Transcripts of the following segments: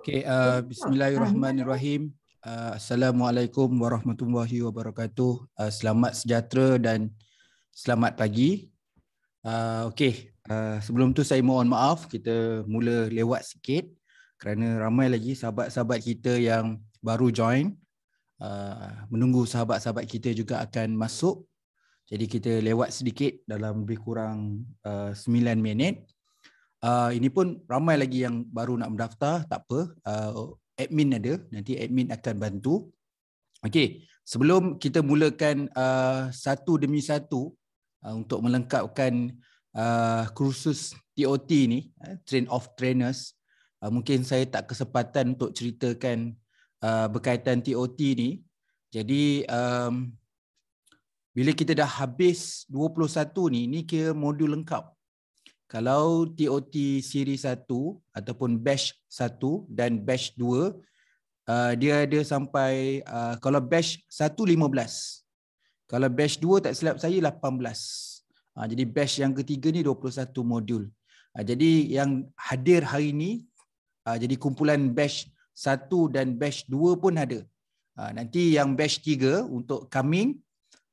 Okay, uh, Bismillahirrahmanirrahim. Uh, Assalamualaikum warahmatullahi wabarakatuh. Uh, selamat sejahtera dan selamat pagi. Uh, okay, uh, sebelum tu saya mohon maaf kita mula lewat sikit kerana ramai lagi sahabat-sahabat kita yang baru join. Uh, menunggu sahabat-sahabat kita juga akan masuk. Jadi kita lewat sedikit dalam lebih kurang uh, 9 minit. Uh, ini pun ramai lagi yang baru nak mendaftar, tak apa. Uh, admin ada, nanti admin akan bantu. Okey, sebelum kita mulakan uh, satu demi satu uh, untuk melengkapkan uh, kursus TOT ini, uh, Train of Trainers, uh, mungkin saya tak kesempatan untuk ceritakan uh, berkaitan TOT ini. Jadi, um, bila kita dah habis 21 ni, ni kira modul lengkap kalau TOT siri 1 ataupun batch 1 dan batch 2 uh, dia ada sampai uh, kalau batch 1 15 kalau batch 2 tak silap saya 18 uh, ah, jadi batch yang ketiga ni 21 modul uh, jadi yang hadir hari ni uh, jadi kumpulan batch 1 dan batch 2 pun ada uh, nanti yang batch 3 untuk coming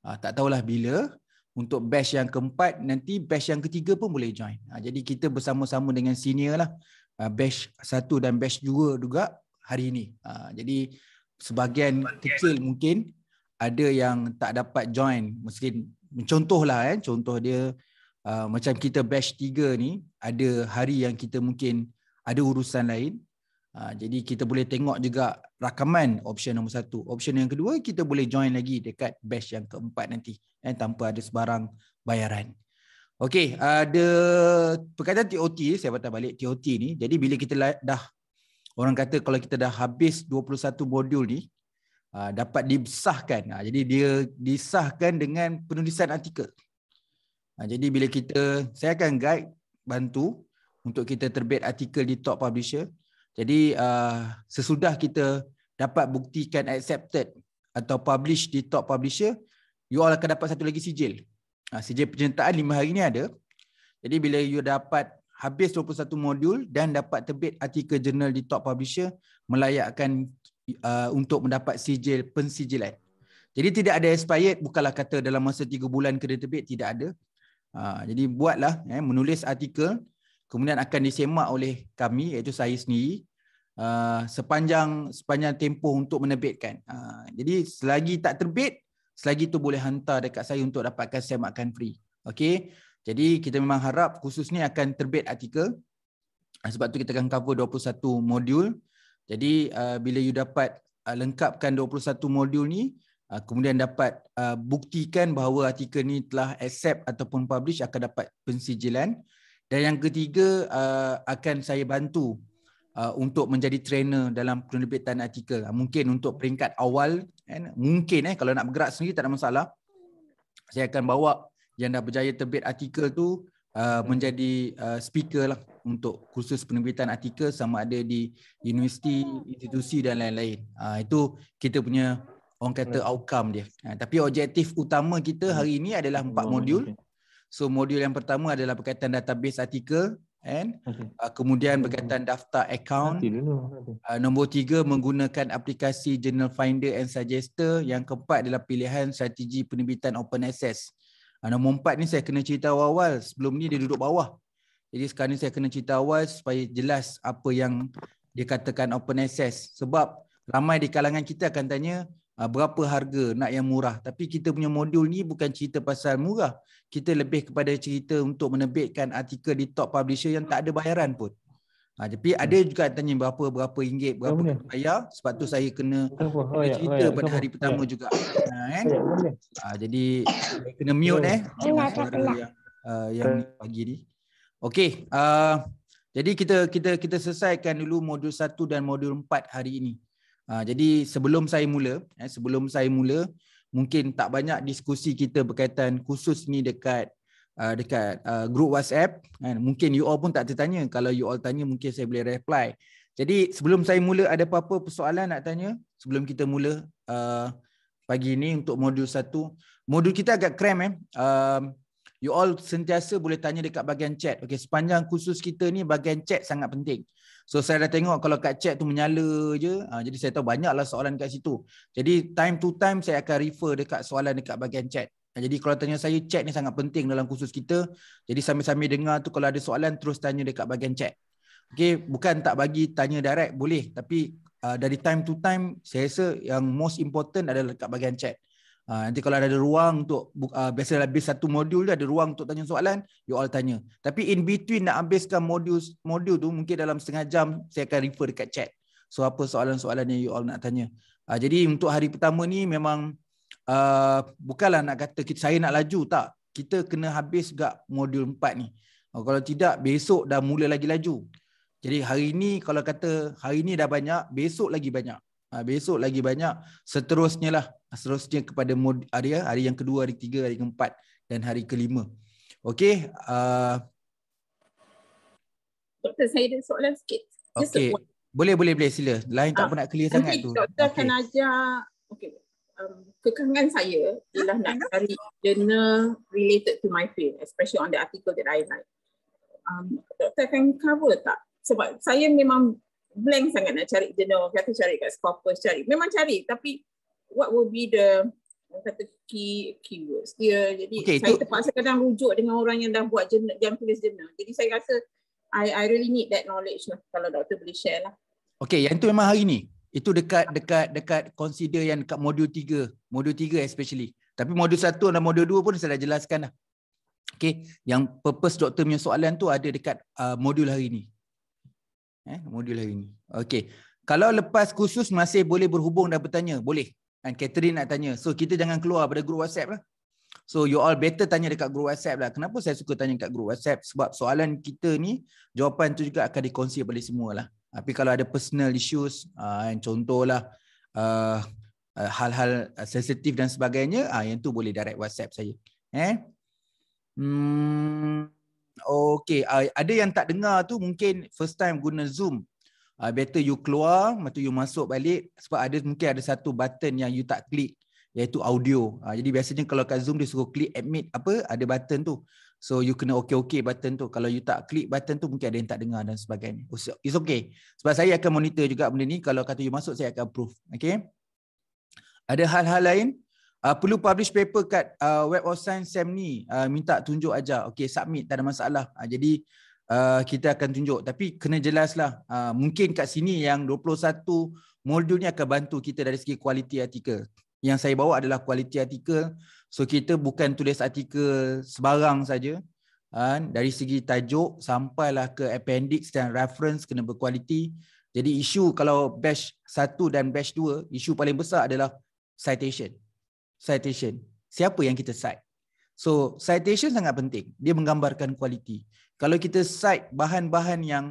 uh, tak tahulah bila untuk batch yang keempat nanti batch yang ketiga pun boleh join. Ha, jadi kita bersama-sama dengan senior lah uh, batch satu dan batch dua juga hari ini. Ha, jadi sebahagian kecil mungkin ada yang tak dapat join. Mungkin contohlah eh, contoh dia uh, macam kita batch tiga ni ada hari yang kita mungkin ada urusan lain Ha, jadi kita boleh tengok juga rakaman option nombor satu. Option yang kedua, kita boleh join lagi dekat batch yang keempat nanti eh, tanpa ada sebarang bayaran. Okey, ada perkataan TOT, saya patah balik TOT ni. Jadi bila kita dah, orang kata kalau kita dah habis 21 modul ni, ha, dapat disahkan. Ha, jadi dia disahkan dengan penulisan artikel. Ha, jadi bila kita, saya akan guide, bantu untuk kita terbit artikel di top publisher. Jadi uh, sesudah kita dapat buktikan accepted atau publish di top publisher, you all akan dapat satu lagi sijil. Uh, sijil penyertaan lima hari ni ada. Jadi bila you dapat habis 21 modul dan dapat terbit artikel jurnal di top publisher, melayakkan uh, untuk mendapat sijil pensijilan. Jadi tidak ada expired, bukanlah kata dalam masa 3 bulan kena terbit, tidak ada. Uh, jadi buatlah, eh, menulis artikel, kemudian akan disemak oleh kami iaitu saya sendiri uh, sepanjang sepanjang tempoh untuk menerbitkan. Uh, jadi selagi tak terbit, selagi itu boleh hantar dekat saya untuk dapatkan semakan free. Okey. Jadi kita memang harap khusus ni akan terbit artikel. Uh, sebab tu kita akan cover 21 modul. Jadi uh, bila you dapat uh, lengkapkan 21 modul ni uh, kemudian dapat uh, buktikan bahawa artikel ni telah accept ataupun publish akan dapat pensijilan uh, dan yang ketiga uh, akan saya bantu uh, untuk menjadi trainer dalam penerbitan artikel. Uh, mungkin untuk peringkat awal kan mungkin eh kalau nak bergerak sendiri tak ada masalah. Saya akan bawa yang dah berjaya terbit artikel tu uh, menjadi uh, speaker lah untuk kursus penerbitan artikel sama ada di universiti, institusi dan lain-lain. Uh, itu kita punya orang kata outcome dia. Uh, tapi objektif utama kita hari ini adalah empat modul. Okay. So modul yang pertama adalah berkaitan database artikel and uh, kemudian berkaitan daftar account. Uh, nombor tiga menggunakan aplikasi journal finder and suggester. Yang keempat adalah pilihan strategi penerbitan open access. Uh, nombor empat ni saya kena cerita awal-awal. Sebelum ni dia duduk bawah. Jadi sekarang ni saya kena cerita awal supaya jelas apa yang dikatakan open access. Sebab ramai di kalangan kita akan tanya Ah, berapa harga nak yang murah tapi kita punya modul ni bukan cerita pasal murah kita lebih kepada cerita untuk menerbitkan artikel di top publisher yang tak ada bayaran pun ha, tapi hmm. ada juga tanya berapa berapa ringgit berapa kena bayar sebab tu saya kena oh, ya, cerita oh, ya. pada hari pertama ya. juga ha, kan? ha, jadi kena mute eh suara yang, uh, yang pagi ni Okey, uh, jadi kita kita kita selesaikan dulu modul 1 dan modul 4 hari ini. Ha, jadi sebelum saya mula, eh, sebelum saya mula, mungkin tak banyak diskusi kita berkaitan khusus ni dekat uh, dekat uh, ha, grup WhatsApp. Eh, mungkin you all pun tak tertanya. Kalau you all tanya, mungkin saya boleh reply. Jadi sebelum saya mula, ada apa-apa persoalan nak tanya? Sebelum kita mula uh, pagi ini untuk modul satu. Modul kita agak krem eh. Um, you all sentiasa boleh tanya dekat bahagian chat. Okay, sepanjang khusus kita ni bahagian chat sangat penting. So saya dah tengok kalau kat chat tu menyala je. Ha, jadi saya tahu banyaklah soalan kat situ. Jadi time to time saya akan refer dekat soalan dekat bahagian chat. Ha, jadi kalau tanya saya, chat ni sangat penting dalam kursus kita. Jadi sambil-sambil dengar tu kalau ada soalan terus tanya dekat bahagian chat. Okay, bukan tak bagi tanya direct boleh. Tapi uh, dari time to time saya rasa yang most important adalah dekat bahagian chat. Ah, nanti kalau ada ruang untuk uh, biasa habis satu modul dia ada ruang untuk tanya soalan you all tanya tapi in between nak habiskan modul modul tu mungkin dalam setengah jam saya akan refer dekat chat so apa soalan-soalan yang you all nak tanya uh, jadi untuk hari pertama ni memang uh, bukanlah nak kata kita, saya nak laju tak kita kena habis juga modul 4 ni uh, kalau tidak besok dah mula lagi laju jadi hari ni kalau kata hari ni dah banyak besok lagi banyak uh, besok lagi banyak seterusnya lah seterusnya kepada mod, hari ya, hari yang kedua, hari ketiga, hari keempat dan hari kelima. Okey, uh... Doktor saya ada soalan sikit. Okey. Boleh boleh boleh sila. Lain tak ah. pernah clear okay, sangat tu. Doktor okay. akan ajar okey. Um, kekangan saya ialah nak cari journal related to my field especially on the article that I write. Um, doktor akan cover tak? Sebab saya memang blank sangat nak cari journal. Kata cari kat Scopus cari. Memang cari tapi what will be the kata key keywords dia yeah, jadi okay, saya terpaksa kadang rujuk dengan orang yang dah buat jurnal yang tulis jurnal jadi saya rasa I I really need that knowledge lah kalau doktor boleh share lah Okay, yang tu memang hari ni. Itu dekat dekat dekat consider yang dekat modul 3. Modul 3 especially. Tapi modul 1 dan modul 2 pun saya dah jelaskan dah. Okay, yang purpose doktor punya soalan tu ada dekat uh, modul hari ni. Eh, modul hari ni. Okay, kalau lepas khusus masih boleh berhubung dan bertanya. Boleh. And Catherine nak tanya. So kita jangan keluar pada group WhatsApp lah. So you all better tanya dekat group WhatsApp lah. Kenapa saya suka tanya dekat group WhatsApp? Sebab soalan kita ni, jawapan tu juga akan dikongsi oleh semua lah. Tapi kalau ada personal issues, uh, ah, and contohlah uh, uh, hal-hal sensitif dan sebagainya, uh, yang tu boleh direct WhatsApp saya. Eh? Hmm, okay, uh, ada yang tak dengar tu mungkin first time guna Zoom uh, better you keluar lepas you masuk balik sebab ada mungkin ada satu button yang you tak klik iaitu audio uh, jadi biasanya kalau kat zoom dia suruh klik admit apa ada button tu so you kena okay okay button tu kalau you tak klik button tu mungkin ada yang tak dengar dan sebagainya oh, it's okay sebab saya akan monitor juga benda ni kalau kata you masuk saya akan approve okay ada hal-hal lain Uh, perlu publish paper kat uh, Web of Science SEM ni uh, minta tunjuk aja Okay. submit tak ada masalah uh, jadi Uh, kita akan tunjuk tapi kena jelaslah uh, mungkin kat sini yang 21 modul ni akan bantu kita dari segi kualiti artikel yang saya bawa adalah kualiti artikel so kita bukan tulis artikel sebarang saja kan uh, dari segi tajuk sampailah ke appendix dan reference kena berkualiti jadi isu kalau batch 1 dan batch 2 isu paling besar adalah citation citation siapa yang kita cite so citation sangat penting dia menggambarkan kualiti kalau kita cite bahan-bahan yang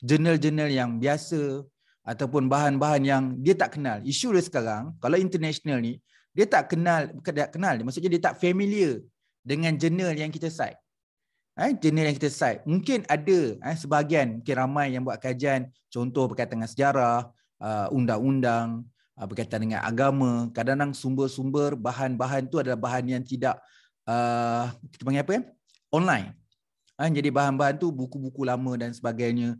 jurnal-jurnal yang biasa ataupun bahan-bahan yang dia tak kenal. Isu dia sekarang, kalau international ni, dia tak kenal, bukan tak kenal, maksudnya dia tak familiar dengan jurnal yang kita cite. Eh, jurnal yang kita cite. Mungkin ada eh, sebahagian, mungkin ramai yang buat kajian, contoh berkaitan dengan sejarah, ha, undang-undang, uh, berkaitan dengan agama. Kadang-kadang sumber-sumber bahan-bahan tu adalah bahan yang tidak, uh, kita panggil apa ya? Online. Ha, jadi bahan-bahan tu buku-buku lama dan sebagainya.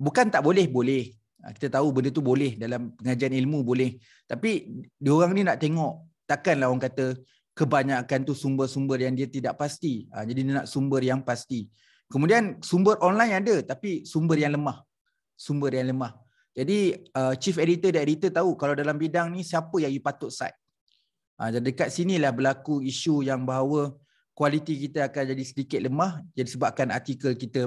Bukan tak boleh, boleh. Ha, kita tahu benda tu boleh dalam pengajian ilmu boleh. Tapi diorang ni nak tengok takkanlah orang kata kebanyakan tu sumber-sumber yang dia tidak pasti. Ha, jadi dia nak sumber yang pasti. Kemudian sumber online ada tapi sumber yang lemah. Sumber yang lemah. Jadi uh, chief editor dan editor tahu kalau dalam bidang ni siapa yang you patut cite. Ha, dan dekat sinilah berlaku isu yang bahawa kualiti kita akan jadi sedikit lemah jadi sebabkan artikel kita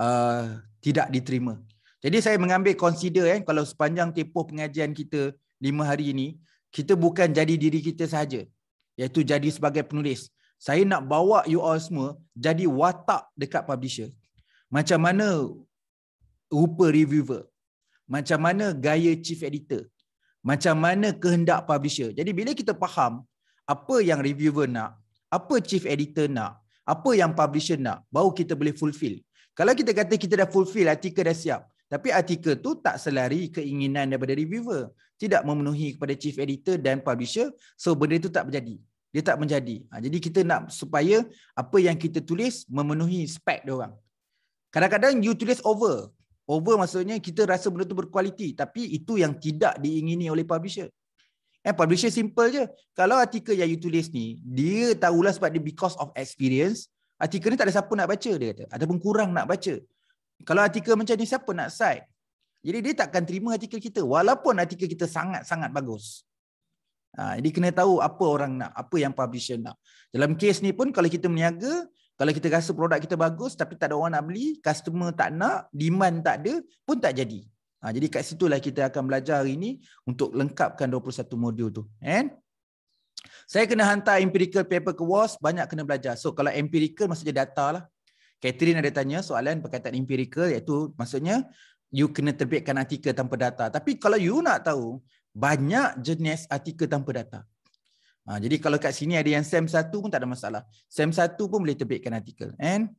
uh, tidak diterima. Jadi saya mengambil consider eh kalau sepanjang tempoh pengajian kita lima hari ini kita bukan jadi diri kita saja iaitu jadi sebagai penulis. Saya nak bawa you all semua jadi watak dekat publisher. Macam mana rupa reviewer? Macam mana gaya chief editor? Macam mana kehendak publisher? Jadi bila kita faham apa yang reviewer nak, apa chief editor nak, apa yang publisher nak, baru kita boleh fulfill. Kalau kita kata kita dah fulfill, artikel dah siap, tapi artikel tu tak selari keinginan daripada reviewer, tidak memenuhi kepada chief editor dan publisher, so benda itu tak berjadi. Dia tak menjadi. Ha, jadi kita nak supaya apa yang kita tulis memenuhi spek dia orang. Kadang-kadang you tulis over. Over maksudnya kita rasa benda itu berkualiti tapi itu yang tidak diingini oleh publisher. Eh, publisher simple je. Kalau artikel yang you tulis ni, dia tahulah sebab dia because of experience, artikel ni tak ada siapa nak baca, dia kata. Ataupun kurang nak baca. Kalau artikel macam ni, siapa nak cite? Jadi dia takkan terima artikel kita walaupun artikel kita sangat-sangat bagus. Ha, jadi kena tahu apa orang nak, apa yang publisher nak. Dalam kes ni pun kalau kita meniaga, kalau kita rasa produk kita bagus tapi tak ada orang nak beli, customer tak nak, demand tak ada, pun tak jadi. Ha, jadi kat situlah kita akan belajar hari ini untuk lengkapkan 21 modul tu. And saya kena hantar empirical paper ke WAS, banyak kena belajar. So kalau empirical maksudnya data lah. Catherine ada tanya soalan berkaitan empirical iaitu maksudnya you kena terbitkan artikel tanpa data. Tapi kalau you nak tahu, banyak jenis artikel tanpa data. Ha, jadi kalau kat sini ada yang SEM 1 pun tak ada masalah. SEM 1 pun boleh terbitkan artikel. And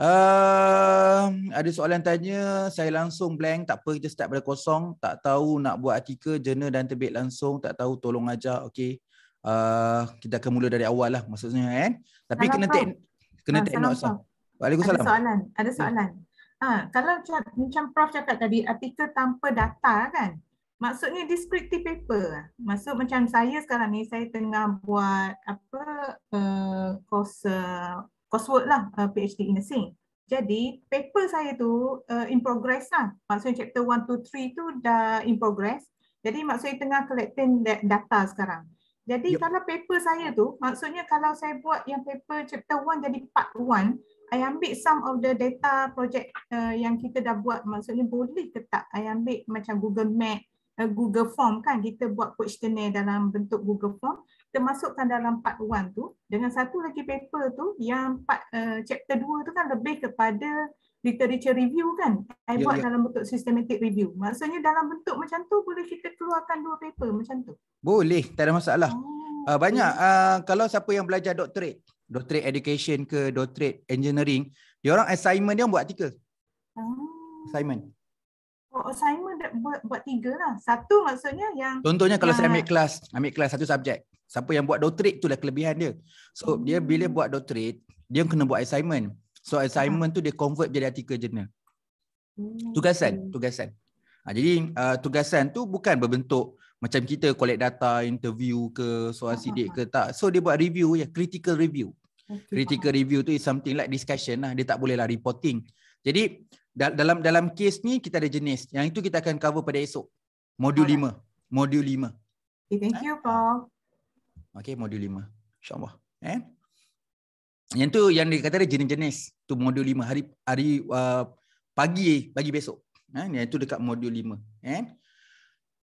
Um, ada soalan tanya, saya langsung blank, tak apa kita start pada kosong, tak tahu nak buat artikel, jurnal dan terbit langsung, tak tahu tolong ajar, okay Uh, ehm, kita akan mula dari awal lah maksudnya kan. Tapi kena take, kena ah, take note. Lah. Waalaikumsalam. Ada soalan, ada hmm. soalan. Ha, kalau macam Prof cakap tadi, artikel tanpa data kan, maksudnya descriptive paper. Lah. Maksud macam saya sekarang ni, saya tengah buat apa, uh, course uh, coursework lah uh, PhD in nursing. Jadi paper saya tu uh, in progress lah. Maksudnya chapter 1 to 3 tu dah in progress. Jadi maksudnya tengah collecting data sekarang. Jadi yep. kalau paper saya tu maksudnya kalau saya buat yang paper chapter 1 jadi part 1, saya ambil some of the data project uh, yang kita dah buat maksudnya boleh ke tak I ambil macam Google Map, uh, Google Form kan kita buat questionnaire dalam bentuk Google Form kita masukkan dalam part 1 tu dengan satu lagi paper tu yang part uh, chapter 2 tu kan lebih kepada literature review kan I ya, buat ya. dalam bentuk systematic review maksudnya dalam bentuk macam tu boleh kita keluarkan dua paper macam tu boleh tak ada masalah oh. uh, banyak uh, kalau siapa yang belajar doctorate doctorate education ke doctorate engineering dia orang assignment dia buat tiga oh. assignment oh, assignment buat, buat tiga lah. Satu maksudnya yang... Contohnya kalau yang saya ambil kelas, ambil kelas satu subjek. Siapa yang buat doctorate itulah kelebihan dia. So hmm. dia bila buat doctorate, dia kena buat assignment. So assignment hmm. tu dia convert jadi artikel jurnal. Hmm. Tugasan, tugasan. Ha, jadi uh, tugasan tu bukan berbentuk macam kita collect data, interview ke, soal sidik ke tak. So dia buat review ya, critical review. Critical review tu is something like discussion lah. Dia tak bolehlah reporting. Jadi dalam dalam case ni kita ada jenis. Yang itu kita akan cover pada esok. Modul 5. Modul 5. Okay, thank you, Paul. Okey, modul 5. InsyaAllah. Eh? Yang tu yang dikatakan dia jenis-jenis. Tu modul 5 hari hari uh, pagi, pagi besok. Eh? Yang tu dekat modul 5. Eh?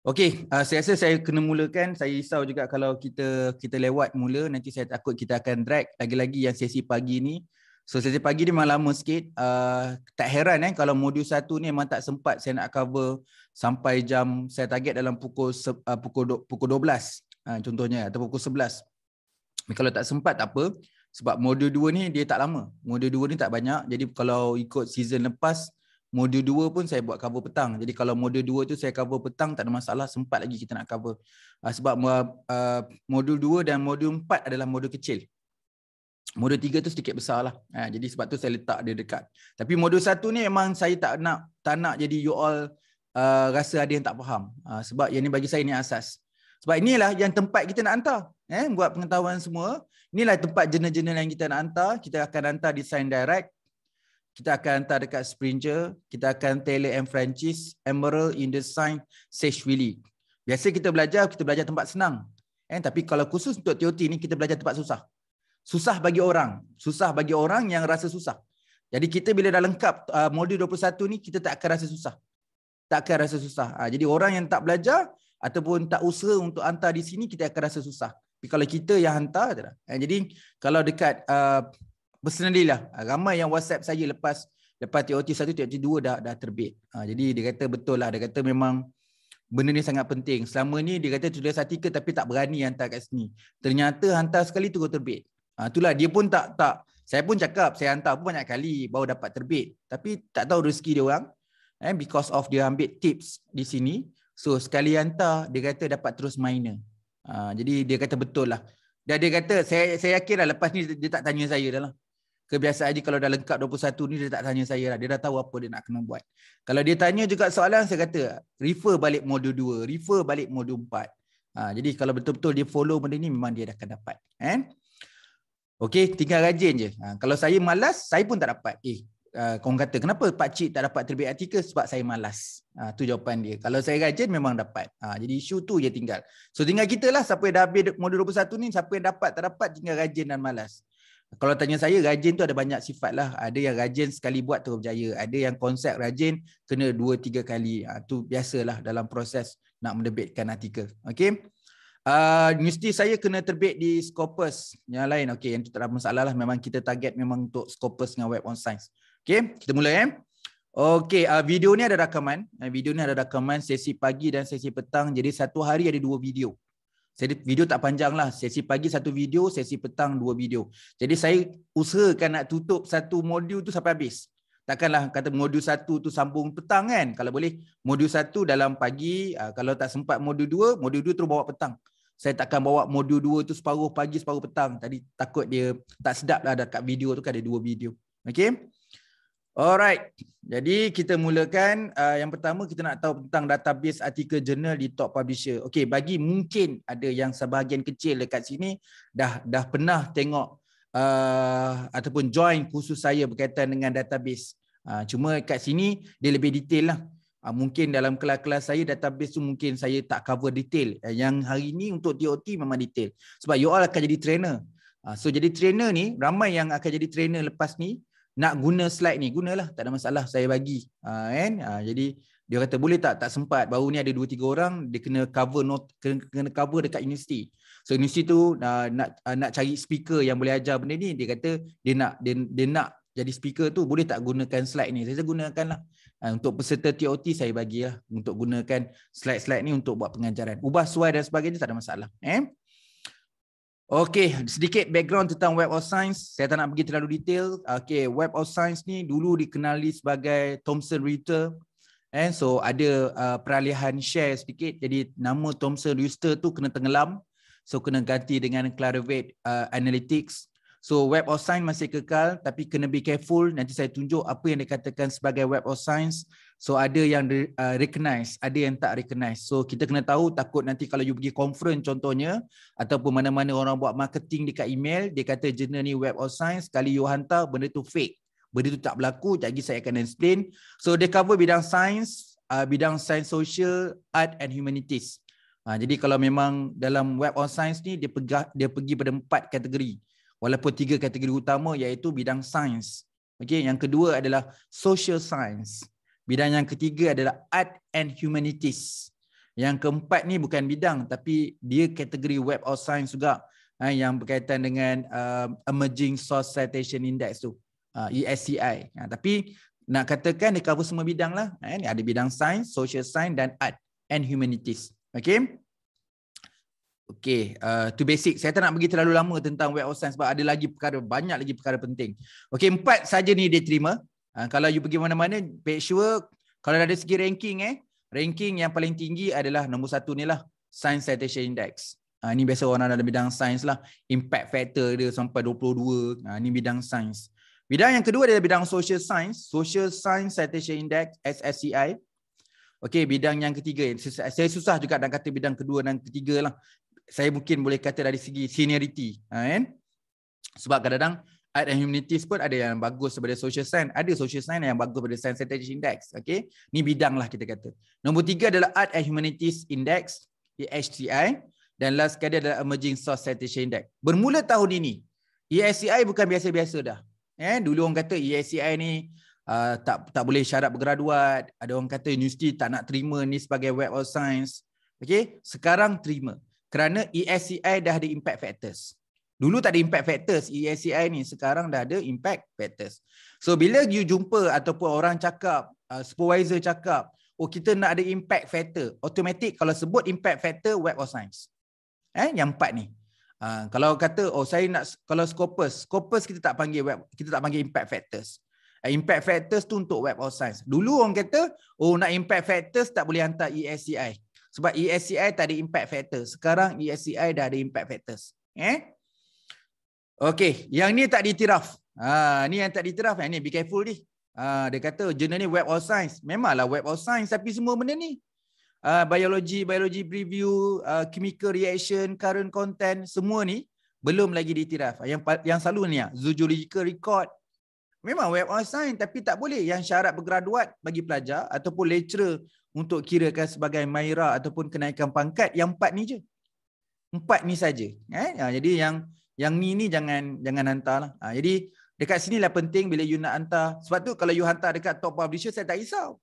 Okey, uh, saya rasa saya kena mulakan. Saya risau juga kalau kita kita lewat mula. Nanti saya takut kita akan drag. Lagi-lagi yang sesi pagi ni. So sesi pagi ni memang lama sikit. Uh, tak heran eh, kalau modul satu ni memang tak sempat saya nak cover sampai jam saya target dalam pukul uh, pukul, do, pukul Ha, contohnya atau pukul 11. Kalau tak sempat tak apa sebab modul 2 ni dia tak lama. Modul 2 ni tak banyak. Jadi kalau ikut season lepas modul 2 pun saya buat cover petang. Jadi kalau modul 2 tu saya cover petang tak ada masalah sempat lagi kita nak cover. Ha, sebab ha, modul 2 dan modul 4 adalah modul kecil. Modul 3 tu sedikit besar lah. Jadi sebab tu saya letak dia dekat. Tapi modul 1 ni memang saya tak nak tak nak jadi you all uh, rasa ada yang tak faham. Uh, sebab yang ni bagi saya ni asas. Sebab inilah yang tempat kita nak hantar. Eh, buat pengetahuan semua. Inilah tempat jurnal-jurnal yang kita nak hantar. Kita akan hantar di Sign Direct. Kita akan hantar dekat Springer. Kita akan Taylor and Francis Emerald in the Sign Sage Willy. Biasa kita belajar, kita belajar tempat senang. Eh, tapi kalau khusus untuk TOT ni, kita belajar tempat susah. Susah bagi orang. Susah bagi orang yang rasa susah. Jadi kita bila dah lengkap uh, modul 21 ni, kita tak akan rasa susah. Tak akan rasa susah. Ha, jadi orang yang tak belajar, ataupun tak usaha untuk hantar di sini kita akan rasa susah. Tapi kalau kita yang hantar tak lah. ada. Eh, jadi kalau dekat uh, lah uh, ramai yang WhatsApp saya lepas lepas TOT 1 TOT 2 dah dah terbit. Uh, jadi dia kata betul lah dia kata memang benda ni sangat penting. Selama ni dia kata tulis artikel tapi tak berani hantar kat sini. Ternyata hantar sekali tu terbit. Ha, itulah dia pun tak tak saya pun cakap saya hantar pun banyak kali baru dapat terbit tapi tak tahu rezeki dia orang eh because of dia ambil tips di sini So sekali hantar dia kata dapat terus minor. Uh, jadi dia kata betul lah. Dia dia kata saya saya yakinlah lepas ni dia tak tanya saya dah lah. Kebiasaan dia kalau dah lengkap 21 ni dia tak tanya saya lah. Dia dah tahu apa dia nak kena buat. Kalau dia tanya juga soalan saya kata refer balik modul 2, refer balik modul 4. Uh, ah, jadi kalau betul-betul dia follow benda ni memang dia dah akan dapat. Eh? Okey, tinggal rajin je. Ha, kalau saya malas, saya pun tak dapat. Eh, Ah, kau kata kenapa pak cik tak dapat terbit artikel sebab saya malas. Itu ah, uh, jawapan dia. Kalau saya rajin memang dapat. Uh, jadi isu tu je tinggal. So tinggal kita lah siapa yang dah habis modul 21 ni siapa yang dapat tak dapat tinggal rajin dan malas. Kalau tanya saya rajin tu ada banyak sifat lah. Ada yang rajin sekali buat terus berjaya. Ada yang konsep rajin kena 2 3 kali. Itu uh, biasalah dalam proses nak menerbitkan artikel. Okay. Uh, universiti saya kena terbit di Scopus yang lain. Okay. yang itu tak ada masalah lah. Memang kita target memang untuk Scopus dengan Web on Science. Okay, kita mula eh. Okay, uh, video ni ada rakaman. Uh, video ni ada rakaman sesi pagi dan sesi petang. Jadi satu hari ada dua video. Jadi video tak panjang lah. Sesi pagi satu video, sesi petang dua video. Jadi saya usahakan nak tutup satu modul tu sampai habis. Takkanlah kata modul satu tu sambung petang kan. Kalau boleh modul satu dalam pagi. Uh, kalau tak sempat modul dua, modul dua terus bawa petang. Saya takkan bawa modul dua tu separuh pagi, separuh petang. Tadi takut dia tak sedap lah dekat video tu kan ada dua video. Okay. Alright, jadi kita mulakan uh, yang pertama kita nak tahu tentang database artikel jurnal di top publisher. Okey, bagi mungkin ada yang sebahagian kecil dekat sini dah dah pernah tengok uh, ataupun join kursus saya berkaitan dengan database. Uh, cuma dekat sini dia lebih detail lah. Uh, mungkin dalam kelas-kelas saya database tu mungkin saya tak cover detail. Uh, yang hari ini untuk TOT memang detail. Sebab you all akan jadi trainer. Uh, so jadi trainer ni, ramai yang akan jadi trainer lepas ni nak guna slide ni gunalah tak ada masalah saya bagi uh, kan uh, jadi dia kata boleh tak tak sempat baru ni ada 2 3 orang dia kena cover not kena, kena cover dekat universiti so universiti tu uh, nak uh, nak cari speaker yang boleh ajar benda ni dia kata dia nak dia, dia nak jadi speaker tu boleh tak gunakan slide ni saya gunakanlah uh, untuk peserta TOT saya bagilah untuk gunakan slide-slide ni untuk buat pengajaran ubah suai dan sebagainya tak ada masalah eh Okey, sedikit background tentang Web of Science. Saya tak nak pergi terlalu detail. Okey, Web of Science ni dulu dikenali sebagai Thomson Reuters. Eh, so ada uh, peralihan share sedikit. Jadi nama Thomson Reuters tu kena tenggelam. So kena ganti dengan Clarivate uh, Analytics. So Web of Science masih kekal tapi kena be careful. Nanti saya tunjuk apa yang dikatakan sebagai Web of Science. So ada yang uh, recognize, ada yang tak recognize. So kita kena tahu takut nanti kalau you pergi conference contohnya ataupun mana-mana orang buat marketing dekat email, dia kata jurnal ni web of science, sekali you hantar benda tu fake. Benda tu tak berlaku, jadi saya akan explain. So dia cover bidang science, uh, bidang science social, art and humanities. Uh, jadi kalau memang dalam web of science ni, dia, pegah, dia pergi pada empat kategori. Walaupun tiga kategori utama iaitu bidang science. Okay, yang kedua adalah social science. Bidang yang ketiga adalah art and humanities. Yang keempat ni bukan bidang tapi dia kategori web of science juga ha, yang berkaitan dengan um, emerging source citation index tu, ha, ESCI. Ha, tapi nak katakan dia cover semua bidang lah. ada bidang science, social science dan art and humanities. Okay. Okay, uh, tu basic. Saya tak nak pergi terlalu lama tentang web of science sebab ada lagi perkara, banyak lagi perkara penting. Okay, empat saja ni dia terima. Ah, kalau you pergi mana-mana, make sure kalau dari segi ranking eh, ranking yang paling tinggi adalah nombor satu ni lah, Science Citation Index. Ha, ni biasa orang dalam bidang sains lah. Impact factor dia sampai 22. Ha, ah, ni bidang sains. Bidang yang kedua adalah bidang social science. Social Science Citation Index, SSCI. Okey, bidang yang ketiga. Saya susah juga nak kata bidang kedua dan ketiga lah. Saya mungkin boleh kata dari segi seniority. Ha, kan? Sebab kadang-kadang art and humanities pun ada yang bagus daripada social science. Ada social science yang bagus daripada science citation index. Okay. Ni bidang lah kita kata. Nombor tiga adalah art and humanities index. HCI. E Dan last sekali adalah emerging source citation index. Bermula tahun ini. ESCI bukan biasa-biasa dah. Eh, dulu orang kata ESCI ni uh, tak tak boleh syarat bergraduat. Ada orang kata universiti tak nak terima ni sebagai web of science. Okay. Sekarang terima. Kerana ESCI dah ada impact factors. Dulu tak ada impact factors ESCI ni sekarang dah ada impact factors. So bila you jumpa ataupun orang cakap uh, supervisor cakap oh kita nak ada impact factor, automatic kalau sebut impact factor web of science. Eh yang empat ni. Uh, kalau kata oh saya nak kalau scopus, scopus kita tak panggil web kita tak panggil impact factors. Uh, impact factors tu untuk web of science. Dulu orang kata oh nak impact factors tak boleh hantar ESCI. Sebab ESCI tak ada impact factors, Sekarang ESCI dah ada impact factors. Eh? Okey, yang ni tak ditiraf. Ha, ni yang tak ditiraf ni be careful ni. Ha, dia kata jurnal ni web of science. Memanglah web of science tapi semua benda ni. Ha, biology, biology preview, uh, chemical reaction, current content, semua ni belum lagi ditiraf. Yang yang selalu ni, ah, zoological record. Memang web of science tapi tak boleh. Yang syarat bergraduat bagi pelajar ataupun lecturer untuk kirakan sebagai maira ataupun kenaikan pangkat yang empat ni je. Empat ni saja. Eh? Ha, jadi yang yang ni ni jangan jangan hantar lah. Ha, jadi dekat sini lah penting bila you nak hantar. Sebab tu kalau you hantar dekat top publisher saya tak risau.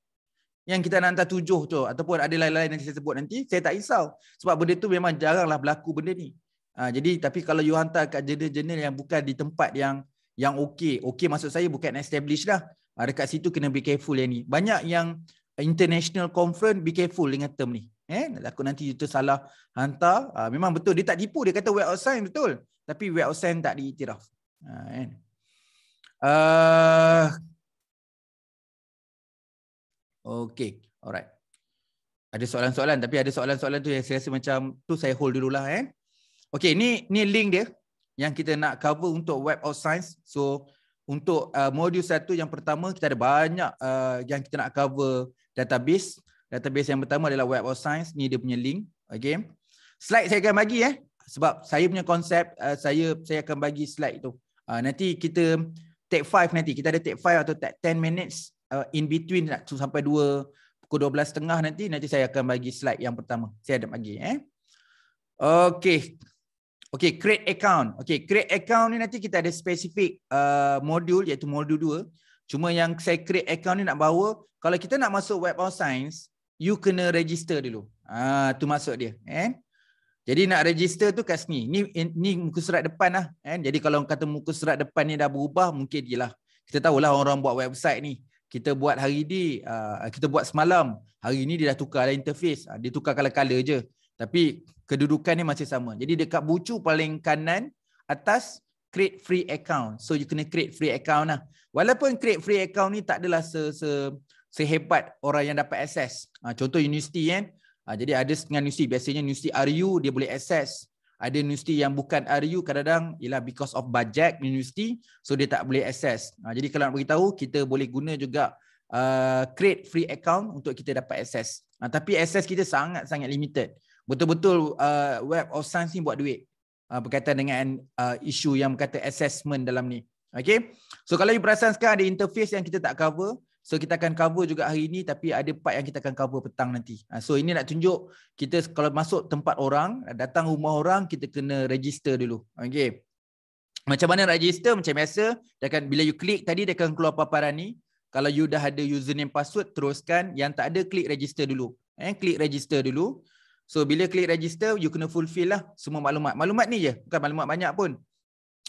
Yang kita nak hantar tujuh tu ataupun ada lain-lain yang saya sebut nanti saya tak risau. Sebab benda tu memang jaranglah berlaku benda ni. Ha, jadi tapi kalau you hantar kat jenis-jenis yang bukan di tempat yang yang okay okay maksud saya bukan established lah. Ha, dekat situ kena be careful yang ni. Banyak yang international conference be careful dengan term ni. Eh, takut nanti itu salah hantar. Ha, memang betul dia tak tipu dia kata web outside betul tapi wet sand tak diiktiraf. Ha kan. Uh, eh, okay. Alright. Ada soalan-soalan tapi ada soalan-soalan tu yang saya rasa macam tu saya hold dululah eh. Kan? Okay, ni ni link dia yang kita nak cover untuk Web of Science. So untuk uh, eh, modul satu yang pertama kita ada banyak uh, yang kita nak cover database. Database yang pertama adalah Web of Science. Ni dia punya link. Okay. Slide saya akan bagi eh sebab saya punya konsep uh, saya saya akan bagi slide tu. Uh, nanti kita take five nanti kita ada take five atau take 10 minutes uh, in between lah, sampai 2 pukul 12.30 nanti nanti saya akan bagi slide yang pertama. Saya ada bagi eh. Okey. Okey, create account. Okey, create account ni nanti kita ada specific uh, module iaitu module 2. Cuma yang saya create account ni nak bawa kalau kita nak masuk web of science you kena register dulu. Ah tu masuk dia eh. Jadi nak register tu kat sini. Ni ni muka surat depan lah. Eh? Jadi kalau orang kata muka surat depan ni dah berubah, mungkin je lah. Kita tahulah orang-orang buat website ni. Kita buat hari ni, uh, kita buat semalam. Hari ni dia dah tukar lah interface. Uh, dia tukar color-color je. Tapi kedudukan ni masih sama. Jadi dekat bucu paling kanan atas, create free account. So you kena create free account lah. Walaupun create free account ni tak adalah se -se sehebat orang yang dapat access. Uh, contoh universiti kan. Eh? Ah, jadi ada dengan universiti biasanya universiti RU dia boleh access ada universiti yang bukan RU kadang-kadang ialah because of budget universiti so dia tak boleh access ha, jadi kalau nak beritahu kita boleh guna juga uh, create free account untuk kita dapat access ha, tapi access kita sangat-sangat limited betul-betul uh, web of science ni buat duit uh, berkaitan dengan uh, isu yang kata assessment dalam ni Okay. So kalau you perasan sekarang ada interface yang kita tak cover, So kita akan cover juga hari ini tapi ada part yang kita akan cover petang nanti. Ah, so ini nak tunjuk kita kalau masuk tempat orang, datang rumah orang, kita kena register dulu. Okay. Macam mana register? Macam biasa, dia akan, bila you klik tadi dia akan keluar paparan ni. Kalau you dah ada username password, teruskan. Yang tak ada, klik register dulu. Eh, klik register dulu. So bila klik register, you kena fulfill lah semua maklumat. Maklumat ni je, bukan maklumat banyak pun.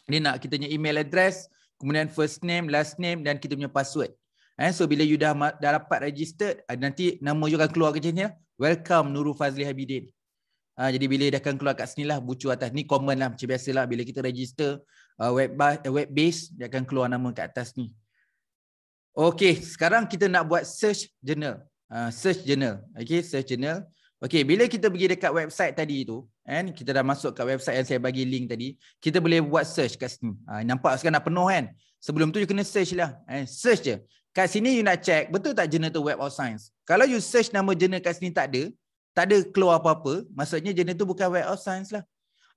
Dia nak kita punya email address, kemudian first name, last name dan kita punya password. Eh, so bila you dah, dah dapat registered, eh, nanti nama you akan keluar ke sini. Lah. Welcome Nurul Fazli Habidin. Ha, jadi bila dah akan keluar kat sini lah, bucu atas. Ni common lah macam biasa lah. Bila kita register uh, web, uh, web base, dia akan keluar nama kat atas ni. Okay, sekarang kita nak buat search journal. Uh, search journal. Okay, search journal. Okay, bila kita pergi dekat website tadi tu, and eh, kita dah masuk kat website yang saya bagi link tadi, kita boleh buat search kat sini. Uh, nampak sekarang dah penuh kan? Sebelum tu, you kena search lah. Eh, search je kat sini you nak check betul tak jurnal tu web of science kalau you search nama jurnal kat sini tak ada tak ada keluar apa-apa maksudnya jurnal tu bukan web of science lah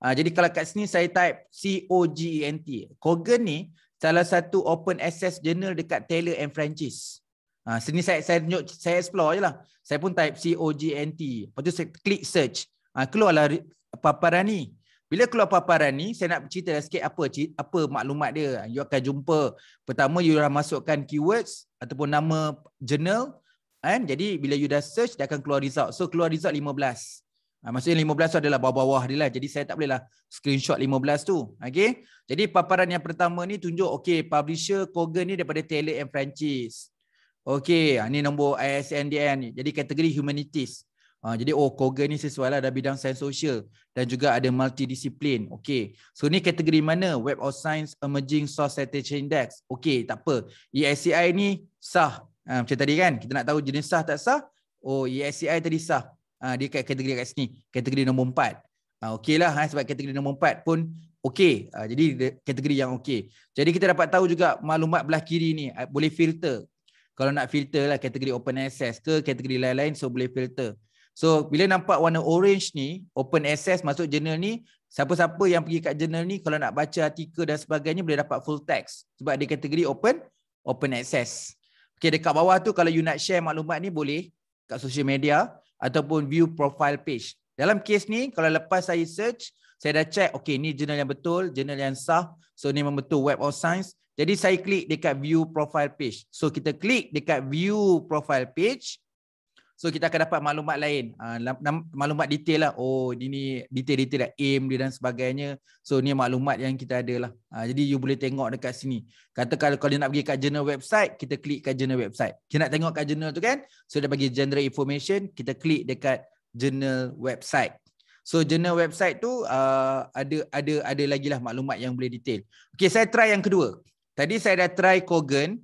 uh, jadi kalau kat sini saya type C O G E N T Cogent ni salah satu open access journal dekat Taylor and Francis Ha, sini saya saya tunjuk saya explore je lah. Saya pun type C O G E N T. Lepas tu saya klik search. Ha, keluarlah paparan ni. Bila keluar paparan ni, saya nak cerita sikit apa apa maklumat dia. You akan jumpa pertama you dah masukkan keywords, ataupun nama journal kan jadi bila you dah search dia akan keluar result so keluar result 15 ha, maksudnya 15 tu adalah bawah-bawah dia lah jadi saya tak bolehlah screenshot 15 tu Okay. jadi paparan yang pertama ni tunjuk okay, publisher Kogan ni daripada Taylor and Francis Okay, ha, ni nombor ISNDN ni kan? jadi kategori humanities ha, jadi oh Kogan ni sesuai lah ada bidang sains sosial dan juga ada multidisiplin Okay. so ni kategori mana web of science emerging source citation index Okay, tak apa ESCI ni sah. Ha, macam tadi kan, kita nak tahu jenis sah tak sah. Oh, ESCI tadi sah. Ha, dia kat kategori kat sini. Kategori nombor empat. Ha, okey lah ha, sebab kategori nombor empat pun okey. Ha, jadi kategori yang okey. Jadi kita dapat tahu juga maklumat belah kiri ni boleh filter. Kalau nak filter lah kategori open access ke kategori lain-lain so boleh filter. So bila nampak warna orange ni open access masuk journal ni siapa-siapa yang pergi kat journal ni kalau nak baca artikel dan sebagainya boleh dapat full text sebab dia kategori open open access. Okay, dekat bawah tu kalau you nak share maklumat ni boleh kat social media ataupun view profile page. Dalam kes ni kalau lepas saya search, saya dah check okay ni jurnal yang betul, jurnal yang sah. So ni memang betul Web of Science. Jadi saya klik dekat view profile page. So kita klik dekat view profile page. So kita akan dapat maklumat lain, uh, maklumat detail lah. Oh, ini detail-detail lah, aim dia dan sebagainya. So ni maklumat yang kita ada lah. Uh, jadi you boleh tengok dekat sini. Kata kalau, kalau nak pergi kat journal website, kita klik kat journal website. Kita nak tengok kat journal tu kan? So dia bagi general information, kita klik dekat journal website. So journal website tu uh, ada ada ada lagi lah maklumat yang boleh detail. Okay, saya try yang kedua. Tadi saya dah try Kogan.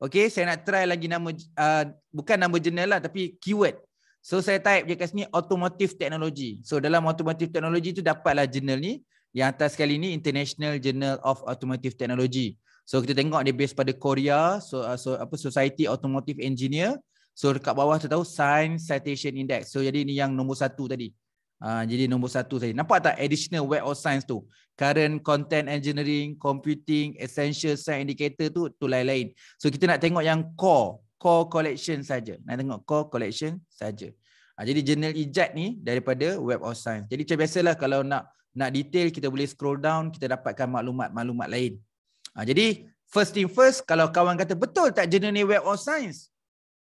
Okay, saya nak try lagi nama, uh, bukan nama jenis lah tapi keyword. So saya type je kat sini automotive technology. So dalam automotive technology tu dapatlah jurnal ni. Yang atas sekali ni International Journal of Automotive Technology. So kita tengok dia based pada Korea, so, uh, so apa Society Automotive Engineer. So dekat bawah tu tahu Science Citation Index. So jadi ni yang nombor satu tadi. Ah, jadi nombor satu saya. Nampak tak additional web of science tu? Current content engineering, computing, essential science indicator tu tu lain-lain. So kita nak tengok yang core, core collection saja. Nak tengok core collection saja. Ha, jadi journal ejet ni daripada web of science. Jadi macam biasalah kalau nak nak detail kita boleh scroll down kita dapatkan maklumat-maklumat lain. Ha, jadi first thing first kalau kawan kata betul tak journal ni web of science?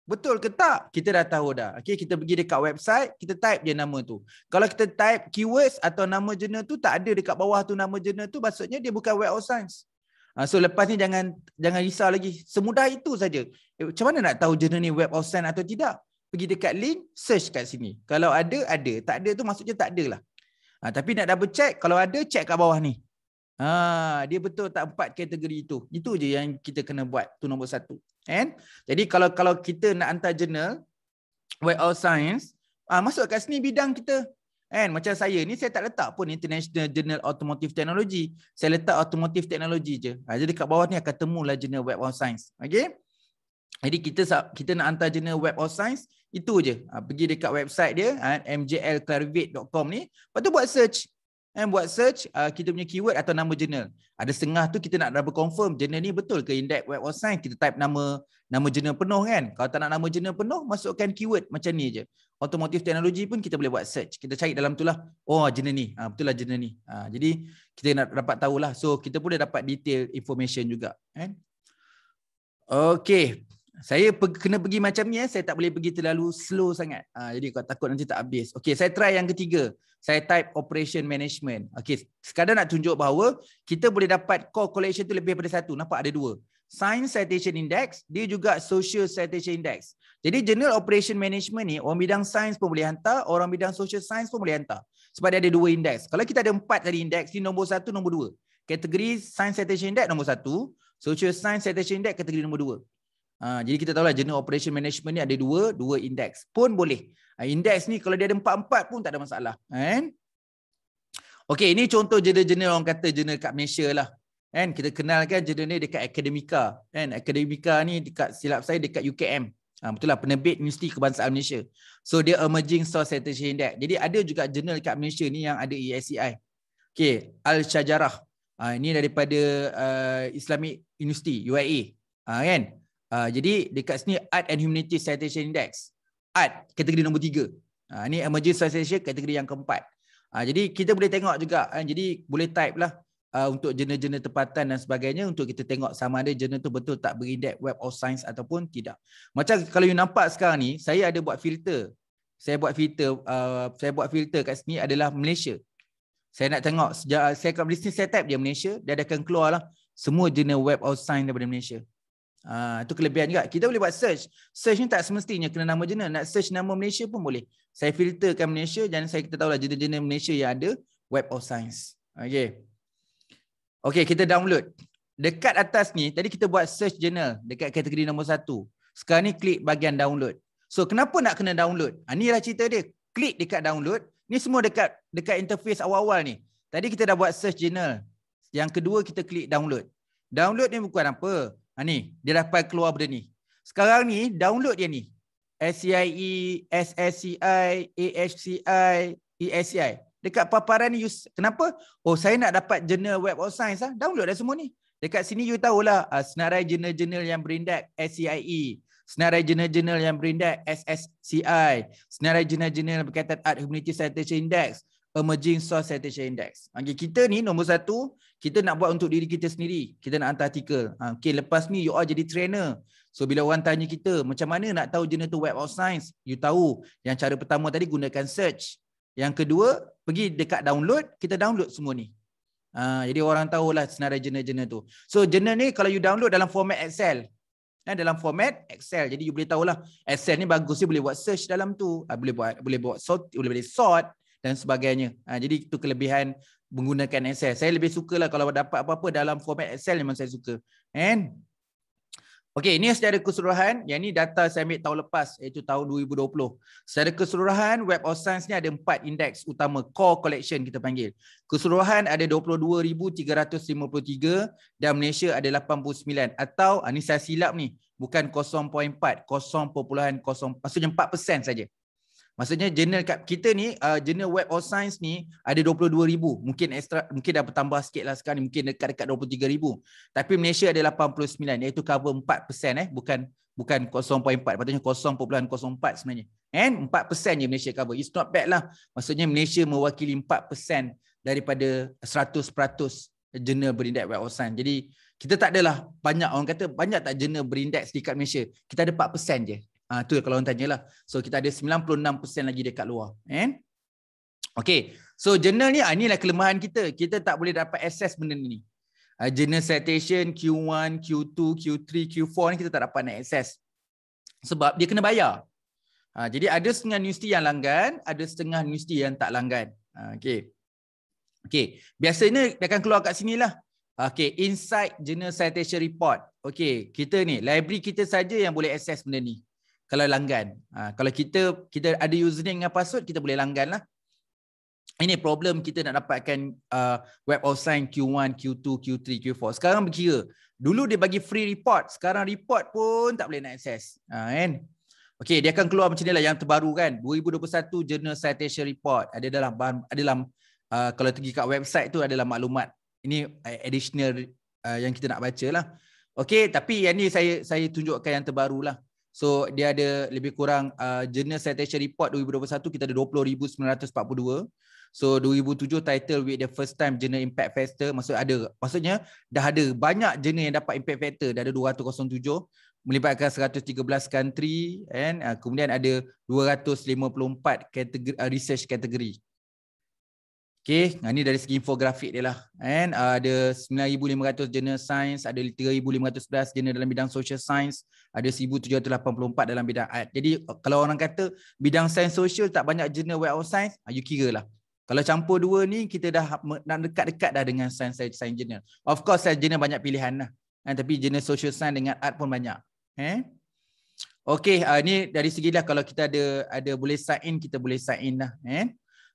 Betul ke tak? Kita dah tahu dah. Okay, kita pergi dekat website, kita type dia nama tu. Kalau kita type keywords atau nama jurnal tu, tak ada dekat bawah tu nama jurnal tu, maksudnya dia bukan web of science. Ah, so lepas ni jangan jangan risau lagi. Semudah itu saja. Eh, macam mana nak tahu jurnal ni web of science atau tidak? Pergi dekat link, search kat sini. Kalau ada, ada. Tak ada tu maksudnya tak ada lah. Ha, ah, tapi nak double check, kalau ada, check kat bawah ni. Ha, dia betul tak empat kategori itu. Itu je yang kita kena buat. tu nombor satu. And, jadi kalau kalau kita nak hantar jurnal, Web of Science, ah, masuk kat sini bidang kita. And, macam saya ni, saya tak letak pun International Journal Automotive Technology. Saya letak Automotive Technology je. Ha, jadi kat bawah ni akan temulah jurnal Web of Science. Okay? Jadi kita kita nak hantar jurnal Web of Science, itu je. Ha, pergi dekat website dia, ha, mjlclarivate.com ni. Lepas tu buat search. Dan buat search uh, kita punya keyword atau nama journal. Ada setengah tu kita nak double confirm journal ni betul ke index web of Kita type nama nama journal penuh kan. Kalau tak nak nama journal penuh, masukkan keyword macam ni je. Automotive technology pun kita boleh buat search. Kita cari dalam tu lah. Oh journal ni. Uh, betul lah journal ni. Uh, jadi kita nak dapat tahulah. So kita boleh dapat detail information juga. Kan? Okay saya per- kena pergi macam ni eh. saya tak boleh pergi terlalu slow sangat ha, jadi kau takut nanti tak habis Okay, saya try yang ketiga saya type operation management Okay. sekadar nak tunjuk bahawa kita boleh dapat core collection tu lebih daripada satu nampak ada dua science citation index dia juga social citation index jadi general operation management ni orang bidang sains pun boleh hantar orang bidang social science pun boleh hantar sebab dia ada dua index kalau kita ada empat tadi index ni nombor satu nombor dua kategori science citation index nombor satu social science citation index kategori nombor dua Uh, jadi kita tahu lah jenis operation management ni ada dua, dua index pun boleh. Uh, index ni kalau dia ada empat-empat pun tak ada masalah. And, okay, ini contoh jenis-jenis orang kata jenis kat Malaysia lah. And, kita kan jenis ni dekat Akademika. And, Akademika ni dekat silap saya dekat UKM. Uh, ha, betul lah, penerbit Universiti Kebangsaan Malaysia. So dia Emerging Source Citation Index. Jadi ada juga jenis kat Malaysia ni yang ada ESCI. Okay, Al-Shajarah. ini daripada uh, Islamic University, UIA. Uh, e. kan? Ah, jadi dekat sini Art and Humanities Citation Index. Art kategori nombor tiga. Uh, ah, ini Emerging Citation kategori yang keempat. Uh, jadi kita boleh tengok juga. Uh, jadi boleh type lah uh, untuk jurnal-jurnal tempatan dan sebagainya untuk kita tengok sama ada jurnal tu betul tak berindek Web of Science ataupun tidak. Macam kalau you nampak sekarang ni, saya ada buat filter. Saya buat filter uh, saya buat filter kat sini adalah Malaysia. Saya nak tengok, sejak, saya kat sini saya type dia Malaysia, dia akan keluar semua jurnal Web of Science daripada Malaysia. Ah, itu kelebihan juga. Kita boleh buat search. Search ni tak semestinya kena nama jenama. Nak search nama Malaysia pun boleh. Saya filterkan Malaysia dan saya kita lah jenama-jenama Malaysia yang ada Web of Science. Okay, okay kita download. Dekat atas ni, tadi kita buat search journal dekat kategori nombor satu. Sekarang ni klik bahagian download. So, kenapa nak kena download? Ha, ni lah cerita dia. Klik dekat download. Ni semua dekat dekat interface awal-awal ni. Tadi kita dah buat search journal. Yang kedua kita klik download. Download ni bukan apa. Ha, ni, dia dapat keluar benda ni. Sekarang ni, download dia ni. SCIE, SSCI, AHCI, ESCI. Dekat paparan ni, you, kenapa? Oh, saya nak dapat jurnal web of science. Ha? Download dah semua ni. Dekat sini, you tahulah uh, ah, senarai jurnal-jurnal yang berindak SCIE. Senarai jurnal-jurnal yang berindak SSCI. Senarai jurnal-jurnal berkaitan Art Humanity Citation Index. Emerging Source Citation Index. Okay, kita ni nombor satu, kita nak buat untuk diri kita sendiri kita nak hantar artikel ha, okay lepas ni you all jadi trainer so bila orang tanya kita macam mana nak tahu jenis tu web of science you tahu yang cara pertama tadi gunakan search yang kedua pergi dekat download kita download semua ni Ha, jadi orang tahulah senarai jurnal-jurnal tu So jurnal ni kalau you download dalam format Excel eh, Dalam format Excel Jadi you boleh tahulah Excel ni bagus ni boleh buat search dalam tu ha, Boleh buat boleh buat sort, boleh sort dan sebagainya ha, Jadi itu kelebihan menggunakan Excel. Saya lebih suka lah kalau dapat apa-apa dalam format Excel memang saya suka. And Okey, ini secara keseluruhan, yang ini data saya ambil tahun lepas iaitu tahun 2020. Secara keseluruhan, Web of Science ni ada empat indeks utama core collection kita panggil. Keseluruhan ada 22,353 dan Malaysia ada 89 atau ini ah, saya silap ni, bukan 0.4, 0.0, maksudnya 4% saja. Maksudnya jurnal kat kita ni, uh, jurnal Web of Science ni ada 22,000. Mungkin extra, mungkin dah bertambah sikit lah sekarang ni. Mungkin dekat-dekat 23,000. Tapi Malaysia ada 89, iaitu cover 4% eh. Bukan bukan 0.4, patutnya 0.04 sebenarnya. And 4% je Malaysia cover. It's not bad lah. Maksudnya Malaysia mewakili 4% daripada 100% jurnal berindek Web of Science. Jadi kita tak adalah banyak orang kata banyak tak jurnal berindeks dekat Malaysia. Kita ada 4% je. Ah uh, tu kalau orang tanyalah. So kita ada 96% lagi dekat luar, kan? Okey. So journal ni ah, inilah kelemahan kita. Kita tak boleh dapat access benda ni. Uh, journal citation Q1, Q2, Q3, Q4 ni kita tak dapat nak access. Sebab dia kena bayar. Uh, jadi ada setengah universiti yang langgan, ada setengah universiti yang tak langgan. Uh, okay. Okay. Biasanya dia akan keluar kat sini lah. Okay. Inside journal citation report. Okay. Kita ni, library kita saja yang boleh access benda ni kalau langgan. Ha, kalau kita kita ada username dengan password, kita boleh langgan lah. Ini problem kita nak dapatkan uh, web of science Q1, Q2, Q3, Q4. Sekarang berkira. Dulu dia bagi free report. Sekarang report pun tak boleh nak access. Ha, kan? Okay, dia akan keluar macam ni lah yang terbaru kan. 2021 Journal Citation Report. Ada dalam, bahan, ada dalam uh, kalau pergi kat website tu adalah maklumat. Ini uh, additional uh, yang kita nak baca lah. Okay, tapi yang ni saya saya tunjukkan yang terbaru lah. So dia ada lebih kurang uh, Journal Citation Report 2021 kita ada 20,942. So 2007 title with the first time Journal Impact Factor maksud ada maksudnya dah ada banyak journal yang dapat impact factor dah ada 207 melibatkan 113 country and uh, kemudian ada 254 kategori, uh, research category. Okay, ini dari segi infografik dia lah. And, uh, ada 9,500 jurnal sains, ada 3,511 jurnal dalam bidang social science, ada 1,784 dalam bidang art. Jadi uh, kalau orang kata bidang sains social tak banyak jurnal web of science, uh, you kira lah. Kalau campur dua ni, kita dah ha, nak dekat-dekat dah dengan sains-sains jurnal. Of course, sains jurnal banyak pilihan lah. And, tapi jurnal social science dengan art pun banyak. Eh? Okay, uh, ni dari segi lah kalau kita ada ada boleh sign kita boleh sign lah. Eh?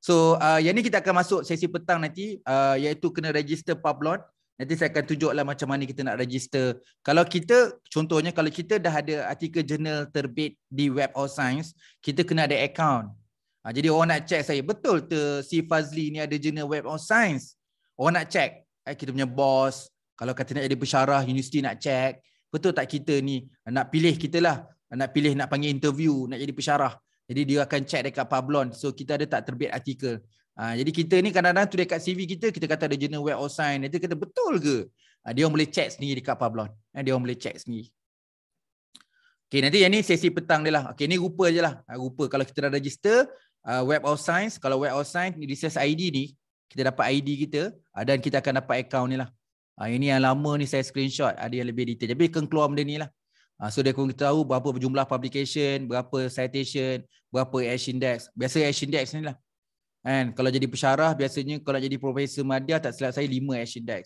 So uh, yang ni kita akan masuk sesi petang nanti uh, iaitu kena register Pavlon. Nanti saya akan tunjuklah macam mana kita nak register. Kalau kita contohnya kalau kita dah ada artikel jurnal terbit di Web of Science, kita kena ada account. Uh, jadi orang nak check saya betul ke si Fazli ni ada jurnal Web of Science? Orang nak check. Eh, kita punya boss, kalau kata nak jadi pesarah universiti nak check. Betul tak kita ni nak pilih kita lah. Nak pilih nak panggil interview, nak jadi pesarah. Jadi dia akan check dekat Pablon. So kita ada tak terbit artikel. Ha, jadi kita ni kadang-kadang tu dekat CV kita, kita kata ada journal web or sign. Dia kata betul ke? Ha, dia orang boleh check sendiri dekat Pablon. Ha, eh, dia orang boleh check sendiri. Okay, nanti yang ni sesi petang dia lah. Okay, ni rupa je lah. Ha, rupa kalau kita dah register uh, web of science. Kalau web of science, ni recess ID ni. Kita dapat ID kita. Uh, dan kita akan dapat account ni lah. Uh, ini yang lama ni saya screenshot. Ada yang lebih detail. Tapi akan keluar benda ni lah. Ah, so dia kena tahu berapa jumlah publication, berapa citation, berapa H index. Biasa H index ni lah. And kalau jadi pesyarah, biasanya kalau jadi profesor madia, tak silap saya 5 H index.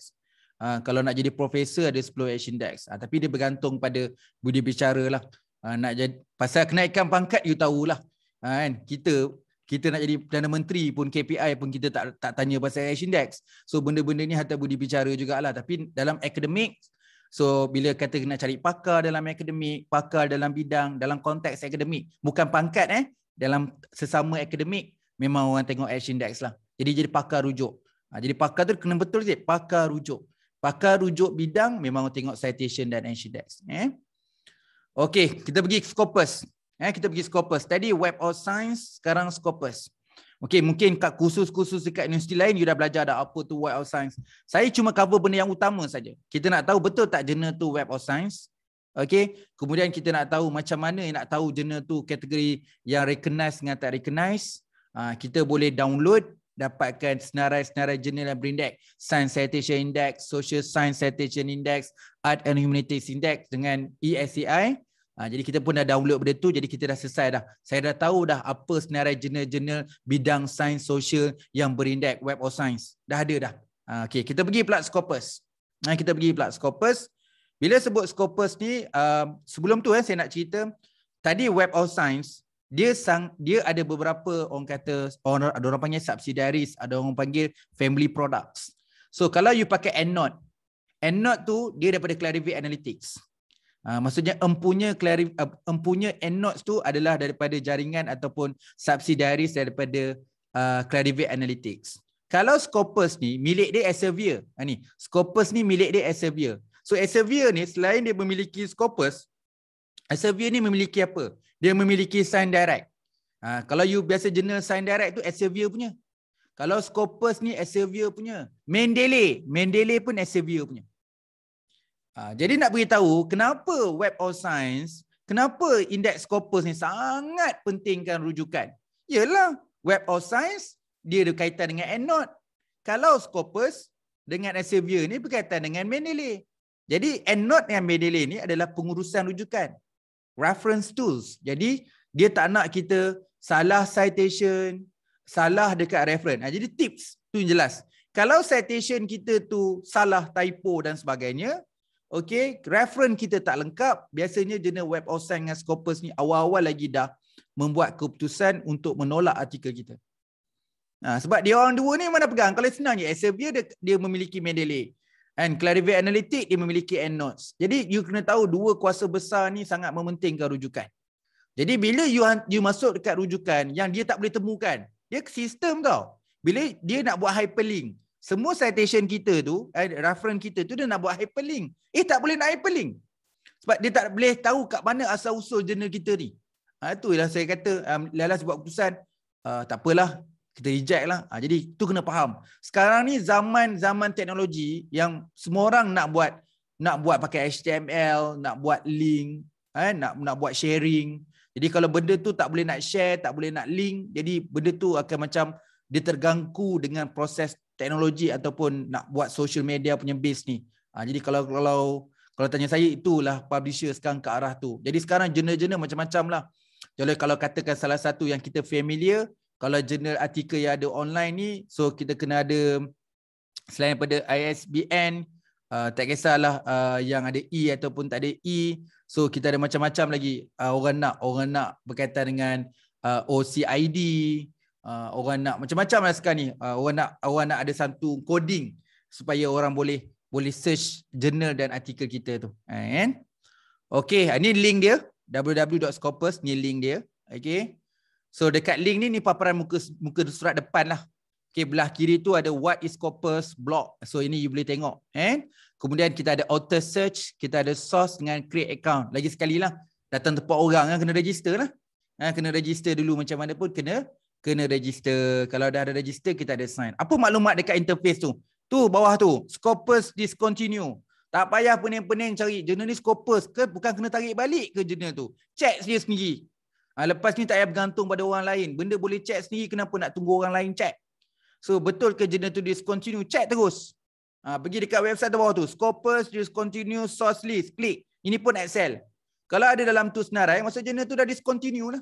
Ha, kalau nak jadi profesor, ada 10 H index. Ha, tapi dia bergantung pada budi bicara lah. Ha, nak jadi, pasal kenaikan pangkat, you tahulah. Ha, kan? Kita kita nak jadi Perdana Menteri pun, KPI pun kita tak tak tanya pasal H index. So benda-benda ni hatta budi bicara jugalah. Tapi dalam akademik, So bila kata nak cari pakar dalam akademik, pakar dalam bidang, dalam konteks akademik, bukan pangkat eh, dalam sesama akademik memang orang tengok edge index lah. Jadi jadi pakar rujuk. Ha, jadi pakar tu kena betul je, pakar rujuk. Pakar rujuk bidang memang orang tengok citation dan edge index. Eh? Okay, kita pergi Scopus. Eh, kita pergi Scopus. Tadi Web of Science, sekarang Scopus. Okay, mungkin kat kursus-kursus dekat universiti lain, you dah belajar dah apa tu web of science. Saya cuma cover benda yang utama saja. Kita nak tahu betul tak jurnal tu web of science. Okay, kemudian kita nak tahu macam mana nak tahu jurnal tu kategori yang recognize dengan tak recognize. Ah, kita boleh download, dapatkan senarai-senarai jurnal yang berindek. Science Citation Index, Social Science Citation Index, Art and Humanities Index dengan ESCI. Ha, jadi kita pun dah download benda tu jadi kita dah selesai dah. Saya dah tahu dah apa senarai jurnal-jurnal bidang sains sosial yang berindeks web of science. Dah ada dah. Ha, okay. Kita pergi pula Scopus. Ha, kita pergi pula Scopus. Bila sebut Scopus ni, uh, sebelum tu eh, saya nak cerita, tadi web of science, dia sang, dia ada beberapa orang kata, orang, ada orang panggil subsidiaries, ada orang panggil family products. So kalau you pakai EndNote, EndNote tu dia daripada Clarivate Analytics. Ha, maksudnya empunya empunya Enots tu adalah daripada jaringan ataupun subsidiaries daripada uh, Clarivate Analytics. Kalau Scopus ni milik dia Elsevier. Ha, ah, ni, Scopus ni milik dia Elsevier. So Elsevier ni selain dia memiliki Scopus, Elsevier ni memiliki apa? Dia memiliki sign direct. Ha, kalau you biasa jenis sign direct tu Elsevier punya. Kalau Scopus ni Elsevier punya. Mendeley, Mendeley pun Elsevier punya. Ha, jadi nak beritahu kenapa Web of Science, kenapa Index Scopus ni sangat pentingkan rujukan. Yalah, Web of Science dia ada kaitan dengan EndNote. Kalau Scopus dengan Elsevier ni berkaitan dengan Mendeley. Jadi EndNote dengan Mendeley ni adalah pengurusan rujukan. Reference tools. Jadi dia tak nak kita salah citation, salah dekat reference. Ha, jadi tips tu jelas. Kalau citation kita tu salah typo dan sebagainya, Okay, referen kita tak lengkap. Biasanya jenis web of science dengan Scopus ni awal-awal lagi dah membuat keputusan untuk menolak artikel kita. Ha, sebab dia orang dua ni mana pegang? Kalau senang je, Elsevier dia, dia memiliki Mendeley. And Clarivate Analytics dia memiliki EndNotes. Jadi you kena tahu dua kuasa besar ni sangat mementingkan rujukan. Jadi bila you, you masuk dekat rujukan yang dia tak boleh temukan, dia sistem kau. Bila dia nak buat hyperlink, semua citation kita tu, eh, reference kita tu dia nak buat hyperlink. Eh tak boleh nak hyperlink. Sebab dia tak boleh tahu kat mana asal-usul jurnal kita ni. Ha, tu lah saya kata, um, lelah sebab keputusan, uh, tak apalah, kita reject lah. Ha, jadi tu kena faham. Sekarang ni zaman-zaman teknologi yang semua orang nak buat, nak buat pakai HTML, nak buat link, eh, nak nak buat sharing. Jadi kalau benda tu tak boleh nak share, tak boleh nak link, jadi benda tu akan macam dia terganggu dengan proses teknologi ataupun nak buat social media punya base ni. Ha, jadi kalau kalau kalau tanya saya itulah publisher sekarang ke arah tu. Jadi sekarang jurnal-jurnal macam-macam lah. Jadi kalau katakan salah satu yang kita familiar, kalau jurnal artikel yang ada online ni, so kita kena ada selain daripada ISBN, uh, ha, tak kisahlah uh, yang ada E ataupun tak ada E, so kita ada macam-macam lagi uh, orang nak orang nak berkaitan dengan uh, OCID, Uh, orang nak macam-macam lah sekarang ni. Uh, orang nak orang nak ada satu coding supaya orang boleh boleh search journal dan artikel kita tu. And okay, ini ah, link dia www.scopus ni link dia. Okay. So dekat link ni ni paparan muka muka surat depan lah. Okay, belah kiri tu ada what is scopus blog. So ini you boleh tengok. And kemudian kita ada author search, kita ada source dengan create account. Lagi sekali lah, datang tempat orang kan kena register lah. kena register dulu macam mana pun kena kena register. Kalau dah ada register, kita ada sign. Apa maklumat dekat interface tu? Tu bawah tu, scopus discontinue. Tak payah pening-pening cari jurnal ni scopus ke bukan kena tarik balik ke jurnal tu. Check sendiri sendiri. Ha, lepas ni tak payah bergantung pada orang lain. Benda boleh check sendiri, kenapa nak tunggu orang lain check? So betul ke jurnal tu discontinue? Check terus. Ha, pergi dekat website bawah tu. Scopus discontinue source list. Klik. Ini pun Excel. Kalau ada dalam tu senarai, eh, maksud jurnal tu dah discontinue lah.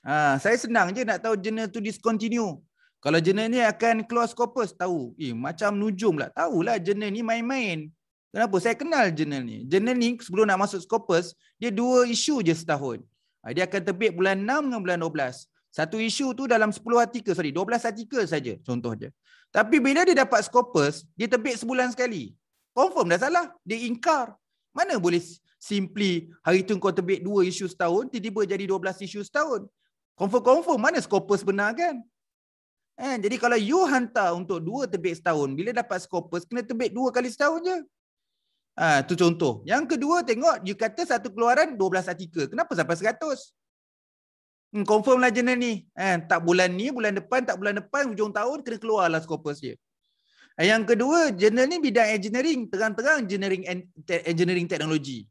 Ha, saya senang je nak tahu journal tu discontinue. Kalau journal ni akan close scopus, tahu. Eh, macam nujum tahu lah journal ni main-main. Kenapa? Saya kenal journal ni. Journal ni sebelum nak masuk scopus, dia dua isu je setahun. Ha, dia akan terbit bulan 6 dengan bulan 12. Satu isu tu dalam 10 artikel, sorry, 12 artikel saja contoh je. Tapi bila dia dapat scopus, dia terbit sebulan sekali. Confirm dah salah. Dia ingkar. Mana boleh simply hari tu kau terbit dua isu setahun, tiba-tiba jadi 12 isu setahun. Confirm-confirm mana skopus benar kan? Eh, jadi kalau you hantar untuk dua tebik setahun, bila dapat skopus kena tebik dua kali setahun je. Itu ha, contoh. Yang kedua, tengok, you kata satu keluaran 12 artikel. Kenapa sampai 100? Hmm, confirmlah jenis ni. Eh, tak bulan ni, bulan depan, tak bulan depan, hujung tahun, kena keluarlah Scopus je. Eh, yang kedua, jurnal ni bidang engineering, terang-terang engineering engineering teknologi.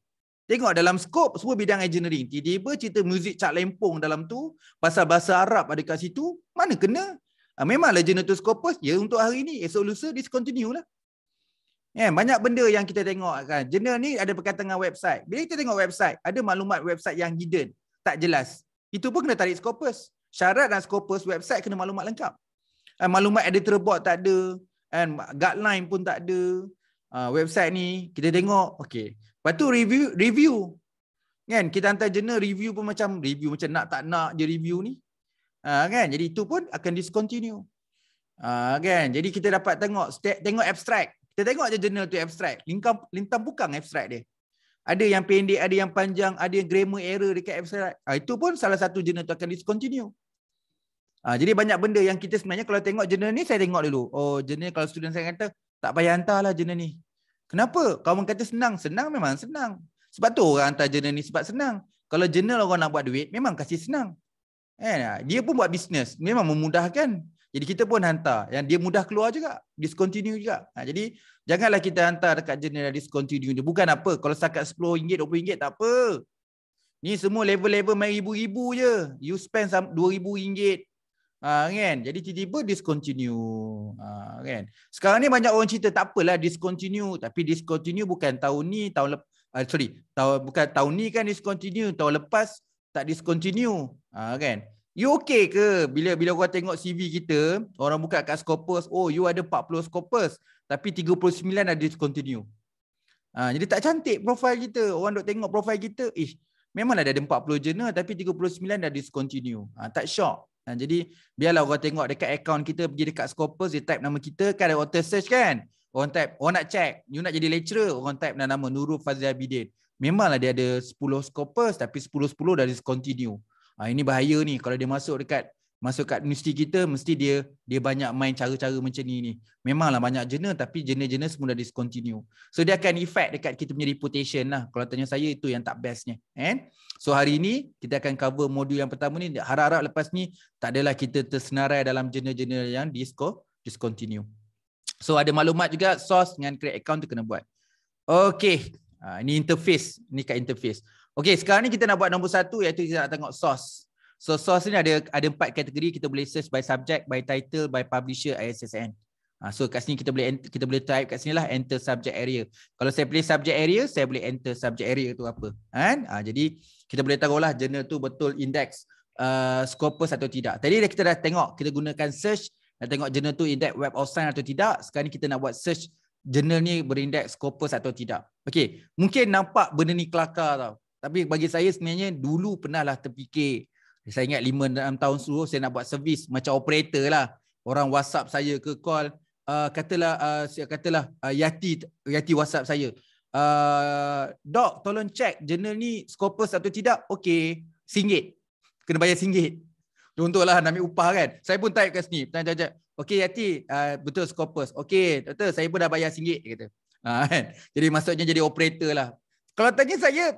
Tengok dalam skop semua bidang engineering. Tiba-tiba cerita muzik cak lempung dalam tu, pasal bahasa Arab ada kat situ, mana kena? Ha, ah, memanglah genetic scopus, ya untuk hari ni, esok lusa discontinue lah. Yeah, banyak benda yang kita tengok kan. Jurnal ni ada berkaitan dengan website. Bila kita tengok website, ada maklumat website yang hidden, tak jelas. Itu pun kena tarik scopus. Syarat dan scopus website kena maklumat lengkap. Eh, maklumat editor board tak ada, and guideline pun tak ada. Uh, website ni kita tengok, Okay. Lepas tu review review. Kan kita hantar jurnal review pun macam review macam nak tak nak je review ni. Ha, kan jadi itu pun akan discontinue. Ha, kan jadi kita dapat tengok tengok abstract. Kita tengok je jurnal tu abstract. Lingkam lintang bukan abstract dia. Ada yang pendek, ada yang panjang, ada yang grammar error dekat abstract. Ha, itu pun salah satu jurnal tu akan discontinue. Ha, jadi banyak benda yang kita sebenarnya kalau tengok jurnal ni saya tengok dulu. Oh jurnal kalau student saya kata tak payah lah jurnal ni. Kenapa? Kawan kata senang. Senang memang senang. Sebab tu orang hantar jurnal ni sebab senang. Kalau jurnal orang nak buat duit, memang kasih senang. Eh, dia pun buat bisnes. Memang memudahkan. Jadi kita pun hantar. Yang dia mudah keluar juga. Discontinue juga. Ha, jadi janganlah kita hantar dekat jurnal yang discontinue. Dia. Bukan apa. Kalau sakat RM10, RM20 tak apa. Ni semua level-level main ribu-ribu je. You spend RM2,000 Ha, kan? Jadi tiba-tiba discontinue. Ha, kan? Sekarang ni banyak orang cerita tak apalah discontinue. Tapi discontinue bukan tahun ni, tahun lepas. Uh, sorry, tahun, bukan tahun ni kan discontinue, tahun lepas tak discontinue. Ha, kan? You okay ke bila bila kau tengok CV kita, orang buka kat Scopus, oh you ada 40 Scopus tapi 39 ada discontinue. Ha, jadi tak cantik profil kita. Orang duk tengok profil kita, ish, memang lah ada 40 jurnal tapi 39 dah discontinue. Ha, tak shock. Ha, jadi biarlah orang tengok dekat account kita pergi dekat Scopus dia type nama kita kan ada auto search kan. Orang type, orang nak check, you nak jadi lecturer, orang type dengan nama Nurul Fazil Abidin. Memanglah dia ada 10 Scopus tapi 10-10 dah discontinue. Ha, ini bahaya ni kalau dia masuk dekat masuk kat universiti kita mesti dia dia banyak main cara-cara macam ni ni. Memanglah banyak jenis tapi jenis-jenis semua dah discontinue. So dia akan effect dekat kita punya reputation lah. Kalau tanya saya itu yang tak bestnya. Kan? So hari ni kita akan cover modul yang pertama ni. Harap-harap lepas ni tak adalah kita tersenarai dalam jenis-jenis yang disco discontinue. So ada maklumat juga source dengan create account tu kena buat. Okay. Uh, ah, ini interface. Ni kat interface. Okay sekarang ni kita nak buat nombor satu iaitu kita nak tengok source. So source ni ada ada empat kategori kita boleh search by subject, by title, by publisher ISSN. Ah ha, so kat sini kita boleh kita boleh type kat lah enter subject area. Kalau saya pilih subject area, saya boleh enter subject area tu apa. Kan? Ah jadi kita boleh tahu lah journal tu betul index uh, Scopus atau tidak. Tadi dah kita dah tengok kita gunakan search dan tengok journal tu index web of science atau tidak. Sekarang ni kita nak buat search journal ni berindex Scopus atau tidak. Okey, mungkin nampak benda ni kelakar tau. Tapi bagi saya sebenarnya dulu pernah lah terfikir saya ingat 5-6 tahun dulu saya nak buat servis macam operator lah. Orang WhatsApp saya ke call. Uh, katalah uh, katalah uh, Yati Yati WhatsApp saya. Uh, Dok tolong check jurnal ni scopus atau tidak. Okey. Singgit. Kena bayar singgit. Contohlah nak ambil upah kan. Saya pun type kat sini. Tanya -tanya. Okey Yati uh, betul scopus. Okey doktor saya pun dah bayar singgit. Kata. Uh, kan? Jadi maksudnya jadi operator lah. Kalau tanya saya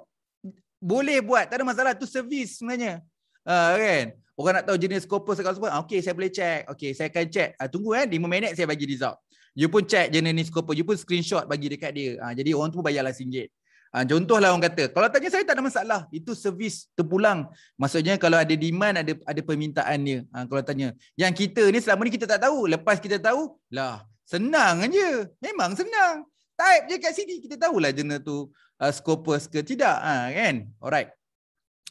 boleh buat. Tak ada masalah. tu servis sebenarnya. Ha, kan? Orang nak tahu jenis scopus atau apa? Okey, saya boleh check. Okey, saya akan check. Ha, tunggu kan, eh. 5 minit saya bagi result. You pun check jenis ni scopus. You pun screenshot bagi dekat dia. Ha, jadi orang tu pun bayarlah RM1. Ha, contohlah orang kata, kalau tanya saya tak ada masalah. Itu servis terpulang. Maksudnya kalau ada demand, ada ada permintaan dia. Ha, kalau tanya. Yang kita ni selama ni kita tak tahu. Lepas kita tahu, lah senang je. Memang senang. Type je kat sini. Kita tahulah jenis tu uh, scopus ke tidak. Ha, kan? Alright.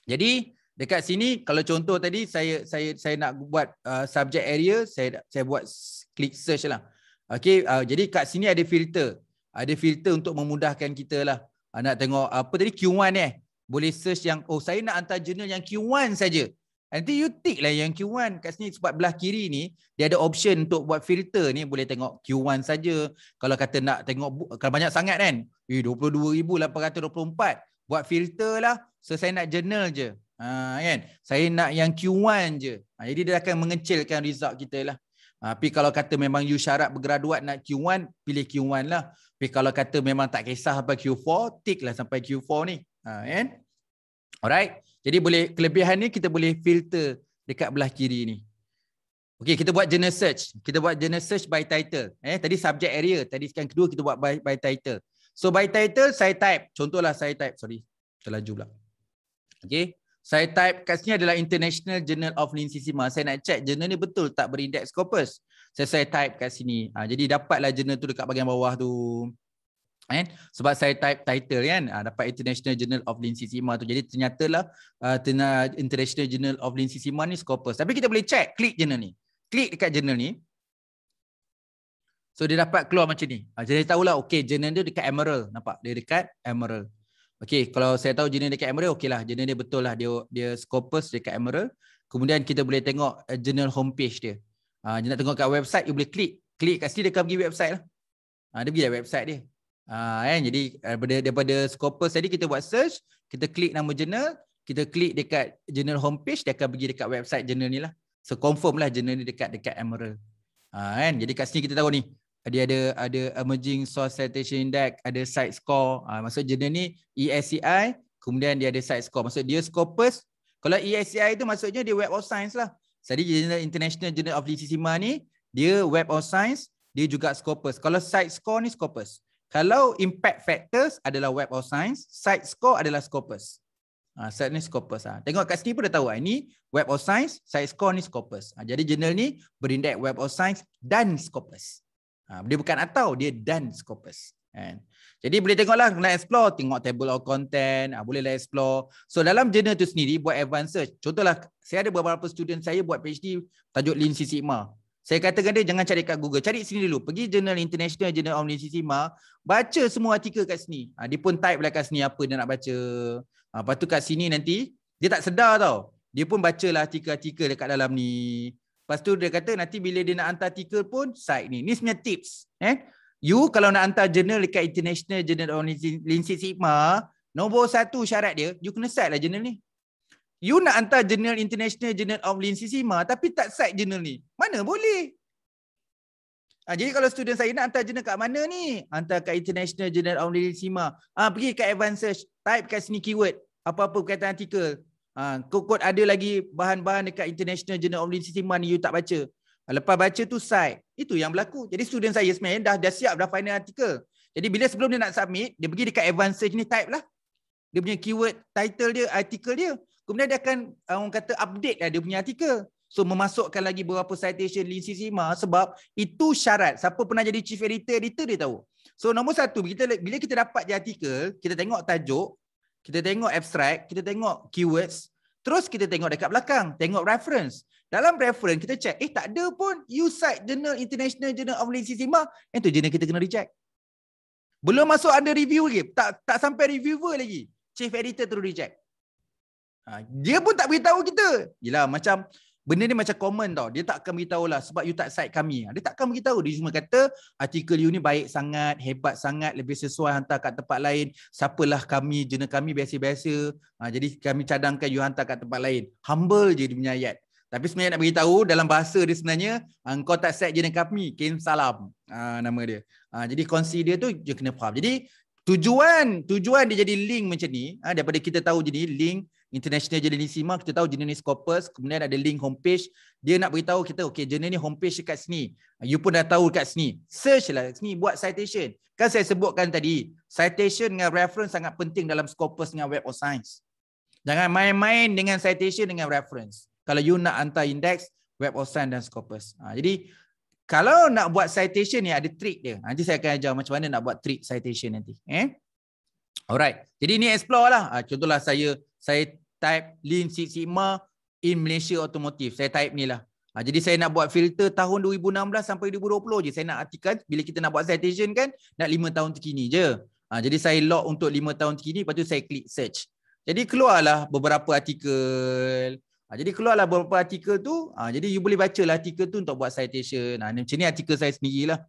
Jadi, Dekat sini kalau contoh tadi saya saya saya nak buat uh, subject area saya saya buat klik search lah. Okey uh, jadi kat sini ada filter. Ada filter untuk memudahkan kita lah. Uh, nak tengok uh, apa tadi Q1 eh. Boleh search yang oh saya nak hantar journal yang Q1 saja. Nanti you tick lah yang Q1 kat sini sebab belah kiri ni dia ada option untuk buat filter ni boleh tengok Q1 saja. Kalau kata nak tengok kalau banyak sangat kan. Eh 22824 buat filter lah. So saya nak journal je. Ha, kan? Saya nak yang Q1 je. Ha, jadi dia akan mengecilkan result kita lah. Ha, tapi kalau kata memang you syarat bergraduat nak Q1, pilih Q1 lah. Tapi kalau kata memang tak kisah apa Q4, tick lah sampai Q4 ni. Ha, kan? Alright. Jadi boleh kelebihan ni kita boleh filter dekat belah kiri ni. Okay, kita buat journal search. Kita buat journal search by title. Eh, tadi subject area. Tadi sekarang kedua kita buat by, by title. So by title, saya type. Contohlah saya type. Sorry, terlaju pula. Okay, saya type kat sini adalah International Journal of Lincisima. Saya nak check jurnal ni betul tak berindex corpus. Saya saya type kat sini. Ha, jadi dapatlah jurnal tu dekat bahagian bawah tu. Kan? Sebab saya type title kan. Ha, dapat International Journal of Lincisima tu. Jadi ternyata lah uh, International Journal of Lincisima ni scopus. Tapi kita boleh check. Klik jurnal ni. Klik dekat jurnal ni. So dia dapat keluar macam ni. Ha, jadi tahulah okay jurnal dia dekat Emerald. Nampak? Dia dekat Emerald. Okay, kalau saya tahu jenis dekat Emerald, okeylah. Jenis dia betul lah. Dia, dia Scopus dekat Emerald. Kemudian kita boleh tengok eh, journal homepage dia. Ha, dia nak tengok kat website, you boleh klik. Klik kat sini, dia akan pergi website lah. Ha, dia pergi kat website dia. Ha, kan? Jadi eh, daripada, daripada Scopus tadi, kita buat search. Kita klik nama journal. Kita klik dekat journal homepage, dia akan pergi dekat website journal ni lah. So confirm lah journal ni dekat, dekat Emerald. Ha, kan? Jadi kat sini kita tahu ni dia ada ada emerging source citation index ada site score ah uh, maksud jurnal ni ESCI kemudian dia ada site score maksud dia scopus kalau ESCI tu maksudnya dia web of science lah jadi jurnal international journal of lisisima ni dia web of science dia juga scopus kalau site score ni scopus kalau impact factors adalah web of science site score adalah scopus ah site ni scopus ah uh. tengok kat sini pun dah tahu ah uh. ini web of science site score ni scopus uh, ah, jadi jurnal ni berindeks web of science dan scopus Ha, dia bukan atau dia dan scopus kan? jadi boleh tengoklah nak explore tengok table of content ah ha, bolehlah explore so dalam journal tu sendiri buat advanced search contohlah saya ada beberapa student saya buat PhD tajuk lean six sigma saya katakan dia jangan cari kat Google cari sini dulu pergi journal international journal of lean six sigma baca semua artikel kat sini ha, dia pun type lah kat sini apa dia nak baca ah lepas tu kat sini nanti dia tak sedar tau dia pun bacalah artikel-artikel dekat dalam ni Lepas tu dia kata nanti bila dia nak hantar artikel pun site ni. Ni sebenarnya tips. Eh? You kalau nak hantar journal dekat International Journal of Linsit Sigma, nombor satu syarat dia, you kena site lah journal ni. You nak hantar journal International Journal of Linsit Sigma tapi tak site journal ni. Mana boleh? Ha, jadi kalau student saya nak hantar journal kat mana ni? Hantar kat International Journal of Linsit Sigma. Ah ha, pergi kat Advanced Search, type kat sini keyword apa-apa berkaitan artikel. Ha, kau kod ada lagi bahan-bahan dekat International Journal of Literacy mana you tak baca. Ha, lepas baca tu side. Itu yang berlaku. Jadi student saya sebenarnya dah, dah siap dah final article. Jadi bila sebelum dia nak submit, dia pergi dekat advance search ni type lah. Dia punya keyword title dia, artikel dia. Kemudian dia akan uh, orang kata update lah dia punya artikel. So memasukkan lagi beberapa citation link CCMA sebab itu syarat. Siapa pernah jadi chief editor, editor dia tahu. So nombor satu, kita, bila kita dapat je artikel, kita tengok tajuk, kita tengok abstract, kita tengok keywords, Terus kita tengok dekat belakang, tengok reference. Dalam reference kita check, eh tak ada pun you cite journal international journal of Malaysia Sima, itu journal kita kena reject. Belum masuk under review lagi, tak tak sampai reviewer lagi. Chief editor terus reject. Ha, dia pun tak beritahu kita. Yalah macam Benda ni macam common tau. Dia tak akan beritahu lah sebab you tak side kami. Ah, dia tak akan beritahu. Dia cuma kata artikel you ni baik sangat, hebat sangat, lebih sesuai hantar kat tempat lain. Siapalah kami, jenis kami biasa-biasa. Ha, jadi kami cadangkan you hantar kat tempat lain. Humble je dia punya ayat. Tapi sebenarnya nak beritahu dalam bahasa dia sebenarnya engkau ah, tak set jenis kami. Kain salam ha, nama dia. Ha, jadi konsi dia tu you kena faham. Jadi tujuan tujuan dia jadi link macam ni ha, daripada kita tahu jadi link international journalism kita tahu jenis Scopus kemudian ada link homepage dia nak beritahu kita okey jenis ni homepage dekat sini you pun dah tahu dekat sini search lah sini buat citation kan saya sebutkan tadi citation dengan reference sangat penting dalam scopus dengan web of science jangan main-main dengan citation dengan reference kalau you nak hantar index web of science dan scopus ha, jadi kalau nak buat citation ni ada trick dia nanti saya akan ajar macam mana nak buat trick citation nanti eh Alright. Jadi ni explore lah. Ha, contohlah saya saya type Lean Six Sigma in Malaysia Automotive. Saya type ni lah. Ha, jadi saya nak buat filter tahun 2016 sampai 2020 je. Saya nak artikan bila kita nak buat citation kan, nak 5 tahun terkini je. Ha, jadi saya log untuk 5 tahun terkini, lepas tu saya klik search. Jadi keluarlah beberapa artikel. Ha, jadi keluarlah beberapa artikel tu. Ha, jadi you boleh baca lah artikel tu untuk buat citation. Ha, macam ni artikel saya sendirilah.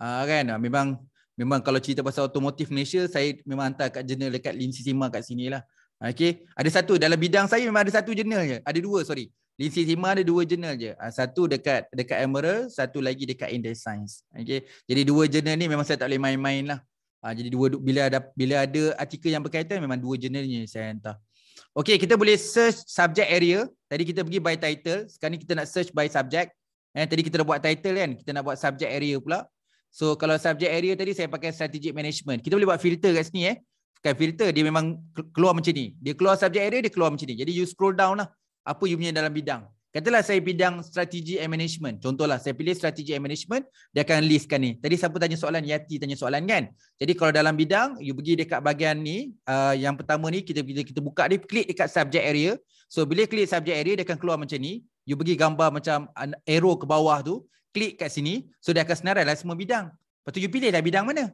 Ha, kan? Ha, memang memang kalau cerita pasal otomotif Malaysia, saya memang hantar kat jurnal dekat Lin Sisima kat sini lah. Okay, ada satu dalam bidang saya memang ada satu jurnal je. Ada dua, sorry. Lin Six ada dua jurnal je. Ah, satu dekat dekat Emerald, satu lagi dekat Index Science. Okey. Jadi dua jurnal ni memang saya tak boleh main-main lah. Ah, jadi dua bila ada bila ada artikel yang berkaitan memang dua jurnal ni saya hantar. Okay, kita boleh search subject area. Tadi kita pergi by title, sekarang kita nak search by subject. Eh, tadi kita dah buat title kan, kita nak buat subject area pula. So kalau subject area tadi saya pakai strategic management. Kita boleh buat filter kat sini eh tekan filter dia memang keluar macam ni dia keluar subject area dia keluar macam ni jadi you scroll down lah apa you punya dalam bidang katalah saya bidang strategi and management contohlah saya pilih strategi and management dia akan listkan ni tadi siapa tanya soalan Yati tanya soalan kan jadi kalau dalam bidang you pergi dekat bahagian ni uh, yang pertama ni kita, kita kita buka dia klik dekat subject area so bila klik subject area dia akan keluar macam ni you pergi gambar macam arrow ke bawah tu klik kat sini so dia akan senarai lah semua bidang lepas tu you pilih lah bidang mana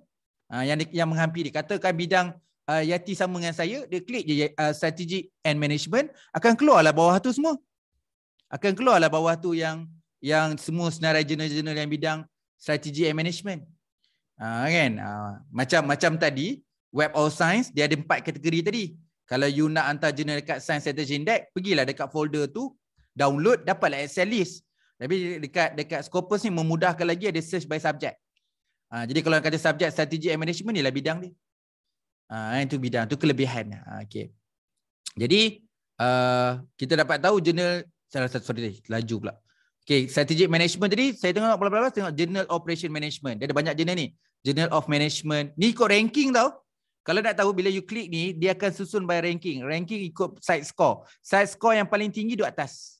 uh, yang yang menghampiri katakan bidang uh, Yati sama dengan saya dia klik je uh, strategic and management akan keluarlah bawah tu semua akan keluarlah bawah tu yang yang semua senarai jurnal-jurnal yang bidang strategi and management uh, kan uh, macam macam tadi web of science dia ada empat kategori tadi kalau you nak hantar jurnal dekat science strategy index pergilah dekat folder tu download dapatlah excel list tapi dekat dekat scopus ni memudahkan lagi ada search by subject. Ha, jadi kalau kata subjek strategi and management ni lah bidang dia. Uh, itu bidang tu kelebihan. Uh, ah, okay. Jadi uh, kita dapat tahu jurnal salah satu sorry eh, laju pula. Okay, strategic management tadi saya tengok pelan-pelan tengok journal operation management. Dia ada banyak jurnal ni. Journal of management. Ni ikut ranking tau. Kalau nak tahu bila you click ni, dia akan susun by ranking. Ranking ikut site score. Site score yang paling tinggi di atas.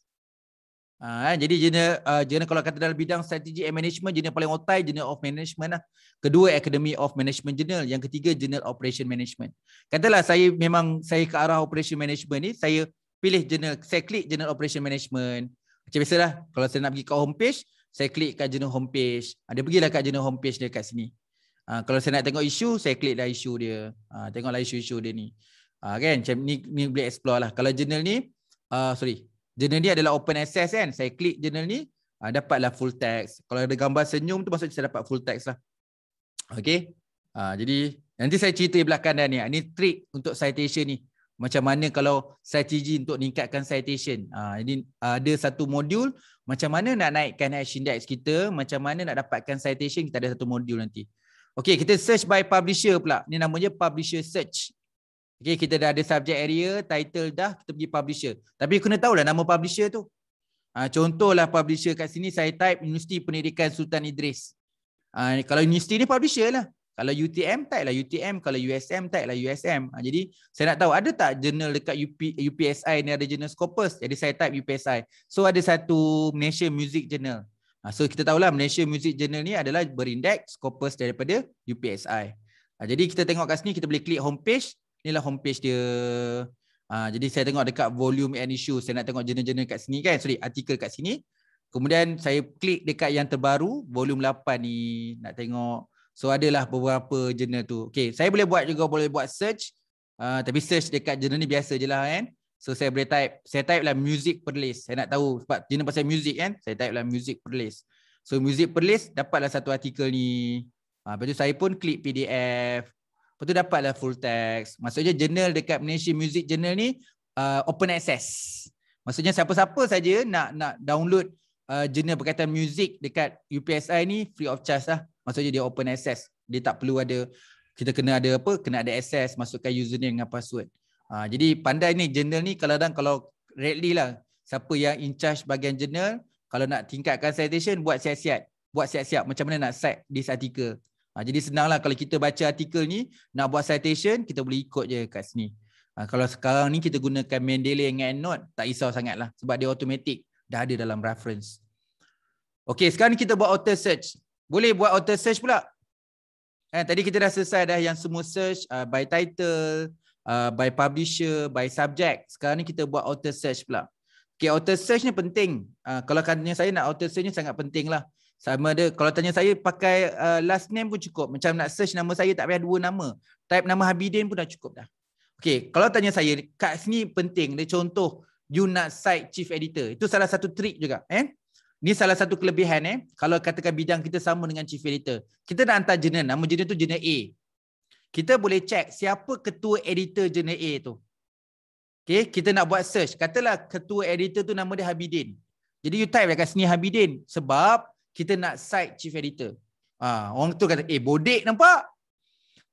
Ha, jadi jenis, uh, jenis kalau kata dalam bidang strategi and management jenis paling otai jenis of management lah. Kedua Academy of Management Journal, yang ketiga Journal Operation Management. Katalah saya memang saya ke arah operation management ni, saya pilih jenis saya klik Journal Operation Management. Macam biasalah kalau saya nak pergi ke homepage, saya klik kat jenis homepage. Ha, ah, dia pergilah kat jenis homepage dia kat sini. Ha, kalau saya nak tengok isu, saya klik kliklah isu dia. Ha, tengoklah isu-isu dia ni. Ha, kan? Macam ni, ni boleh explore lah. Kalau jurnal ni, uh, sorry, Journal ni adalah open access kan. Saya klik journal ni, uh, dapatlah full text. Kalau ada gambar senyum tu maksudnya saya dapat full text lah. Okay. Uh, ah, jadi nanti saya cerita di belakang dah ni. Ini ah, trick untuk citation ni. Macam mana kalau strategi untuk meningkatkan citation. Uh, jadi ada satu modul. Macam mana nak naikkan hash index kita. Macam mana nak dapatkan citation. Kita ada satu modul nanti. Okay kita search by publisher pula. Ini namanya publisher search. Okay, kita dah ada subject area, title dah, kita pergi publisher. Tapi kena lah nama publisher tu. Ha, contohlah publisher kat sini, saya type Universiti Pendidikan Sultan Idris. Ha, kalau universiti ni publisher lah. Kalau UTM, type lah UTM. Kalau USM, type lah USM. Ha, ah, jadi saya nak tahu, ada tak jurnal dekat UP, UPSI ni ada jurnal Scopus? Jadi saya type UPSI. So ada satu Malaysia Music Journal. Ha, so kita tahulah Malaysia Music Journal ni adalah berindeks Scopus daripada UPSI. Ha, jadi kita tengok kat sini, kita boleh klik homepage inilah homepage dia. Uh, jadi saya tengok dekat volume and issue, saya nak tengok jurnal-jurnal kat sini kan. Sorry, artikel kat sini. Kemudian saya klik dekat yang terbaru, volume 8 ni nak tengok. So adalah beberapa jurnal tu. Okay, saya boleh buat juga boleh buat search. Uh, tapi search dekat jurnal ni biasa je lah kan. So saya boleh type, saya type lah music playlist. Saya nak tahu sebab jenis pasal music kan. Saya type lah music playlist. So music dapat lah satu artikel ni. Ha, lepas tu saya pun klik PDF. Lepas tu dapatlah full text. Maksudnya journal dekat Malaysia Music Journal ni uh, open access. Maksudnya siapa-siapa saja nak nak download uh, journal berkaitan music dekat UPSI ni free of charge lah. Maksudnya dia open access. Dia tak perlu ada kita kena ada apa? Kena ada access, masukkan username dengan password. Uh, jadi pandai ni journal ni kalau dan kalau readily lah siapa yang in charge bahagian journal kalau nak tingkatkan citation buat siap-siap. Buat siap-siap macam mana nak cite this article. Ha, jadi senanglah kalau kita baca artikel ni, nak buat citation, kita boleh ikut je kat sini. Ha, kalau sekarang ni kita gunakan Mendeley dengan EndNote, tak risau lah sebab dia automatic, dah ada dalam reference. Okay, sekarang kita buat auto search. Boleh buat auto search pula? Eh, tadi kita dah selesai dah yang semua search uh, by title, uh, by publisher, by subject. Sekarang ni kita buat auto search pula. Okay, auto search ni penting. Uh, kalau katanya saya nak auto search ni sangat penting lah. Sama ada kalau tanya saya pakai uh, last name pun cukup. Macam nak search nama saya tak payah dua nama. Type nama Habidin pun dah cukup dah. Okey, kalau tanya saya kat sini penting dia contoh you nak site chief editor. Itu salah satu trick juga, eh. Ni salah satu kelebihan eh. Kalau katakan bidang kita sama dengan chief editor. Kita nak hantar jurnal, nama jurnal tu jurnal A. Kita boleh check siapa ketua editor jurnal A tu. Okey, kita nak buat search. Katalah ketua editor tu nama dia Habidin. Jadi you type dekat sini Habidin sebab kita nak side chief editor. Ha, orang tu kata, eh bodek nampak?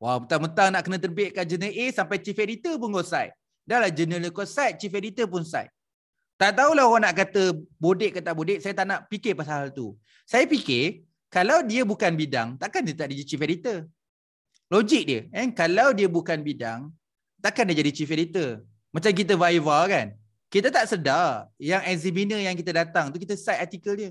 Wah, betul-betul nak kena terbitkan jurnal A sampai chief editor pun kau side. Dah lah jurnal kau side, chief editor pun side. Tak tahulah orang nak kata bodek ke tak bodek, saya tak nak fikir pasal hal tu. Saya fikir, kalau dia bukan bidang, takkan dia tak jadi chief editor. Logik dia. Eh? Kalau dia bukan bidang, takkan dia jadi chief editor. Macam kita Viva kan. Kita tak sedar yang examiner yang kita datang tu kita side artikel dia.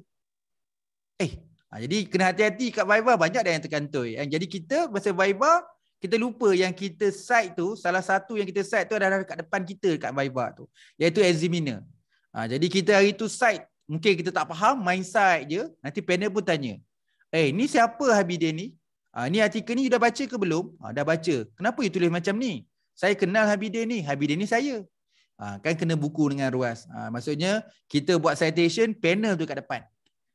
Eh, ha, jadi kena hati-hati kat Viva banyak dah yang terkantoi. Eh, jadi kita masa Viva kita lupa yang kita site tu salah satu yang kita site tu adalah dekat depan kita dekat Viva tu iaitu examiner. Ha, jadi kita hari tu site mungkin kita tak faham main site je nanti panel pun tanya. Eh, ni siapa Habidin ni? Ha, ni artikel ni you dah baca ke belum? Ha, dah baca. Kenapa you tulis macam ni? Saya kenal Habidin ni. Habidin ni saya. Ha, kan kena buku dengan ruas. Ha, maksudnya kita buat citation panel tu kat depan.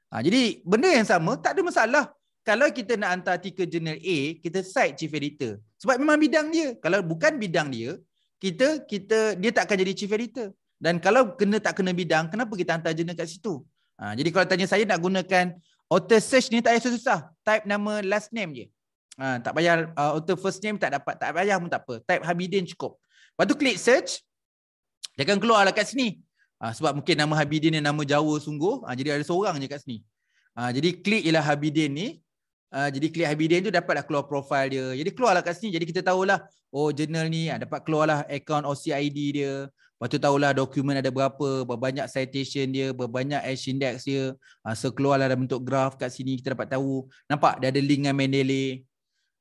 Ha, jadi benda yang sama tak ada masalah. Kalau kita nak hantar artikel jurnal A, kita cite chief editor. Sebab memang bidang dia. Kalau bukan bidang dia, kita kita dia tak akan jadi chief editor. Dan kalau kena tak kena bidang, kenapa kita hantar jurnal kat situ? Ha, jadi kalau tanya saya nak gunakan auto search ni tak payah susah Type nama last name je. Ha, tak payah uh, author first name tak dapat. Tak payah pun tak apa. Type Habidin cukup. Lepas tu klik search. Dia akan keluar lah kat sini. Ah, sebab mungkin nama Habidin ni nama Jawa sungguh. Uh, jadi ada seorang je kat sini. Uh, jadi klik ialah Habidin ni. Uh, jadi klik Habidin tu dapatlah keluar profil dia. Jadi keluarlah kat sini. Jadi kita tahulah oh jurnal ni uh, dapat keluarlah account OCID dia. Lepas tu tahulah dokumen ada berapa, berbanyak citation dia, berbanyak hash index dia. Uh, so keluarlah dalam bentuk graf kat sini kita dapat tahu. Nampak dia ada link dengan Mendeley.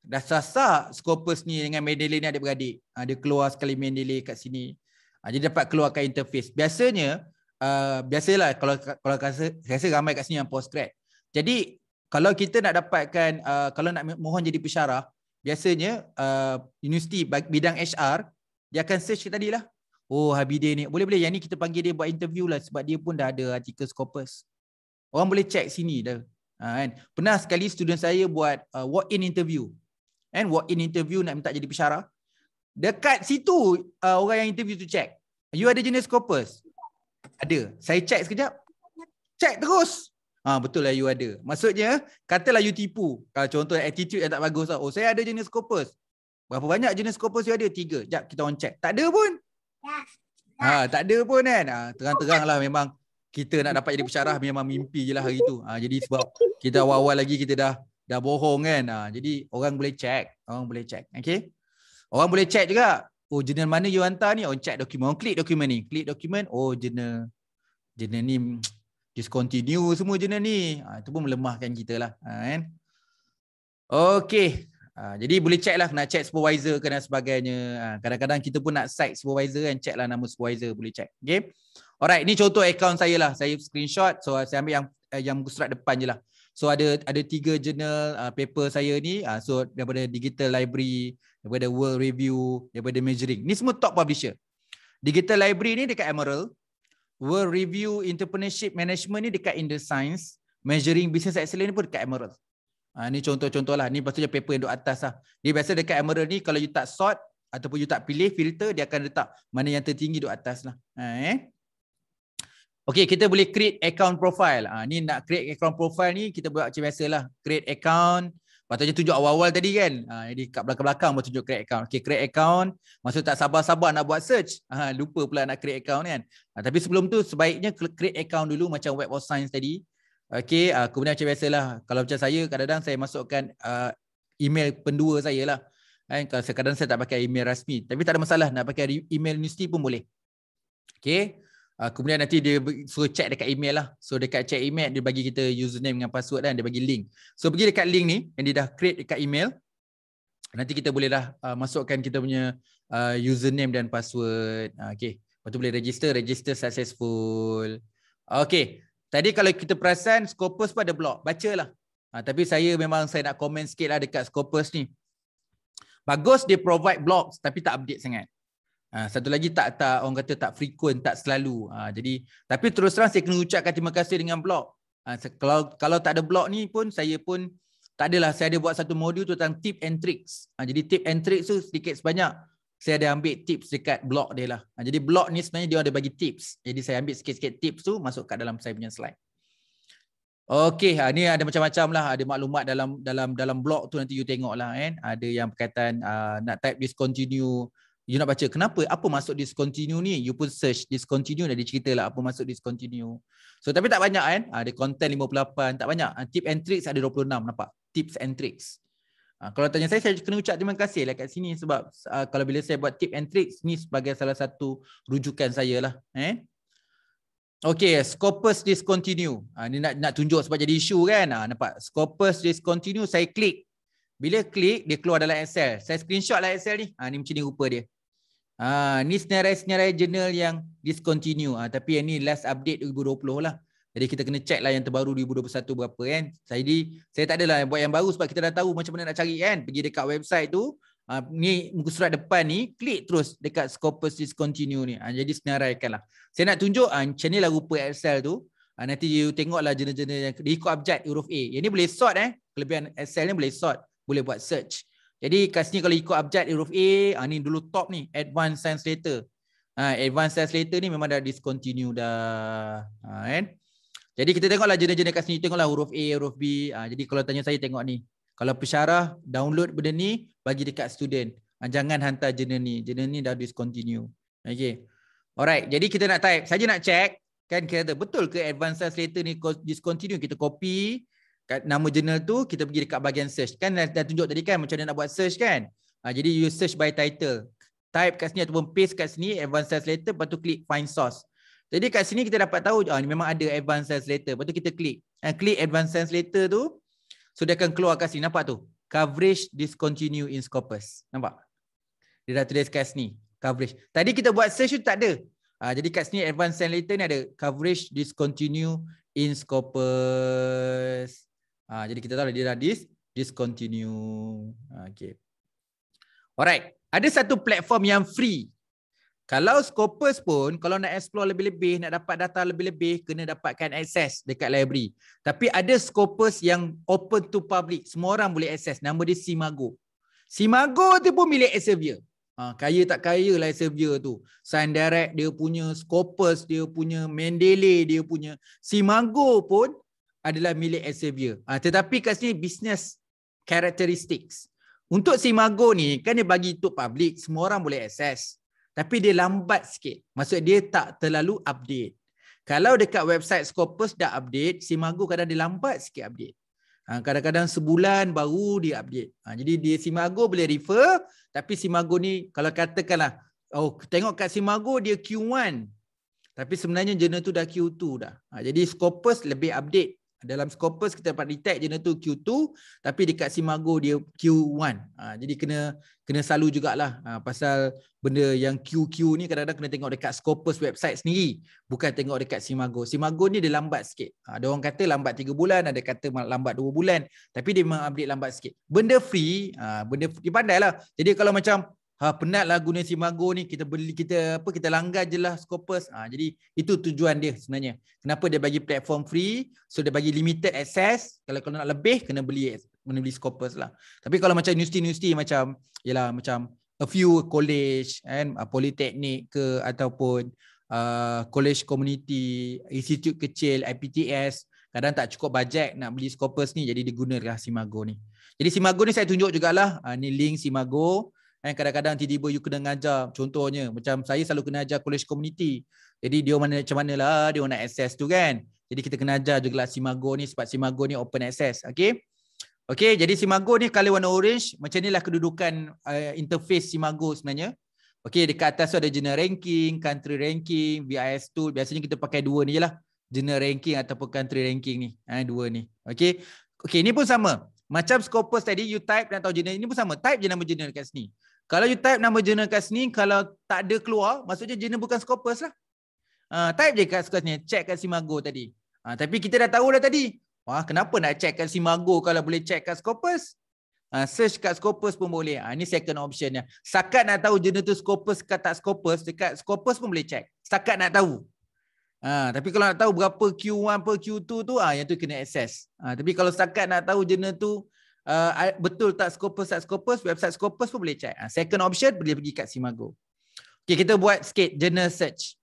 Dah sasak Scopus ni dengan Mendeley ni adik-beradik. Uh, dia keluar sekali Mendeley kat sini. Ha, jadi dapat keluarkan interface. Biasanya, uh, biasalah kalau kalau rasa, rasa ramai kat sini yang postgrad. Jadi, kalau kita nak dapatkan, uh, kalau nak mohon jadi pesyarah, biasanya uh, universiti bidang HR, dia akan search tadi lah. Oh, Habidin ni. Boleh-boleh, yang ni kita panggil dia buat interview lah sebab dia pun dah ada artikel Scopus. Orang boleh check sini dah. Ha, kan? Pernah sekali student saya buat uh, walk-in interview. And walk-in interview nak minta jadi pesyarah. Dekat situ uh, orang yang interview tu check. You ada jenis corpus? Ada. Saya check sekejap. Check terus. Ha, betul lah you ada. Maksudnya, katalah you tipu. Kalau ah, contoh attitude yang tak bagus. Oh, saya ada jenis corpus. Berapa banyak jenis corpus you ada? Tiga. Sekejap, kita on check. Tak ada pun. Ha, tak ada pun kan. Ha, Terang-terang lah memang kita nak dapat jadi pesarah memang mimpi je lah hari tu. Ha, jadi sebab kita awal-awal lagi kita dah dah bohong kan. Ha, jadi orang boleh check. Orang boleh check. Okay. Orang boleh check juga. Oh jurnal mana you hantar ni? Oh check dokumen. Oh, klik dokumen ni. Klik dokumen. Oh jurnal. Jurnal ni discontinue semua jurnal ni. Ha, itu pun melemahkan kita lah. Ha, kan? Okay. Ha, ah, jadi boleh check lah. Nak check supervisor ke dan sebagainya. Kadang-kadang ha, kita pun nak site supervisor kan. Check lah nama supervisor. Boleh check. Okay. Alright. Ni contoh account saya lah. Saya screenshot. So saya ambil yang eh, yang muka surat depan je lah. So ada ada tiga jurnal uh, paper saya ni. Uh, so daripada digital library daripada World Review, daripada Majoring. Ni semua top publisher. Digital Library ni dekat Emerald. World Review Entrepreneurship Management ni dekat Science. Measuring Business Excellence ni pun dekat Emerald. Ha, ni contoh-contoh lah. Ni pasal je paper yang duduk atas lah. Dia biasa dekat Emerald ni kalau you tak sort ataupun you tak pilih filter, dia akan letak mana yang tertinggi duduk atas lah. Ha, eh? Okay, kita boleh create account profile. Ha, ni nak create account profile ni, kita buat macam biasa lah. Create account, Patut Patutnya tunjuk awal-awal tadi kan. Ha, jadi kat belakang-belakang baru tunjuk create account. Okay, create account. Maksud tak sabar-sabar nak buat search. Ha, lupa pula nak create account kan. Ha, tapi sebelum tu sebaiknya create account dulu macam web of science tadi. Okay, ha, kemudian macam lah. Kalau macam saya, kadang-kadang saya masukkan uh, email pendua saya lah. Kan? Kadang-kadang saya tak pakai email rasmi. Tapi tak ada masalah nak pakai email universiti pun boleh. Okay. Uh, kemudian nanti dia suruh check dekat email lah. So dekat check email dia bagi kita username dengan password dan dia bagi link. So pergi dekat link ni yang dia dah create dekat email. Nanti kita boleh dah uh, masukkan kita punya uh, username dan password. Uh, okay. Lepas tu boleh register, register successful. Okay. Tadi kalau kita perasan Scopus pun ada blog. Bacalah. Uh, tapi saya memang saya nak komen sikit lah dekat Scopus ni. Bagus dia provide blog, tapi tak update sangat. Ha, satu lagi tak tak orang kata tak frequent, tak selalu. Ha, jadi tapi terus terang saya kena ucapkan terima kasih dengan blog. Ha, kalau kalau tak ada blog ni pun saya pun tak adalah saya ada buat satu modul tu tentang tip and tricks. Ha, jadi tip and tricks tu sedikit sebanyak saya ada ambil tips dekat blog dia lah. Ha, jadi blog ni sebenarnya dia ada bagi tips. Jadi saya ambil sikit-sikit tips tu masuk kat dalam saya punya slide. Okey, ha, ni ada macam-macam lah. Ada maklumat dalam dalam dalam blog tu nanti you tengok lah kan. Ada yang berkaitan uh, nak type discontinue, you nak baca kenapa apa masuk discontinue ni you pun search discontinue dan dia cerita lah apa masuk discontinue so tapi tak banyak kan ada content 58 tak banyak ah, tip and tricks ada 26 nampak tips and tricks ah, kalau tanya saya, saya kena ucap terima kasih lah kat sini sebab uh, kalau bila saya buat tip and tricks ni sebagai salah satu rujukan saya lah. Eh? Okay, Scopus Discontinue. Ha, ni nak, nak tunjuk sebab jadi isu kan. Ha, nampak? Scopus Discontinue, saya klik. Bila klik, dia keluar dalam Excel. Saya screenshot lah Excel ni. Ha, ni macam ni rupa dia. Ah, ni senarai-senarai jurnal yang discontinue. Ah, tapi yang ni last update 2020 lah. Jadi kita kena check lah yang terbaru 2021 berapa kan. Jadi saya tak adalah buat yang baru sebab kita dah tahu macam mana nak cari kan. Pergi dekat website tu. Ha, ni muka surat depan ni klik terus dekat Scopus Discontinue ni ha, jadi kan lah saya nak tunjuk ha, macam ni lah rupa Excel tu ha, nanti you tengok lah jenis-jenis yang ikut abjad huruf A yang ni boleh sort eh kelebihan Excel ni boleh sort boleh buat search jadi kat sini kalau ikut abjad huruf A, ha, ni dulu top ni, advanced science later. Ha, advanced science later ni memang dah discontinue dah. Ha, kan? Jadi kita tengoklah jenis-jenis kat sini, tengoklah huruf A, huruf B. Ha, jadi kalau tanya saya tengok ni. Kalau pesyarah, download benda ni, bagi dekat student. Ha, jangan hantar jenis ni. Jenis ni dah discontinue. Okay. Alright, jadi kita nak type. saya nak check. Kan kita kata, betul ke advanced science later ni discontinue? Kita copy kat nama journal tu kita pergi dekat bahagian search kan dah, dah tunjuk tadi kan macam mana nak buat search kan ha, jadi you search by title type kat sini ataupun paste kat sini advanced sales letter lepas tu klik find source jadi kat sini kita dapat tahu ah, ni memang ada advanced sales letter lepas tu kita klik eh, klik advanced sales letter tu so dia akan keluar kat sini nampak tu coverage discontinue in scopus nampak dia dah tulis kat sini coverage tadi kita buat search tu tak ada ah, jadi kat sini advanced sales letter ni ada coverage discontinue in scopus Ha, jadi kita tahu dia dah dis discontinue. Ah, okay. Alright. Ada satu platform yang free. Kalau Scopus pun, kalau nak explore lebih-lebih, nak dapat data lebih-lebih, kena dapatkan access dekat library. Tapi ada Scopus yang open to public. Semua orang boleh access. Nama dia Simago. Simago tu pun milik Elsevier. Ha, ah, kaya tak kaya lah Elsevier tu. Sign direct dia punya, Scopus dia punya, Mendeley dia punya. Simago pun adalah milik Elsevier. Ha, tetapi kat sini business characteristics. Untuk Simago ni kan dia bagi untuk public semua orang boleh access. Tapi dia lambat sikit. Maksud dia tak terlalu update. Kalau dekat website Scopus dah update, Simago kadang dia lambat sikit update. Ah, kadang-kadang sebulan baru dia update. Ah, jadi dia Simago boleh refer. Tapi Simago ni kalau katakanlah. Oh tengok kat Simago dia Q1. Tapi sebenarnya jurnal tu dah Q2 dah. Jadi Scopus lebih update dalam scopus kita dapat detect jenis tu Q2 tapi dekat Simago dia Q1 ha, jadi kena kena selalu jugalah ha, pasal benda yang QQ ni kadang-kadang kena tengok dekat scopus website sendiri bukan tengok dekat Simago Simago ni dia lambat sikit ha, ada orang kata lambat 3 bulan ada kata lambat 2 bulan tapi dia memang update lambat sikit benda free ha, benda free, dia pandailah jadi kalau macam ha penat lagu Nancy Mago ni kita beli kita apa kita langgar je lah Scopus. Ha, jadi itu tujuan dia sebenarnya. Kenapa dia bagi platform free? So dia bagi limited access. Kalau kalau nak lebih kena beli kena beli Scopus lah. Tapi kalau macam universiti-universiti macam yalah macam a few college and uh, ah, polytechnic ke ataupun uh, college community institut kecil IPTS kadang tak cukup bajet nak beli Scopus ni jadi digunakanlah Simago ni. Jadi Simago ni saya tunjuk jugalah uh, ni link Simago. Kan kadang-kadang tiba-tiba you kena ngajar contohnya macam saya selalu kena ajar college community. Jadi dia mana macam mana lah, dia nak access tu kan. Jadi kita kena ajar juga lah Simago ni sebab Simago ni open access. Okay. Okay, jadi Simago ni kalau warna orange. Macam ni lah kedudukan uh, interface Simago sebenarnya. Okay, dekat atas tu ada general ranking, country ranking, VIS tool. Biasanya kita pakai dua ni je lah. General ranking ataupun country ranking ni. Ha, dua ni. Okay. Okay, ni pun sama. Macam Scopus tadi, you type dan tahu general. Ini pun sama. Type je nama general dekat sini. Kalau you type nama jurnal kat sini, kalau tak ada keluar, maksudnya jurnal bukan Scopus lah. Uh, type je kat Scopus ni, check kat Simago tadi. Uh, tapi kita dah tahu dah tadi, wah kenapa nak check kat Simago kalau boleh check kat Scopus? Uh, search kat Scopus pun boleh. Uh, ini second option ya. Sakat nak tahu jurnal tu Scopus ke tak Scopus, dekat Scopus pun boleh check. Sakat nak tahu. Uh, tapi kalau nak tahu berapa Q1 per Q2 tu, uh, yang tu kena access. Uh, tapi kalau sakat nak tahu jurnal tu, uh, betul tak Scopus, site Scopus, website Scopus pun boleh check. Uh, second option boleh pergi kat Simago. Okay, kita buat sikit journal search.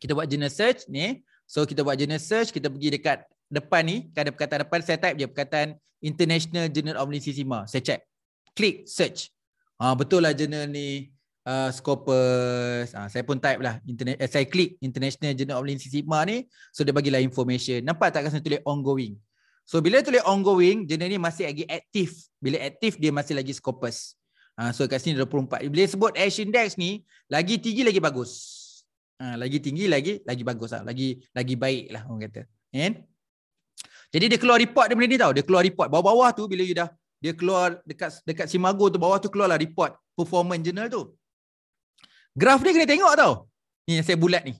Kita buat journal search ni. So kita buat journal search, kita pergi dekat depan ni. Kan ada perkataan depan, saya type je perkataan International Journal of Malaysia Sima. Saya check. Klik search. Ha, betul lah journal ni. Uh, Scopus. Ha, saya pun type lah. Internet, eh, saya klik International Journal of Malaysia Sima ni. So dia bagilah information. Nampak tak kan saya tulis ongoing? So bila tulis ongoing, jenis ni masih lagi aktif. Bila aktif, dia masih lagi scopus. Ha, so kat sini 24. Bila sebut ash index ni, lagi tinggi lagi bagus. Ha, lagi tinggi lagi lagi bagus. lah Lagi lagi baik lah orang kata. And? Jadi dia keluar report dia benda ni tau. Dia keluar report. Bawah-bawah tu bila you dah dia keluar dekat dekat Simago tu bawah tu keluarlah report performance journal tu. Graf ni kena tengok tau. Ni yang saya bulat ni.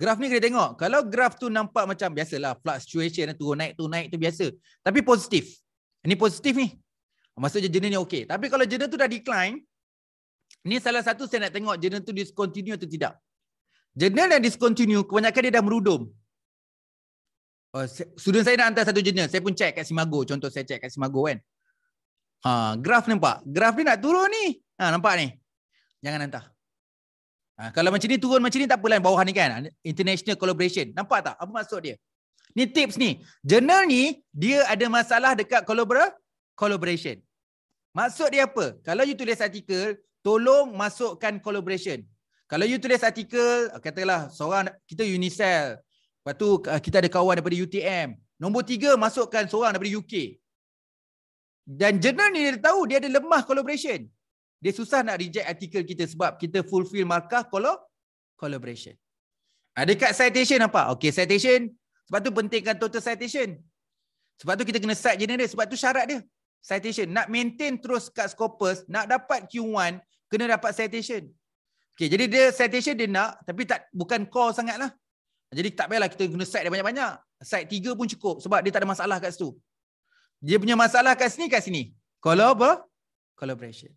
Graf ni kena tengok. Kalau graf tu nampak macam biasalah fluctuation tu naik tu naik tu biasa. Tapi positif. Ini positif ni. Maksudnya jenis ni okey. Tapi kalau jenis tu dah decline, ni salah satu saya nak tengok jenis tu discontinue atau tidak. Jenis yang discontinue kebanyakan dia dah merudum. Oh, student saya nak hantar satu jenis. Saya pun check kat Simago. Contoh saya check kat Simago kan. Ha, graf nampak. Graf ni nak turun ni. Ha, nampak ni. Jangan hantar. Ha, kalau macam ni turun macam ni tak apalah bawah ni kan. International collaboration. Nampak tak apa maksud dia? Ni tips ni. Journal ni dia ada masalah dekat collabora collaboration. Maksud dia apa? Kalau you tulis artikel, tolong masukkan collaboration. Kalau you tulis artikel, katalah seorang kita Unisel. Lepas tu uh, kita ada kawan daripada UTM. Nombor tiga, masukkan seorang daripada UK. Dan journal ni dia tahu dia ada lemah collaboration dia susah nak reject artikel kita sebab kita fulfill markah kalau collaboration. Ada ah, kat citation apa? Okay, citation. Sebab tu pentingkan total citation. Sebab tu kita kena cite general. Sebab tu syarat dia. Citation. Nak maintain terus kat Scopus, nak dapat Q1, kena dapat citation. Okay, jadi dia citation dia nak, tapi tak bukan core sangat lah. Jadi tak payahlah kita kena cite dia banyak-banyak. Cite tiga pun cukup sebab dia tak ada masalah kat situ. Dia punya masalah kat sini, kat sini. Kalau apa? Collaboration.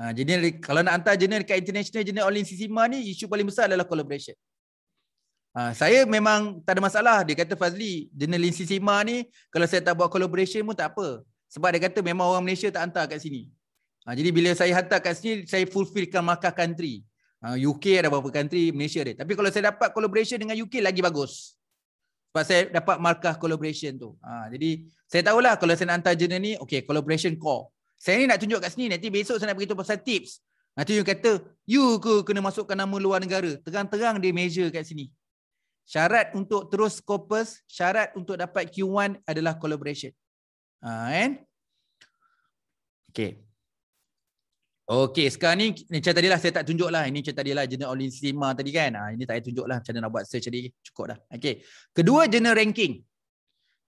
Ha, jenis, kalau nak hantar jenis dekat international jenis Olin Sisima ni, isu paling besar adalah collaboration. Ha, saya memang tak ada masalah. Dia kata Fazli, jenis Olin Sisima ni, kalau saya tak buat collaboration pun tak apa. Sebab dia kata memang orang Malaysia tak hantar kat sini. Ha, jadi bila saya hantar kat sini, saya fulfillkan markah country. Ha, UK ada beberapa country, Malaysia ada. Tapi kalau saya dapat collaboration dengan UK, lagi bagus. Sebab saya dapat markah collaboration tu. Ha, jadi saya tahulah kalau saya nak hantar jenis ni, okay, collaboration core. Saya ni nak tunjuk kat sini nanti besok saya nak beritahu pasal tips. Nanti you kata you ke kena masukkan nama luar negara. Terang-terang dia measure kat sini. Syarat untuk terus Scopus, syarat untuk dapat Q1 adalah collaboration. Ha, kan? Okay. Okay, sekarang ni, ni macam tadi lah, saya tak tunjuk lah. Ini cerita dia lah, jenis online cinema tadi kan. Ha, ini tak payah tunjuk lah, macam nak buat search tadi. Cukup dah. Okay. Kedua, jenis ranking.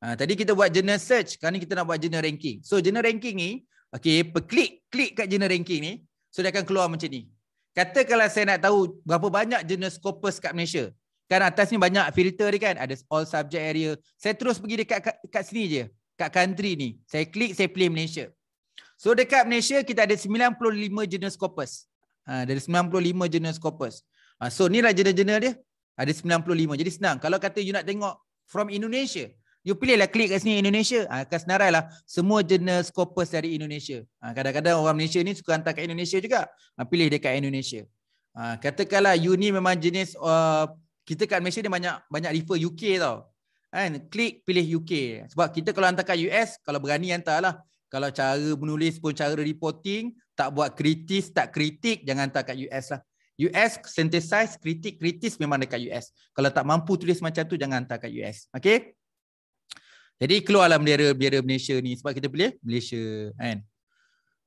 Ha, tadi kita buat jenis search, sekarang ni kita nak buat jenis ranking. So, jenis ranking ni, Okey, klik klik kat jenis ranking ni, so dia akan keluar macam ni. Kata kalau saya nak tahu berapa banyak jenis scopus kat Malaysia. Kan atas ni banyak filter dia kan, ada all subject area. Saya terus pergi dekat kat, kat sini je, kat country ni. Saya klik saya pilih Malaysia. So dekat Malaysia kita ada 95 jenis scopus. Ha, ada 95 jenis scopus. Ha, so ni lah jenis-jenis dia. Ada 95. Jadi senang. Kalau kata you nak tengok from Indonesia, you pilih lah klik kat sini Indonesia ha, akan senarai lah semua jenis corpus dari Indonesia ha, kadang-kadang orang Malaysia ni suka hantar kat Indonesia juga ha, pilih dekat Indonesia ha, katakanlah you ni memang jenis uh, kita kat Malaysia ni banyak banyak refer UK tau kan klik pilih UK sebab kita kalau hantar kat US kalau berani lah. kalau cara menulis pun cara reporting tak buat kritis tak kritik jangan hantar kat US lah US synthesize kritik kritis memang dekat US kalau tak mampu tulis macam tu jangan hantar kat US Okay? Jadi keluarlah bendera-bendera Malaysia ni sebab kita pilih Malaysia kan.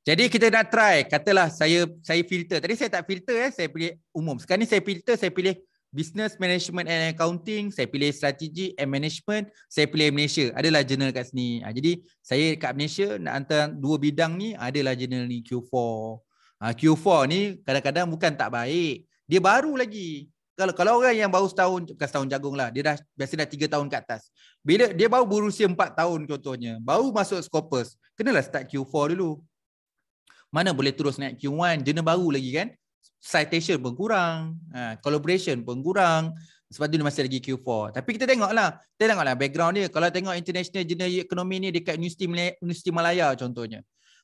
Jadi kita nak try, katalah saya saya filter. Tadi saya tak filter eh, saya pilih umum. Sekarang ni saya filter, saya pilih business management and accounting, saya pilih strategy and management, saya pilih Malaysia. Adalah journal kat sini. Ha, jadi saya kat Malaysia nak hantar dua bidang ni, adalah journal ni Q4. Ha, Q4 ni kadang-kadang bukan tak baik. Dia baru lagi kalau kalau orang yang baru setahun bukan setahun jagung lah dia dah biasa dah 3 tahun ke atas bila dia baru berusia 4 tahun contohnya baru masuk scopus kenalah start Q4 dulu mana boleh terus naik Q1 jenis baru lagi kan citation pun kurang ha, collaboration pun kurang sebab dia masih lagi Q4 tapi kita tengoklah kita tengoklah background dia kalau tengok international jurnal ekonomi ni dekat Universiti Malaya, Universiti Malaya contohnya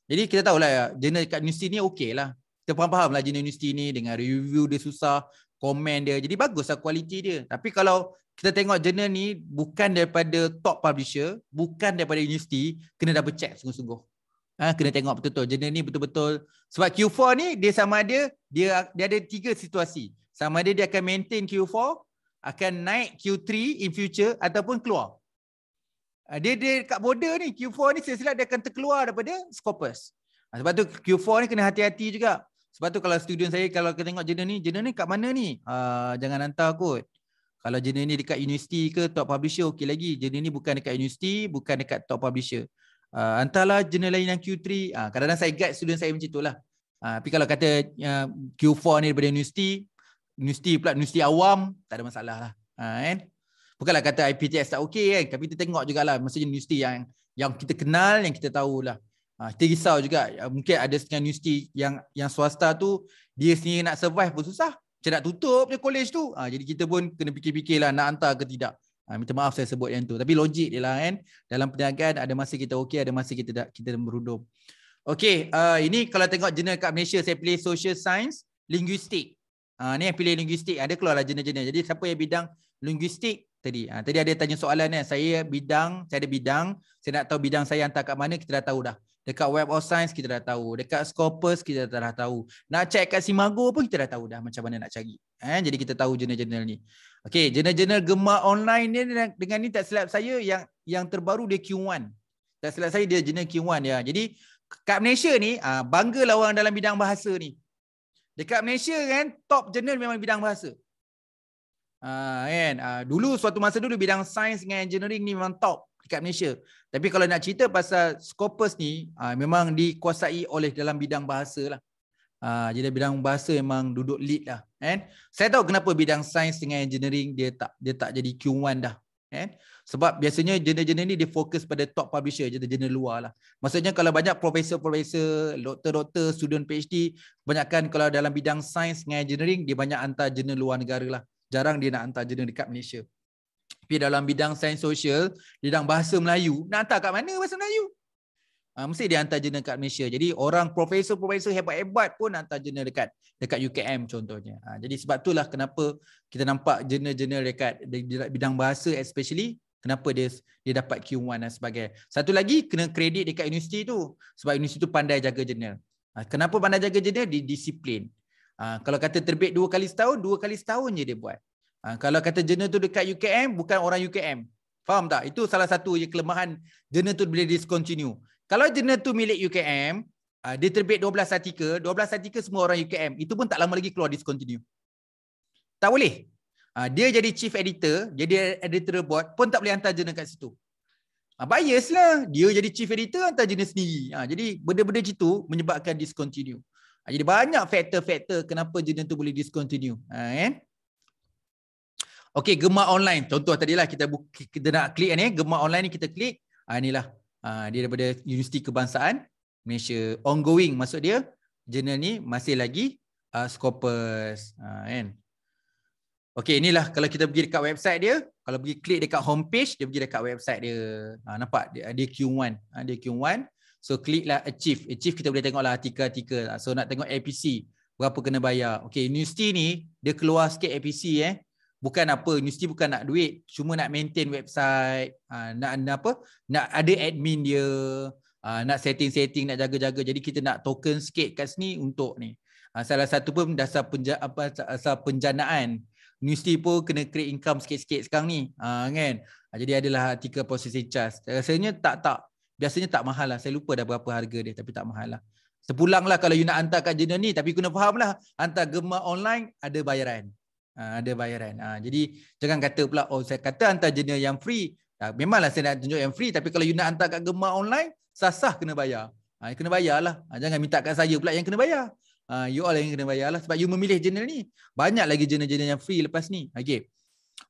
jadi kita tahulah jurnal dekat universiti ni okey lah kita faham-faham lah jurnal universiti ni dengan review dia susah komen dia. Jadi baguslah kualiti dia. Tapi kalau kita tengok jurnal ni bukan daripada top publisher, bukan daripada universiti, kena double check sungguh-sungguh. Ha, kena tengok betul-betul jurnal ni betul-betul. Sebab Q4 ni dia sama ada dia dia ada tiga situasi. Sama ada dia akan maintain Q4, akan naik Q3 in future ataupun keluar. Ha, dia dia dekat border ni Q4 ni sila-sila dia akan terkeluar daripada Scopus. Ha, sebab tu Q4 ni kena hati-hati juga. Sebab tu kalau student saya kalau kita tengok jurnal ni, jurnal ni kat mana ni? Uh, jangan hantar kot. Kalau jurnal ni dekat universiti ke top publisher okey lagi. Jurnal ni bukan dekat universiti, bukan dekat top publisher. Uh, hantarlah jurnal lain yang Q3. Uh, ah, kadang-kadang saya guide student saya macam itulah. Uh, tapi kalau kata uh, Q4 ni daripada universiti, universiti pula universiti awam, tak ada masalah lah. Uh, kan? Bukanlah kata IPTS tak okey kan, tapi kita tengok jugalah Masa universiti yang yang kita kenal, yang kita tahulah. lah. Ha, kita risau juga ah, mungkin ada setengah universiti yang yang swasta tu dia sendiri nak survive pun susah. Macam nak tutup je college tu. Ha, jadi kita pun kena fikir-fikirlah nak hantar ke tidak. Ha, minta maaf saya sebut yang tu. Tapi logik dia lah kan. Dalam perniagaan ada masa kita okey, ada masa kita tak, kita merudum. Okey, uh, ini kalau tengok jurnal kat Malaysia saya pilih social science, linguistik. Ha, ni yang pilih linguistik. Ada keluarlah jurnal-jurnal. Jadi siapa yang bidang linguistik tadi. Ha, tadi ada tanya soalan kan. Saya bidang, saya ada bidang. Saya nak tahu bidang saya hantar kat mana, kita dah tahu dah. Dekat Web of Science kita dah tahu. Dekat Scopus kita dah tahu. Nak check kat Simago pun kita dah tahu dah macam mana nak cari. Eh, jadi kita tahu jurnal-jurnal ni. Okay, jurnal-jurnal gemar online ni dengan ni tak silap saya yang yang terbaru dia Q1. Tak silap saya dia jurnal Q1 ya. Jadi kat Malaysia ni ah, bangga lah orang dalam bidang bahasa ni. Dekat Malaysia kan top jurnal memang bidang bahasa. Ah, kan? Ah, dulu suatu masa dulu bidang sains dengan engineering ni memang top dekat Malaysia. Tapi kalau nak cerita pasal Scopus ni uh, memang dikuasai oleh dalam bidang bahasa lah. Uh, jadi bidang bahasa memang duduk lead lah. And saya tahu kenapa bidang sains dengan engineering dia tak dia tak jadi Q1 dah. And sebab biasanya jurnal-jurnal ni dia fokus pada top publisher, jadi jurnal luar lah. Maksudnya kalau banyak profesor-profesor, doktor-doktor, student PhD, kebanyakan kalau dalam bidang sains dengan engineering, dia banyak hantar jurnal luar negara lah. Jarang dia nak hantar jurnal dekat Malaysia pergi dalam bidang sains sosial, bidang bahasa Melayu, nak hantar kat mana bahasa Melayu? Uh, mesti dia hantar jurnal kat Malaysia. Jadi orang profesor-profesor hebat-hebat pun hantar jurnal dekat dekat UKM contohnya. Uh, jadi sebab itulah kenapa kita nampak jurnal-jurnal dekat bidang bahasa especially kenapa dia dia dapat Q1 dan sebagainya. Satu lagi kena kredit dekat universiti tu sebab universiti tu pandai jaga jurnal. Uh, kenapa pandai jaga jurnal? Di disiplin. Uh, kalau kata terbit dua kali setahun, dua kali setahun je dia buat. Ha, kalau kata jurnal tu dekat UKM, bukan orang UKM. Faham tak? Itu salah satu je kelemahan jurnal tu boleh discontinue. Kalau jurnal tu milik UKM, ha, dia terbit 12 artikel, 12 artikel semua orang UKM. Itu pun tak lama lagi keluar discontinue. Tak boleh. Ha, dia jadi chief editor, jadi editor board, pun tak boleh hantar jurnal kat situ. Ha, bias lah. Dia jadi chief editor, hantar jurnal sendiri. Ha, jadi benda-benda situ menyebabkan discontinue. Ha, jadi banyak faktor-faktor kenapa jurnal tu boleh discontinue. Ha, eh? Okey, gemar online. Contoh tadilah kita kita nak klik ni, gemar online ni kita klik. Ah inilah. Ah dia daripada Universiti Kebangsaan Malaysia ongoing maksud dia jurnal ni masih lagi uh, Scopus. Ah kan. Okey, inilah kalau kita pergi dekat website dia, kalau pergi klik dekat homepage, dia pergi dekat website dia. Ah nampak dia, dia Q1. Ah dia Q1. So kliklah achieve. Achieve kita boleh tengoklah artikel-artikel. So nak tengok APC berapa kena bayar. Okey, universiti ni dia keluar sikit APC eh bukan apa universiti bukan nak duit cuma nak maintain website ah, nak, nak apa nak ada admin dia ah, nak setting-setting nak jaga-jaga jadi kita nak token sikit kat sini untuk ni ah, salah satu pun dasar penja, apa asal penjanaan universiti pun kena create income sikit-sikit sekarang ni uh, kan jadi adalah artikel posisi charge rasanya tak tak biasanya tak mahal lah saya lupa dah berapa harga dia tapi tak mahal lah sepulang lah kalau you nak hantar kat jurnal ni tapi kena faham lah hantar gemar online ada bayaran Ah, ada bayaran. Ha, jadi jangan kata pula oh saya kata hantar jenis yang free. Ha, memanglah saya nak tunjuk yang free tapi kalau you nak hantar kat gemar online sah-sah kena bayar. Ha, kena bayarlah. Ha, jangan minta kat saya pula yang kena bayar. Ha, you all yang kena bayar lah. sebab you memilih jenis ni. Banyak lagi jenis-jenis yang free lepas ni. Okay.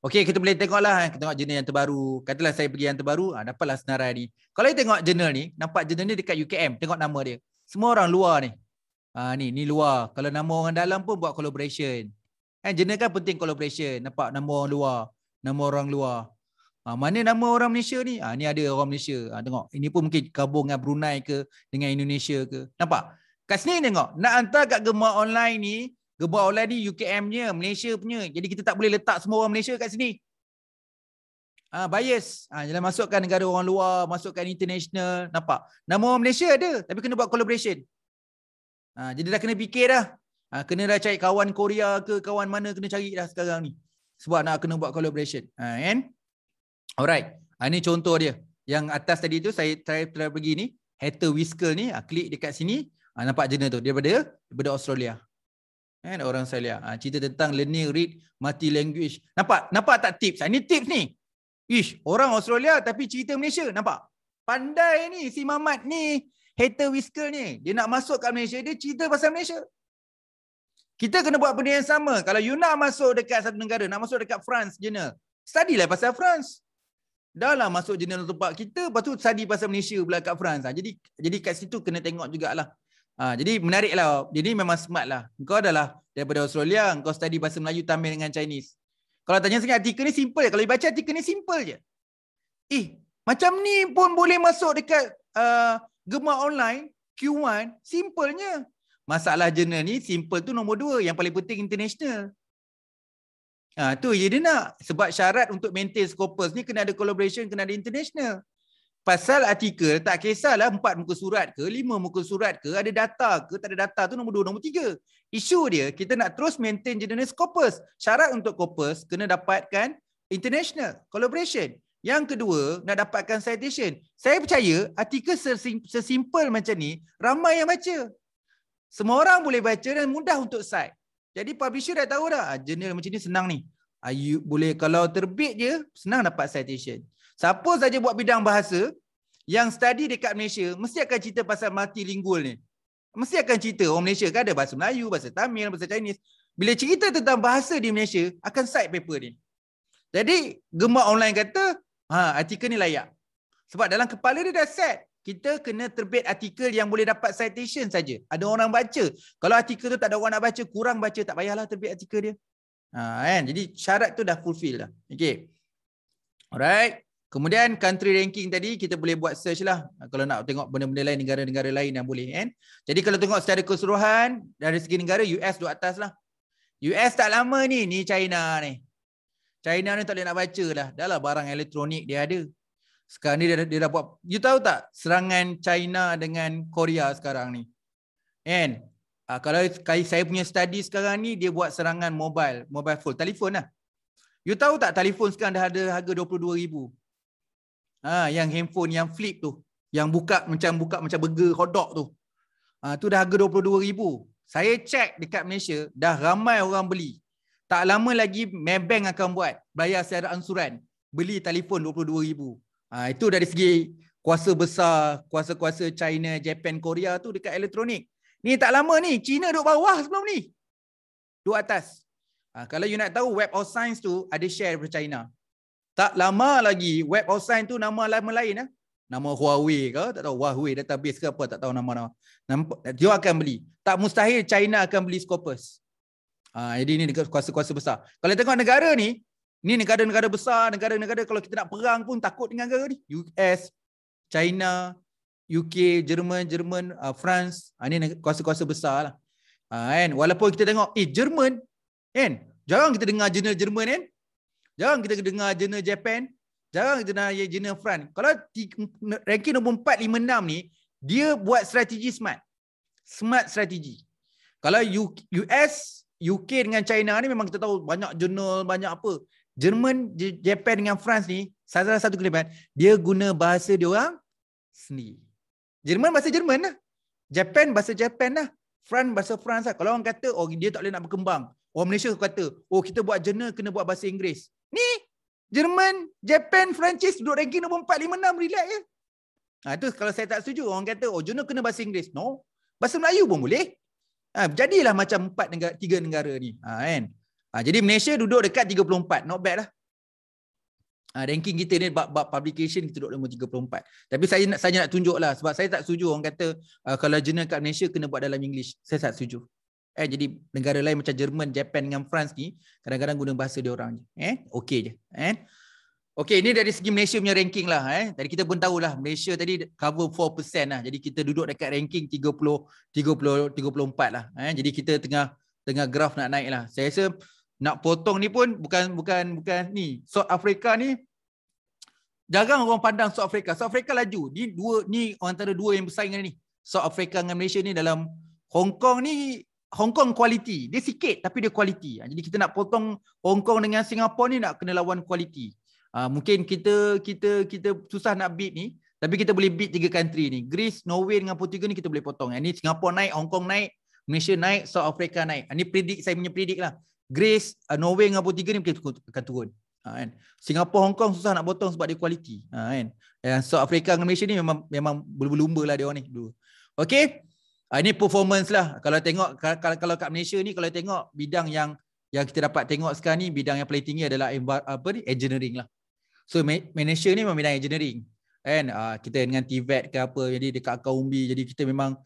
Okay kita boleh tengok lah. kita tengok jenis yang terbaru. Katalah saya pergi yang terbaru, ha, dapatlah senarai ni. Kalau you tengok jenis ni, nampak jenis ni dekat UKM, tengok nama dia. Semua orang luar ni. Ha, ni ni luar. Kalau nama orang dalam pun buat collaboration. Kan jenis kan penting collaboration. Nampak nama orang luar. Nama orang luar. Ha, mana nama orang Malaysia ni? Ha, ni ada orang Malaysia. Ha, tengok. Ini pun mungkin gabung dengan Brunei ke. Dengan Indonesia ke. Nampak? Kat sini tengok. Nak hantar kat gemar online ni. Gemar online ni UKM nya. Malaysia punya. Jadi kita tak boleh letak semua orang Malaysia kat sini. Ha, bias. Ha, jangan masukkan negara orang luar. Masukkan international. Nampak? Nama orang Malaysia ada. Tapi kena buat collaboration. Ha, jadi dah kena fikir dah. Ha, kena dah cari kawan Korea ke kawan mana kena cari dah sekarang ni. Sebab nak kena buat collaboration. Ha, and? Alright. Ha, ni contoh dia. Yang atas tadi tu saya try, try pergi ni. Hater Whiskle ni. Ha, klik dekat sini. Ha, nampak jenis tu. Daripada, daripada Australia. And orang Australia. Ha, cerita tentang learning, read, multi language. Nampak? Nampak tak tips? Ha, ni tips ni. Ish, orang Australia tapi cerita Malaysia. Nampak? Pandai ni si Mamat ni. Hater Whiskle ni. Dia nak masuk kat Malaysia. Dia cerita pasal Malaysia. Kita kena buat benda yang sama. Kalau you nak masuk dekat satu negara, nak masuk dekat France jurnal, study lah pasal France. Dah lah masuk jurnal tempat kita, lepas tu study pasal Malaysia pula kat France. Ha, jadi jadi kat situ kena tengok jugalah. Ha, jadi menarik lah. Jadi memang smart lah. Kau adalah daripada Australia, kau study pasal Melayu, Tamil dengan Chinese. Kalau tanya sikit, artikel ni simple je. Kalau baca artikel ni simple je. Eh, macam ni pun boleh masuk dekat uh, gemar online, Q1, simplenya masalah jurnal ni simple tu nombor dua. Yang paling penting international. Ha, tu je dia nak. Sebab syarat untuk maintain scopus ni kena ada collaboration, kena ada international. Pasal artikel tak kisahlah empat muka surat ke, lima muka surat ke, ada data ke, tak ada data tu nombor dua, nombor tiga. Isu dia kita nak terus maintain jurnal scopus. Syarat untuk scopus kena dapatkan international collaboration. Yang kedua, nak dapatkan citation. Saya percaya artikel sesimpel macam ni, ramai yang baca. Semua orang boleh baca dan mudah untuk cite. Jadi publisher dah tahu dah, ah, jenis macam ni senang ni. Ah, you, boleh kalau terbit je, senang dapat citation. Siapa saja buat bidang bahasa, yang study dekat Malaysia, mesti akan cerita pasal linggul ni. Mesti akan cerita, orang Malaysia kan ada bahasa Melayu, bahasa Tamil, bahasa Chinese. Bila cerita tentang bahasa di Malaysia, akan cite paper ni. Jadi, gemar online kata, ha, artikel ni layak. Sebab dalam kepala dia dah set, kita kena terbit artikel yang boleh dapat citation saja. Ada orang baca. Kalau artikel tu tak ada orang nak baca, kurang baca tak payahlah terbit artikel dia. Ha, kan? Jadi syarat tu dah fulfill dah. Okay. Alright. Kemudian country ranking tadi kita boleh buat search lah. Kalau nak tengok benda-benda lain, negara-negara lain yang boleh. Kan? Jadi kalau tengok secara keseluruhan, dari segi negara, US duduk atas lah. US tak lama ni, ni China ni. China ni tak boleh nak baca lah. Dah lah barang elektronik dia ada. Sekarang ni dia, dia dah buat you tahu tak serangan China dengan Korea sekarang ni. And Uh, ah, kalau saya punya study sekarang ni dia buat serangan mobile, mobile phone, telefon lah. You tahu tak telefon sekarang dah ada harga 22,000. Ah yang handphone yang flip tu, yang buka macam buka macam burger hotdog tu. Ah tu dah harga 22,000. Saya check dekat Malaysia dah ramai orang beli. Tak lama lagi Maybank akan buat bayar secara ansuran beli telefon 22,000. Uh, itu dari segi kuasa besar, kuasa-kuasa China, Japan, Korea tu dekat elektronik. Ni tak lama ni, China duduk bawah sebelum ni. Duduk atas. Uh, kalau you nak tahu, Web of Science tu ada share daripada China. Tak lama lagi, Web of Science tu nama lama lain. Eh? Nama Huawei ke, tak tahu Huawei database ke apa, tak tahu nama-nama. Dia akan beli. Tak mustahil China akan beli Scopus. Uh, jadi ni dekat kuasa-kuasa besar. Kalau tengok negara ni, ini negara-negara besar, negara-negara kalau kita nak perang pun takut dengan negara ni. US, China, UK, Jerman, Jerman, uh, France. Ha, ah, ini kuasa-kuasa besar lah. Ha, ah, kan? Walaupun kita tengok, eh Jerman, kan? jarang kita dengar jurnal Jerman kan? Jarang kita dengar jurnal Japan. Jarang kita dengar jurnal France. Kalau ranking nombor 4, 5, 6 ni, dia buat strategi smart. Smart strategi. Kalau US, UK dengan China ni memang kita tahu banyak jurnal, banyak apa. Jerman, Japan dengan France ni salah satu kelebihan dia guna bahasa dia orang sendiri. Jerman bahasa Jerman lah. Japan bahasa Japan lah. France bahasa France lah. Kalau orang kata oh dia tak boleh nak berkembang. Orang Malaysia kata oh kita buat jurnal kena buat bahasa Inggeris. Ni Jerman, Japan, Perancis duduk ranking nombor 4, 5, 6 relax je. Ha, itu kalau saya tak setuju orang kata oh jurnal kena bahasa Inggeris. No. Bahasa Melayu pun boleh. Ha, jadilah macam empat negara, tiga negara ni. Ha, kan? Ha, jadi Malaysia duduk dekat 34. Not bad lah. Ha, ranking kita ni bab, bab publication kita duduk nombor 34. Tapi saya nak saya nak tunjuk lah, sebab saya tak setuju orang kata uh, kalau jurnal kat Malaysia kena buat dalam English. Saya tak setuju. Eh jadi negara lain macam Jerman, Japan dengan France ni kadang-kadang guna bahasa dia orang je. Eh okay je. Eh okay, ini dari segi Malaysia punya ranking lah. Eh. Tadi kita pun tahu lah Malaysia tadi cover 4% lah. Jadi kita duduk dekat ranking 30, 30, 34 lah. Eh. Jadi kita tengah tengah graf nak naik lah. Saya rasa nak potong ni pun bukan bukan bukan ni South Africa ni jarang orang pandang South Africa South Africa laju ni dua ni antara dua yang bersaing ni South Africa dengan Malaysia ni dalam Hong Kong ni Hong Kong quality dia sikit tapi dia quality ha, jadi kita nak potong Hong Kong dengan Singapore ni nak kena lawan quality ha, mungkin kita kita kita susah nak beat ni tapi kita boleh beat tiga country ni Greece Norway dengan Portugal ni kita boleh potong ha, ni Singapore naik Hong Kong naik Malaysia naik South Africa naik ini predik saya punya predik lah Grace uh, Norway dengan Botiga ni mungkin akan turun ha, kan Singapura Hong Kong susah nak potong sebab dia quality ha, kan yang South Africa dengan Malaysia ni memang memang berlumba lah dia orang ni Okay, ha, ini performance lah kalau tengok kalau, kalau kat Malaysia ni kalau tengok bidang yang yang kita dapat tengok sekarang ni bidang yang paling tinggi adalah apa ni engineering lah so Malaysia ni memang bidang engineering kan uh, kita dengan TVET e ke apa jadi dekat Kaumbi jadi kita memang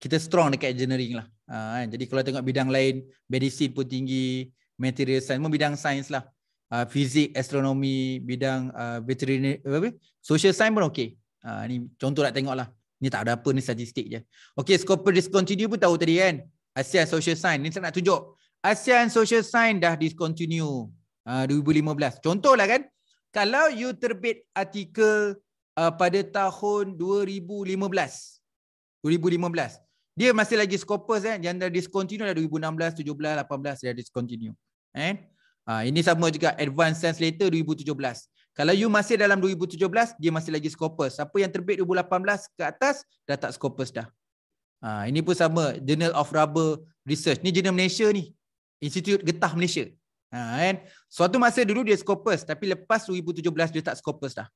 kita strong dekat engineering lah Uh, kan? Jadi kalau tengok bidang lain, medicine pun tinggi, material science, pun bidang sains lah. Uh, ha, fizik, astronomi, bidang uh, ha, veterinary, apa, social science pun okey. Uh, ni contoh nak tengok lah. Ni tak ada apa ni statistik je. Okey, scope discontinue pun tahu tadi kan. ASEAN Social Science. Ni saya nak tunjuk. ASEAN Social Science dah discontinue uh, 2015. Contohlah kan. Kalau you terbit artikel uh, pada tahun 2015. 2015 dia masih lagi scopus eh yang dah discontinue dah 2016 17 18 dia discontinue eh ha, ini sama juga advanced translator 2017 kalau you masih dalam 2017 dia masih lagi scopus apa yang terbit 2018 ke atas dah tak scopus dah ha, ini pun sama journal of rubber research ni journal Malaysia ni institut getah Malaysia ha, kan suatu masa dulu dia scopus tapi lepas 2017 dia tak scopus dah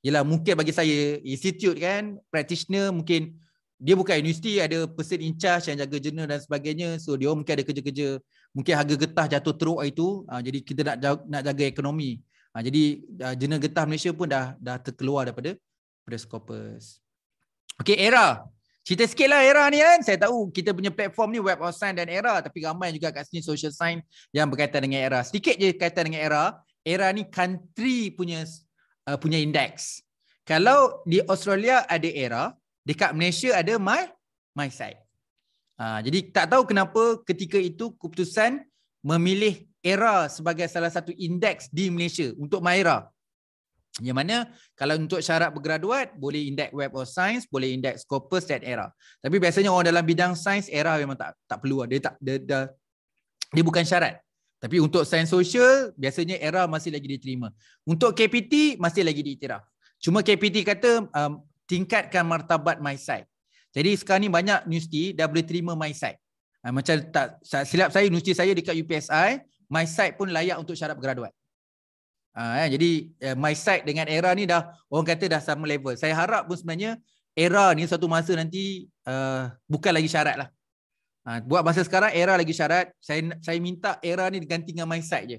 Yelah mungkin bagi saya institut kan practitioner mungkin dia bukan universiti ada person in charge yang jaga jurnal dan sebagainya so dia mungkin ada kerja-kerja mungkin harga getah jatuh teruk hari tu uh, jadi kita nak jaga, nak jaga ekonomi uh, jadi uh, jurnal getah Malaysia pun dah dah terkeluar daripada press Prescopus Okay era cerita sikitlah era ni kan saya tahu kita punya platform ni web of science dan era tapi ramai juga kat sini social science yang berkaitan dengan era sedikit je kaitan dengan era era ni country punya uh, punya index kalau di Australia ada era dekat Malaysia ada my my site. Uh, ha, jadi tak tahu kenapa ketika itu keputusan memilih era sebagai salah satu indeks di Malaysia untuk my era. Yang mana kalau untuk syarat bergraduat boleh indeks web of science, boleh indeks scopus dan era. Tapi biasanya orang dalam bidang sains era memang tak tak perlu dia tak dia, dia, dia bukan syarat. Tapi untuk sains sosial biasanya era masih lagi diterima. Untuk KPT masih lagi diiktiraf. Cuma KPT kata um, tingkatkan martabat my site. Jadi sekarang ni banyak universiti dah boleh terima my site. Ha, macam tak silap saya universiti saya dekat UPSI, my site pun layak untuk syarat graduat. Ha, eh, jadi eh, my site dengan era ni dah orang kata dah sama level. Saya harap pun sebenarnya era ni satu masa nanti uh, bukan lagi syarat lah. Ha, buat masa sekarang era lagi syarat. Saya saya minta era ni diganti dengan my site je.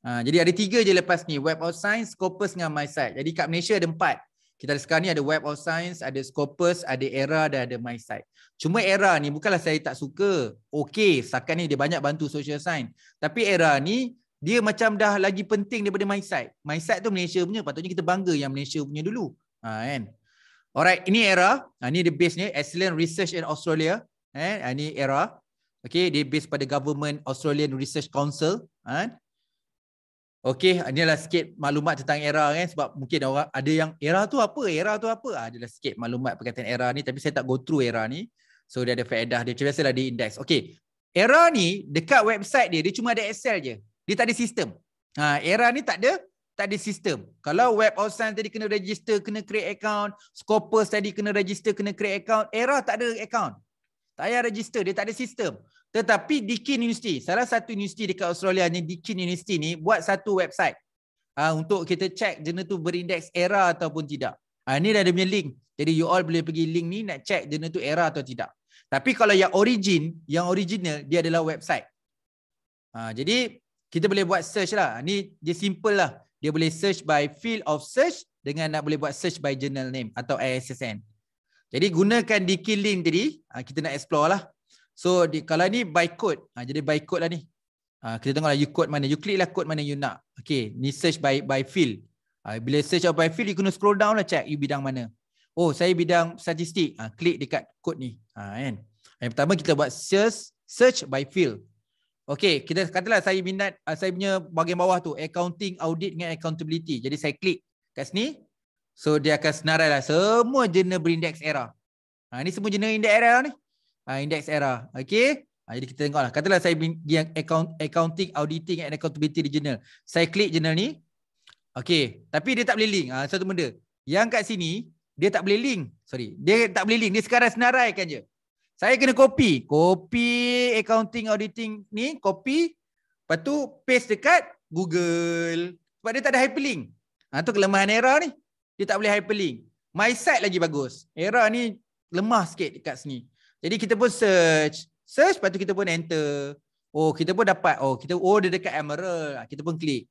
Ha, jadi ada tiga je lepas ni. Web of Science, Scopus dengan MySite. Jadi kat Malaysia ada empat. Kita ada sekarang ni ada Web of Science, ada Scopus, ada Era dan ada MySight. Cuma Era ni bukanlah saya tak suka. Okey, sekarang ni dia banyak bantu social science. Tapi Era ni dia macam dah lagi penting daripada MySight. MySight tu Malaysia punya, patutnya kita bangga yang Malaysia punya dulu. Ha kan. Alright, ini Era. Ha ni the base ni Excellent Research in Australia. Eh, ini ha, Era. Okey, dia base pada Government Australian Research Council. Ha. Okay, Okey, adalah sikit maklumat tentang era kan sebab mungkin ada orang ada yang era tu apa? Era tu apa? Ah, adalah sikit maklumat perkataan era ni tapi saya tak go through era ni. So dia ada faedah dia macam biasalah dia index. Okey. Era ni dekat website dia dia cuma ada Excel je. Dia tak ada sistem. Ha, era ni tak ada tak ada sistem. Kalau web outsan tadi kena register, kena create account, Scopus tadi kena register, kena create account, era tak ada account. Tak payah register, dia tak ada sistem. Tetapi Deakin University, salah satu universiti dekat Australia ni Deakin University ni buat satu website uh, untuk kita check jenis tu berindeks era ataupun tidak. Uh, ni dah ada punya link. Jadi you all boleh pergi link ni nak check jenis tu era atau tidak. Tapi kalau yang origin, yang original dia adalah website. Uh, jadi kita boleh buat search lah. Ni dia simple lah. Dia boleh search by field of search dengan nak boleh buat search by journal name atau ISSN. Jadi gunakan Deakin link tadi, uh, kita nak explore lah. So di, kalau ni by code ha, Jadi by code lah ni ha, Kita tengok lah you code mana You click lah code mana you nak Okay ni search by by field ha, Bila search by field You kena scroll down lah check You bidang mana Oh saya bidang statistik ha, Click dekat code ni ha, kan? Yang pertama kita buat search Search by field Okay kita katalah saya minat uh, Saya punya bahagian bawah tu Accounting audit dengan accountability Jadi saya klik kat sini So dia akan senarai lah Semua jenis berindex error. ha, Ni semua jenis index error ni uh, index error. Okay. Ha, ah, jadi kita tengoklah. Katalah saya pergi account, accounting, auditing and accountability di journal. Saya klik journal ni. Okay. Tapi dia tak boleh link. Ha, satu benda. Yang kat sini, dia tak boleh link. Sorry. Dia tak boleh link. Dia sekarang kan je. Saya kena copy. Copy accounting, auditing ni. Copy. Lepas tu paste dekat Google. Sebab dia tak ada hyperlink. Ha, tu kelemahan error ni. Dia tak boleh hyperlink. My site lagi bagus. Era ni lemah sikit dekat sini. Jadi kita pun search, search lepas tu kita pun enter. Oh, kita pun dapat. Oh, kita oh dia dekat Emerald. Ah, kita pun klik.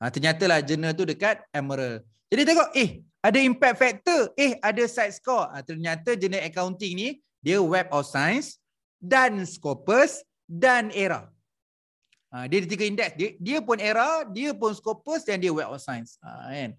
Ha, ternyata lah journal tu dekat Emerald. Jadi tengok, eh ada impact factor, eh ada site score. Ha, ternyata jenis accounting ni dia Web of Science dan Scopus dan Era. Ha, dia di tiga indeks. Dia, dia pun Era, dia pun Scopus dan dia Web of Science. Ha, kan?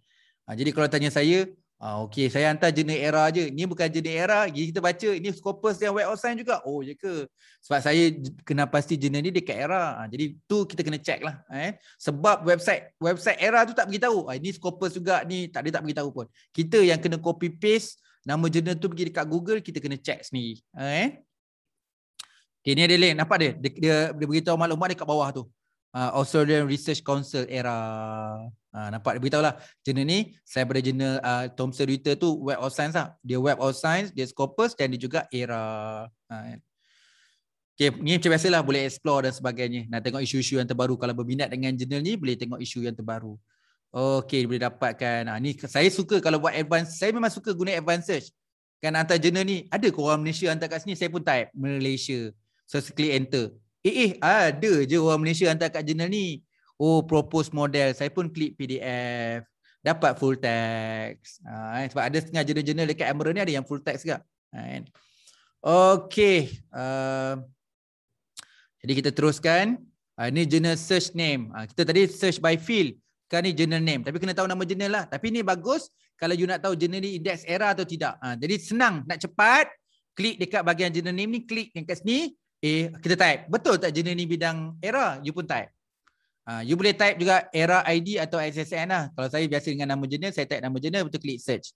ha, jadi kalau tanya saya, Ah, okay, saya hantar jenis era aje. Ni bukan jenis era, Jadi kita baca, ini Scopus yang web of juga. Oh, ya ke? Sebab saya kena pasti jenis ni dekat error. Ah, jadi tu kita kena check lah. Eh? Sebab website website era tu tak beritahu. Ah, ini Scopus juga. Ni tak, dia tak beritahu pun. Kita yang kena copy paste, nama jenis tu pergi dekat Google, kita kena check sendiri. Eh? Okay, ni ada link. Nampak dia? Dia, dia, dia beritahu maklumat dekat bawah tu uh, Australian Research Council era. Uh, nampak, beritahu lah. Jurnal ni, saya pada jurnal uh, Thomson Reuters tu, Web of Science lah. Dia Web of Science, dia Scopus dan dia juga era. Uh, okay, ni macam biasa lah, boleh explore dan sebagainya. Nak tengok isu-isu yang terbaru. Kalau berminat dengan jurnal ni, boleh tengok isu yang terbaru. Okay, boleh dapatkan. Uh, ni Saya suka kalau buat advance, saya memang suka guna advanced search. Kan hantar jurnal ni, ada korang Malaysia hantar kat sini, saya pun type Malaysia. So, click enter. Eh, eh ada je orang Malaysia hantar kat jurnal ni. Oh, propose model. Saya pun klik PDF. Dapat full text. Ha, eh. Sebab ada setengah jurnal-jurnal dekat Amara ni ada yang full text juga. Ha, eh. Kan? Okay. Uh, jadi kita teruskan. Uh, ni jurnal search name. Uh, kita tadi search by field. Sekarang ni jurnal name. Tapi kena tahu nama jurnal lah. Tapi ni bagus kalau you nak tahu jurnal ni index error atau tidak. Uh, jadi senang nak cepat. Klik dekat bahagian jurnal name ni. Klik yang kat sini eh kita type betul tak jenis ni bidang era, you pun type uh, you boleh type juga era id atau ssn lah kalau saya biasa dengan nama jenis saya type nama jenis betul klik search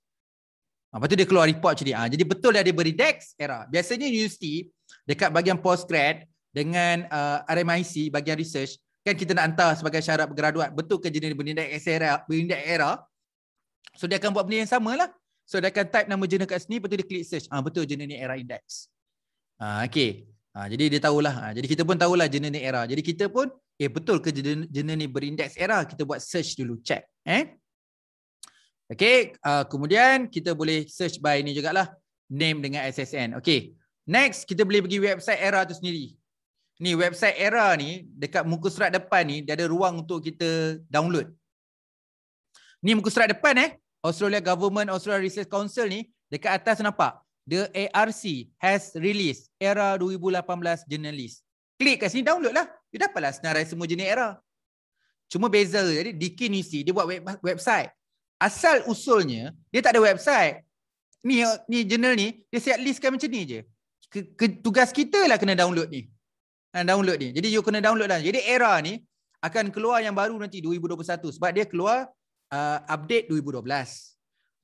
ha, Lepas tu dia keluar report macam ni. Ha, jadi betul lah dia ada beridex era. Biasanya universiti dekat bahagian postgrad dengan uh, RMIC bahagian research kan kita nak hantar sebagai syarat bergraduat betul ke jenis beridex error, error. So dia akan buat benda yang sama lah. So dia akan type nama jenis kat sini betul dia klik search. Ha, betul jenis ni era index. Ha, okay. Ha, jadi dia tahulah. Ha, jadi kita pun tahulah jenis ni era. Jadi kita pun, eh betul ke jenis ni berindeks era? Kita buat search dulu, check. Eh? Okay, uh, kemudian kita boleh search by ni jugalah. Name dengan SSN. Okay, next kita boleh pergi website era tu sendiri. Ni website era ni, dekat muka surat depan ni, dia ada ruang untuk kita download. Ni muka surat depan eh. Australia Government, Australia Research Council ni, dekat atas nampak? the ARC has released era 2018 journalist. Klik kat sini download lah. You dapatlah senarai semua jenis era. Cuma beza jadi Dikinisi dia buat web, website. Asal usulnya dia tak ada website. Ni ni jurnal ni dia siap listkan macam ni je. Ke, ke, tugas kita lah kena download ni. Ha, download ni. Jadi you kena download lah. Jadi era ni akan keluar yang baru nanti 2021 sebab dia keluar uh, update 2012.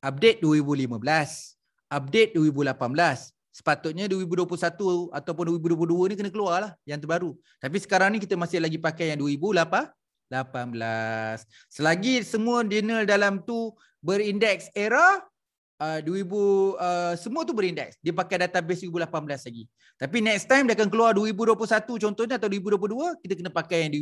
Update 2015 update 2018. Sepatutnya 2021 ataupun 2022 ni kena keluar lah yang terbaru. Tapi sekarang ni kita masih lagi pakai yang 2018. Selagi semua dinner dalam tu berindeks era, uh, 2000, uh, semua tu berindeks. Dia pakai database 2018 lagi. Tapi next time dia akan keluar 2021 contohnya atau 2022, kita kena pakai yang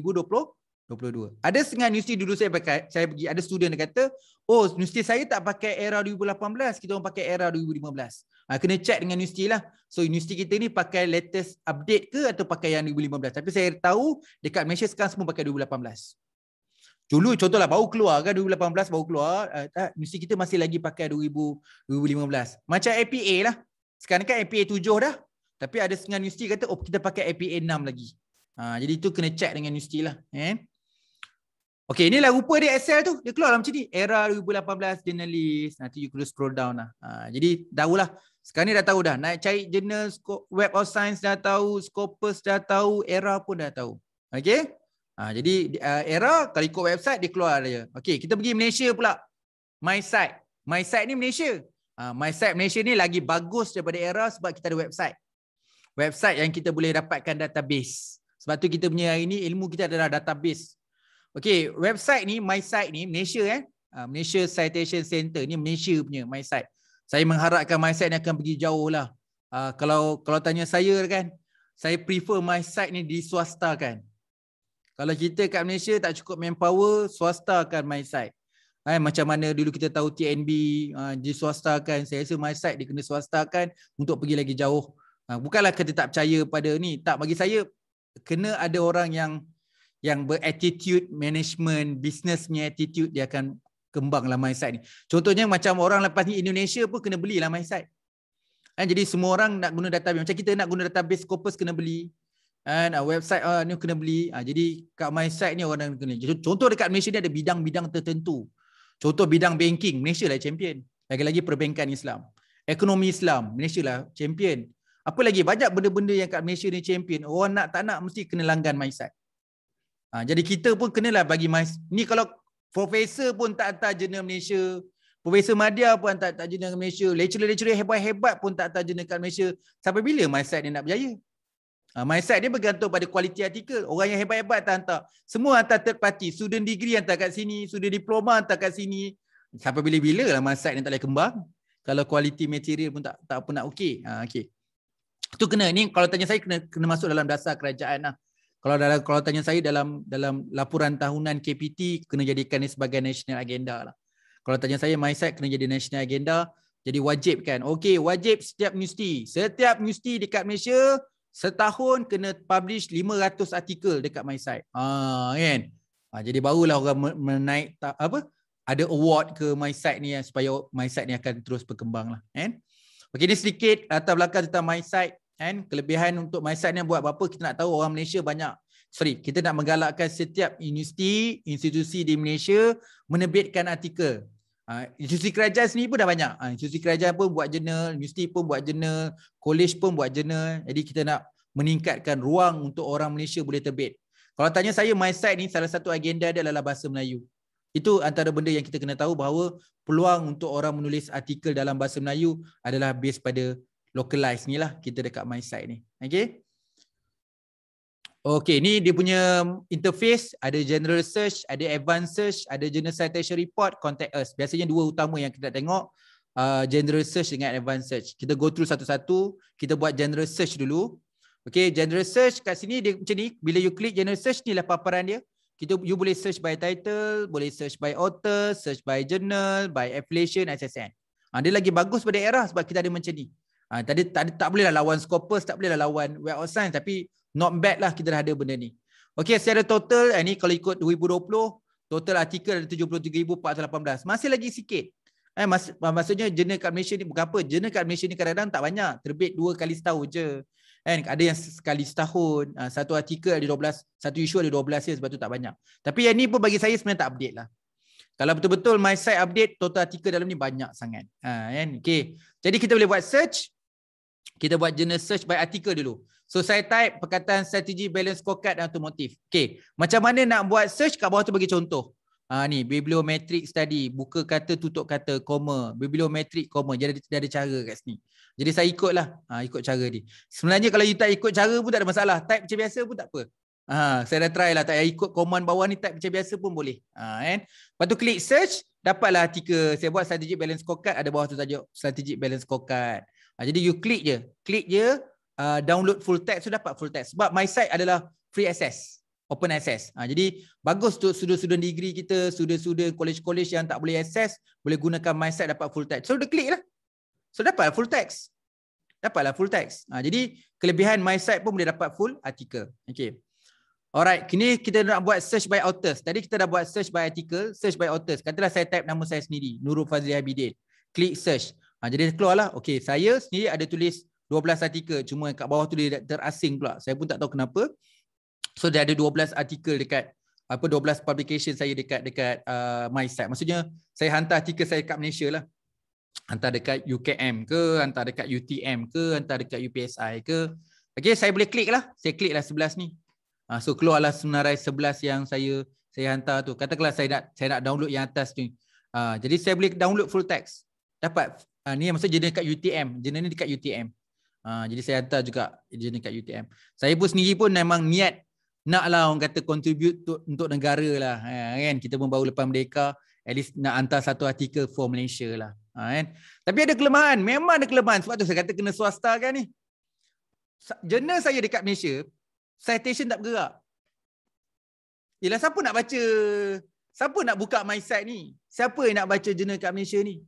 2022. Ada setengah universiti dulu saya pakai, saya pergi ada student dia kata, "Oh, universiti saya tak pakai era 2018, kita orang pakai era 2015." Ha, ah, kena check dengan universiti lah. So universiti kita ni pakai latest update ke atau pakai yang 2015. Tapi saya tahu dekat Malaysia sekarang semua pakai 2018. Dulu contohlah baru keluar kan 2018 baru keluar uh, tak, mesti kita masih lagi pakai 2000, 2015. Macam APA lah. Sekarang kan APA 7 dah. Tapi ada setengah universiti kata oh kita pakai APA 6 lagi. Uh, jadi itu kena check dengan universiti lah. Eh? Okay, lah rupa dia Excel tu. Dia keluar lah macam ni. Era 2018 journalist. Nanti you kena scroll down lah. Ha, jadi, dah lah. Sekarang ni dah tahu dah. Naik cari journal web of science dah tahu. Scopus dah tahu. Era pun dah tahu. Okay. Ha, jadi, uh, era kalau ikut website, dia keluar dia. Okay, kita pergi Malaysia pula. My site. My site ni Malaysia. Ha, my site Malaysia ni lagi bagus daripada era sebab kita ada website. Website yang kita boleh dapatkan database. Sebab tu kita punya hari ni ilmu kita adalah database. Okay, website ni, my site ni Malaysia eh. Ah, Malaysia Citation Center ni Malaysia punya my site. Saya mengharapkan my site ni akan pergi jauh lah. Uh, kalau kalau tanya saya kan, saya prefer my site ni diswastakan. Kalau kita kat Malaysia tak cukup manpower, swastakan my site. Hai, eh, macam mana dulu kita tahu TNB uh, ah, diswastakan, saya rasa my site dia kena swastakan untuk pergi lagi jauh. Uh, bukanlah kita tak percaya pada ni, tak bagi saya kena ada orang yang yang berattitude management, business punya attitude dia akan kembang lah mindset ni. Contohnya macam orang lepas ni Indonesia pun kena beli lah mindset. Kan, jadi semua orang nak guna database. Macam kita nak guna database Scopus kena beli. Kan, website uh, ni kena beli. Ha, jadi kat mindset ni orang kena beli. Contoh dekat Malaysia ni ada bidang-bidang tertentu. Contoh bidang banking, Malaysia lah champion. Lagi-lagi perbankan Islam. Ekonomi Islam, Malaysia lah champion. Apa lagi? Banyak benda-benda yang kat Malaysia ni champion. Orang nak tak nak mesti kena langgan mindset. Ha, jadi kita pun kenalah bagi mas ni kalau profesor pun tak hantar jurnal Malaysia, profesor Madia pun tak hantar jurnal Malaysia, lecturer-lecturer hebat-hebat pun tak hantar jurnal Malaysia, sampai bila mindset ni nak berjaya? Ha, mindset dia bergantung pada kualiti artikel. Orang yang hebat-hebat tak hantar. Semua hantar third party. Student degree hantar kat sini, student diploma hantar kat sini. Sampai bila-bila lah mindset dia tak boleh kembang. Kalau kualiti material pun tak tak pun nak okey. Ha, okay. Itu kena. Ni kalau tanya saya kena, kena masuk dalam dasar kerajaan lah kalau dalam kalau tanya saya dalam dalam laporan tahunan KPT kena jadikan ni sebagai national agenda lah. Kalau tanya saya my side kena jadi national agenda, jadi wajib kan. Okey, wajib setiap universiti. Setiap universiti dekat Malaysia setahun kena publish 500 artikel dekat my side. Ha, kan. Ha, jadi barulah orang menaik apa? Ada award ke my side ni eh, supaya my side ni akan terus berkembang lah. Kan? Okey, ni sedikit latar belakang tentang my side. And kelebihan untuk MySight ni buat apa kita nak tahu orang Malaysia banyak Sorry, kita nak menggalakkan setiap universiti, institusi di Malaysia menerbitkan artikel. Uh, institusi kerajaan sendiri pun dah banyak. Uh, institusi kerajaan pun buat jurnal, universiti pun buat jurnal, college pun buat jurnal. Jadi kita nak meningkatkan ruang untuk orang Malaysia boleh terbit. Kalau tanya saya, my side ni salah satu agenda dia adalah bahasa Melayu. Itu antara benda yang kita kena tahu bahawa peluang untuk orang menulis artikel dalam bahasa Melayu adalah based pada localize ni lah kita dekat my site ni. Okay. Okay, ni dia punya interface, ada general search, ada advanced search, ada journal citation report, contact us. Biasanya dua utama yang kita tengok, uh, general search dengan advanced search. Kita go through satu-satu, kita buat general search dulu. Okay, general search kat sini dia macam ni, bila you click general search, ni lah paparan dia. Kita, you boleh search by title, boleh search by author, search by journal, by affiliation, SSN. Ha, dia lagi bagus pada era sebab kita ada macam ni. Ha, tadi tak, tak bolehlah lawan Scopus, tak bolehlah lawan Web of Science tapi not bad lah kita dah ada benda ni. Okay, secara total, eh, ni kalau ikut 2020, total artikel ada 73,418. Masih lagi sikit. Eh, mas, maksudnya jurnal kat Malaysia ni bukan apa. Jurnal kat Malaysia ni kadang-kadang tak banyak. Terbit dua kali setahun je. Eh, ada yang sekali setahun, ha, satu artikel ada 12, satu isu ada 12 je sebab tu tak banyak. Tapi yang ni pun bagi saya sebenarnya tak update lah. Kalau betul-betul my site update, total artikel dalam ni banyak sangat. Ha, kan? Ya okay. Jadi kita boleh buat search, kita buat jenis search by article dulu. So saya type perkataan strategi balance scorecard dan automotive. Okay. Macam mana nak buat search kat bawah tu bagi contoh. Ha, ni bibliometric study. Buka kata, tutup kata, koma Bibliometric koma Jadi dia ada cara kat sini. Jadi saya ikutlah. Ha, ikut cara ni. Sebenarnya kalau you tak ikut cara pun tak ada masalah. Type macam biasa pun tak apa. Ha, saya dah try lah. Tak payah ikut command bawah ni type macam biasa pun boleh. Ha, kan? Lepas tu klik search. Dapatlah artikel. Saya buat strategic balance scorecard. Ada bawah tu tajuk strategic balance scorecard. Ha, jadi you click je, click je uh, download full text tu dapat full text. Sebab my site adalah free access, open access. Ha, jadi bagus tu student-student degree kita, student-student college-college yang tak boleh access, boleh gunakan my site dapat full text. So dia klik lah. So dapat full text. Dapatlah full text. Ha, jadi kelebihan my site pun boleh dapat full artikel. Okay. Alright, kini kita nak buat search by authors. Tadi kita dah buat search by article, search by authors. Katalah saya type nama saya sendiri, Nurul Fazli Abidin. Klik search. Ha, jadi keluarlah. okay. saya sendiri ada tulis 12 artikel. Cuma kat bawah tu dia terasing pula. Saya pun tak tahu kenapa. So dia ada 12 artikel dekat apa 12 publication saya dekat dekat uh, my site. Maksudnya saya hantar artikel saya kat Malaysia lah. Hantar dekat UKM ke, hantar dekat UTM ke, hantar dekat UPSI ke. Okay, saya boleh klik lah. Saya klik lah sebelas ni. Ha, so keluarlah senarai sebelas yang saya saya hantar tu. Katakanlah saya nak saya nak download yang atas ni. Ha, jadi saya boleh download full text. Dapat Uh, ni masa jenis dekat UTM. Jenis ni dekat UTM. Uh, ah, jadi saya hantar juga jenis dekat UTM. Saya pun sendiri pun memang niat nak lah orang kata contribute to, untuk negara lah. Eh, kan? Kita pun baru lepas merdeka. At least nak hantar satu artikel for Malaysia lah. Ha, kan? Tapi ada kelemahan. Memang ada kelemahan. Sebab tu saya kata kena swasta kan ni. Jurnal saya dekat Malaysia, citation tak bergerak. Yelah siapa nak baca, siapa nak buka my site ni? Siapa yang nak baca jurnal kat Malaysia ni?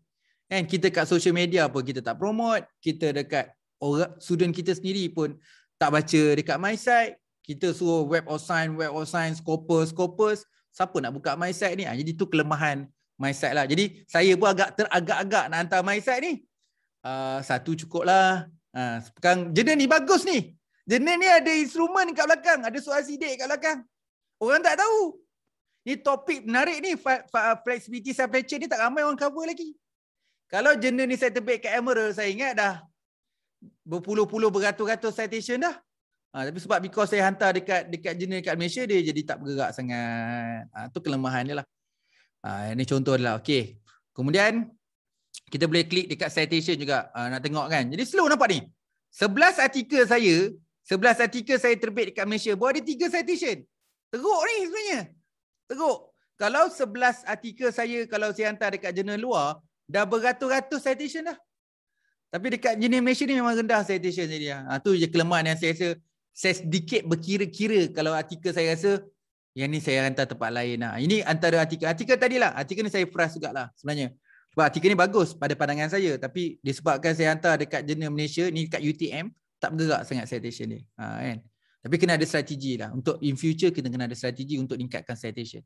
kan kita kat social media pun kita tak promote kita dekat orang student kita sendiri pun tak baca dekat my site kita suruh web of science web of science scopus scopus siapa nak buka my site ni ha, jadi tu kelemahan my site lah jadi saya pun agak teragak-agak nak hantar my site ni uh, satu cukup lah ha, jenis ni bagus ni jenis ni ada instrumen kat belakang ada suara sidik kat belakang orang tak tahu ni topik menarik ni flexibility supply chain ni tak ramai orang cover lagi kalau jenis ni saya terbit kamera, saya ingat dah berpuluh-puluh beratus-ratus citation dah. Ha, tapi sebab because saya hantar dekat dekat jenis dekat Malaysia, dia jadi tak bergerak sangat. Itu ha, kelemahan dia lah. Ha, ini contoh adalah. Okay. Kemudian, kita boleh klik dekat citation juga. Ha, nak tengok kan. Jadi slow nampak ni. 11 artikel saya, 11 artikel saya terbit dekat Malaysia, buat ada 3 citation. Teruk ni sebenarnya. Teruk. Kalau 11 artikel saya, kalau saya hantar dekat jenis luar, dah beratus-ratus citation dah. Tapi dekat jenis Malaysia ni memang rendah citation jadi. Ha, tu je kelemahan yang saya rasa saya sedikit berkira-kira kalau artikel saya rasa yang ni saya hantar tempat lain. lah. Ini antara artikel. Artikel tadi lah. Artikel ni saya frust juga lah sebenarnya. Sebab artikel ni bagus pada pandangan saya. Tapi disebabkan saya hantar dekat jenis Malaysia ni dekat UTM tak bergerak sangat citation ni. Ha, ah, kan? Tapi kena ada strategi lah. Untuk in future kita kena ada strategi untuk meningkatkan citation.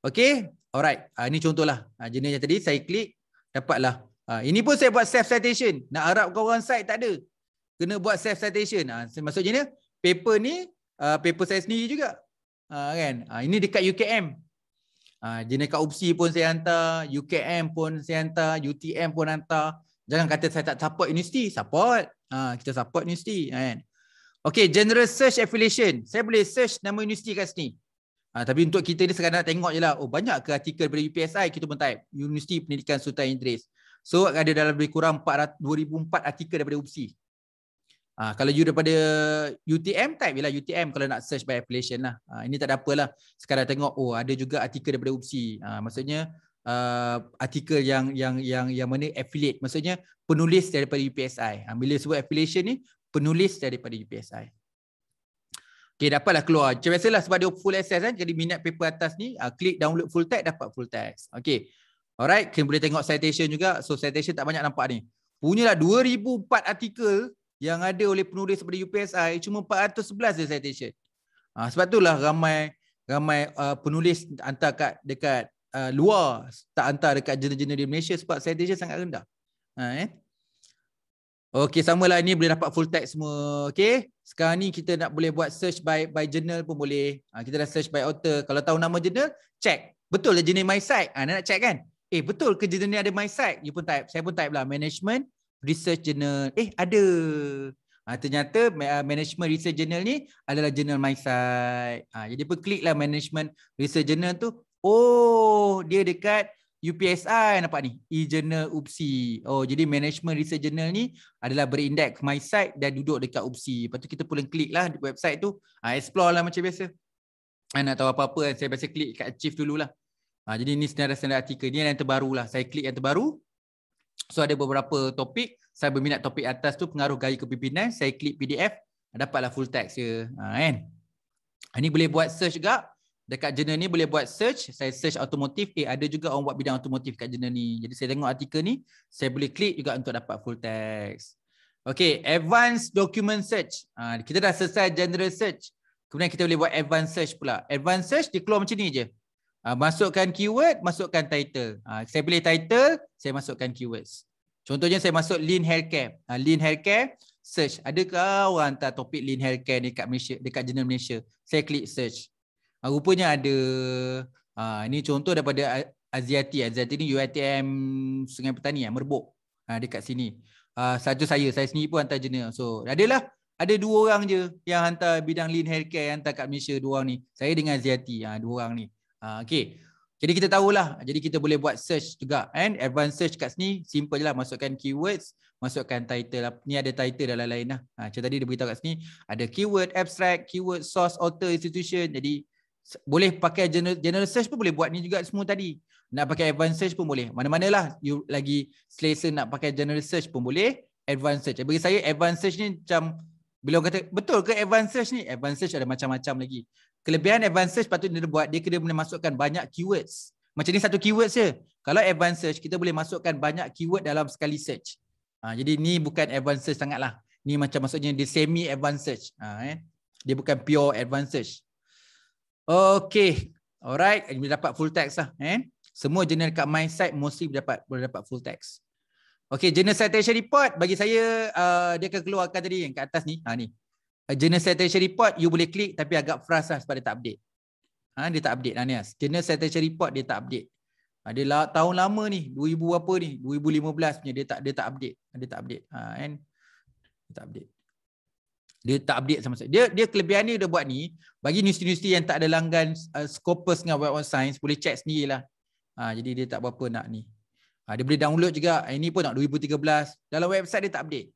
Okay. Alright. Ha, ini contoh lah. Ha, jenis yang tadi saya klik dapatlah ha, ini pun saya buat self citation nak harapkan orang cite tak ada kena buat self citation ha, maksudnya ni paper ni uh, paper saya sendiri juga ha, kan ha, ini dekat UKM ha, jenis kat UPSI pun saya hantar UKM pun saya hantar UTM pun hantar jangan kata saya tak support universiti support ha, kita support universiti kan Okay, general search affiliation. Saya boleh search nama universiti kat sini. Ha, tapi untuk kita ni sekarang nak tengok je lah. Oh banyak ke artikel daripada UPSI kita pun type. Universiti Pendidikan Sultan Idris. So ada dalam lebih kurang 400, 2004 artikel daripada UPSI. Ha, ah, kalau you daripada UTM type je lah UTM kalau nak search by appellation lah. Ha, ini tak ada apalah. Sekarang tengok oh ada juga artikel daripada UPSI. Ha, maksudnya uh, artikel yang yang yang yang mana affiliate. Maksudnya penulis daripada UPSI. Ha, bila sebut affiliation ni penulis daripada UPSI. Okay, dapatlah keluar. Macam biasalah sebab dia full access kan. Jadi minat paper atas ni, uh, klik download full text, dapat full text. Okay. Alright, kita boleh tengok citation juga. So, citation tak banyak nampak ni. Punyalah 2004 artikel yang ada oleh penulis daripada UPSI, cuma 411 je citation. Uh, sebab itulah ramai ramai uh, penulis hantar kat, dekat uh, luar, tak hantar dekat jurnal-jurnal di Malaysia sebab citation sangat rendah. Uh, eh? Okey, samalah ni boleh dapat full text semua. Okey. Sekarang ni kita nak boleh buat search by by journal pun boleh. Ha, kita dah search by author. Kalau tahu nama journal, check. Betul lah jenis my site. Ha, nak check kan? Eh, betul ke journal ni ada my site? You pun type. Saya pun type lah. Management Research Journal. Eh, ada. Ha, ternyata ah, Management Research Journal ni adalah journal my site. Ha, jadi pun klik lah Management Research Journal tu. Oh, dia dekat UPSI nampak ni e-journal UPSI oh jadi management research journal ni adalah berindeks my site dan duduk dekat UPSI lepas tu kita pula klik lah website tu ha, explore lah macam biasa ha, nak tahu apa-apa kan, saya biasa klik kat achieve dululah ha, ah, jadi ni senarai-senarai artikel ni yang terbaru lah saya klik yang terbaru so ada beberapa topik saya berminat topik atas tu pengaruh gaya kepimpinan saya klik PDF dapatlah full text je ha, kan ini boleh buat search juga dekat jurnal ni boleh buat search saya search automotive. eh ada juga orang buat bidang automotive kat jurnal ni jadi saya tengok artikel ni saya boleh klik juga untuk dapat full text Okay, advanced document search ha, kita dah selesai general search kemudian kita boleh buat advanced search pula advanced search dia keluar macam ni je ha, masukkan keyword masukkan title ha, saya boleh title saya masukkan keywords contohnya saya masuk lean healthcare ha, lean healthcare search adakah orang hantar topik lean healthcare ni dekat Malaysia dekat jurnal Malaysia saya klik search Uh, rupanya ada uh, ini contoh daripada Aziati. Aziati ni UiTM Sungai Petani ya, Merbok. Uh, dekat sini. Uh, ha, saja saya, saya sendiri pun hantar jurnal. So, adalah ada dua orang je yang hantar bidang lean healthcare yang hantar kat Malaysia dua orang ni. Saya dengan Aziati, uh, dua orang ni. Uh, okay. Jadi kita tahulah. Jadi kita boleh buat search juga. And advanced search kat sini, simple je lah. Masukkan keywords, masukkan title. Ni ada title dan lain-lain lah. Macam tadi dia beritahu kat sini, ada keyword, abstract, keyword, source, author, institution. Jadi boleh pakai general, general search pun boleh buat ni juga semua tadi nak pakai advanced search pun boleh mana-manalah you lagi selesa nak pakai general search pun boleh advanced search bagi saya advanced search ni macam bila kata betul ke advanced search ni advanced search ada macam-macam lagi kelebihan advanced search patut dia buat dia kena masukkan banyak keywords macam ni satu keyword saja kalau advanced search kita boleh masukkan banyak keyword dalam sekali search ha, jadi ni bukan advanced search lah ni macam maksudnya dia semi advanced search ha, eh? dia bukan pure advanced search Okay. Alright. Boleh dapat full text lah. Eh? Semua jurnal kat my site mostly dapat, boleh dapat full text. Okay. Jurnal citation report. Bagi saya, uh, dia akan keluarkan tadi yang kat atas ni. Ha, ni. Uh, jurnal citation report, you boleh klik tapi agak frust lah sebab dia tak update. Ha, dia tak update lah ni. Jurnal citation report, dia tak update. Ada ha, la, tahun lama ni 2000 apa ni 2015 punya dia tak dia tak update dia tak update ha kan dia tak update dia tak update sama sekali. Dia dia kelebihan ni dia buat ni bagi universiti-universiti yang tak ada langgan uh, Scopus dengan Web of Science boleh check sendirilah. Ha, jadi dia tak apa nak ni. Ha, dia boleh download juga. Ha, ini pun nak 2013. Dalam website dia tak update.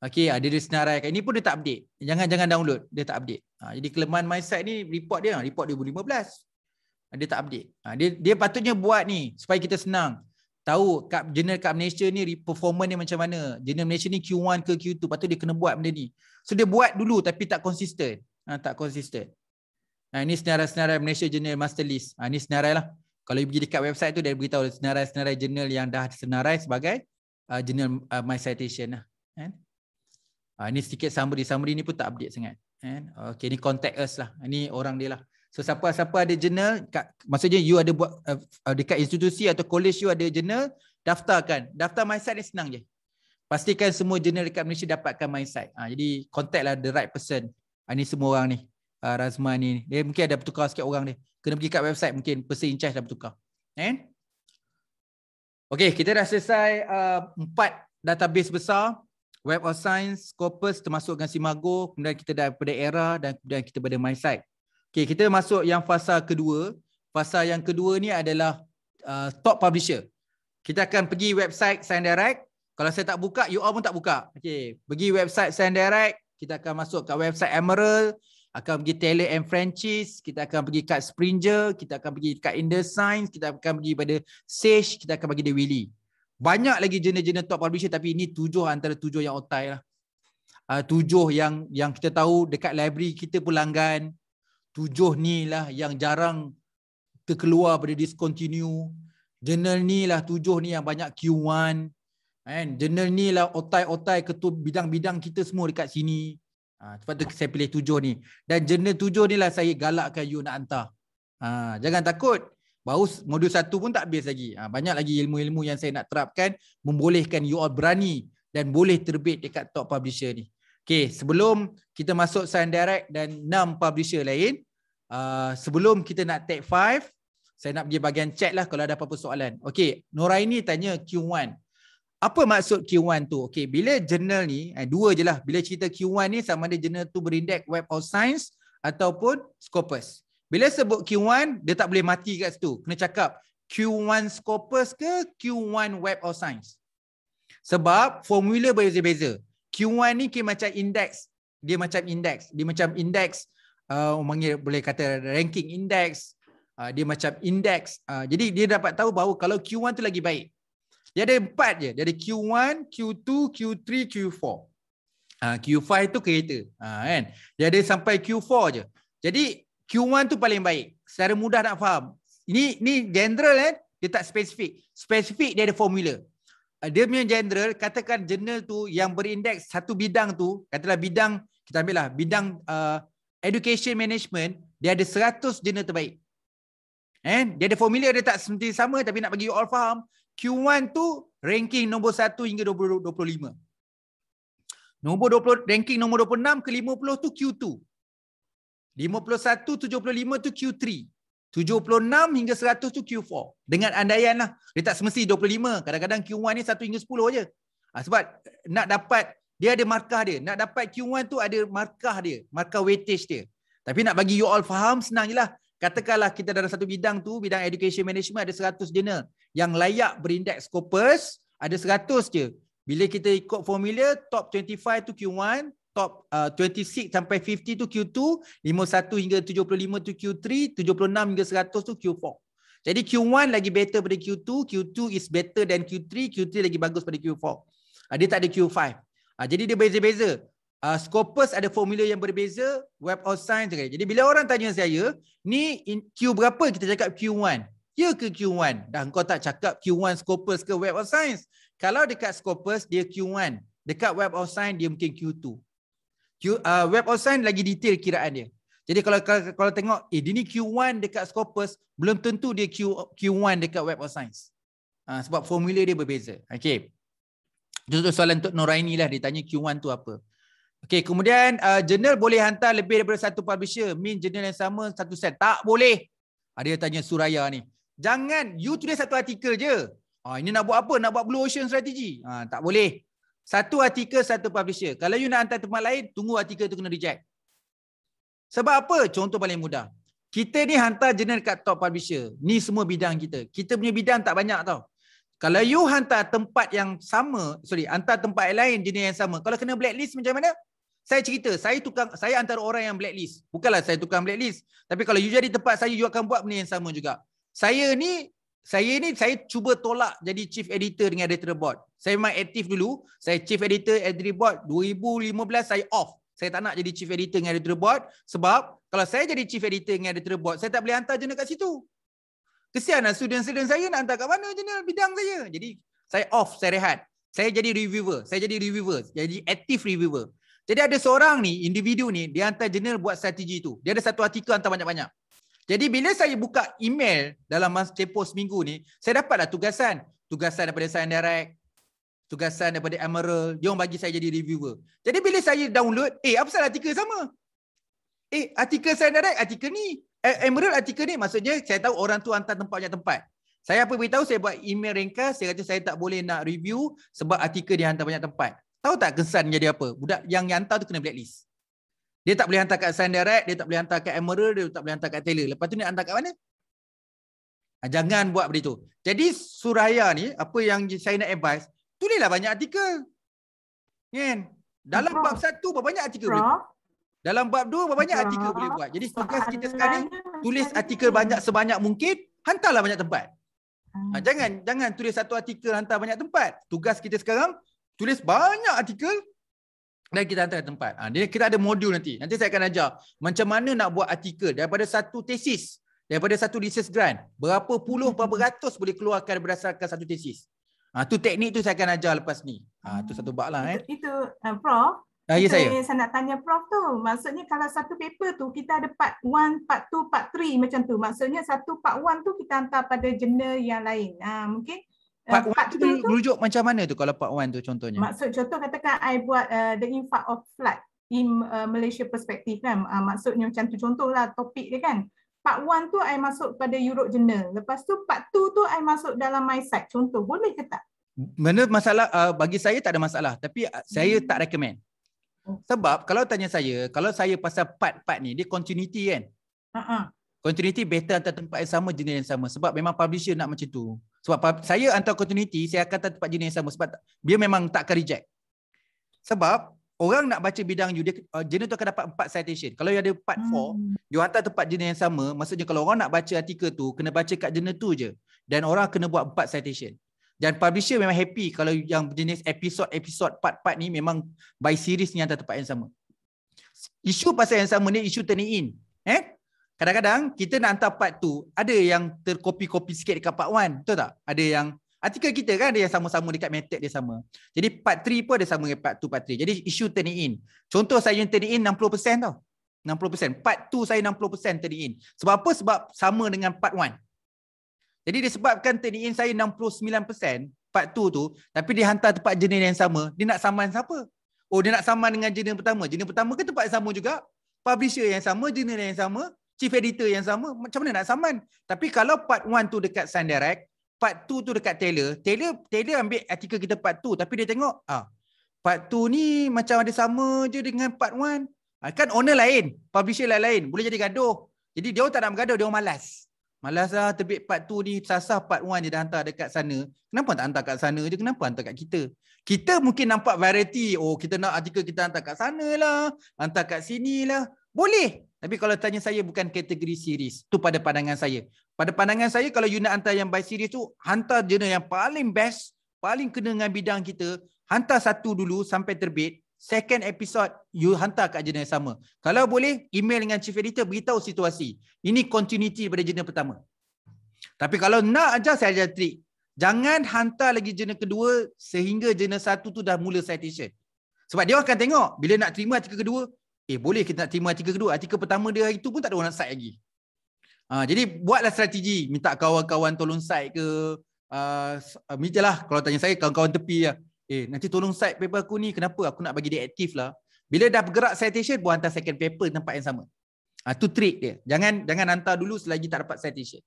Okey, ada ha, dia, dia senaraikan. Ini pun dia tak update. Jangan jangan download, dia tak update. Ha, jadi kelemahan my site ni report dia, report 2015. Ha, dia tak update. Ha, dia dia patutnya buat ni supaya kita senang tahu kat jurnal kat Malaysia ni performance dia macam mana. Jurnal Malaysia ni Q1 ke Q2. patut tu dia kena buat benda ni. So dia buat dulu tapi tak konsisten. Ha, tak konsisten. Ha, ini senarai-senarai Malaysia Journal Master List. Ha, ini senarai lah. Kalau you pergi dekat website tu, dia beritahu senarai-senarai jurnal yang dah senarai sebagai uh, jurnal uh, My Citation lah. Kan? Ha, ini sedikit summary. Summary ni pun tak update sangat. Kan? okay, ni contact us lah. Ini orang dia lah. So siapa-siapa ada jurnal, kat, maksudnya you ada buat uh, uh dekat institusi atau college you ada jurnal, daftarkan. Daftar MySight ni senang je. Pastikan semua jurnal dekat Malaysia dapatkan MySight. Ha, ah, jadi contact lah the right person. Ha, ni semua orang ni. Ha, Razman ni. Dia mungkin ada bertukar sikit orang ni. Kena pergi kat website mungkin person in charge dah bertukar. Eh? Okay, kita dah selesai uh, empat uh, database besar. Web of Science, Scopus termasuk dengan Simago. Kemudian kita dah pada ERA dan kemudian kita pada MySight. Okay, kita masuk yang fasa kedua. Fasa yang kedua ni adalah uh, top publisher. Kita akan pergi website Sign Direct. Kalau saya tak buka, you all pun tak buka. Okay, pergi website Sign Direct. Kita akan masuk ke website Emerald. Akan pergi Taylor and Francis. Kita akan pergi kat Springer. Kita akan pergi kat InDesign. Kita akan pergi pada Sage. Kita akan pergi The Willy. Banyak lagi jenis-jenis top publisher tapi ini tujuh antara tujuh yang otai lah. Uh, tujuh yang yang kita tahu dekat library kita pun langgan tujuh ni lah yang jarang terkeluar pada discontinue. Journal ni lah tujuh ni yang banyak Q1. And journal ni lah otai-otai ketua bidang-bidang kita semua dekat sini. Ha, sebab tu saya pilih tujuh ni. Dan journal tujuh ni lah saya galakkan you nak hantar. Ha, jangan takut. Baru modul satu pun tak habis lagi. Ha, banyak lagi ilmu-ilmu yang saya nak terapkan. Membolehkan you all berani dan boleh terbit dekat top publisher ni. Okay, sebelum kita masuk Sun Direct dan 6 publisher lain, uh, sebelum kita nak take 5, saya nak pergi bagian chat lah kalau ada apa-apa soalan. Okay, Noraini tanya Q1. Apa maksud Q1 tu? Okay, bila jurnal ni, eh, dua je lah. Bila cerita Q1 ni sama ada jurnal tu berindek Web of Science ataupun Scopus. Bila sebut Q1, dia tak boleh mati kat situ. Kena cakap Q1 Scopus ke Q1 Web of Science. Sebab formula berbeza-beza. Q1 ni kira macam index. Dia macam index. Dia macam index. Uh, umangnya boleh kata ranking index. Uh, dia macam index. Uh, jadi dia dapat tahu bahawa kalau Q1 tu lagi baik. Dia ada empat je. Dia Q1, Q2, Q3, Q4. Uh, Q5 tu kereta. Uh, kan? Dia ada sampai Q4 je. Jadi Q1 tu paling baik. Secara mudah nak faham. Ini, ini general kan. Eh? Dia tak spesifik. Spesifik dia ada formula. Uh, dia punya general katakan general tu yang berindeks satu bidang tu katalah bidang kita ambil lah bidang uh, education management dia ada 100 general terbaik eh dia ada formula dia tak seperti sama tapi nak bagi you all faham Q1 tu ranking nombor 1 hingga 25 nombor 20 ranking nombor 26 ke 50 tu Q2 51 75 tu Q3 76 hingga 100 tu Q4. Dengan andaian lah. Dia tak semesti 25. Kadang-kadang Q1 ni 1 hingga 10 je. Ha, sebab nak dapat, dia ada markah dia. Nak dapat Q1 tu ada markah dia. Markah weightage dia. Tapi nak bagi you all faham, senang je lah. Katakanlah kita dalam satu bidang tu, bidang education management ada 100 jurnal. Yang layak berindex scopus, ada 100 je. Bila kita ikut formula, top 25 tu Q1, top uh, 26 sampai 50 tu Q2, 51 hingga 75 tu Q3, 76 hingga 100 tu Q4. Jadi Q1 lagi better pada Q2, Q2 is better than Q3, Q3 lagi bagus pada Q4. Uh, ah, dia tak ada Q5. Uh, ah, jadi dia beza-beza. Uh, Scopus ada formula yang berbeza, Web of Science. Juga. Jadi bila orang tanya saya, ni in Q berapa kita cakap Q1? Ya ke Q1? Dah kau tak cakap Q1 Scopus ke Web of Science? Kalau dekat Scopus, dia Q1. Dekat Web of Science, dia mungkin Q2 uh, web of science lagi detail kiraan dia. Jadi kalau kalau, kalau tengok eh dia ni Q1 dekat Scopus belum tentu dia Q Q1 dekat web of science. Uh, sebab formula dia berbeza. Okey. Jadi soalan untuk Noraini lah dia tanya Q1 tu apa. Okey, kemudian uh, journal boleh hantar lebih daripada satu publisher, min journal yang sama satu set. Tak boleh. Ada ah, uh, tanya Suraya ni. Jangan you tulis satu artikel je. Ah uh, ini nak buat apa? Nak buat blue ocean strategy. Uh, tak boleh. Satu artikel, satu publisher. Kalau you nak hantar tempat lain, tunggu artikel tu kena reject. Sebab apa? Contoh paling mudah. Kita ni hantar jurnal kat top publisher. Ni semua bidang kita. Kita punya bidang tak banyak tau. Kalau you hantar tempat yang sama, sorry, hantar tempat lain jenis yang sama. Kalau kena blacklist macam mana? Saya cerita, saya tukang, saya antara orang yang blacklist. Bukanlah saya tukang blacklist. Tapi kalau you jadi tempat saya, you akan buat benda yang sama juga. Saya ni saya ni saya cuba tolak jadi chief editor dengan editor board. Saya memang aktif dulu, saya chief editor editor board 2015 saya off. Saya tak nak jadi chief editor dengan editor board sebab kalau saya jadi chief editor dengan editor board, saya tak boleh hantar jenis kat situ. Kesianlah student-student saya nak hantar kat mana jenis bidang saya. Jadi saya off, saya rehat. Saya jadi reviewer, saya jadi reviewer, jadi active reviewer. Jadi ada seorang ni, individu ni, dia hantar jurnal buat strategi tu. Dia ada satu artikel hantar banyak-banyak. Jadi bila saya buka email dalam masa tempoh seminggu ni, saya dapatlah tugasan. Tugasan daripada Sign Direct, tugasan daripada Emerald, dia orang bagi saya jadi reviewer. Jadi bila saya download, eh apa salah artikel sama? Eh artikel Sign Direct, artikel ni. Eh, Emerald artikel ni maksudnya saya tahu orang tu hantar tempatnya tempat. Saya apa beritahu, saya buat email ringkas, saya kata saya tak boleh nak review sebab artikel dia hantar banyak tempat. Tahu tak kesan jadi apa? Budak yang hantar tu kena blacklist. Dia tak boleh hantar kat sign direct, dia tak boleh hantar kat emerald, dia tak boleh hantar kat tailor. Lepas tu ni hantar kat mana? Ha, jangan buat begitu. Jadi Suraya ni, apa yang saya nak advice, tulislah banyak artikel. Kan? Dalam bab satu, berapa banyak artikel boleh Dalam bab dua, berapa banyak artikel boleh buat? Jadi tugas kita sekarang, tulis artikel banyak sebanyak mungkin, hantarlah banyak tempat. Ha, hmm. Jangan jangan tulis satu artikel, hantar banyak tempat. Tugas kita sekarang, tulis banyak artikel, dan kita hantar ke tempat. Ha, dia, kita ada modul nanti. Nanti saya akan ajar macam mana nak buat artikel daripada satu tesis, daripada satu thesis grant. Berapa puluh, berapa ratus boleh keluarkan berdasarkan satu tesis. Ha, tu teknik tu saya akan ajar lepas ni. Ha, tu satu bak lah. Eh. Itu, itu uh, Prof. Ah, ya, saya. saya nak tanya Prof tu. Maksudnya kalau satu paper tu kita ada part 1, part 2, part 3 macam tu. Maksudnya satu part 1 tu kita hantar pada jurnal yang lain. Ha, mungkin part uh, tu, tu merujuk macam mana tu kalau part 1 tu contohnya? Maksud contoh katakan I buat uh, the impact of flood in uh, Malaysia perspective kan. Uh, maksudnya macam tu contohlah topik dia kan. Part 1 tu I masuk pada Europe Journal. Lepas tu part 2 tu I masuk dalam my site contoh. Boleh ke tak? Mana masalah uh, bagi saya tak ada masalah tapi uh, saya hmm. tak recommend. Oh. Sebab kalau tanya saya, kalau saya pasal part-part ni, dia continuity kan? Uh-uh. Continuity better antara tempat yang sama, jenis yang sama. Sebab memang publisher nak macam tu. Sebab saya hantar opportunity, saya akan tempat jenis yang sama. Sebab dia memang tak akan reject. Sebab orang nak baca bidang you, dia, uh, jenis tu akan dapat empat citation. Kalau you ada part hmm. four, you hantar tempat jenis yang sama. Maksudnya kalau orang nak baca artikel tu, kena baca kat jenis tu je. Dan orang kena buat empat citation. Dan publisher memang happy kalau yang jenis episod-episod part-part ni memang by series ni hantar tempat yang sama. Isu pasal yang sama ni isu turning in. Eh? Kadang-kadang kita nak hantar part tu ada yang terkopi-kopi sikit dekat part 1, betul tak? Ada yang artikel kita kan ada yang sama-sama dekat method dia sama. Jadi part 3 pun ada sama dengan part 2, part 3. Jadi isu turning in. Contoh saya yang turning in 60% tau. 60%. Part 2 saya 60% turning in. Sebab apa? Sebab sama dengan part 1. Jadi disebabkan turning in saya 69% part 2 tu tapi dia hantar tempat jenis yang sama, dia nak saman siapa? Oh dia nak saman dengan jenis pertama. Jenis pertama ke tempat yang sama juga? Publisher yang sama, jenis yang sama, chief editor yang sama macam mana nak saman tapi kalau part 1 tu dekat sign direct part 2 tu, dekat tailor tailor tailor ambil artikel kita part 2 tapi dia tengok ah part 2 ni macam ada sama je dengan part 1 ah, kan owner lain publisher lain-lain boleh jadi gaduh jadi dia tak nak bergaduh dia malas malaslah terbit part 2 ni sasah part 1 dia dah hantar dekat sana kenapa tak hantar kat sana je kenapa hantar kat kita kita mungkin nampak variety oh kita nak artikel kita hantar kat sanalah hantar kat lah, boleh tapi kalau tanya saya bukan kategori series. Tu pada pandangan saya. Pada pandangan saya kalau you nak hantar yang by series tu hantar jurnal yang paling best, paling kena dengan bidang kita, hantar satu dulu sampai terbit, second episode you hantar kat jurnal yang sama. Kalau boleh email dengan chief editor beritahu situasi. Ini continuity pada jurnal pertama. Tapi kalau nak ajar saya ajar trik. Jangan hantar lagi jurnal kedua sehingga jurnal satu tu dah mula citation. Sebab dia akan tengok bila nak terima artikel kedua, Eh boleh kita nak terima artikel kedua. Artikel pertama dia hari tu pun tak ada orang nak site lagi. Ha, jadi buatlah strategi. Minta kawan-kawan tolong site ke. Uh, minta lah kalau tanya saya kawan-kawan tepi lah. Eh nanti tolong site paper aku ni. Kenapa aku nak bagi dia aktif lah. Bila dah bergerak citation, buat hantar second paper tempat yang sama. Ha, tu trick dia. Jangan jangan hantar dulu selagi tak dapat citation.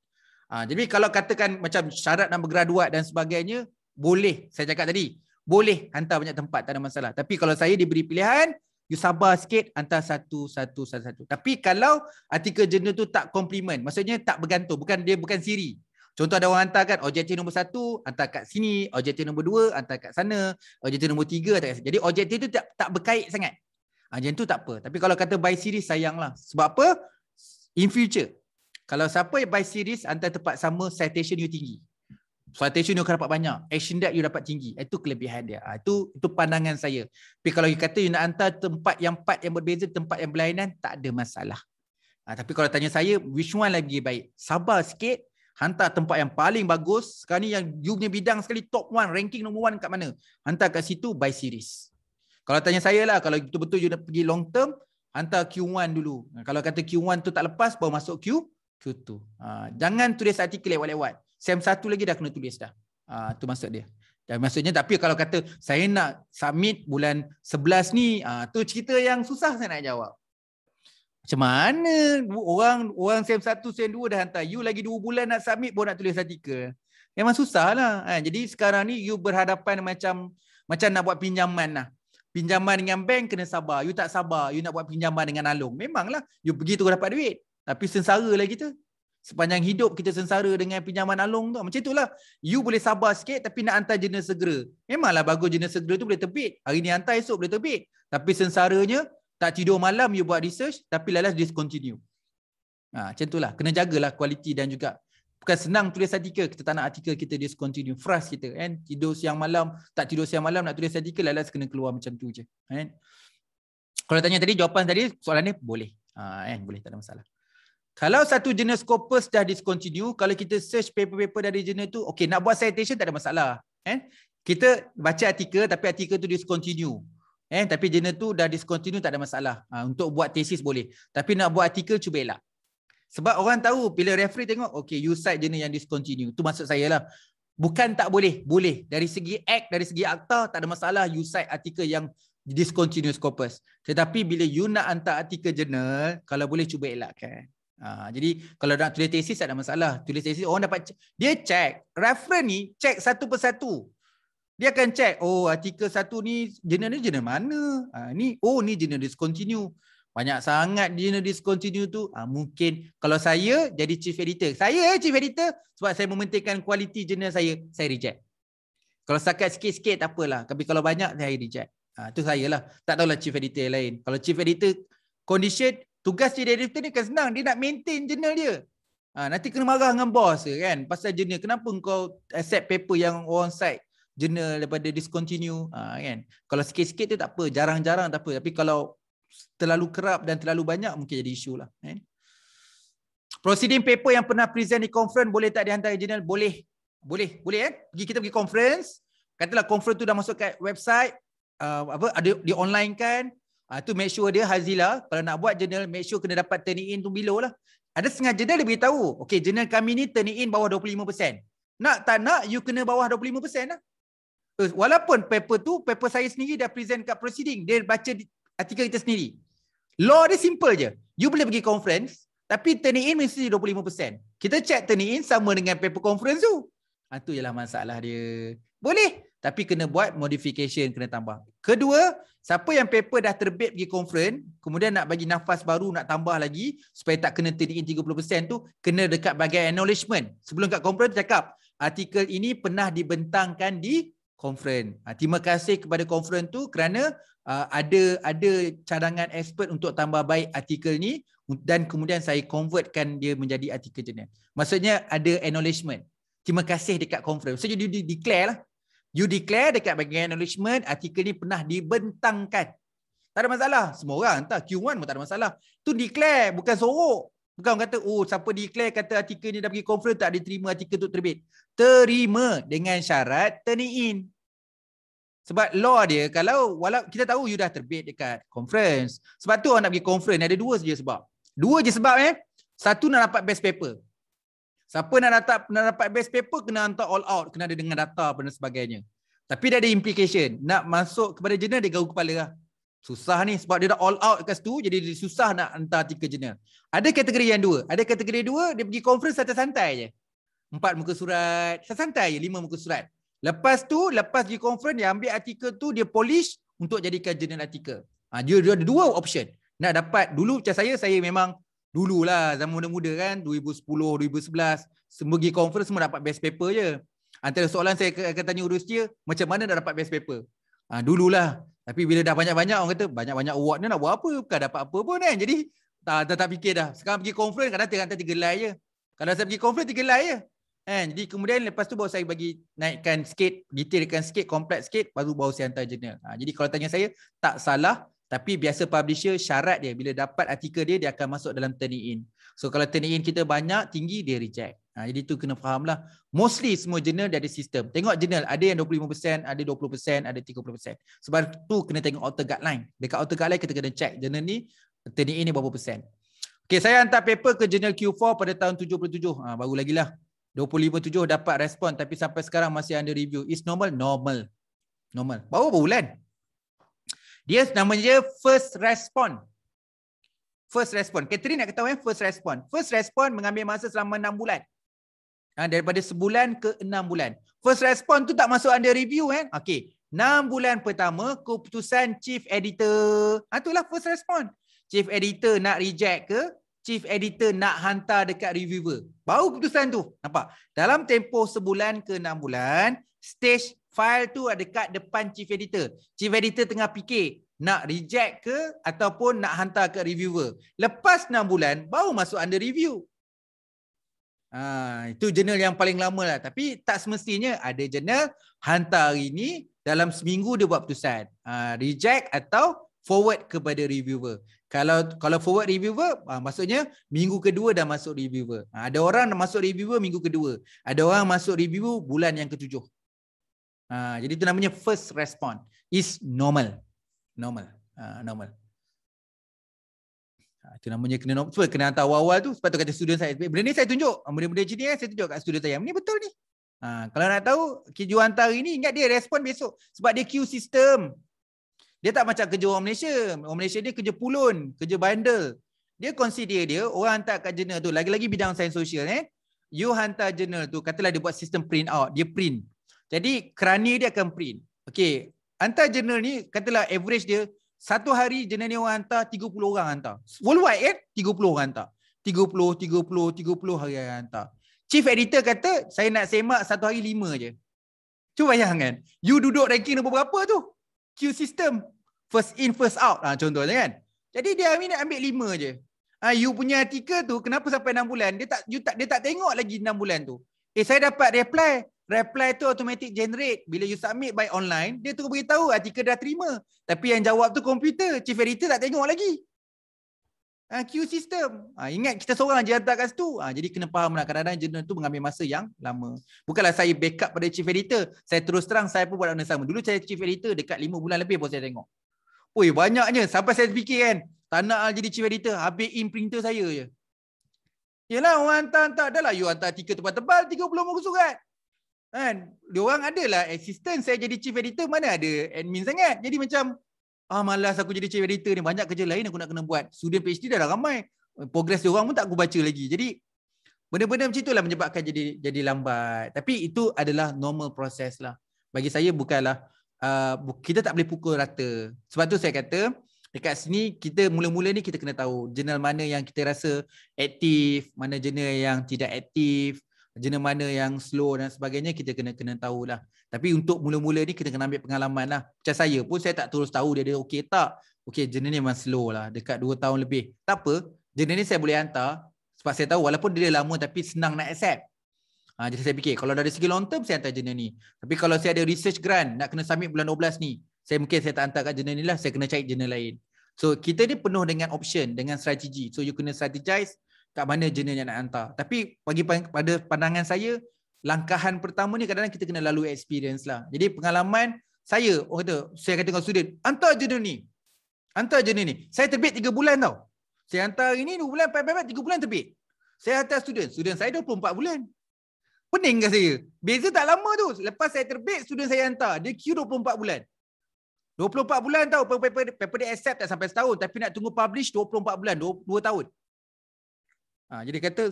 Ha, jadi kalau katakan macam syarat dan bergraduat dan sebagainya, boleh. Saya cakap tadi. Boleh hantar banyak tempat. Tak ada masalah. Tapi kalau saya diberi pilihan, you sabar sikit antar satu satu satu satu. Tapi kalau artikel jurnal tu tak komplimen, maksudnya tak bergantung, bukan dia bukan siri. Contoh ada orang hantar kan objektif nombor satu hantar kat sini, objektif nombor dua hantar kat sana, objektif nombor tiga hantar kat sini. Jadi objektif tu tak tak berkait sangat. Ha, jadi tu tak apa. Tapi kalau kata by series sayanglah. Sebab apa? In future. Kalau siapa yang by series hantar tempat sama citation you tinggi. Citation you akan dapat banyak. Action debt you dapat tinggi. Itu kelebihan dia. Ha, itu itu pandangan saya. Tapi kalau you kata you nak hantar tempat yang part yang berbeza, tempat yang berlainan, tak ada masalah. Ha, tapi kalau tanya saya, which one lagi baik? Sabar sikit, hantar tempat yang paling bagus. Sekarang ni yang you punya bidang sekali, top one, ranking number one kat mana? Hantar kat situ by series. Kalau tanya saya lah, kalau betul-betul you nak pergi long term, hantar Q1 dulu. Ha, kalau kata Q1 tu tak lepas, baru masuk Q, Q2. Jangan tulis artikel lewat-lewat sem satu lagi dah kena tulis dah. Ah tu maksud dia. Dan maksudnya tapi kalau kata saya nak submit bulan 11 ni, ah tu cerita yang susah saya nak jawab. Macam mana orang orang sem satu sem dua dah hantar you lagi 2 bulan nak submit baru nak tulis artikel. Memang susahlah. Ha, kan? jadi sekarang ni you berhadapan macam macam nak buat pinjaman lah. Pinjaman dengan bank kena sabar. You tak sabar. You nak buat pinjaman dengan Along. Memanglah. You pergi tu dapat duit. Tapi sengsara lah kita sepanjang hidup kita sengsara dengan pinjaman along tu. Macam itulah. You boleh sabar sikit tapi nak hantar jenis segera. Memanglah bagus jenis segera tu boleh terbit. Hari ni hantar esok boleh terbit. Tapi sengsaranya tak tidur malam you buat research tapi lalas discontinue. Ha, macam itulah. Kena jagalah kualiti dan juga Bukan senang tulis artikel. Kita tak nak artikel kita discontinue. Frust kita. Kan? Tidur siang malam. Tak tidur siang malam nak tulis artikel. Lalas kena keluar macam tu je. Kan? Kalau tanya tadi, jawapan tadi soalan ni boleh. Ha, kan? Boleh, tak ada masalah. Kalau satu jenis corpus dah discontinue, kalau kita search paper-paper dari jenis tu, okay, nak buat citation tak ada masalah. Eh? Kita baca artikel tapi artikel tu discontinue. Eh? Tapi jenis tu dah discontinue tak ada masalah. Ha, untuk buat tesis boleh. Tapi nak buat artikel cuba elak. Sebab orang tahu bila referee tengok, okay, you cite jenis yang discontinue. Tu maksud saya lah. Bukan tak boleh, boleh. Dari segi act, dari segi akta, tak ada masalah you cite artikel yang discontinuous corpus. Tetapi bila you nak hantar artikel jurnal, kalau boleh cuba elakkan. Ha, jadi kalau nak tulis tesis tak ada masalah. Tulis tesis orang dapat dia check reference ni check satu persatu. Dia akan check oh artikel satu ni jurnal ni jurnal mana? Ha, ni oh ni jurnal discontinue. Banyak sangat jurnal discontinue tu. Ha, mungkin kalau saya jadi chief editor. Saya eh chief editor sebab saya mementingkan kualiti jurnal saya, saya reject. Kalau sakat sikit-sikit tak apalah. Tapi kalau banyak saya reject. Ha, tu saya lah. Tak tahulah chief editor yang lain. Kalau chief editor condition tugas dia director ni kan senang dia nak maintain jurnal dia ha, nanti kena marah dengan bos kan pasal jurnal kenapa kau accept paper yang on site jurnal daripada discontinue ha, kan kalau sikit-sikit tu tak apa jarang-jarang tak apa tapi kalau terlalu kerap dan terlalu banyak mungkin jadi isu lah kan proceeding paper yang pernah present di conference boleh tak dihantar ke jurnal boleh boleh boleh eh pergi kita pergi conference katalah conference tu dah masuk kat website uh, apa ada di online kan Ah ha, tu make sure dia Hazila kalau nak buat journal make sure kena dapat turning in tu below lah. Ada setengah journal dia beritahu. Okay journal kami ni turning in bawah 25%. Nak tak nak you kena bawah 25% lah. Eh, walaupun paper tu paper saya sendiri dah present kat proceeding. Dia baca artikel kita sendiri. Law dia simple je. You boleh pergi conference tapi turning in mesti 25%. Kita check turning in sama dengan paper conference tu. Ha, tu je lah masalah dia. Boleh. Tapi kena buat modification, kena tambah. Kedua, siapa yang paper dah terbit pergi conference, kemudian nak bagi nafas baru, nak tambah lagi, supaya tak kena tinggikan 30% tu, kena dekat bagian acknowledgement. Sebelum kat conference, cakap, artikel ini pernah dibentangkan di conference. Ha, terima kasih kepada conference tu kerana uh, ada ada cadangan expert untuk tambah baik artikel ni dan kemudian saya convertkan dia menjadi artikel jenis. Maksudnya ada acknowledgement. Terima kasih dekat conference. Maksudnya dia declare lah. You declare dekat bagian acknowledgement artikel ni pernah dibentangkan. Tak ada masalah. Semua orang hantar Q1 pun tak ada masalah. Tu declare bukan sorok. Bukan orang kata oh siapa declare kata artikel ni dah pergi conference tak diterima artikel tu terbit. Terima dengan syarat turn in. Sebab law dia kalau walau kita tahu you dah terbit dekat conference. Sebab tu orang nak pergi conference ada dua saja sebab. Dua je sebab eh. Satu nak dapat best paper. Siapa nak dapat, nak dapat best paper kena hantar all out, kena ada dengan data dan sebagainya. Tapi dia ada implication, nak masuk kepada jurnal dia gaul kepala lah. Susah ni sebab dia dah all out kat situ jadi dia susah nak hantar artikel jurnal. Ada kategori yang dua, ada kategori dua dia pergi conference santai-santai je. Empat muka surat, santai je lima muka surat. Lepas tu, lepas di conference dia ambil artikel tu dia polish untuk jadikan jurnal artikel. Ha, dia, dia ada dua option. Nak dapat, dulu macam saya, saya memang Dulu lah zaman muda-muda kan 2010 2011 semua pergi conference semua dapat best paper je. Ah, antara soalan saya akan tanya urus dia macam mana nak dapat best paper. Ah dulu lah Tapi bila dah banyak-banyak orang kata banyak-banyak award ni nak buat apa? Bukan dapat apa pun kan. Jadi tak, ah, tak, tak fikir dah. Sekarang pergi conference kadang tengah tiga line je. Kalau saya pergi conference tiga line je. Kan? Jadi kemudian lepas tu baru saya bagi naikkan sikit, detailkan sikit, komplek sikit baru baru saya hantar jurnal. Ha, jadi kalau tanya saya tak salah tapi biasa publisher syarat dia bila dapat artikel dia dia akan masuk dalam turning in. So kalau turning in kita banyak tinggi dia reject. Ha, jadi tu kena faham lah. Mostly semua jurnal dia ada sistem. Tengok jurnal ada yang 25%, ada 20%, ada 30%. Sebab tu kena tengok author guideline. Dekat author guideline kita kena check jurnal ni turning in ni berapa persen. Okay saya hantar paper ke jurnal Q4 pada tahun 77. Ha, baru lagi lah. 257 dapat respon tapi sampai sekarang masih under review. Is normal? Normal. Normal. Baru bulan. Dia namanya first respond. First respond. Catherine nak ketahui eh, first respond. First respond mengambil masa selama enam bulan. Ha, daripada sebulan ke enam bulan. First respond tu tak masuk anda review kan? Okey. Enam bulan pertama keputusan chief editor. Ha, ah, itulah first respond. Chief editor nak reject ke? Chief editor nak hantar dekat reviewer. Baru keputusan tu. Nampak? Dalam tempoh sebulan ke enam bulan, stage file tu ada kat depan chief editor. Chief editor tengah fikir nak reject ke ataupun nak hantar ke reviewer. Lepas 6 bulan baru masuk under review. Ha, itu jurnal yang paling lama lah. Tapi tak semestinya ada jurnal hantar hari ni dalam seminggu dia buat putusan. Ha, reject atau forward kepada reviewer. Kalau kalau forward reviewer ha, maksudnya minggu kedua dah masuk reviewer. Ha, ada orang masuk reviewer minggu kedua. Ada orang masuk reviewer bulan yang ketujuh. Ha, jadi itu namanya first response is normal. Normal. Ha, normal. Ha, itu namanya kena normal. kena hantar awal-awal tu sebab tu kata student saya. Benda ni saya tunjuk. Ah, benda-benda macam eh, saya tunjuk kat student saya. Ini betul ni. Ha, kalau nak tahu, kerja hantar hari ni ingat dia respon besok. Sebab dia queue system. Dia tak macam kerja orang Malaysia. Orang Malaysia dia kerja pulun, kerja bundle. Dia consider dia, orang hantar kat jurnal tu. Lagi-lagi bidang sains sosial eh. You hantar jurnal tu, katalah dia buat sistem print out. Dia print. Jadi kerani dia akan print. Okey, hantar jurnal ni katalah average dia satu hari jurnal ni orang hantar 30 orang hantar. Worldwide kan? Eh? 30 orang hantar. 30, 30, 30 hari yang hantar. Chief editor kata, saya nak semak satu hari lima je. Cuba bayangkan. You duduk ranking nombor berapa tu? Q system. First in, first out. Ha, contohnya kan? Jadi dia hari ni ambil lima je. Ha, you punya artikel tu, kenapa sampai enam bulan? Dia tak, you tak, dia tak tengok lagi enam bulan tu. Eh, saya dapat reply reply tu automatic generate bila you submit by online dia terus beritahu artikel ah, dah terima tapi yang jawab tu komputer chief editor tak tengok lagi ha, queue system ha, ingat kita seorang je hantar kat situ ha, jadi kena faham lah kadang-kadang jurnal tu mengambil masa yang lama bukanlah saya backup pada chief editor saya terus terang saya pun buat benda sama dulu saya chief editor dekat 5 bulan lebih pun saya tengok Ui banyaknya sampai saya fikir kan tak nak jadi chief editor habis imprinter saya je Yelah orang hantar-hantar dah lah you hantar artikel tebal-tebal 30 muka surat kan ada lah assistant saya jadi chief editor mana ada admin sangat jadi macam ah malas aku jadi chief editor ni banyak kerja lain aku nak kena buat student PhD dah, dah ramai progress diorang pun tak aku baca lagi jadi benda-benda macam itulah menyebabkan jadi jadi lambat tapi itu adalah normal process lah bagi saya bukanlah uh, kita tak boleh pukul rata sebab tu saya kata dekat sini kita mula-mula ni kita kena tahu jurnal mana yang kita rasa aktif mana jurnal yang tidak aktif jenis mana yang slow dan sebagainya kita kena kena tahu lah. Tapi untuk mula-mula ni kita kena ambil pengalaman lah. Macam saya pun saya tak terus tahu dia ada okey tak. Okey jenis ni memang slow lah dekat 2 tahun lebih. Tak apa, jenis ni saya boleh hantar sebab saya tahu walaupun dia lama tapi senang nak accept. Ha, jadi saya fikir kalau dari segi long term saya hantar jenis ni. Tapi kalau saya ada research grant nak kena submit bulan 12 ni, saya mungkin saya tak hantar kat jenis ni lah, saya kena cari jenis lain. So kita ni penuh dengan option, dengan strategi. So you kena strategize kat mana jurnal yang nak hantar. Tapi bagi pada pandangan saya, langkahan pertama ni kadang-kadang kita kena lalu experience lah. Jadi pengalaman saya, orang kata, saya kata kepada student, hantar jurnal ni. Hantar jurnal ni. Saya terbit 3 bulan tau. Saya hantar hari ni 2 bulan, 4 bulan, 3 bulan terbit. Saya hantar student. Student saya 24 bulan. Pening ke kan saya? Beza tak lama tu. Lepas saya terbit, student saya hantar. Dia queue 24 bulan. 24 bulan tau paper, paper, paper dia accept tak sampai setahun tapi nak tunggu publish 24 bulan 2, 2 tahun Ha, jadi kata,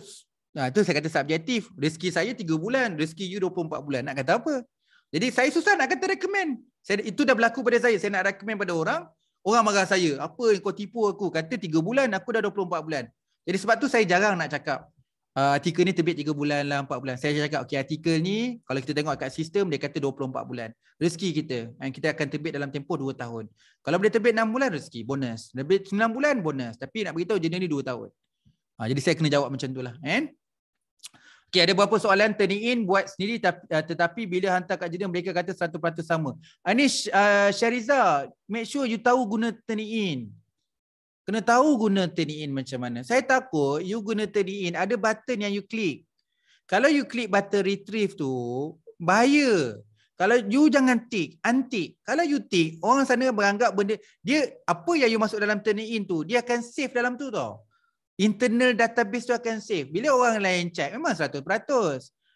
ha, itu saya kata subjektif. Rezeki saya 3 bulan, rezeki you 24 bulan. Nak kata apa? Jadi saya susah nak kata recommend. Saya, itu dah berlaku pada saya. Saya nak recommend pada orang. Orang marah saya. Apa yang kau tipu aku? Kata 3 bulan, aku dah 24 bulan. Jadi sebab tu saya jarang nak cakap. Uh, artikel ni terbit 3 bulan lah 4 bulan Saya cakap okay, artikel ni Kalau kita tengok kat sistem Dia kata 24 bulan Rezeki kita And eh, Kita akan terbit dalam tempoh 2 tahun Kalau boleh terbit 6 bulan rezeki Bonus Terbit 9 bulan bonus Tapi nak beritahu jenis ni 2 tahun Ha, jadi saya kena jawab macam itulah. And Okay, ada beberapa soalan turn in buat sendiri tapi, uh, ah, tetapi bila hantar kat jenis mereka kata 100% sama. Anish uh, Syariza, make sure you tahu guna turn in. Kena tahu guna turn in macam mana. Saya takut you guna turn in, ada button yang you click. Kalau you click button retrieve tu, bahaya. Kalau you jangan tick, untick. Kalau you tick, orang sana beranggap benda, dia apa yang you masuk dalam turn in tu, dia akan save dalam tu tau internal database tu akan save. Bila orang lain check memang 100%.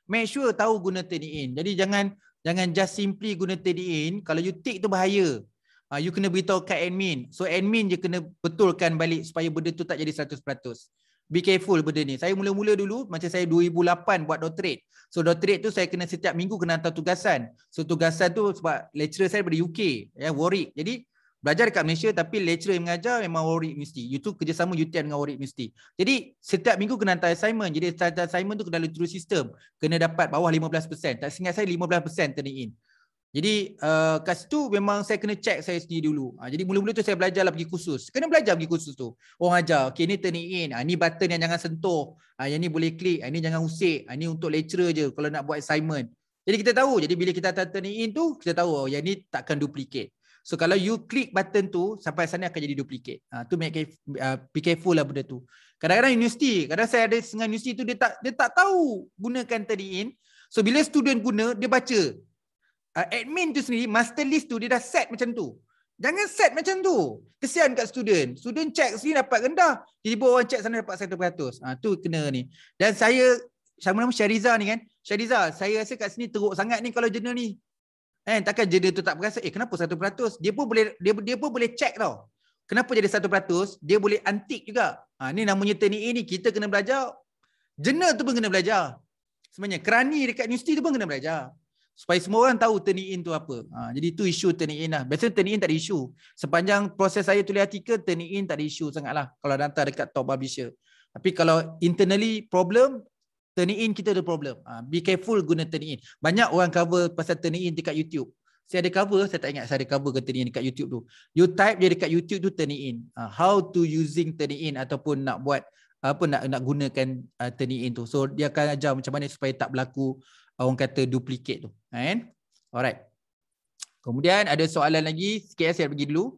Make sure tahu guna TDIN. Jadi jangan jangan just simply guna TDIN. Kalau you tick tu bahaya. Uh, you kena beritahu kat admin. So admin je kena betulkan balik supaya benda tu tak jadi 100%. Be careful benda ni. Saya mula-mula dulu macam saya 2008 buat doctorate. So doctorate tu saya kena setiap minggu kena hantar tugasan. So tugasan tu sebab lecturer saya dari UK. Ya, yeah, Warwick. Jadi belajar dekat Malaysia tapi lecturer mengajar memang worried University. You tu kerjasama UTM dengan Warwick University. Jadi setiap minggu kena hantar assignment. Jadi hantar assignment tu kena lalu through sistem. Kena dapat bawah 15%. Tak ingat saya 15% turn in. Jadi uh, kat situ memang saya kena check saya sendiri dulu. Ha, jadi mula-mula tu saya belajar lah pergi kursus. Kena belajar pergi khusus tu. Orang ajar, okay ni turn in. Ha, ni button yang jangan sentuh. Ha, yang ni boleh klik. Ha, ni jangan usik. Ha, ni untuk lecturer je kalau nak buat assignment. Jadi kita tahu. Jadi bila kita turn in tu, kita tahu oh, yang ni takkan duplicate. So kalau you click button tu sampai sana akan jadi duplicate. Ah uh, tu make care, uh, be careful lah benda tu. Kadang-kadang universiti, kadang saya ada dengan universiti tu dia tak dia tak tahu gunakan tadi in. So bila student guna dia baca uh, admin tu sendiri master list tu dia dah set macam tu. Jangan set macam tu. Kesian kat student. Student check sini dapat rendah. Tiba-tiba orang check sana dapat 100%. Ah uh, tu kena ni. Dan saya sama nama Syariza ni kan. Syariza, saya rasa kat sini teruk sangat ni kalau jurnal ni. Eh, takkan jenis tu tak berasa. Eh, kenapa 1%? Dia pun boleh dia, dia pun boleh check tau. Kenapa jadi 1%? Dia boleh antik juga. Ha, ni namanya teknik ini. Kita kena belajar. Jenis tu pun kena belajar. Sebenarnya kerani dekat universiti tu pun kena belajar. Supaya semua orang tahu teknik in tu apa. Ha, jadi tu isu teknik in lah. Biasanya teknik in tak ada isu. Sepanjang proses saya tulis artikel, teknik in tak ada isu sangat lah. Kalau datang dekat top publisher. Tapi kalau internally problem, turning in kita ada problem. Uh, be careful guna turning in. Banyak orang cover pasal turning in dekat YouTube. Saya ada cover, saya tak ingat saya ada cover ke turning in dekat YouTube tu. You type dia dekat YouTube tu turning in. Uh, how to using turning in ataupun nak buat apa nak nak gunakan uh, ah, turning in tu. So dia akan ajar macam mana supaya tak berlaku orang kata duplicate tu. Kan? Alright. Kemudian ada soalan lagi. Sikit eh, saya pergi dulu.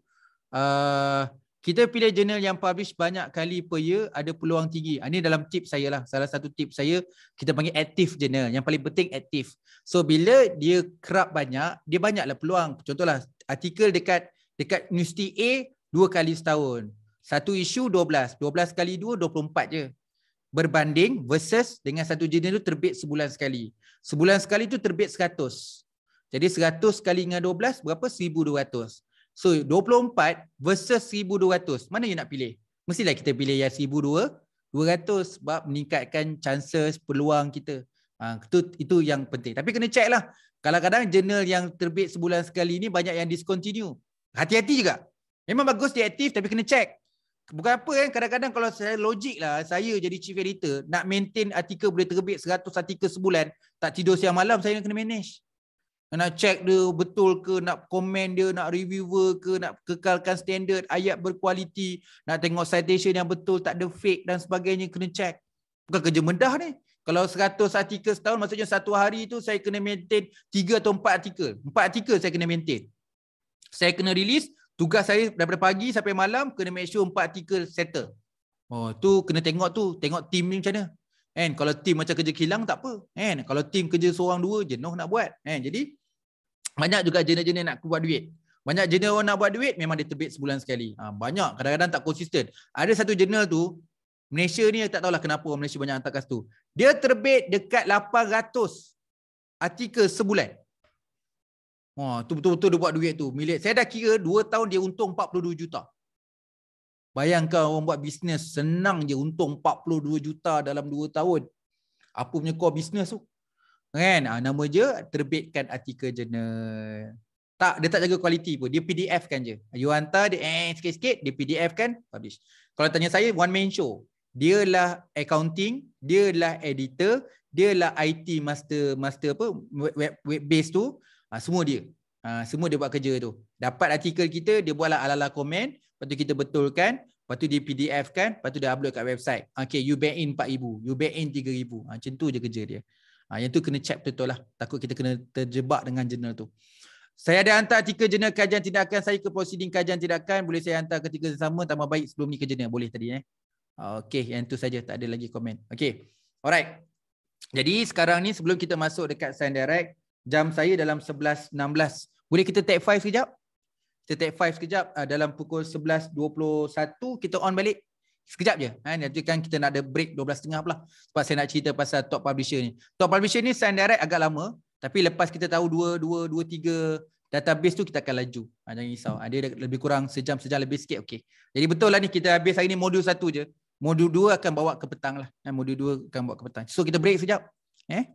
Uh, kita pilih jurnal yang publish banyak kali per year ada peluang tinggi. Ini ah, dalam tip saya lah. Salah satu tip saya kita panggil active jurnal. Yang paling penting active. So bila dia kerap banyak, dia banyaklah peluang. Contohlah artikel dekat dekat universiti A dua kali setahun. Satu isu 12. 12 kali 2, 24 je. Berbanding versus dengan satu jurnal tu terbit sebulan sekali. Sebulan sekali tu terbit 100. Jadi 100 kali dengan 12 berapa? 1200. So 24 versus 1200. Mana yang nak pilih? Mestilah kita pilih yang 1200 sebab meningkatkan chances peluang kita. Ha, itu, itu yang penting. Tapi kena check lah. Kadang-kadang jurnal yang terbit sebulan sekali ni banyak yang discontinue. Hati-hati juga. Memang bagus dia aktif tapi kena check. Bukan apa kan, kadang-kadang kalau saya logik lah, saya jadi chief editor, nak maintain artikel boleh terbit 100 artikel sebulan, tak tidur siang malam, saya kena manage nak check dia betul ke nak komen dia nak reviewer ke nak kekalkan standard ayat berkualiti nak tengok citation yang betul tak ada fake dan sebagainya kena check bukan kerja mendah ni kalau 100 artikel setahun maksudnya satu hari tu saya kena maintain 3 atau 4 artikel 4 artikel saya kena maintain saya kena release tugas saya daripada pagi sampai malam kena make sure 4 artikel settle oh tu kena tengok tu tengok team ni macam mana Kan? Kalau team macam kerja kilang tak apa. Kan? Kalau team kerja seorang dua jenuh nak buat. Kan? Jadi banyak juga jenis-jenis nak buat duit. Banyak jenis orang nak buat duit memang dia terbit sebulan sekali. Ha, banyak kadang-kadang tak konsisten. Ada satu jurnal tu Malaysia ni tak tahulah kenapa orang Malaysia banyak hantar kas tu. Dia terbit dekat 800 artikel sebulan. Ha, tu betul-betul dia buat duit tu. Milik saya dah kira 2 tahun dia untung 42 juta. Bayangkan orang buat bisnes senang je untung 42 juta dalam 2 tahun. Apa punya kau bisnes tu? Kan? Ha, nama je terbitkan artikel jurnal. Tak, dia tak jaga kualiti pun. Dia PDF kan je. You hantar dia eh sikit-sikit, dia PDF kan, publish. Kalau tanya saya, one man show. Dia lah accounting, dia lah editor, dia lah IT master, master apa, web, web base tu. Ha, semua dia. Ha, semua dia buat kerja tu. Dapat artikel kita, dia buatlah lah ala-ala komen. -ala lepas tu kita betulkan, lepas tu dia PDF kan, lepas tu dia upload kat website. Ah, okay, you bank in 4000, you bank in 3000. Ha, ah, macam tu je kerja dia. Ha, yang tu kena check betul-betul lah. Takut kita kena terjebak dengan jurnal tu. Saya ada hantar tiga jurnal kajian tindakan saya ke proceeding kajian tindakan. Boleh saya hantar ketika sama tambah baik sebelum ni ke jurnal. Boleh tadi eh. Okay, yang tu saja Tak ada lagi komen. Okay. Alright. Jadi sekarang ni sebelum kita masuk dekat sign direct, jam saya dalam 11.16. Boleh kita take five sekejap? kita take five sekejap uh, dalam pukul 11.21 kita on balik sekejap je ha, nanti kan kita nak ada break 12.30 pula lah. sebab saya nak cerita pasal top publisher ni top publisher ni sign direct agak lama tapi lepas kita tahu 2, 2, 2, 3 database tu kita akan laju. Ha, jangan risau. Ha, dia lebih kurang sejam sejam lebih sikit okey. Jadi betul lah ni kita habis hari ni modul satu je. Modul dua akan bawa ke petang lah. Ha, modul dua akan bawa ke petang. So kita break sekejap. Eh?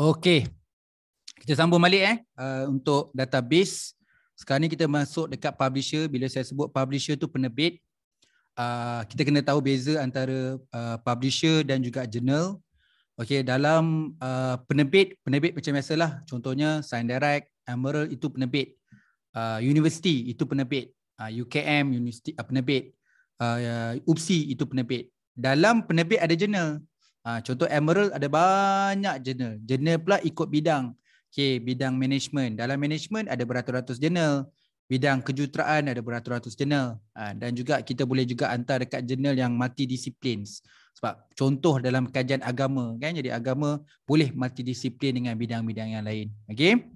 Okey. Kita sambung balik eh uh, untuk database. Sekarang ni kita masuk dekat publisher. Bila saya sebut publisher tu penerbit, uh, kita kena tahu beza antara uh, publisher dan juga journal. Okey, dalam uh, penerbit, penerbit macam biasalah. Contohnya Science Direct, Emerald itu penerbit. Uh, University itu penerbit. Uh, UKM University uh, penerbit. Uh, UPSI uh, itu penerbit. Dalam penerbit ada journal. Ha, contoh Emerald ada banyak jurnal. Jurnal pula ikut bidang. Okay, bidang management. Dalam management ada beratus-ratus jurnal. Bidang kejuteraan ada beratus-ratus jurnal. Ha, dan juga kita boleh juga hantar dekat jurnal yang multidisiplin. Sebab contoh dalam kajian agama. kan? Jadi agama boleh multidisiplin dengan bidang-bidang yang lain. Okay?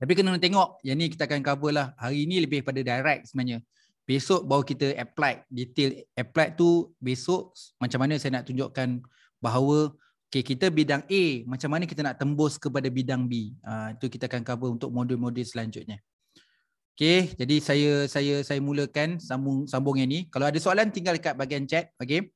Tapi kena tengok. Yang ni kita akan cover lah. Hari ni lebih pada direct sebenarnya. Besok baru kita apply. Detail apply tu besok macam mana saya nak tunjukkan bahawa okay, kita bidang A macam mana kita nak tembus kepada bidang B uh, itu kita akan cover untuk modul-modul selanjutnya Okay, jadi saya saya saya mulakan sambung sambung yang ni. Kalau ada soalan tinggal dekat bahagian chat, okay.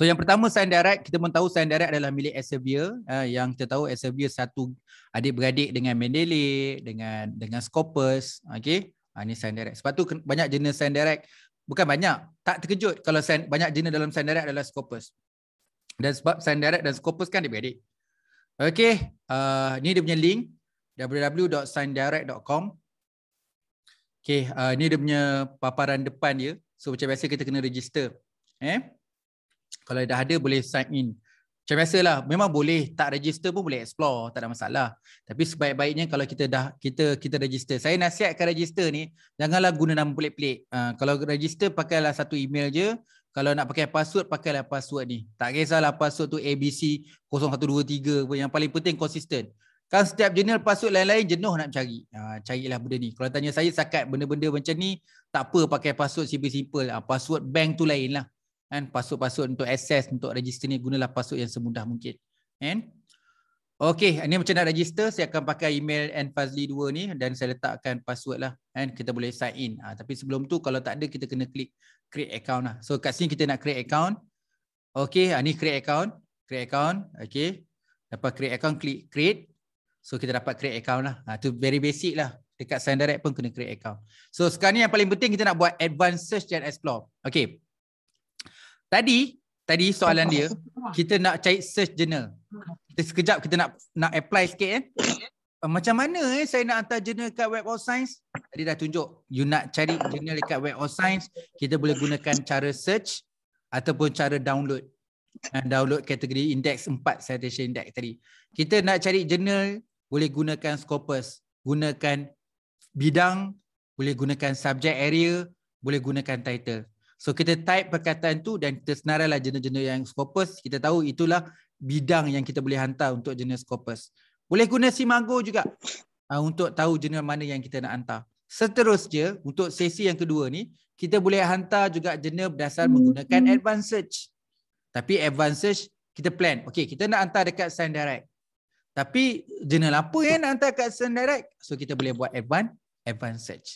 So yang pertama sign direct, kita pun tahu sign direct adalah milik Elsevier. Uh, ah, yang kita tahu Elsevier satu adik-beradik dengan Mendeley, dengan dengan Scopus. okay. uh, ah, ini sign direct. Sebab tu banyak jenis sign direct. Bukan banyak, tak terkejut kalau sign, banyak jenis dalam sign direct adalah Scopus dan sebab sign direct dan scopus kan adik-adik. Okay. Uh, ni dia punya link. www.signdirect.com Okay. Uh, ni dia punya paparan depan dia. So macam biasa kita kena register. Eh? Kalau dah ada boleh sign in. Macam biasalah. Memang boleh. Tak register pun boleh explore. Tak ada masalah. Tapi sebaik-baiknya kalau kita dah kita kita register. Saya nasihatkan register ni. Janganlah guna nama pelik-pelik. Uh, kalau register pakailah satu email je kalau nak pakai password pakailah password ni tak kisahlah password tu abc 0123 yang paling penting konsisten kan setiap jurnal password lain-lain jenuh nak cari ha, carilah benda ni kalau tanya saya sakat benda-benda macam ni tak apa pakai password simple-simple ha, password bank tu lain lah kan password-password untuk access untuk register ni gunalah password yang semudah mungkin And okay, ini macam nak register, saya akan pakai email and nfazli2 ni dan saya letakkan password lah. And kita boleh sign in. Ha, tapi sebelum tu, kalau tak ada, kita kena klik create account lah. So kat sini kita nak create account. Okay, ah, ni create account. Create account. Okay. Dapat create account, klik create. So kita dapat create account lah. Itu ah, ha, very basic lah. Dekat sign direct pun kena create account. So sekarang ni yang paling penting kita nak buat advanced search and explore. Okay. Tadi, tadi soalan dia, kita nak cari search journal. Kita sekejap kita nak nak apply sikit eh. Ah, macam mana eh saya nak hantar jurnal dekat Web of Science? Tadi dah tunjuk. You nak cari jurnal dekat Web of Science, kita boleh gunakan cara search ataupun cara download. Ah, download kategori index 4 citation index tadi. Kita nak cari jurnal, boleh gunakan Scopus. Gunakan bidang, boleh gunakan subject area, boleh gunakan title. So kita type perkataan tu dan kita senaralah jurnal-jurnal yang Scopus. Kita tahu itulah bidang yang kita boleh hantar untuk jenis Scopus. Boleh guna Simago juga uh, untuk tahu jenis mana yang kita nak hantar. Seterusnya, untuk sesi yang kedua ni, kita boleh hantar juga jenis berdasar hmm, menggunakan mm -hmm. advanced search. Tapi advanced search, kita plan. Okay, kita nak hantar dekat sign direct. Tapi jenis apa yang nak hantar dekat sign direct? So, kita boleh buat advanced, advanced search.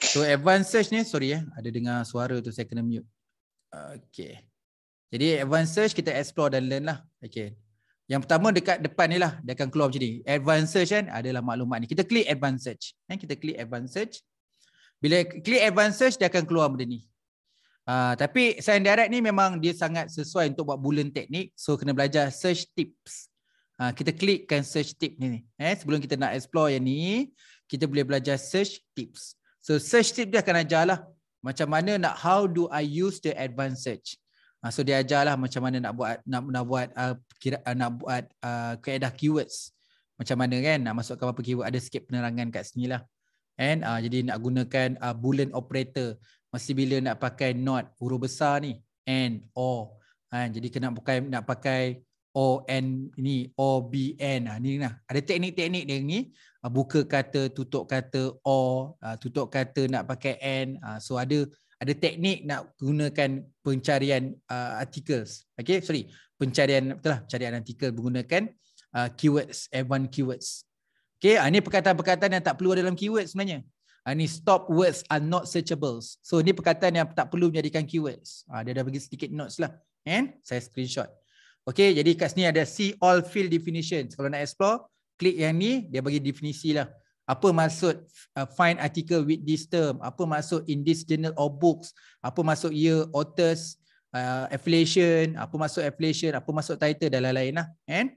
So, advanced search ni, sorry ya, ada dengar suara tu saya kena mute. Okay. Jadi, advanced search kita explore dan learn lah. Okay. Yang pertama dekat depan ni lah. Dia akan keluar macam ni. Advanced search kan. Adalah maklumat ni. Kita klik advanced search. Eh, kita klik advanced search. Bila klik advanced search dia akan keluar benda ni. Uh, tapi sign direct ni memang dia sangat sesuai untuk buat bulan teknik. So kena belajar search tips. Uh, kita klikkan search tip ni. Eh, sebelum kita nak explore yang ni. Kita boleh belajar search tips. So search tip dia akan ajar lah. Macam mana nak how do I use the advanced search. Uh, so dia ajarlah macam mana nak buat nak nak buat uh, kira uh, nak buat uh, kaedah keywords. Macam mana kan nak masukkan apa keyword ada sikit penerangan kat sini lah. And uh, jadi nak gunakan uh, boolean operator mesti bila nak pakai not huruf besar ni and or kan jadi kena pakai nak pakai o n ni o b n ni lah ada teknik-teknik dia ni buka kata tutup kata o tutup kata nak pakai n so ada ada teknik nak gunakan pencarian uh, articles. Okay, sorry. Pencarian, betul lah, pencarian artikel menggunakan uh, keywords, F1 keywords. Okay, uh, ni perkataan-perkataan yang tak perlu ada dalam keywords sebenarnya. Uh, ni stop words are not searchable. So, ni perkataan yang tak perlu menjadikan keywords. Uh, dia dah bagi sedikit notes lah. And saya screenshot. Okay, jadi kat sini ada see all field definitions. Kalau nak explore, klik yang ni, dia bagi definisi lah apa maksud uh, find article with this term apa maksud in this journal or books apa maksud year authors uh, affiliation apa maksud affiliation apa maksud title dan lain-lain lah and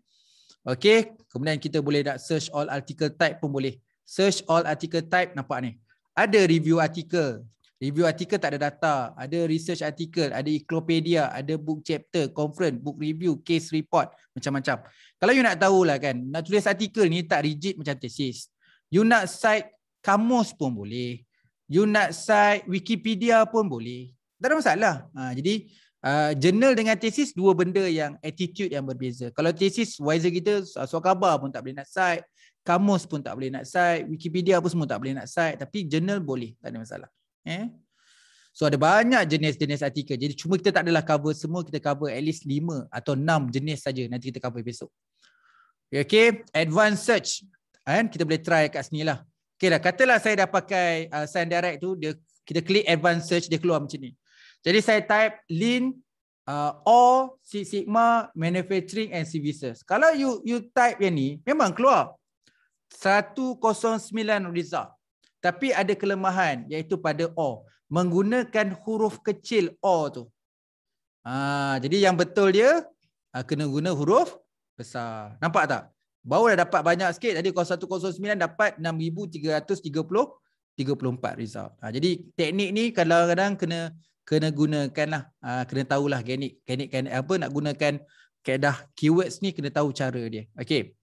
okay kemudian kita boleh nak search all article type pun boleh search all article type nampak ni ada review article review article tak ada data ada research article ada encyclopedia ada book chapter conference book review case report macam-macam kalau you nak tahulah kan nak tulis artikel ni tak rigid macam thesis You nak cite kamus pun boleh. You nak cite Wikipedia pun boleh. Tak ada masalah. Ha, jadi uh, journal dengan thesis dua benda yang attitude yang berbeza. Kalau thesis wiser kita suara khabar pun tak boleh nak cite. Kamus pun tak boleh nak cite. Wikipedia pun semua tak boleh nak cite. Tapi journal boleh. Tak ada masalah. Eh? So ada banyak jenis-jenis artikel. Jadi cuma kita tak adalah cover semua. Kita cover at least lima atau enam jenis saja. Nanti kita cover besok. Okay, advanced search kan kita boleh try kat sini lah. Okay lah, katalah saya dah pakai uh, sign direct tu, dia, kita klik advanced search, dia keluar macam ni. Jadi saya type lean uh, all C sigma manufacturing and services. Kalau you you type yang ni, memang keluar. 109 result. Tapi ada kelemahan iaitu pada O. Menggunakan huruf kecil O tu. Ha, jadi yang betul dia ah, kena guna huruf besar. Nampak tak? baru dah dapat banyak sikit jadi 0109 dapat 6334 result ha, jadi teknik ni kadang-kadang kena kena gunakanlah ha, kena tahulah genik genik kan apa nak gunakan kaedah keywords ni kena tahu cara dia Okay.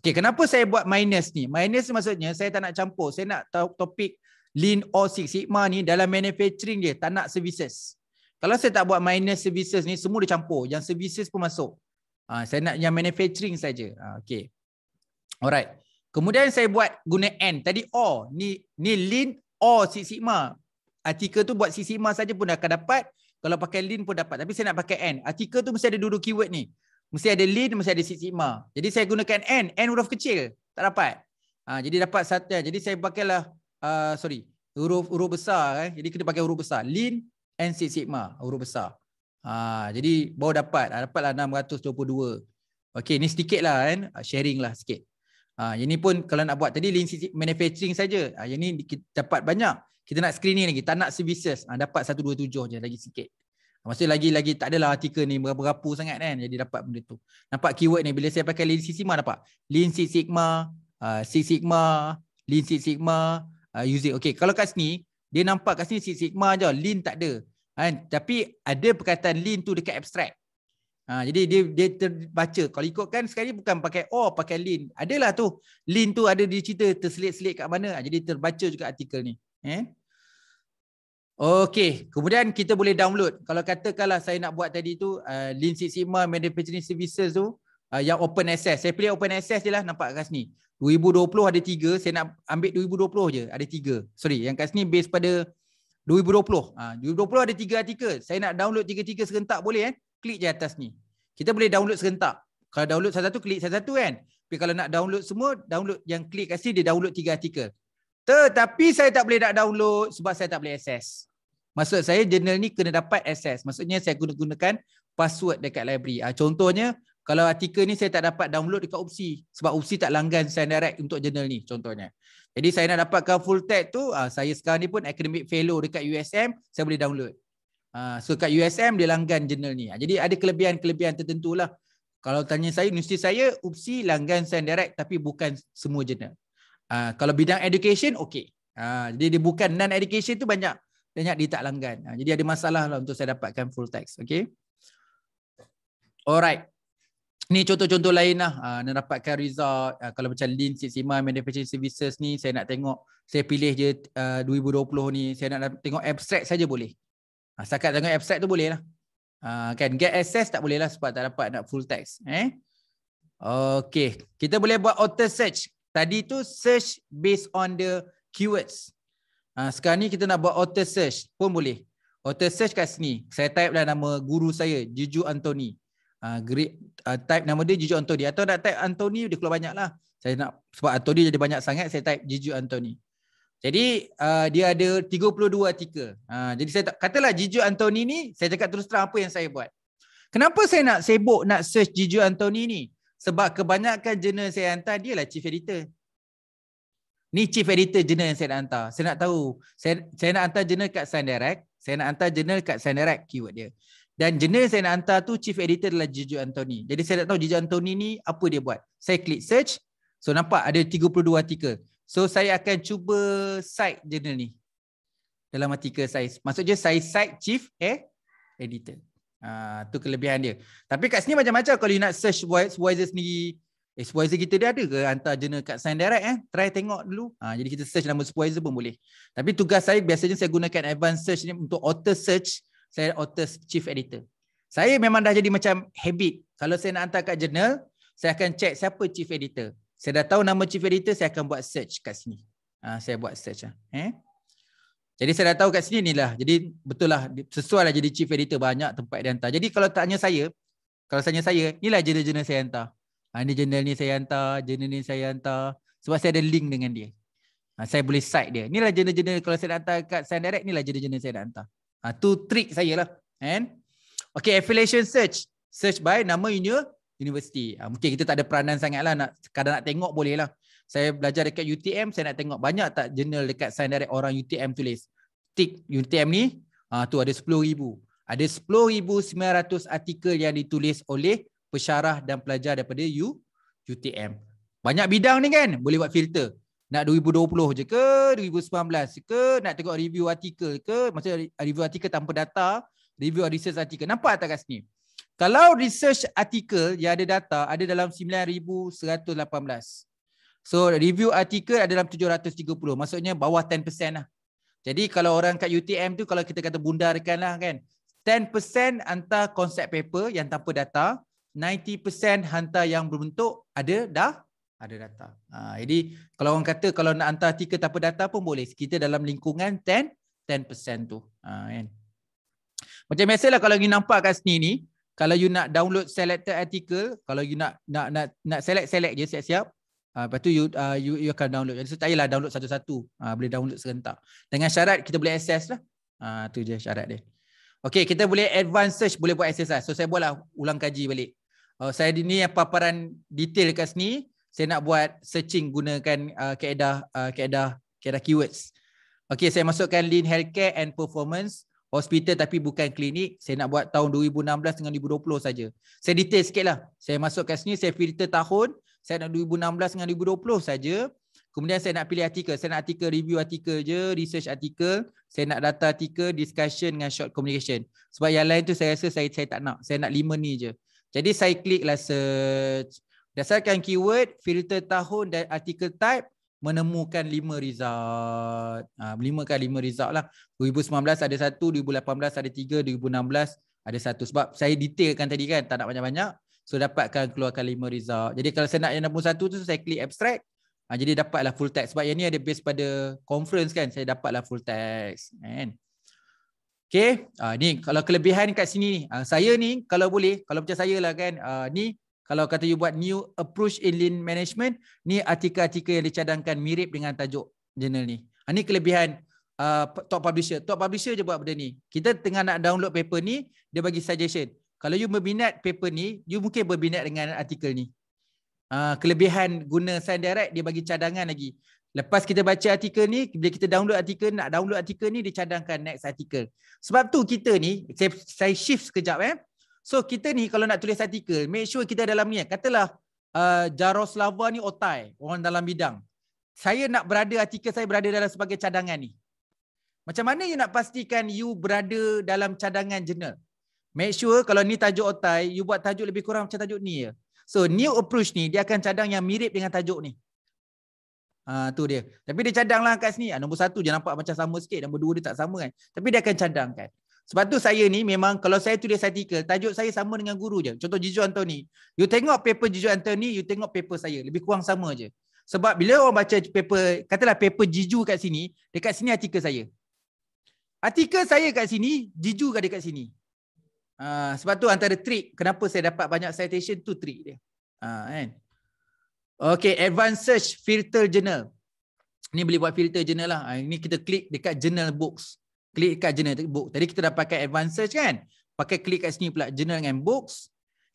Okay, kenapa saya buat minus ni minus ni maksudnya saya tak nak campur saya nak tahu topik lean or six sigma ni dalam manufacturing dia tak nak services kalau saya tak buat minus services ni semua dicampur yang services pun masuk ha, saya nak yang manufacturing saja ha, okey Alright. Kemudian saya buat guna N. Tadi O. Ni ni lin O six sigma. Artikel tu buat six sigma saja pun akan dapat. Kalau pakai lin pun dapat. Tapi saya nak pakai N. Artikel tu mesti ada dua-dua keyword ni. Mesti ada lin, mesti ada six sigma. Jadi saya gunakan N. N huruf kecil. Tak dapat. Ha, jadi dapat satu. Jadi saya pakailah uh, sorry. Huruf huruf besar. Eh. Jadi kita pakai huruf besar. lin N six sigma. Huruf besar. Ha, jadi baru dapat. Ha, dapatlah 622. Okay. Ni sedikit lah kan. Ha, sharing lah sikit. Ah ha, ini pun kalau nak buat tadi lean manufacturing saja. Ah yang ni kita dapat banyak. Kita nak screening lagi, tak nak services. Ah dapat 127 je lagi sikit. Masih lagi lagi tak adalah artikel ni berapa-berapa sangat kan jadi dapat benda tu. Nampak keyword ni bila saya pakai lean six sigma nampak. Lean six sigma, ah six sigma, lean six sigma, ah use it. Okay, kalau kat sini dia nampak kat sini six sigma aje, lean tak ada. Kan? Tapi ada perkataan lean tu dekat abstract. Ha, jadi dia dia terbaca. Kalau ikutkan sekali bukan pakai O, pakai lean. Adalah tu. Lean tu ada dia cerita terselit-selit kat mana. Ha, jadi terbaca juga artikel ni. Eh? Okey. Kemudian kita boleh download. Kalau katakanlah saya nak buat tadi tu, uh, Lean Six Sigma Manufacturing Services tu, uh, yang open access. Saya pilih open access je lah nampak kat sini. 2020 ada tiga. Saya nak ambil 2020 je. Ada tiga. Sorry. Yang kat sini based pada 2020. Ha, 2020 ada tiga artikel. Saya nak download tiga-tiga serentak boleh eh klik je atas ni. Kita boleh download serentak. Kalau download satu-satu, klik satu-satu kan. Tapi kalau nak download semua, download yang klik kat sini, dia download tiga artikel. Tetapi saya tak boleh nak download sebab saya tak boleh access. Maksud saya jurnal ni kena dapat access. Maksudnya saya guna-gunakan password dekat library. Ha, contohnya, kalau artikel ni saya tak dapat download dekat UPSI. Sebab UPSI tak langgan sign direct untuk jurnal ni contohnya. Jadi saya nak dapatkan full tag tu, ah, saya sekarang ni pun academic fellow dekat USM, saya boleh download. Ah, so kat USM dia langgan jurnal ni ah, Jadi ada kelebihan-kelebihan tertentu lah Kalau tanya saya, universiti saya UPSI langgan sign direct tapi bukan semua jurnal ah, Kalau bidang education, okay Jadi dia bukan non-education tu banyak Banyak dia tak langgan Jadi ada masalah lah untuk saya dapatkan full text Okay Alright Ni contoh-contoh lain lah Nak dapatkan result Kalau macam Lean Six Sigma Manufacturing Services ni Saya nak tengok Saya pilih je 2020 ni Saya nak tengok abstract saja boleh Ha, setakat dengan abstract tu boleh lah. Ha, kan get access tak boleh lah sebab tak dapat nak full text. Eh? Okay. Kita boleh buat auto search. Tadi tu search based on the keywords. Ha, sekarang ni kita nak buat auto search pun boleh. Auto search kat sini. Saya type lah nama guru saya. Juju Anthony. Ha, great, uh, type nama dia Juju Anthony. Atau nak type Anthony dia keluar banyak lah. Saya nak, sebab Anthony jadi banyak sangat saya type Juju Anthony. Jadi uh, dia ada 32 artikel. Uh, jadi saya tak, katalah Jiju Anthony ni, saya cakap terus terang apa yang saya buat. Kenapa saya nak sibuk nak search Jiju Anthony ni? Sebab kebanyakan jurnal saya hantar, dia lah chief editor. Ni chief editor jurnal yang saya nak hantar. Saya nak tahu, saya, saya nak hantar jurnal kat Sun Direct. Saya nak hantar jurnal kat Sun Direct, keyword dia. Dan jurnal saya nak hantar tu chief editor adalah Jiju Anthony. Jadi saya nak tahu Jiju Anthony ni apa dia buat. Saya klik search. So nampak ada 32 artikel. So saya akan cuba site jurnal ni dalam artikel saya. Maksudnya saya site chief eh editor. Ah tu kelebihan dia. Tapi kat sini macam-macam kalau you nak search voice sendiri eh, Supervisor kita dia ada ke hantar jurnal kat sign direct eh? Try tengok dulu. Ha, jadi kita search nama supervisor pun boleh. Tapi tugas saya biasanya saya gunakan advanced search ni untuk author search. Saya author chief editor. Saya memang dah jadi macam habit. Kalau saya nak hantar kat jurnal, saya akan check siapa chief editor. Saya dah tahu nama chief editor, saya akan buat search kat sini. Ha, saya buat search. Ha. Eh? Jadi saya dah tahu kat sini ni lah. Jadi betul lah, sesuai lah jadi chief editor banyak tempat dia hantar. Jadi kalau tanya saya, kalau tanya saya, ni lah jurnal-jurnal saya hantar. Ha, ini jurnal ni saya hantar, jurnal ni saya hantar. Sebab saya ada link dengan dia. Ha, saya boleh cite dia. lah jurnal-jurnal kalau saya nak hantar kat sign direct, ni lah jurnal-jurnal saya nak hantar. Ha, tu trick saya lah. And? Okay, affiliation search. Search by nama universiti universiti. Uh, ah, mungkin kita tak ada peranan sangat lah nak kadang nak tengok boleh lah. Saya belajar dekat UTM, saya nak tengok banyak tak jurnal dekat sign direct orang UTM tulis. Tik UTM ni, uh, tu ada 10,000. Ada 10,900 artikel yang ditulis oleh pesyarah dan pelajar daripada U, UTM. Banyak bidang ni kan, boleh buat filter. Nak 2020 je ke, 2019 ke, nak tengok review artikel ke, maksudnya review artikel tanpa data, review research artikel. Nampak tak kat sini? Kalau research artikel yang ada data ada dalam 9118. So review artikel ada dalam 730. Maksudnya bawah 10% lah. Jadi kalau orang kat UTM tu kalau kita kata bundarkan lah kan. 10% hantar konsep paper yang tanpa data. 90% hantar yang berbentuk ada dah ada data. Ha, jadi kalau orang kata kalau nak hantar artikel tanpa data pun boleh. Kita dalam lingkungan 10, 10% tu. Ha, kan? Macam biasalah kalau ingin nampak kat sini ni kalau you nak download selected article kalau you nak nak nak nak select select je siap-siap ah -siap, uh, tu you, uh, you you akan download jadi setailah so, download satu-satu uh, boleh download serentak dengan syarat kita boleh access lah ah uh, tu je syarat dia Okay, kita boleh advance search boleh buat access lah. so saya buatlah ulang kaji balik uh, saya ni yang paparan detail kat sini saya nak buat searching gunakan uh, ah, kaedah uh, kaedah kaedah keywords Okay, saya masukkan lean healthcare and performance hospital tapi bukan klinik saya nak buat tahun 2016 dengan 2020 saja saya detail sikit lah saya masuk kat sini saya filter tahun saya nak 2016 dengan 2020 saja kemudian saya nak pilih artikel saya nak artikel review artikel je research artikel saya nak data artikel discussion dengan short communication sebab yang lain tu saya rasa saya, saya tak nak saya nak lima ni je jadi saya klik lah search dasarkan keyword filter tahun dan artikel type menemukan lima result. Ha, lima kali lima result lah. 2019 ada satu, 2018 ada tiga, 2016 ada satu. Sebab saya detailkan tadi kan, tak nak banyak-banyak. So dapatkan keluarkan lima result. Jadi kalau saya nak yang nombor satu tu, saya klik abstract. Ha, jadi dapatlah full text. Sebab yang ni ada base pada conference kan, saya dapatlah full text. Kan? Okay, uh, ni kalau kelebihan kat sini ni, uh, saya ni kalau boleh, kalau macam saya lah kan, uh, ni kalau kata you buat new approach in lean management ni artikel-artikel yang dicadangkan mirip dengan tajuk jurnal ni ha, ni kelebihan uh, top publisher top publisher je buat benda ni kita tengah nak download paper ni dia bagi suggestion kalau you berminat paper ni you mungkin berminat dengan artikel ni uh, kelebihan guna sign direct dia bagi cadangan lagi Lepas kita baca artikel ni, bila kita download artikel, nak download artikel ni dicadangkan next artikel. Sebab tu kita ni, saya, saya shift sekejap eh. So kita ni kalau nak tulis artikel, make sure kita dalam ni. Katalah uh, Jaroslava ni otai, orang dalam bidang. Saya nak berada, artikel saya berada dalam sebagai cadangan ni. Macam mana you nak pastikan you berada dalam cadangan jurnal? Make sure kalau ni tajuk otai, you buat tajuk lebih kurang macam tajuk ni. Ya? So new approach ni, dia akan cadang yang mirip dengan tajuk ni. Ha, tu dia. Tapi dia cadang lah kat sini. Ha, nombor satu je nampak macam sama sikit. Nombor dua dia tak sama kan. Tapi dia akan cadang kan. Sebab tu saya ni memang kalau saya tulis artikel, tajuk saya sama dengan guru je. Contoh Jiju Anthony. You tengok paper Jiju Anthony, you tengok paper saya. Lebih kurang sama je. Sebab bila orang baca paper, katalah paper Jiju kat sini, dekat sini artikel saya. Artikel saya kat sini, Jiju kat dekat sini. Uh, sebab tu antara trik, kenapa saya dapat banyak citation tu trik dia. Uh, kan? Okay, advanced search filter journal. Ni boleh buat filter journal lah. Ah, ini kita klik dekat journal books klik kat journal book. Tadi kita dah pakai advanced search kan? Pakai klik kat sini pula journal and books.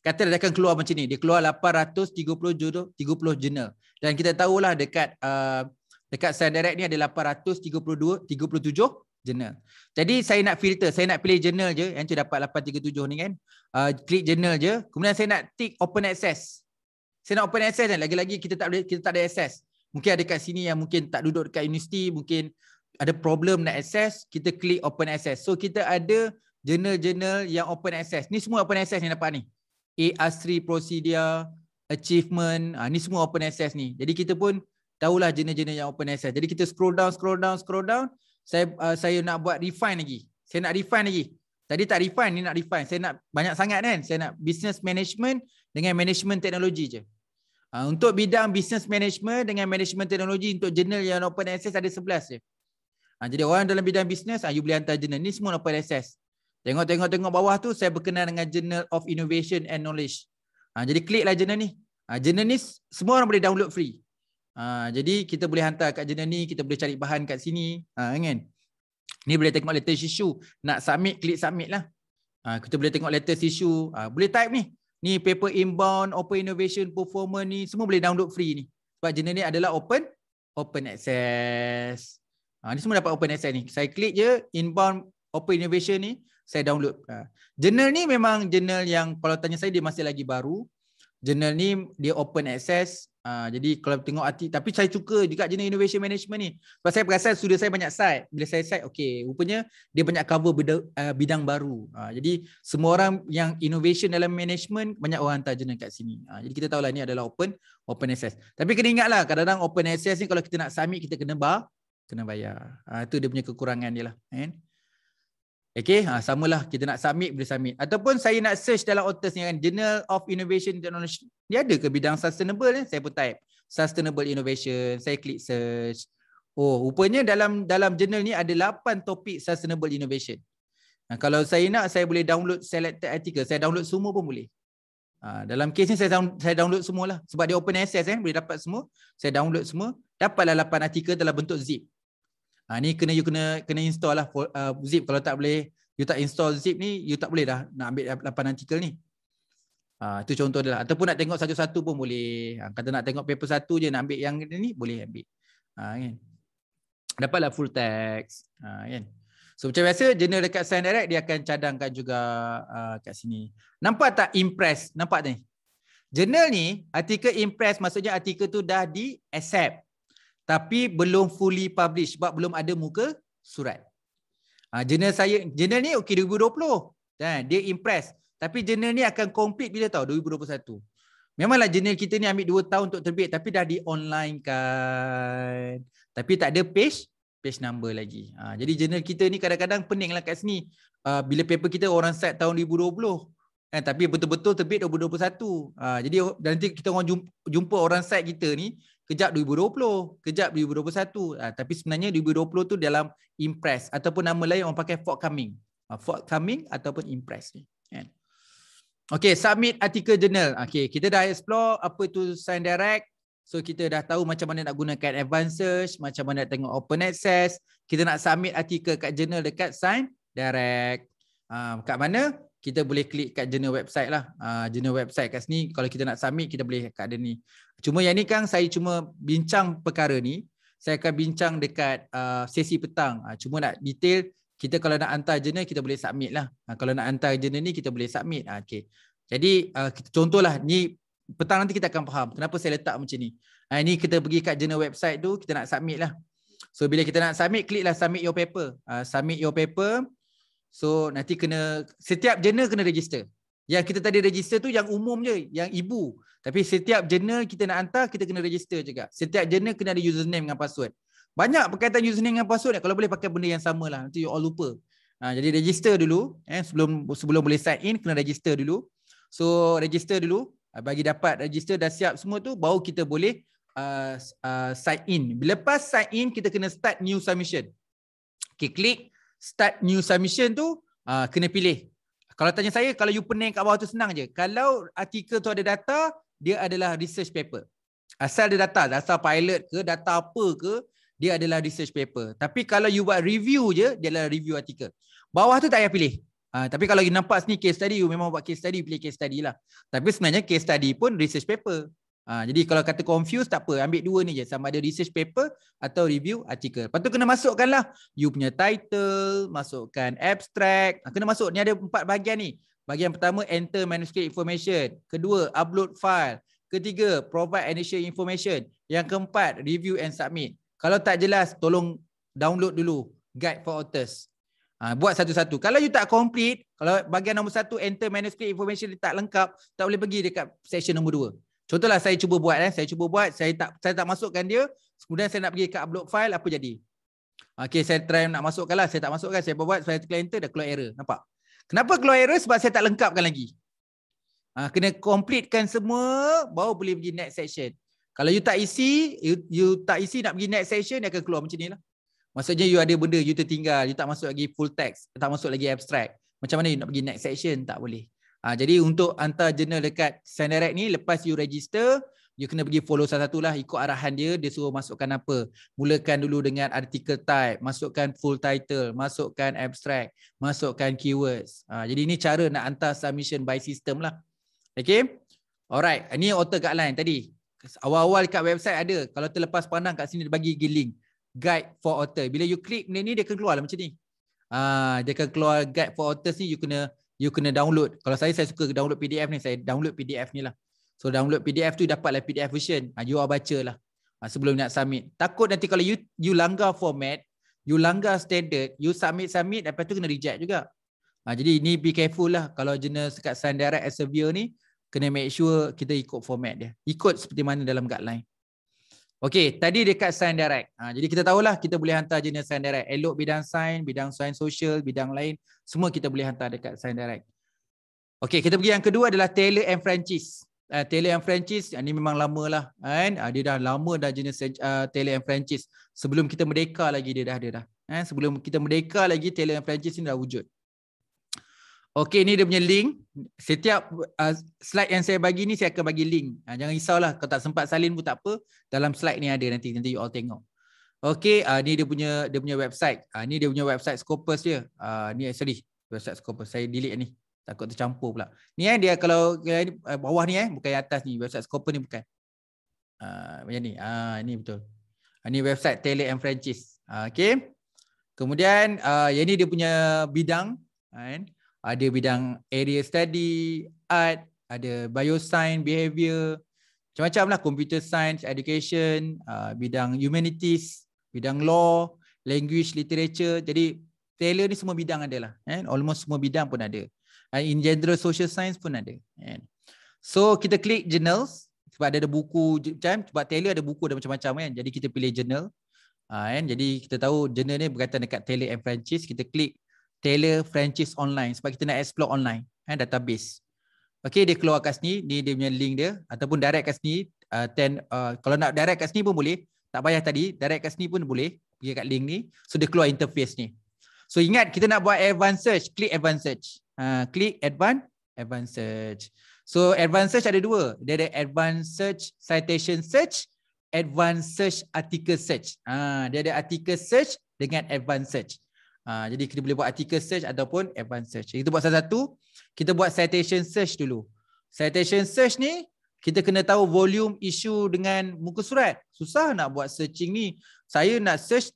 Kata dia akan keluar macam ni. Dia keluar 830 judul, 30 journal. Dan kita tahulah dekat uh, dekat Sun Direct ni ada 832 37 journal. Jadi saya nak filter, saya nak pilih journal je yang tu dapat 837 ni kan. Uh, klik journal je. Kemudian saya nak tick open access. Saya nak open access kan? Lagi-lagi kita tak boleh kita tak ada access. Mungkin ada kat sini yang mungkin tak duduk dekat universiti, mungkin ada problem nak access, kita klik open access. So kita ada journal-journal yang open access. Ni semua open access ni dapat ni. AR3 procedure, achievement, ha, ni semua open access ni. Jadi kita pun tahulah journal-journal yang open access. Jadi kita scroll down, scroll down, scroll down. Saya uh, saya nak buat refine lagi. Saya nak refine lagi. Tadi tak refine, ni nak refine. Saya nak banyak sangat kan. Saya nak business management dengan management teknologi je. Uh, untuk bidang business management dengan management teknologi untuk journal yang open access ada 11 je. Ha, jadi orang dalam bidang bisnes, ha, you boleh hantar jurnal. Ni semua open access. Tengok-tengok-tengok bawah tu, saya berkenan dengan Journal of Innovation and Knowledge. Ha, jadi kliklah jurnal ni. Ha, jurnal ni semua orang boleh download free. Ha, jadi kita boleh hantar kat jurnal ni, kita boleh cari bahan kat sini. Ha, kan? Ni boleh tengok latest issue. Nak submit, klik submit lah. Ha, kita boleh tengok latest issue. Ha, boleh type ni. Ni paper inbound, open innovation, performance ni, semua boleh download free ni. Sebab jurnal ni adalah open open access. Ha, ni semua dapat open access ni. Saya klik je inbound open innovation ni, saya download. Ha. Journal ni memang journal yang kalau tanya saya dia masih lagi baru. Journal ni dia open access. Ha, jadi kalau tengok arti, tapi saya suka juga journal innovation management ni. Sebab saya perasan sudah saya banyak site. Bila saya site, okay. Rupanya dia banyak cover bidang, uh, ha, bidang baru. Ha, jadi semua orang yang innovation dalam management, banyak orang hantar journal kat sini. Ha, jadi kita tahulah ni adalah open open access. Tapi kena ingatlah kadang-kadang open access ni kalau kita nak submit, kita kena bar kena bayar. Ha, itu dia punya kekurangan dia lah. Kan? Okay, ha, samalah kita nak submit, boleh submit. Ataupun saya nak search dalam otos ni kan, Journal of Innovation Technology. Dia ada ke bidang sustainable? Eh? Saya pun type. Sustainable Innovation, saya klik search. Oh, rupanya dalam dalam journal ni ada 8 topik sustainable innovation. Nah, ha, kalau saya nak, saya boleh download selected article. Saya download semua pun boleh. Ha, dalam kes ni saya saya download semualah. Sebab dia open access kan, boleh dapat semua. Saya download semua. Dapatlah 8 artikel dalam bentuk zip. Ha, ni kena you kena kena install lah uh, zip kalau tak boleh you tak install zip ni you tak boleh dah nak ambil lapan artikel ni. Ha, itu contoh dia lah. Ataupun nak tengok satu-satu pun boleh. Ha, kata nak tengok paper satu je nak ambil yang ni boleh ambil. Ha, kan? Dapatlah full text. Ha, kan? So macam biasa jurnal dekat Science Direct dia akan cadangkan juga uh, kat sini. Nampak tak impress? Nampak tak ni? Jurnal ni artikel impress maksudnya artikel tu dah di accept tapi belum fully publish sebab belum ada muka surat. Ha, jurnal saya jurnal ni okey 2020. Ha, kan? dia impress tapi jurnal ni akan complete bila tahu 2021. Memanglah jurnal kita ni ambil 2 tahun untuk terbit tapi dah di online kan. Tapi tak ada page page number lagi. Ha, jadi jurnal kita ni kadang-kadang peninglah kat sini. Ha, bila paper kita orang set tahun 2020. Eh, tapi betul-betul terbit 2021. Ha, jadi nanti kita orang jumpa, orang site kita ni kejap 2020, kejap 2021. Ah, tapi sebenarnya 2020 tu dalam impress ataupun nama lain orang pakai forthcoming. Ha, forthcoming ataupun impress ni. Kan? Okay, submit article journal. Okay, kita dah explore apa itu sign direct. So kita dah tahu macam mana nak gunakan advanced search, macam mana nak tengok open access. Kita nak submit artikel kat journal dekat sign direct. Ha, kat mana? Kita boleh klik kat journal website lah. Uh, journal website kat sini. Kalau kita nak submit, kita boleh kat ada ni. Cuma yang ni kan saya cuma bincang perkara ni. Saya akan bincang dekat uh, sesi petang. Uh, cuma nak detail, kita kalau nak hantar jurnal, kita boleh submit lah. Uh, kalau nak hantar jurnal ni, kita boleh submit. Uh, ah, okay. Jadi uh, contohlah, ni petang nanti kita akan faham kenapa saya letak macam ni. Uh, ni kita pergi kat jurnal website tu, kita nak submit lah. So bila kita nak submit, klik lah submit your paper. Uh, submit your paper. So nanti kena, setiap jurnal kena register. Yang kita tadi register tu yang umum je, yang ibu. Tapi setiap journal kita nak hantar, kita kena register juga. Setiap journal kena ada username dengan password. Banyak berkaitan username dengan password, kalau boleh pakai benda yang sama lah. Nanti you all lupa. Ha, jadi register dulu. Eh, sebelum sebelum boleh sign in, kena register dulu. So register dulu. Ha, bagi dapat register dah siap semua tu, baru kita boleh uh, uh, sign in. Lepas sign in, kita kena start new submission. Okay, klik start new submission tu, uh, kena pilih. Kalau tanya saya, kalau you pening kat bawah tu senang je. Kalau artikel tu ada data, dia adalah research paper. Asal dia data, asal pilot ke, data apa ke, dia adalah research paper. Tapi kalau you buat review je, dia adalah review artikel. Bawah tu tak payah pilih. Ha, tapi kalau you nampak sini case study, you memang buat case study, pilih case study lah. Tapi sebenarnya case study pun research paper. Ha, jadi kalau kata confused, tak apa. Ambil dua ni je. Sama ada research paper atau review artikel. Lepas tu kena masukkan lah. You punya title, masukkan abstract. Ha, kena masuk. Ni ada empat bahagian ni. Bagian pertama, enter manuscript information. Kedua, upload file. Ketiga, provide initial information. Yang keempat, review and submit. Kalau tak jelas, tolong download dulu guide for authors. Ha, buat satu-satu. Kalau you tak complete, kalau bagian nombor satu, enter manuscript information tak lengkap, tak boleh pergi dekat section nombor dua. Contohlah saya cuba buat. Eh. Saya cuba buat, saya tak saya tak masukkan dia. Kemudian saya nak pergi ke upload file, apa jadi? Ha, okay, saya try nak masukkan lah. Saya tak masukkan, saya buat, saya tekan enter, dah keluar error. Nampak? Kenapa keluar error? Sebab saya tak lengkapkan lagi. Ha, kena completekan semua baru boleh pergi next section. Kalau you tak isi, you, you tak isi nak pergi next section, dia akan keluar macam ni lah. Maksudnya you ada benda, you tertinggal, you tak masuk lagi full text, tak masuk lagi abstract. Macam mana you nak pergi next section? Tak boleh. Ha, jadi untuk hantar journal dekat Sanderac ni, lepas you register, you kena pergi follow satu-satu lah ikut arahan dia dia suruh masukkan apa mulakan dulu dengan artikel type masukkan full title masukkan abstract masukkan keywords ha, jadi ini cara nak hantar submission by system lah okay alright ini author guideline tadi awal-awal kat website ada kalau terlepas pandang kat sini dia bagi link guide for author bila you click ni, ni dia akan keluar lah macam ni ha, dia akan keluar guide for author ni you kena you kena download kalau saya saya suka download PDF ni saya download PDF ni lah So download PDF tu dapatlah PDF version. Ha, you all baca lah ha, sebelum nak submit. Takut nanti kalau you, you langgar format, you langgar standard, you submit-submit lepas tu kena reject juga. Ha, jadi ni be careful lah kalau jenis kat sign direct as a viewer ni, kena make sure kita ikut format dia. Ikut seperti mana dalam guideline. Okay, tadi dekat sign direct. Ha, jadi kita tahulah kita boleh hantar jenis sign direct. Elok bidang sign, bidang sign social, bidang lain. Semua kita boleh hantar dekat sign direct. Okay, kita pergi yang kedua adalah Taylor and Francis uh, eh, tele and franchise ini memang lama lah kan uh, dia dah lama dah jenis uh, ah, tele and franchise sebelum kita merdeka lagi dia dah ada dah eh sebelum kita merdeka lagi tele and franchise ni dah wujud Okay, ni dia punya link setiap uh, slide yang saya bagi ni saya akan bagi link uh, jangan lah, kalau tak sempat salin pun tak apa dalam slide ni ada nanti nanti you all tengok Okay, uh, ni dia punya dia punya website uh, ni dia punya website scopus dia uh, ni sorry website scopus saya delete ni Takut tercampur pula. Ni eh dia kalau eh, eh bawah ni eh bukan yang atas ni website scope ni bukan. Uh, macam ni. Ah uh, ini betul. Ini ah, website Taylor and Francis. Uh, ah, okay. Kemudian uh, yang ni dia punya bidang kan? Ada bidang area study, art, ada bioscience, behavior, macam-macam lah computer science, education, uh, bidang humanities, bidang law, language, literature. Jadi Taylor ni semua bidang adalah. Eh? Kan? Almost semua bidang pun ada. Ah, in general social science pun ada kan so kita klik journals sebab ada, ada buku macam sebab Taylor ada buku ada macam-macam kan jadi kita pilih journal ah, kan jadi kita tahu journal ni berkaitan dekat Taylor and Francis kita klik Taylor Francis online sebab kita nak explore online kan database Okay, dia keluar kat sini. Ni dia punya link dia. Ataupun direct kat sini. Uh, ten, uh, kalau nak direct kat sini pun boleh. Tak payah tadi. Direct kat sini pun boleh. Pergi kat link ni. So, dia keluar interface ni. So, ingat kita nak buat advanced search. Klik advanced search ha, klik advanced advanced search. So advanced search ada dua. Dia ada advanced search citation search, advanced search article search. Ha, dia ada article search dengan advanced search. Ha, jadi kita boleh buat article search ataupun advanced search. Jadi kita buat satu-satu. Kita buat citation search dulu. Citation search ni kita kena tahu volume isu dengan muka surat. Susah nak buat searching ni. Saya nak search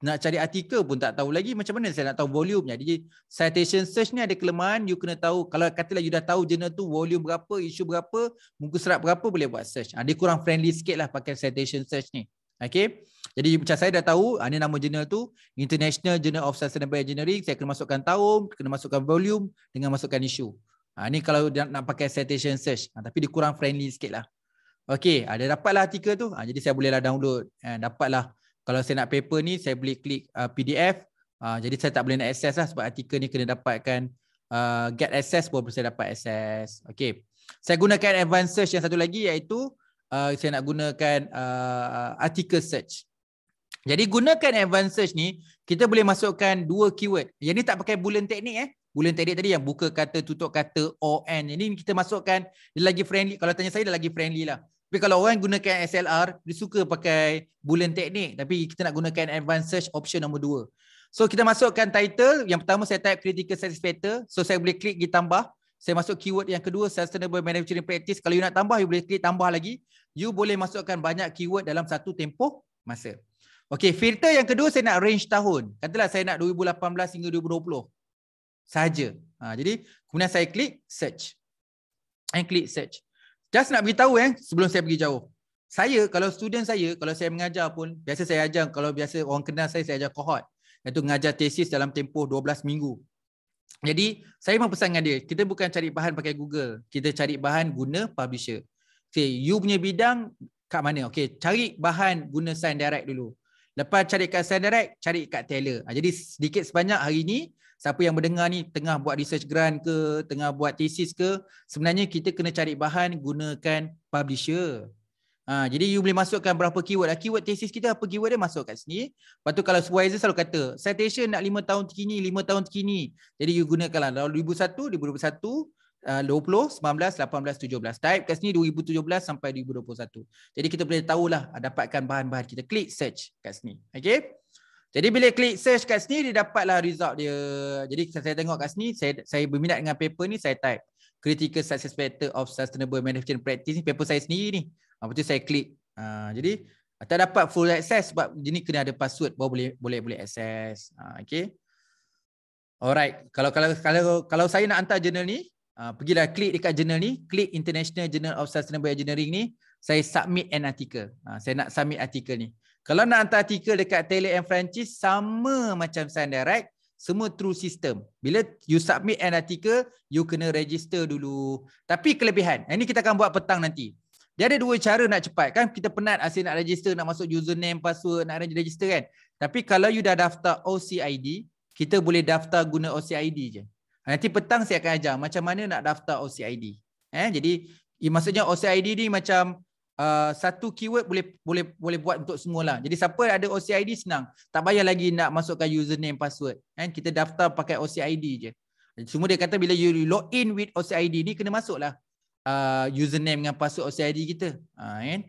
nak cari artikel pun tak tahu lagi macam mana saya nak tahu volume volumenya jadi citation search ni ada kelemahan you kena tahu kalau katalah you dah tahu jurnal tu volume berapa isu berapa muka serat berapa boleh buat search ha, dia kurang friendly sikit lah pakai citation search ni Okay. Jadi macam saya dah tahu ha, ni nama jurnal tu International Journal of Sustainable Engineering saya kena masukkan tahun kena masukkan volume dengan masukkan isu ha, ni kalau nak, nak pakai citation search ha, tapi dia kurang friendly sikit lah Okay, ada ha, dapatlah artikel tu. Ha, jadi saya bolehlah download. Ha, dapatlah kalau saya nak paper ni saya boleh klik uh, PDF uh, jadi saya tak boleh nak access lah sebab artikel ni kena dapatkan uh, get access boleh saya dapat access okey saya gunakan advanced search yang satu lagi iaitu uh, saya nak gunakan uh, article search jadi gunakan advanced search ni kita boleh masukkan dua keyword yang ni tak pakai boolean teknik eh boolean teknik tadi yang buka kata tutup kata or and ini kita masukkan dia lagi friendly kalau tanya saya dia lagi friendly lah tapi kalau orang gunakan SLR, dia suka pakai boolean teknik. Tapi kita nak gunakan advanced search option nombor 2. So kita masukkan title. Yang pertama saya type critical satisfactor. So saya boleh klik di tambah. Saya masuk keyword yang kedua, sustainable manufacturing practice. Kalau you nak tambah, you boleh klik tambah lagi. You boleh masukkan banyak keyword dalam satu tempoh masa. Okay, filter yang kedua saya nak range tahun. Katalah saya nak 2018 hingga 2020 sahaja. Ha, jadi kemudian saya klik search. And klik search. Just nak beritahu eh sebelum saya pergi jauh. Saya kalau student saya kalau saya mengajar pun biasa saya ajar kalau biasa orang kenal saya saya ajar cohort iaitu mengajar tesis dalam tempoh 12 minggu. Jadi saya memang pesan dengan dia kita bukan cari bahan pakai Google, kita cari bahan guna publisher. Okay, you punya bidang kat mana? Okay, cari bahan guna sign direct dulu. Lepas cari kat sign direct, cari kat Taylor. Ah, jadi sedikit sebanyak hari ini siapa yang mendengar ni tengah buat research grant ke, tengah buat thesis ke, sebenarnya kita kena cari bahan gunakan publisher. Ha, jadi you boleh masukkan berapa keyword. Lah, keyword thesis kita apa keyword dia masuk kat sini. Lepas tu kalau supervisor selalu kata citation nak 5 tahun terkini, 5 tahun terkini. Jadi you gunakanlah 2001, 2021, 20, 19, 18, Type kat sini 2017 sampai 2021. Jadi kita boleh tahulah dapatkan bahan-bahan kita. Klik search kat sini. Okay. Jadi bila klik search kat sini dia dapatlah result dia. Jadi saya tengok kat sini saya saya berminat dengan paper ni saya type critical success factor of sustainable manufacturing practice ni paper saya sendiri ni. Ah, lepas tu saya klik uh, jadi ah, tak dapat full access sebab jenis kena ada password baru boleh boleh boleh access. Uh, okay. Alright. Kalau kalau kalau kalau saya nak hantar journal ni, uh, pergilah klik dekat journal ni, klik International Journal of Sustainable Engineering ni, saya submit an article. Uh, saya nak submit article ni. Kalau nak hantar artikel dekat Tele and Francis sama macam Sign Direct, semua through system. Bila you submit an article, you kena register dulu. Tapi kelebihan, ini kita akan buat petang nanti. Dia ada dua cara nak cepat kan kita penat asyik nak register nak masuk username password nak register kan. Tapi kalau you dah daftar OCID, kita boleh daftar guna OCID je. Nanti petang saya akan ajar macam mana nak daftar OCID. Eh jadi maksudnya OCID ni macam uh, satu keyword boleh boleh boleh buat untuk semualah. Jadi siapa ada OCID senang. Tak payah lagi nak masukkan username password. Kan kita daftar pakai OCID je. Semua dia kata bila you log in with OCID ni kena masuklah uh, username dengan password OCID kita. uh, kan?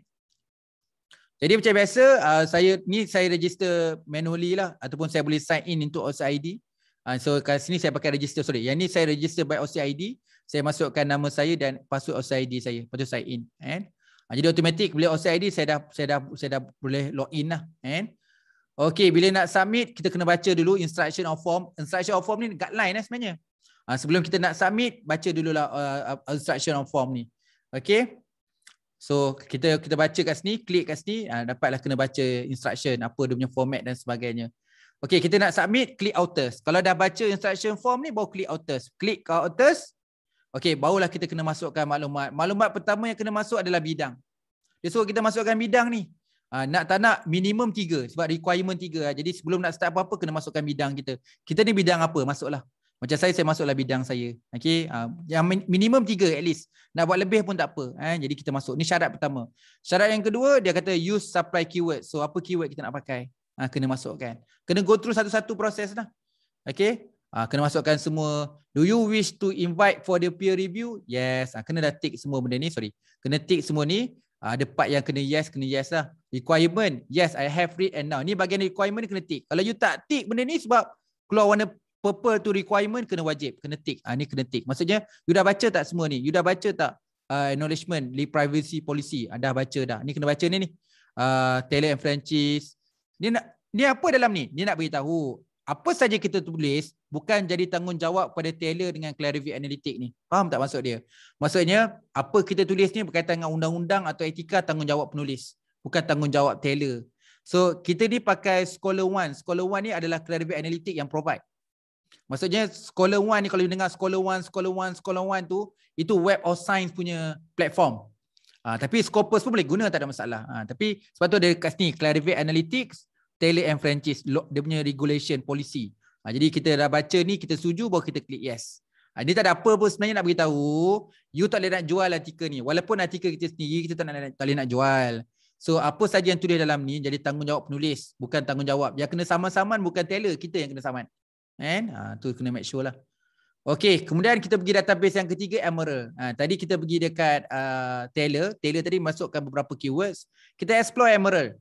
Jadi macam biasa uh, saya ni saya register manually lah ataupun saya boleh sign in untuk OCID. Uh, ha, so kat sini saya pakai register sorry. Yang ni saya register by OCID. Saya masukkan nama saya dan password OCID saya. Lepas tu sign in. Eh? Ah, jadi automatik bila OCID saya dah saya dah saya dah, saya dah boleh login lah kan. Okey bila nak submit kita kena baca dulu instruction of form. Instruction of form ni guideline lah sebenarnya. Ha, sebelum kita nak submit baca dululah uh, uh, instruction of form ni. Okey. So kita kita baca kat sini, klik kat sini ha, dapatlah kena baca instruction apa dia punya format dan sebagainya. Okey kita nak submit klik authors. Kalau dah baca instruction form ni baru klik authors. Klik authors. Okey, barulah kita kena masukkan maklumat. Maklumat pertama yang kena masuk adalah bidang. Dia suruh kita masukkan bidang ni. Uh, nak tak nak minimum tiga sebab requirement tiga. Lah. Jadi sebelum nak start apa-apa kena masukkan bidang kita. Kita ni bidang apa? Masuklah. Macam saya, saya masuklah bidang saya. Okey, uh, yang minimum tiga at least. Nak buat lebih pun tak apa. Eh, jadi kita masuk. Ni syarat pertama. Syarat yang kedua, dia kata use supply keyword. So apa keyword kita nak pakai? Uh, kena masukkan. Kena go through satu-satu proses lah. Okey, Ah, kena masukkan semua. Do you wish to invite for the peer review? Yes. Ah, kena dah tick semua benda ni. Sorry. Kena tick semua ni. Ah, ada part yang kena yes, kena yes lah. Requirement. Yes, I have read and now. Ni bagian requirement ni kena tick. Kalau you tak tick benda ni sebab keluar warna purple tu requirement, kena wajib. Kena tick. Ah, ni kena tick. Maksudnya, you dah baca tak semua ni? You dah baca tak uh, acknowledgement, the privacy policy? Ah, dah baca dah. Ni kena baca ni ni. Uh, Taylor and Francis. Ni nak, ni apa dalam ni? Ni nak beritahu apa saja kita tulis bukan jadi tanggungjawab pada Taylor dengan Clarivate Analytics ni. Faham tak maksud dia? Maksudnya apa kita tulis ni berkaitan dengan undang-undang atau etika tanggungjawab penulis, bukan tanggungjawab Taylor. So kita ni pakai Scholar One. Scholar One ni adalah Clarivate Analytics yang provide. Maksudnya Scholar One ni kalau dengar Scholar One, Scholar One, Scholar One tu itu Web of Science punya platform. Ha, tapi Scopus pun boleh guna tak ada masalah. Ha, tapi sebab tu ada kat sini Clarivate Analytics tele and franchise dia punya regulation policy ha, jadi kita dah baca ni kita setuju baru kita klik yes ha, ini tak ada apa pun sebenarnya nak tahu, you tak boleh nak jual artikel ni walaupun artikel kita sendiri kita tak, nak, tak boleh nak jual so apa saja yang tulis dalam ni jadi tanggungjawab penulis bukan tanggungjawab yang kena saman-saman bukan teller kita yang kena saman kan ha, tu kena make sure lah Okey, kemudian kita pergi database yang ketiga Emerald. Ha, tadi kita pergi dekat uh, Taylor, Taylor tadi masukkan beberapa keywords. Kita explore Emerald.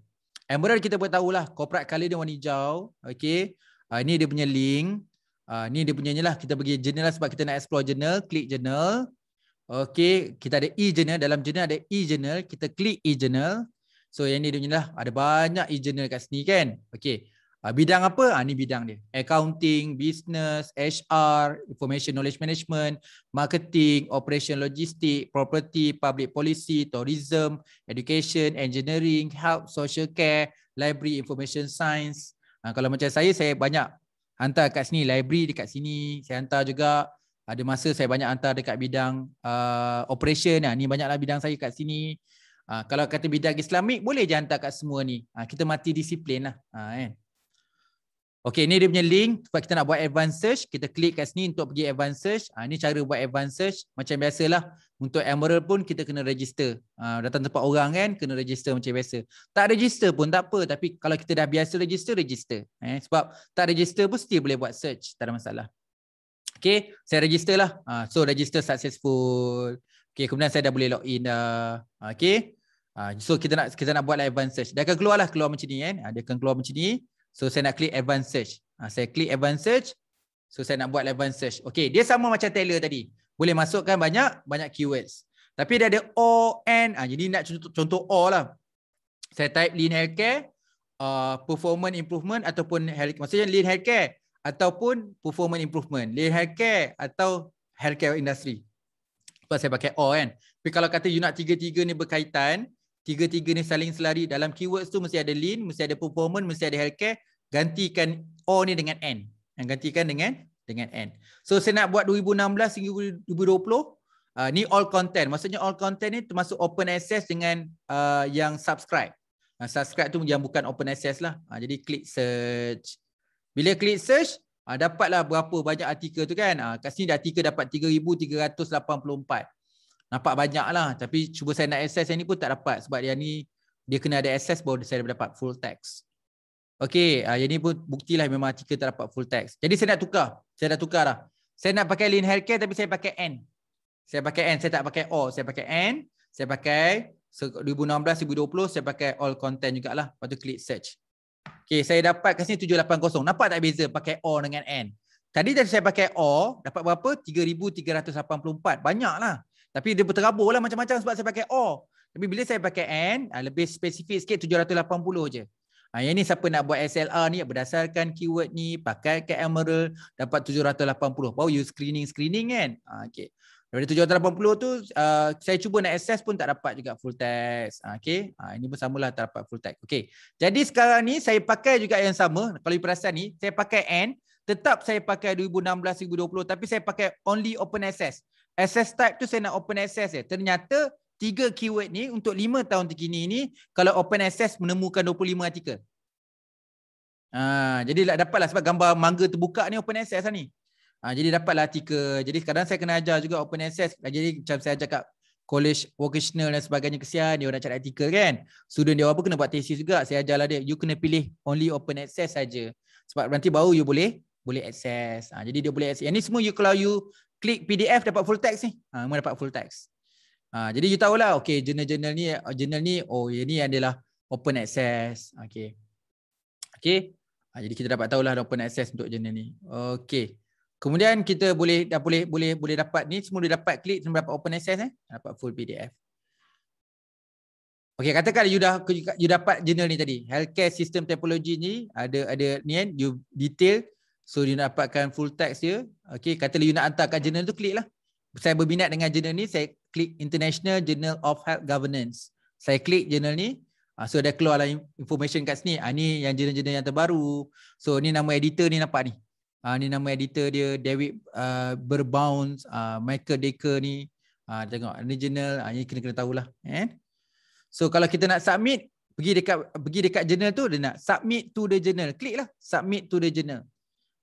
And kita boleh tahulah Corporate color dia warna hijau Okay uh, ah, Ni dia punya link uh, Ni dia punya lah Kita pergi journal lah Sebab kita nak explore journal Klik journal Okay Kita ada e-journal Dalam journal ada e-journal Kita klik e-journal So yang ni dia punya lah Ada banyak e-journal kat sini kan Okay Uh, bidang apa? Ah uh, ni bidang dia. Accounting, business, HR, information knowledge management, marketing, operation logistik, property, public policy, tourism, education, engineering, health, social care, library information science. Uh, kalau macam saya saya banyak hantar kat sini library dekat sini, saya hantar juga ada masa saya banyak hantar dekat bidang uh, operation ah uh, ni banyaklah bidang saya kat sini. Uh, kalau kata bidang Islamik boleh je hantar kat semua ni. Uh, kita mati disiplin lah. Uh, eh. Okay ni dia punya link sebab kita nak buat advanced search kita klik kat sini untuk pergi advanced search ha, ni cara buat advanced search macam biasalah untuk Emerald pun kita kena register ha, datang tempat orang kan kena register macam biasa tak register pun tak apa tapi kalau kita dah biasa register register eh, sebab tak register pun still boleh buat search tak ada masalah Okay saya register lah ha, so register successful Okay kemudian saya dah boleh log in dah Okay ha, so kita nak kita nak buat lah advanced search dia akan keluar lah keluar macam ni kan eh. dia akan keluar macam ni So saya nak klik advanced search. Ha, saya klik advanced search. So saya nak buat advanced search. Okay dia sama macam Taylor tadi. Boleh masukkan banyak banyak keywords. Tapi dia ada all and. Ha, jadi nak contoh, contoh all lah. Saya type lean healthcare. Uh, performance improvement ataupun. Maksudnya lean healthcare. Ataupun performance improvement. Lean healthcare atau healthcare industry. Sebab saya pakai all kan. Tapi kalau kata you nak tiga-tiga ni berkaitan tiga-tiga ni saling selari dalam keywords tu mesti ada lean mesti ada performance mesti ada healthcare gantikan o ni dengan n dan gantikan dengan dengan n so saya nak buat 2016 hingga 2020 uh, ni all content maksudnya all content ni termasuk open access dengan uh, yang subscribe uh, subscribe tu yang bukan open access lah uh, jadi klik search bila klik search uh, dapatlah berapa banyak artikel tu kan uh, kat sini dah artikel dapat 3384 nampak banyak lah tapi cuba saya nak access yang ni pun tak dapat sebab dia ni dia kena ada access baru saya dapat full text Okay, uh, ah, yang ni pun buktilah memang artikel tak dapat full text jadi saya nak tukar saya dah tukar lah saya nak pakai lean healthcare tapi saya pakai N saya pakai N saya tak pakai O saya pakai N saya pakai 2016 2020 saya pakai all content jugalah lepas tu klik search Okay, saya dapat kat sini 780 nampak tak beza pakai O dengan N tadi dah saya pakai O dapat berapa 3384 lah. Tapi dia berterabur lah macam-macam sebab saya pakai or. Tapi bila saya pakai and, ah, lebih spesifik sikit 780 je. Ha, yang ni siapa nak buat SLR ni berdasarkan keyword ni, pakai ke Emerald, dapat 780. Baru you screening-screening kan. Ha, ah, okay. Daripada 780 tu, uh, saya cuba nak access pun tak dapat juga full text. Ha, okay. Ha, ini pun samalah tak dapat full text. Okay. Jadi sekarang ni saya pakai juga yang sama. Kalau you perasan ni, saya pakai and, tetap saya pakai 2016-2020 tapi saya pakai only open access access type tu saya nak open access je. Ternyata tiga keyword ni untuk lima tahun terkini ni kalau open access menemukan 25 artikel. Ha, jadi dapatlah sebab gambar mangga terbuka ni open access lah ni. Ha, jadi dapatlah artikel. Jadi kadang saya kena ajar juga open access. Ha, jadi macam saya ajar kat college vocational dan sebagainya kesian dia nak cari artikel kan. Student dia apa kena buat thesis juga. Saya ajarlah dia you kena pilih only open access saja. Sebab nanti baru you boleh boleh access. Ha, jadi dia boleh access. Yang ni semua you kalau you klik PDF dapat full text ni. Ha memang dapat full text. Ha, jadi you lah, okey jurnal-jurnal ni uh, jurnal ni oh ini adalah open access. Okey. Okey. Ha, jadi kita dapat tahulah ada open access untuk jurnal ni. Okey. Kemudian kita boleh dah boleh boleh boleh dapat ni semua boleh dapat klik semua dapat open access eh dapat full PDF. Okey katakan you dah you dapat journal ni tadi healthcare system typology ni ada ada ni kan you detail So dia nak dapatkan full text dia. Okay, kata lah you nak hantar kat jurnal tu, klik lah. Saya berminat dengan jurnal ni, saya klik International Journal of Health Governance. Saya klik jurnal ni. Ah, so ada keluar lah information kat sini. Ah, ni yang jurnal-jurnal yang terbaru. So ni nama editor ni nampak ni. Ah, ni nama editor dia, David Berbounds, Michael Decker ni. Tengok, ni jurnal, ni kena-kena tahulah. Kan? So kalau kita nak submit, pergi dekat pergi dekat jurnal tu, dia nak submit to the journal. Klik lah, submit to the journal.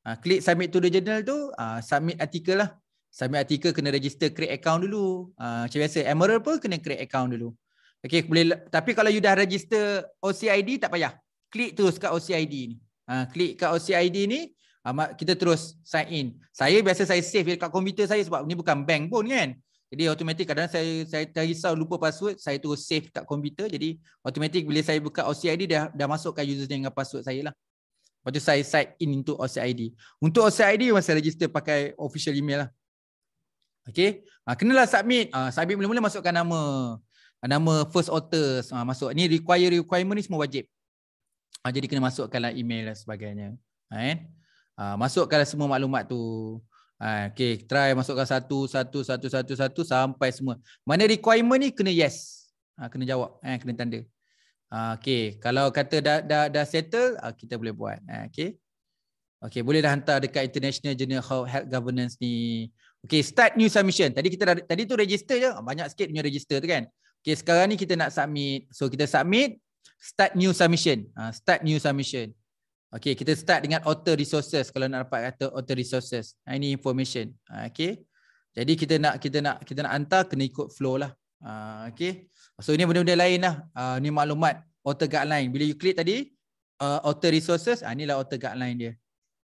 Ha, klik submit to the journal tu, ha, submit artikel lah. Submit artikel kena register create account dulu. Ha, macam biasa, Emerald pun kena create account dulu. Okay, boleh, tapi kalau you dah register OCID tak payah. Klik terus kat OCID ni. Ha, klik kat OCID ni, ha, kita terus sign in. Saya biasa saya save kat komputer saya sebab ni bukan bank pun kan. Jadi automatik kadang saya saya terisau lupa password, saya terus save kat komputer. Jadi automatik bila saya buka OCID dah, dah masukkan username dengan password saya lah. Lepas tu saya sign in untuk OSI ID. Untuk OSI ID memang register pakai official email lah. Okay. Ha, kenalah submit. Ha, submit mula-mula masukkan nama. Ah, nama first author. Ha, masuk. Ni require requirement ni semua wajib. Ha, jadi kena masukkanlah email dan sebagainya. Ha, eh? ha, masukkanlah semua maklumat tu. Ha, okay. Try masukkan satu, satu, satu, satu, satu, satu sampai semua. Mana requirement ni kena yes. Ha, kena jawab. Eh? Kena tanda. Ah, okay, kalau kata dah dah dah settle, ah, kita boleh buat. Eh, okay. Okay, boleh dah hantar dekat International Journal of Health Governance ni. Okay, start new submission. Tadi kita dah, tadi tu register je. Ah, banyak sikit punya register tu kan. Okay, sekarang ni kita nak submit. So, kita submit. Start new submission. Start new submission. Okay, kita start dengan author resources. Kalau nak dapat kata author resources. Ini information. Okay. Jadi, kita nak kita nak, kita nak hantar, kena ikut flow lah. Okay. So ini benda-benda lain lah. Uh, ni maklumat author guideline. Bila you klik tadi, uh, author resources, uh, lah author guideline dia.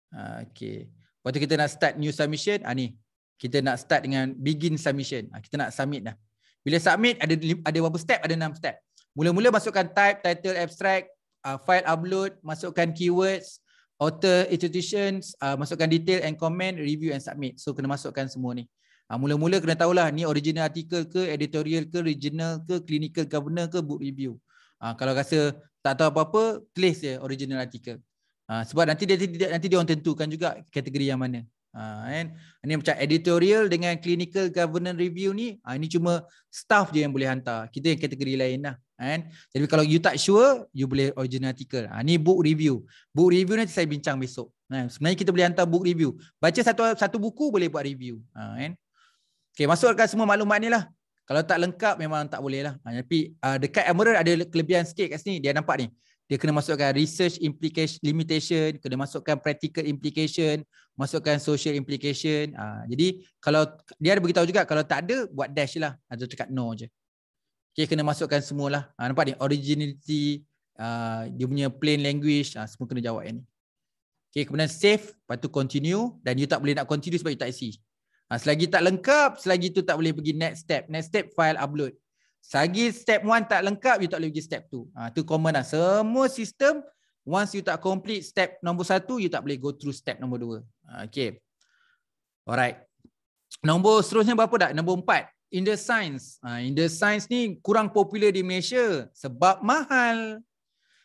Uh, okay. Waktu kita nak start new submission, uh, ni. Kita nak start dengan begin submission. Uh, kita nak submit lah. Bila submit, ada ada berapa step? Ada enam step. Mula-mula masukkan type, title, abstract, uh, file upload, masukkan keywords, author institutions, uh, masukkan detail and comment, review and submit. So kena masukkan semua ni. Ha, mula-mula kena tahulah ni original artikel ke, editorial ke, regional ke, clinical governor ke, book review. Ha, kalau rasa tak tahu apa-apa, place je original artikel. Ha, sebab nanti dia, dia nanti dia orang tentukan juga kategori yang mana. Ha, Ini macam editorial dengan clinical governance review ni, ha, ini cuma staff je yang boleh hantar. Kita yang kategori lain lah. Kan? Jadi kalau you tak sure, you boleh original article. Ha, ni book review. Book review nanti saya bincang besok. Ha, sebenarnya kita boleh hantar book review. Baca satu satu buku boleh buat review. Ha, kan? Okay, masukkan semua maklumat ni lah. Kalau tak lengkap memang tak boleh lah. Ha, tapi uh, dekat Emerald ada kelebihan sikit kat sini. Dia nampak ni. Dia kena masukkan research implication limitation. Kena masukkan practical implication. Masukkan social implication. Ha, jadi kalau dia ada beritahu juga kalau tak ada buat dash lah. Atau ha, cakap no je. Okay, kena masukkan semualah. Ha, nampak ni? Originality. Uh, dia punya plain language. Ha, semua kena jawab yang ni. Okay, kemudian save. Lepas tu continue. Dan you tak boleh nak continue sebab you tak see. Ha, selagi tak lengkap, selagi tu tak boleh pergi next step. Next step file upload. Selagi step one tak lengkap, you tak boleh pergi step two. Ha, tu common lah. Semua sistem, once you tak complete step nombor satu, you tak boleh go through step nombor dua. Ha, okay. Alright. Nombor seterusnya berapa dah? Nombor empat. In the science. Ha, in the science ni kurang popular di Malaysia. Sebab mahal.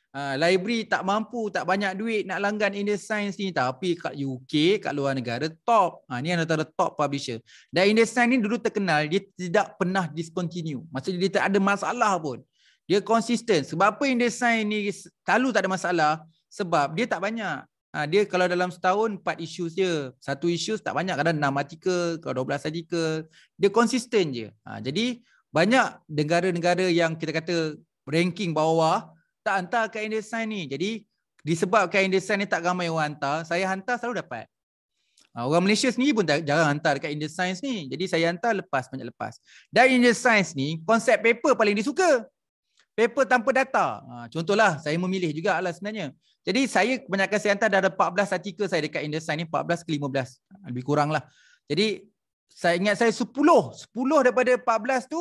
Ah, library tak mampu tak banyak duit nak langgan InDesign ni tapi kat UK kat luar negara top ha ni antara top publisher dan InDesign ni dulu terkenal dia tidak pernah discontinue maksudnya dia tak ada masalah pun dia konsisten sebab apa InDesign ni selalu tak ada masalah sebab dia tak banyak ha, dia kalau dalam setahun 4 isu dia satu isu tak banyak kadang 6 artikel kalau 12 artikel dia konsisten je ha, jadi banyak negara-negara yang kita kata ranking bawah tak hantar ke InDesign ni. Jadi disebabkan InDesign ni tak ramai orang hantar, saya hantar selalu dapat. Ah, orang Malaysia sendiri pun tak, jarang hantar dekat InDesign ni. Jadi saya hantar lepas banyak lepas. Dan InDesign ni konsep paper paling disuka. Paper tanpa data. Ah, contohlah saya memilih juga lah sebenarnya. Jadi saya kebanyakan saya hantar ada 14 artikel saya dekat InDesign ni 14 ke 15 ah, lebih kurang lah. Jadi saya ingat saya 10, 10 daripada 14 tu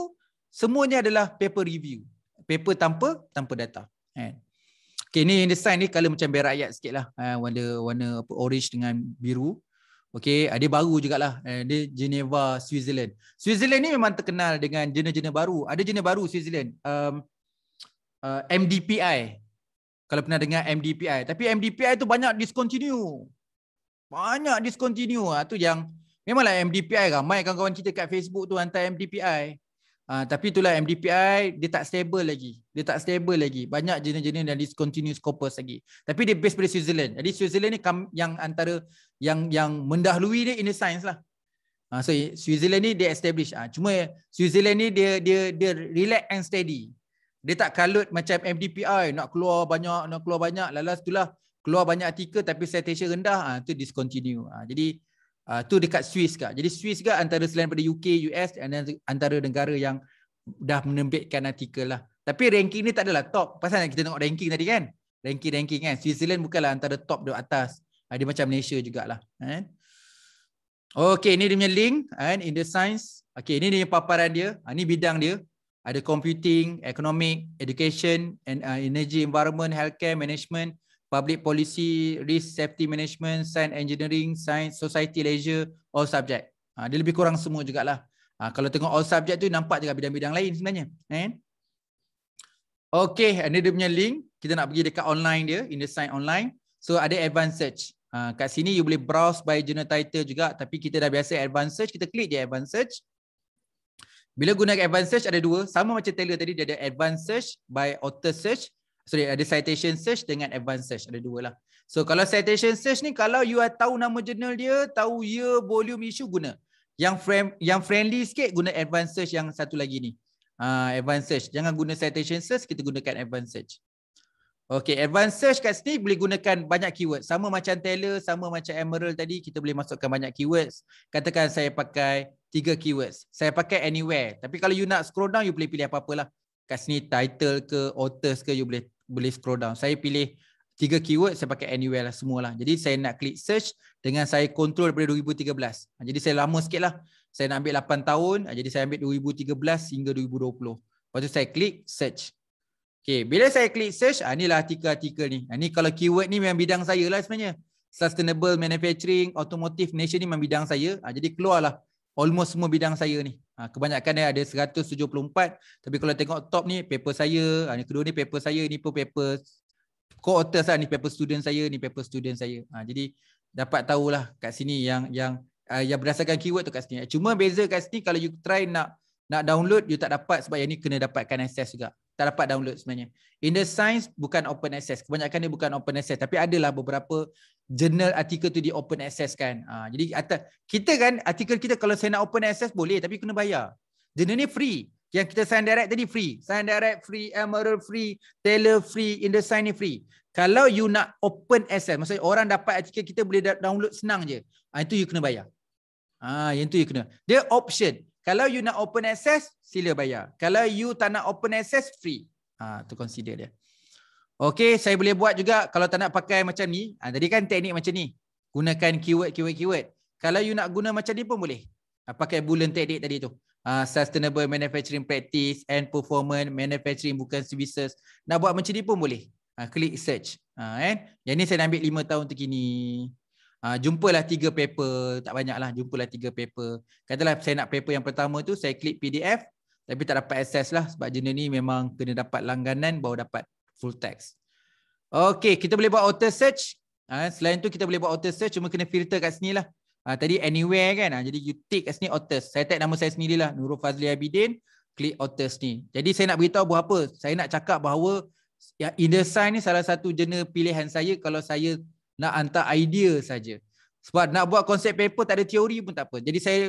semuanya adalah paper review. Paper tanpa tanpa data. Kan? Okay, ni design ni kalau macam berak ayat sikit lah. Uh, warna, warna apa, orange dengan biru. Okay, uh, dia baru jugalah. Uh, dia Geneva, Switzerland. Switzerland ni memang terkenal dengan jenis-jenis baru. Ada jenis baru Switzerland. Um, uh, MDPI. Kalau pernah dengar MDPI. Tapi MDPI tu banyak discontinue. Banyak discontinue. Itu yang memanglah MDPI ramai kawan-kawan kita kat Facebook tu hantar MDPI. Uh, tapi itulah MDPI dia tak stable lagi. Dia tak stable lagi. Banyak jenis-jenis dan discontinuous corpus lagi. Tapi dia based pada Switzerland. Jadi Switzerland ni yang antara yang yang mendahului dia in the science lah. Uh, so Switzerland ni dia establish. Uh, ah, cuma Switzerland ni dia dia dia relax and steady. Dia tak kalut macam MDPI nak keluar banyak, nak keluar banyak. Lalas itulah keluar banyak artikel tapi citation rendah. Uh, tu discontinue. Uh, jadi Uh, tu dekat Swiss kak. Jadi Swiss kak antara selain daripada UK, US dan antara negara yang dah menembikkan artikel lah. Tapi ranking ni tak adalah top. Pasal kita tengok ranking tadi kan? Ranking-ranking kan? Switzerland bukanlah antara top di atas. Uh, dia macam Malaysia jugalah. Eh? Okay, ni dia punya link. Eh? In the science. Okay, ni dia paparan dia. Uh, ni bidang dia. Ada computing, economic, education, and uh, energy, environment, healthcare, management, public policy, risk safety management, science engineering, science, society, leisure, all subject. Ha, dia lebih kurang semua jugalah. Ha, kalau tengok all subject tu, nampak juga bidang-bidang lain sebenarnya. Eh? Okay, ini dia punya link. Kita nak pergi dekat online dia, in the site online. So ada advanced search. Ha, kat sini you boleh browse by journal title juga. Tapi kita dah biasa advanced search, kita klik dia advanced search. Bila guna advanced search ada dua. Sama macam Taylor tadi, dia ada advanced search by author search sorry ada citation search dengan advanced search ada dua lah so kalau citation search ni kalau you tahu nama jurnal dia tahu year volume issue guna yang frame yang friendly sikit guna advanced search yang satu lagi ni uh, advanced search jangan guna citation search kita gunakan advanced search Okay, advanced search kat sini boleh gunakan banyak keyword. Sama macam Taylor, sama macam Emerald tadi, kita boleh masukkan banyak keywords. Katakan saya pakai tiga keywords. Saya pakai anywhere. Tapi kalau you nak scroll down, you boleh pilih apa-apalah. Kat sini title ke, authors ke, you boleh boleh scroll down. Saya pilih tiga keyword, saya pakai anywhere lah semua lah. Jadi saya nak klik search dengan saya control daripada 2013. Ha, jadi saya lama sikit lah. Saya nak ambil 8 tahun, ha, jadi saya ambil 2013 hingga 2020. Lepas tu saya klik search. Okay, bila saya klik search, ha, lah artikel-artikel ni. Ha, ni kalau keyword ni memang bidang saya lah sebenarnya. Sustainable Manufacturing Automotive Nation ni memang bidang saya. Ha, jadi keluarlah almost semua bidang saya ni. Ha, kebanyakan dia ada 174 tapi kalau tengok top ni paper saya ha, ni kedua ni paper saya ni pun paper co-authors lah. ni paper student saya ni paper student saya ha, jadi dapat tahulah kat sini yang yang uh, yang berdasarkan keyword tu kat sini cuma beza kat sini kalau you try nak nak download you tak dapat sebab yang ni kena dapatkan access juga tak dapat download sebenarnya in the science bukan open access kebanyakan dia bukan open access tapi adalah beberapa journal artikel tu di open access kan. Ha, jadi atas, kita kan artikel kita kalau saya nak open access boleh tapi kena bayar. Journal ni free. Yang kita sign direct tadi free. Sign direct free, Emerald free, Taylor free, InDesign ni free. Kalau you nak open access, maksudnya orang dapat artikel kita boleh download senang je. Ha, itu you kena bayar. Ha, yang tu you kena. Dia option. Kalau you nak open access, sila bayar. Kalau you tak nak open access, free. Ha, tu consider dia. Okey, saya boleh buat juga kalau tak nak pakai macam ni. Ha, tadi kan teknik macam ni. Gunakan keyword, keyword, keyword. Kalau you nak guna macam ni pun boleh. Ha, pakai bulan teknik tadi tu. Ha, sustainable manufacturing practice and performance manufacturing bukan services. Nak buat macam ni pun boleh. Ha, klik search. Ha, eh? Yang ni saya ambil 5 tahun terkini. Ha, jumpalah 3 paper. Tak banyak lah. Jumpalah 3 paper. Katalah saya nak paper yang pertama tu, saya klik PDF. Tapi tak dapat access lah. Sebab jenis ni memang kena dapat langganan baru dapat full text. Okay, kita boleh buat auto search. Ha, selain tu kita boleh buat auto search, cuma kena filter kat sini lah. Ha, tadi anywhere kan, ha, jadi you take kat sini auto Saya tag nama saya sendiri lah, Nurul Fazli Abidin. Klik auto ni. Jadi saya nak beritahu buat apa. Saya nak cakap bahawa ya, InDesign ni salah satu jenis pilihan saya kalau saya nak hantar idea saja. Sebab nak buat konsep paper tak ada teori pun tak apa. Jadi saya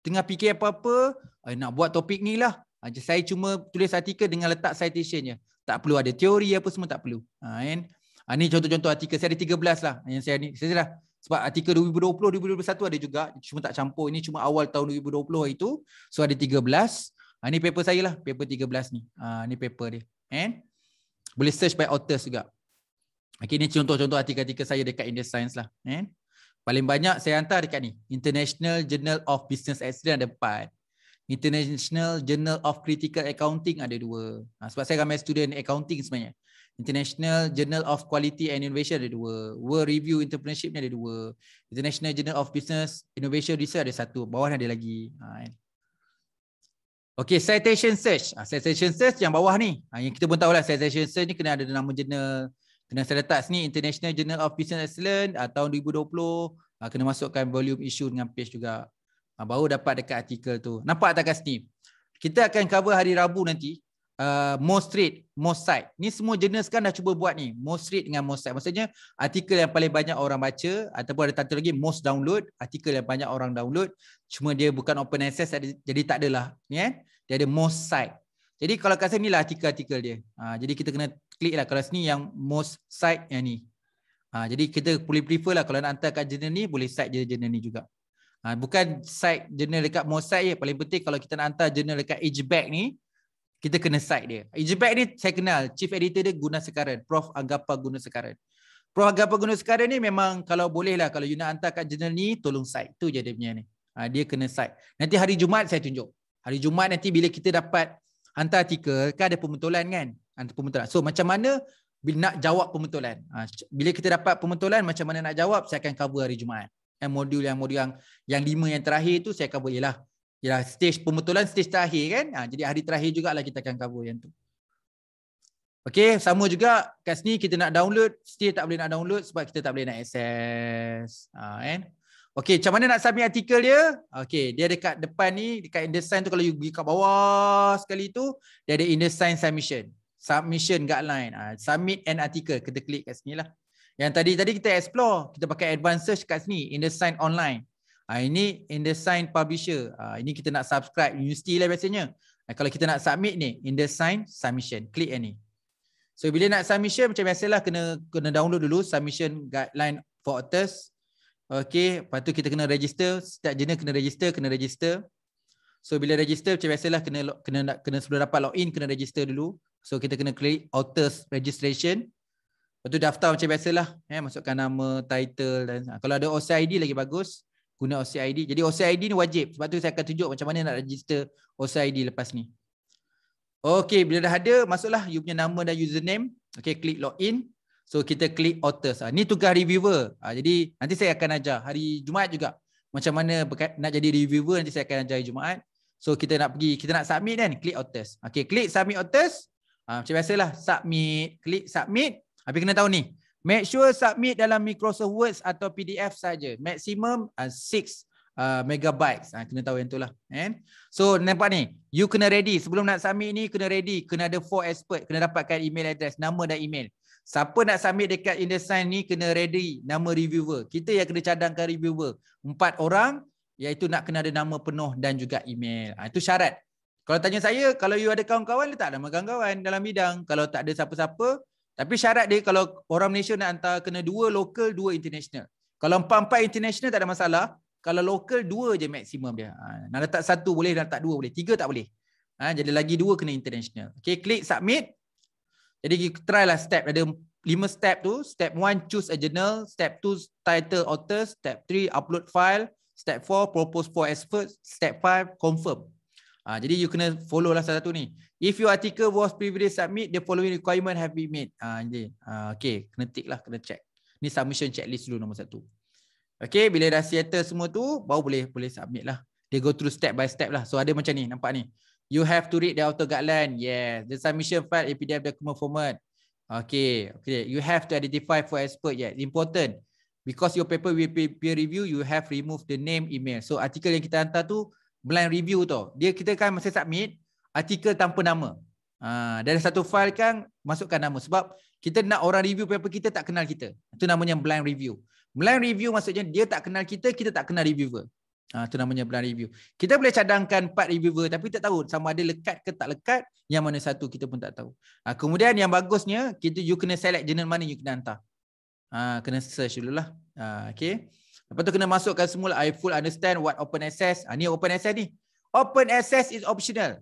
tengah fikir apa-apa, eh, nak buat topik ni lah. Ha, saya cuma tulis artikel dengan letak citation je. Tak perlu ada teori apa semua tak perlu. Ha kan? Ha, ni contoh-contoh artikel saya ada 13 lah yang saya ni saya lah sebab artikel 2020 2021 ada juga cuma tak campur ini cuma awal tahun 2020 hari tu so ada 13 ha, ni paper saya lah paper 13 ni ha, ni paper dia kan boleh search by authors juga okey ni contoh-contoh artikel-artikel saya dekat India Science lah kan paling banyak saya hantar dekat ni International Journal of Business Accident ada 4 International Journal of Critical Accounting ada dua. Ha, sebab saya ramai student accounting sebenarnya. International Journal of Quality and Innovation ada dua. World Review Entrepreneurship ni ada dua. International Journal of Business Innovation Research ada satu. Bawah ni ada lagi. Ha, kan? okay, Citation Search. Ha, citation Search yang bawah ni. Ha, yang kita pun tahu lah. Citation Search ni kena ada nama jurnal. Kena saya letak sini International Journal of Business Excellence ha, tahun 2020. Ha, kena masukkan volume issue dengan page juga. Ha, baru dapat dekat artikel tu. Nampak tak kat sini? Kita akan cover hari Rabu nanti. Uh, most read, most site. Ni semua jenis kan dah cuba buat ni. Most read dengan most site. Maksudnya artikel yang paling banyak orang baca ataupun ada tanda lagi most download. Artikel yang banyak orang download. Cuma dia bukan open access jadi tak adalah. Yeah? Dia ada most site. Jadi kalau kat sini lah artikel-artikel dia. Ha, jadi kita kena klik lah kalau sini yang most site yang ni. Ha, jadi kita boleh prefer lah kalau nak hantar kat jurnal ni boleh site je jenis ni juga. Ha, bukan site jurnal dekat Mosaic je. Paling penting kalau kita nak hantar jurnal dekat Ageback ni, kita kena site dia. Ageback ni saya kenal. Chief Editor dia guna sekarang. Prof. Agapa guna sekarang. Prof. Agapa guna sekarang ni memang kalau boleh lah. Kalau you nak hantar kat jurnal ni, tolong site. Tu je dia punya ni. Ha, dia kena site. Nanti hari Jumaat saya tunjuk. Hari Jumaat nanti bila kita dapat hantar artikel, kan ada pembentulan kan? Hantar pembentulan. So macam mana bila nak jawab pembentulan? Ha, bila kita dapat pembentulan, macam mana nak jawab, saya akan cover hari Jumaat eh, modul yang modul yang yang lima yang terakhir tu saya akan buat ialah ialah stage pembetulan stage terakhir kan. Ha, jadi hari terakhir jugalah kita akan cover yang tu. Okey, sama juga kat sini kita nak download, still tak boleh nak download sebab kita tak boleh nak access. Ha, kan? Okey, macam mana nak submit artikel dia? Okey, dia dekat depan ni, dekat InDesign tu kalau you pergi kat bawah sekali tu, dia ada InDesign submission. Submission guideline. Ha, submit an article. Kita klik kat sini lah. Yang tadi-tadi kita explore, kita pakai advanced search kat sini, sign Online. Ha, ini sign Publisher. Ha, ini kita nak subscribe universiti lah biasanya. Ha, kalau kita nak submit ni, sign Submission. Klik ni. So bila nak submission, macam biasalah kena kena download dulu submission guideline for authors. Okey, lepas tu kita kena register. Setiap jenis kena register, kena register. So bila register macam biasalah kena kena kena sebelum dapat login kena register dulu. So kita kena create authors registration. Lepas tu daftar macam biasalah. Eh, masukkan nama, title dan ha, kalau ada OCID lagi bagus. Guna OCID. Jadi OCID ni wajib. Sebab tu saya akan tunjuk macam mana nak register OCID lepas ni. Okay, bila dah ada, masuklah you punya nama dan username. Okay, klik login. So, kita klik authors. Ha, ni tugas reviewer. Ha, jadi, nanti saya akan ajar hari Jumaat juga. Macam mana nak jadi reviewer, nanti saya akan ajar hari Jumaat. So, kita nak pergi, kita nak submit kan? Klik authors. Okay, klik submit authors. Macam biasalah, submit. Klik submit. Habis kena tahu ni. Make sure submit dalam Microsoft Word atau PDF saja. Maximum 6 uh, uh, megabytes. Ha, kena tahu yang tu lah. And so nampak ni. You kena ready. Sebelum nak submit ni kena ready. Kena ada 4 expert. Kena dapatkan email address. Nama dan email. Siapa nak submit dekat InDesign ni kena ready. Nama reviewer. Kita yang kena cadangkan reviewer. Empat orang iaitu nak kena ada nama penuh dan juga email. Ha, itu syarat. Kalau tanya saya, kalau you ada kawan-kawan, letak nama kawan-kawan dalam bidang. Kalau tak ada siapa-siapa, tapi syarat dia kalau orang Malaysia nak hantar kena dua lokal, dua international. Kalau empat-empat international tak ada masalah. Kalau lokal dua je maksimum dia. Ha, nak letak satu boleh, nak letak dua boleh. Tiga tak boleh. Ha, jadi lagi dua kena international. Okay, klik submit. Jadi kita try lah step. Ada lima step tu. Step one, choose a journal. Step two, title author. Step three, upload file. Step four, propose for expert. Step five, confirm. Uh, jadi you kena follow lah satu ni. If your article was previously submit, the following requirement have been met. Ah, uh, okay, kena tick lah, kena check. Ni submission checklist dulu nombor satu. Okay, bila dah settle semua tu, baru boleh boleh submit lah. They go through step by step lah. So ada macam ni, nampak ni. You have to read the auto guideline. Yes, the submission file APDF document format. Okay, okay. You have to identify for expert. Yes, important. Because your paper will be peer review, you have remove the name email. So artikel yang kita hantar tu, blind review tu. Dia kita kan masa submit artikel tanpa nama. Ha, dari satu file kan masukkan nama sebab kita nak orang review paper kita tak kenal kita. Itu namanya blind review. Blind review maksudnya dia tak kenal kita, kita tak kenal reviewer. Ha, itu namanya blind review. Kita boleh cadangkan part reviewer tapi tak tahu sama ada lekat ke tak lekat. Yang mana satu kita pun tak tahu. Ha, kemudian yang bagusnya, kita you kena select journal mana you kena hantar. Ha, kena search dulu lah. Ha, okay. Lepas tu kena masukkan semula I full understand what open access. Ha, ni open access ni. Open access is optional.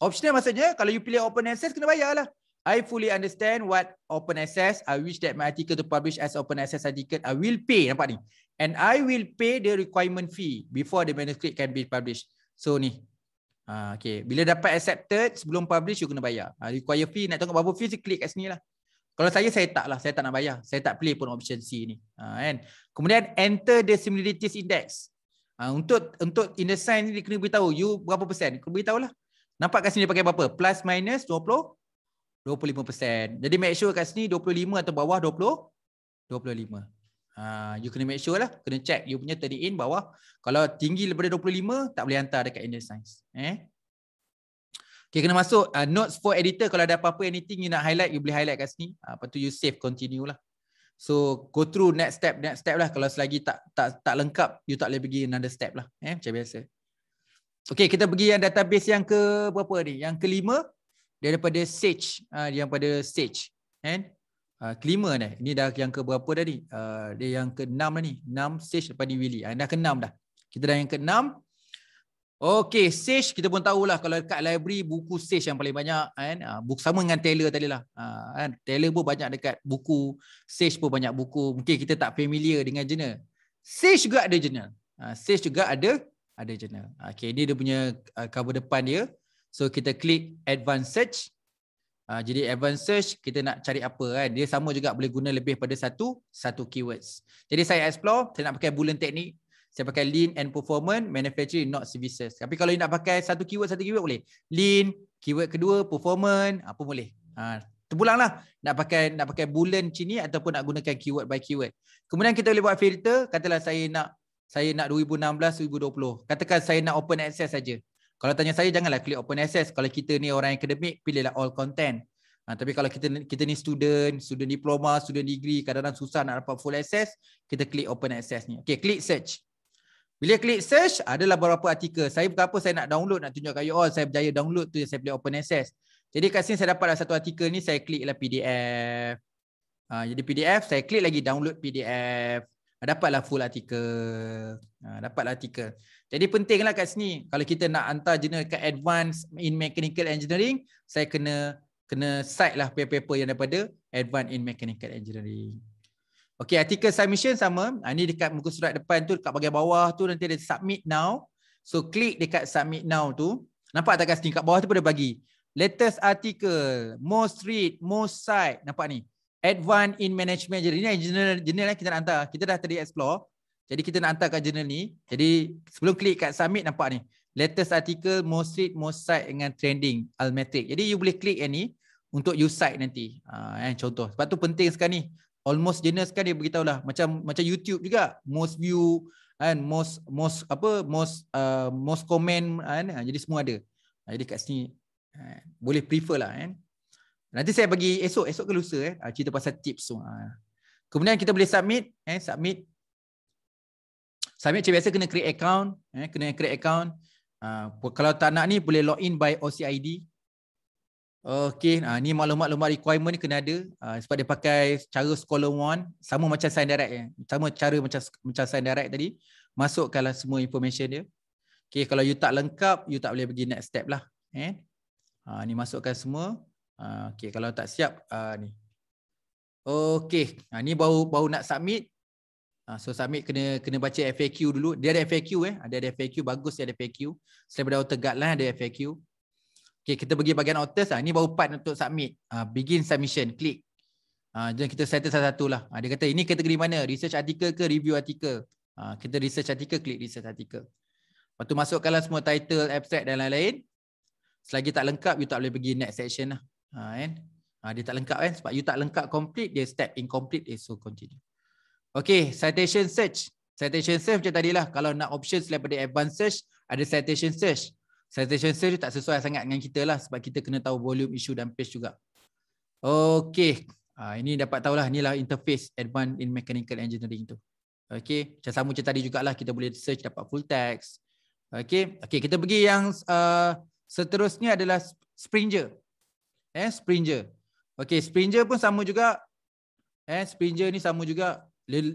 Optional maksudnya kalau you pilih open access kena bayar lah. I fully understand what open access. I wish that my article to publish as open access article. I will pay. Nampak ni? And I will pay the requirement fee before the manuscript can be published. So ni. Ha, okay. Bila dapat accepted sebelum publish you kena bayar. Ha, require fee. Nak tengok berapa fee? Klik kat sini lah. Kalau saya, saya tak lah. Saya tak nak bayar. Saya tak play pun option C ni. Ha, kan? Kemudian, enter the similarities index. Ha, untuk untuk in the sign ni, dia kena beritahu you berapa persen. Kena beritahu lah. Nampak kat sini dia pakai berapa? Plus minus 20? 25%. Jadi make sure kat sini 25 atau bawah 20? 25. Uh, you kena make sure lah Kena check You punya turn in bawah Kalau tinggi daripada 25 Tak boleh hantar dekat Indian Science Eh Okay, kena masuk uh, notes for editor. Kalau ada apa-apa anything you nak highlight, you boleh highlight kat sini. Uh, lepas tu you save, continue lah. So go through next step, next step lah. Kalau selagi tak tak tak lengkap, you tak boleh pergi another step lah. Eh, macam biasa. Okay, kita pergi yang database yang ke berapa ni? Yang kelima, daripada Sage. Uh, yang pada Sage. Eh? Uh, kelima ni. Ini dah yang ke berapa dah ni? Uh, dia yang ke enam dah ni. Enam Sage daripada Willy. Uh, dah ke enam dah. Kita dah yang ke enam. Okay, Sage kita pun tahu lah kalau dekat library buku Sage yang paling banyak kan. Ah, buku sama dengan Taylor tadi lah. Ah, kan? Taylor pun banyak dekat buku. Sage pun banyak buku. Mungkin kita tak familiar dengan jurnal. Sage juga ada jurnal. Ah, Sage juga ada ada jurnal. Okay, ini dia punya cover depan dia. So kita klik advanced search. jadi advanced search kita nak cari apa kan. Dia sama juga boleh guna lebih pada satu satu keywords. Jadi saya explore, saya nak pakai bulan teknik. Saya pakai lean and performance, manufacturing not services. Tapi kalau you nak pakai satu keyword, satu keyword boleh. Lean, keyword kedua, performance, apa boleh. Ha, terpulang lah. Nak pakai, nak pakai bulan macam ataupun nak gunakan keyword by keyword. Kemudian kita boleh buat filter. Katalah saya nak saya nak 2016, 2020. Katakan saya nak open access saja. Kalau tanya saya, janganlah klik open access. Kalau kita ni orang akademik, pilihlah all content. Ha, tapi kalau kita kita ni student, student diploma, student degree, kadang-kadang susah nak dapat full access, kita klik open access ni. Okay, klik search. Bila klik search, adalah beberapa artikel. Saya bukan apa saya nak download, nak tunjukkan you all. Saya berjaya download tu yang saya boleh open access. Jadi kat sini saya dapat satu artikel ni, saya klik lah PDF. Uh, jadi PDF, saya klik lagi download PDF. Uh, ah, dapatlah full artikel. Uh, dapatlah artikel. Jadi pentinglah kat sini, kalau kita nak hantar jenis ke advance in mechanical engineering, saya kena kena cite lah paper-paper yang daripada advance in mechanical engineering. Okey, artikel submission sama. Ha, ah, ini dekat muka surat depan tu, dekat bagian bawah tu nanti ada submit now. So klik dekat submit now tu. Nampak tak kat sini? Kat bawah tu pun dah bagi. Latest article, most read, most cite. Nampak ni? Advanced in management. Jadi ini journal, journal kita nak hantar. Kita dah tadi explore. Jadi kita nak hantar kat journal ni. Jadi sebelum klik kat submit nampak ni. Latest article, most read, most cite dengan trending, Almetric. Jadi you boleh klik yang ni untuk you cite nanti. Ha, eh, contoh. Sebab tu penting sekarang ni almost jenis kan dia beritahu lah macam macam YouTube juga most view kan most most apa most uh, most comment kan ha, jadi semua ada ha, jadi kat sini ha, boleh prefer lah kan nanti saya bagi esok esok ke lusa eh cerita pasal tips tu kemudian kita boleh submit eh submit submit macam biasa kena create account eh kena create account uh, kalau tak nak ni boleh login by OCID Okay, ha, ah, ni maklumat-maklumat requirement ni kena ada ha, sebab dia pakai cara scholar one sama macam sign direct ya. Sama cara macam macam sign direct tadi. Masukkanlah semua information dia. Okay, kalau you tak lengkap, you tak boleh pergi next step lah. Eh? Ha, ni masukkan semua. Ha, okay, kalau tak siap, ha, ni. Okay, ha, ni baru baru nak submit. Ha, so submit kena kena baca FAQ dulu. Dia ada FAQ eh. Ada ada FAQ, bagus dia ada FAQ. Selain daripada auto guideline, ada FAQ. Okay, kita pergi bahagian authors lah. Ni baru part untuk submit. Uh, begin submission. Klik. Uh, jom kita settle satu-satu lah. Uh, dia kata ini kategori mana? Research artikel ke review artikel. Uh, kita research artikel, klik research artikel. Lepas tu masukkanlah semua title, abstract dan lain-lain. Selagi tak lengkap, you tak boleh pergi next section lah. Uh, kan? uh, dia tak lengkap kan? Sebab you tak lengkap complete, dia step incomplete, dia so continue. Okay, citation search. Citation search macam tadilah. Kalau nak options daripada advanced search, ada citation search citation search tak sesuai sangat dengan kita lah sebab kita kena tahu volume issue dan page juga. Okay. Ha, ini dapat tahulah inilah interface advanced in mechanical engineering tu. Okay. Macam sama macam tadi jugalah kita boleh search dapat full text. Okay. Okay kita pergi yang uh, seterusnya adalah Springer. Eh Springer. Okay Springer pun sama juga. Eh Springer ni sama juga.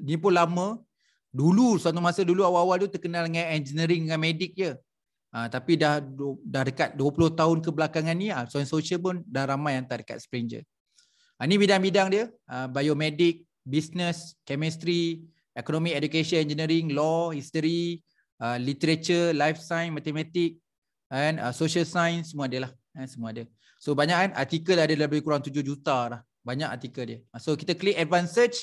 Ni pun lama. Dulu suatu masa dulu awal-awal tu terkenal dengan engineering dengan medik je. Ah, tapi dah dah dekat 20 tahun kebelakangan ni ah uh, social pun dah ramai yang dekat Springer. Uh, ah, ini bidang-bidang dia, uh, ah, biomedik, business, chemistry, economy, education, engineering, law, history, uh, literature, life science, mathematics, and uh, social science semua ada lah. Eh, semua ada. So banyak kan artikel ada lebih kurang 7 juta lah. Banyak artikel dia. So kita klik advanced search.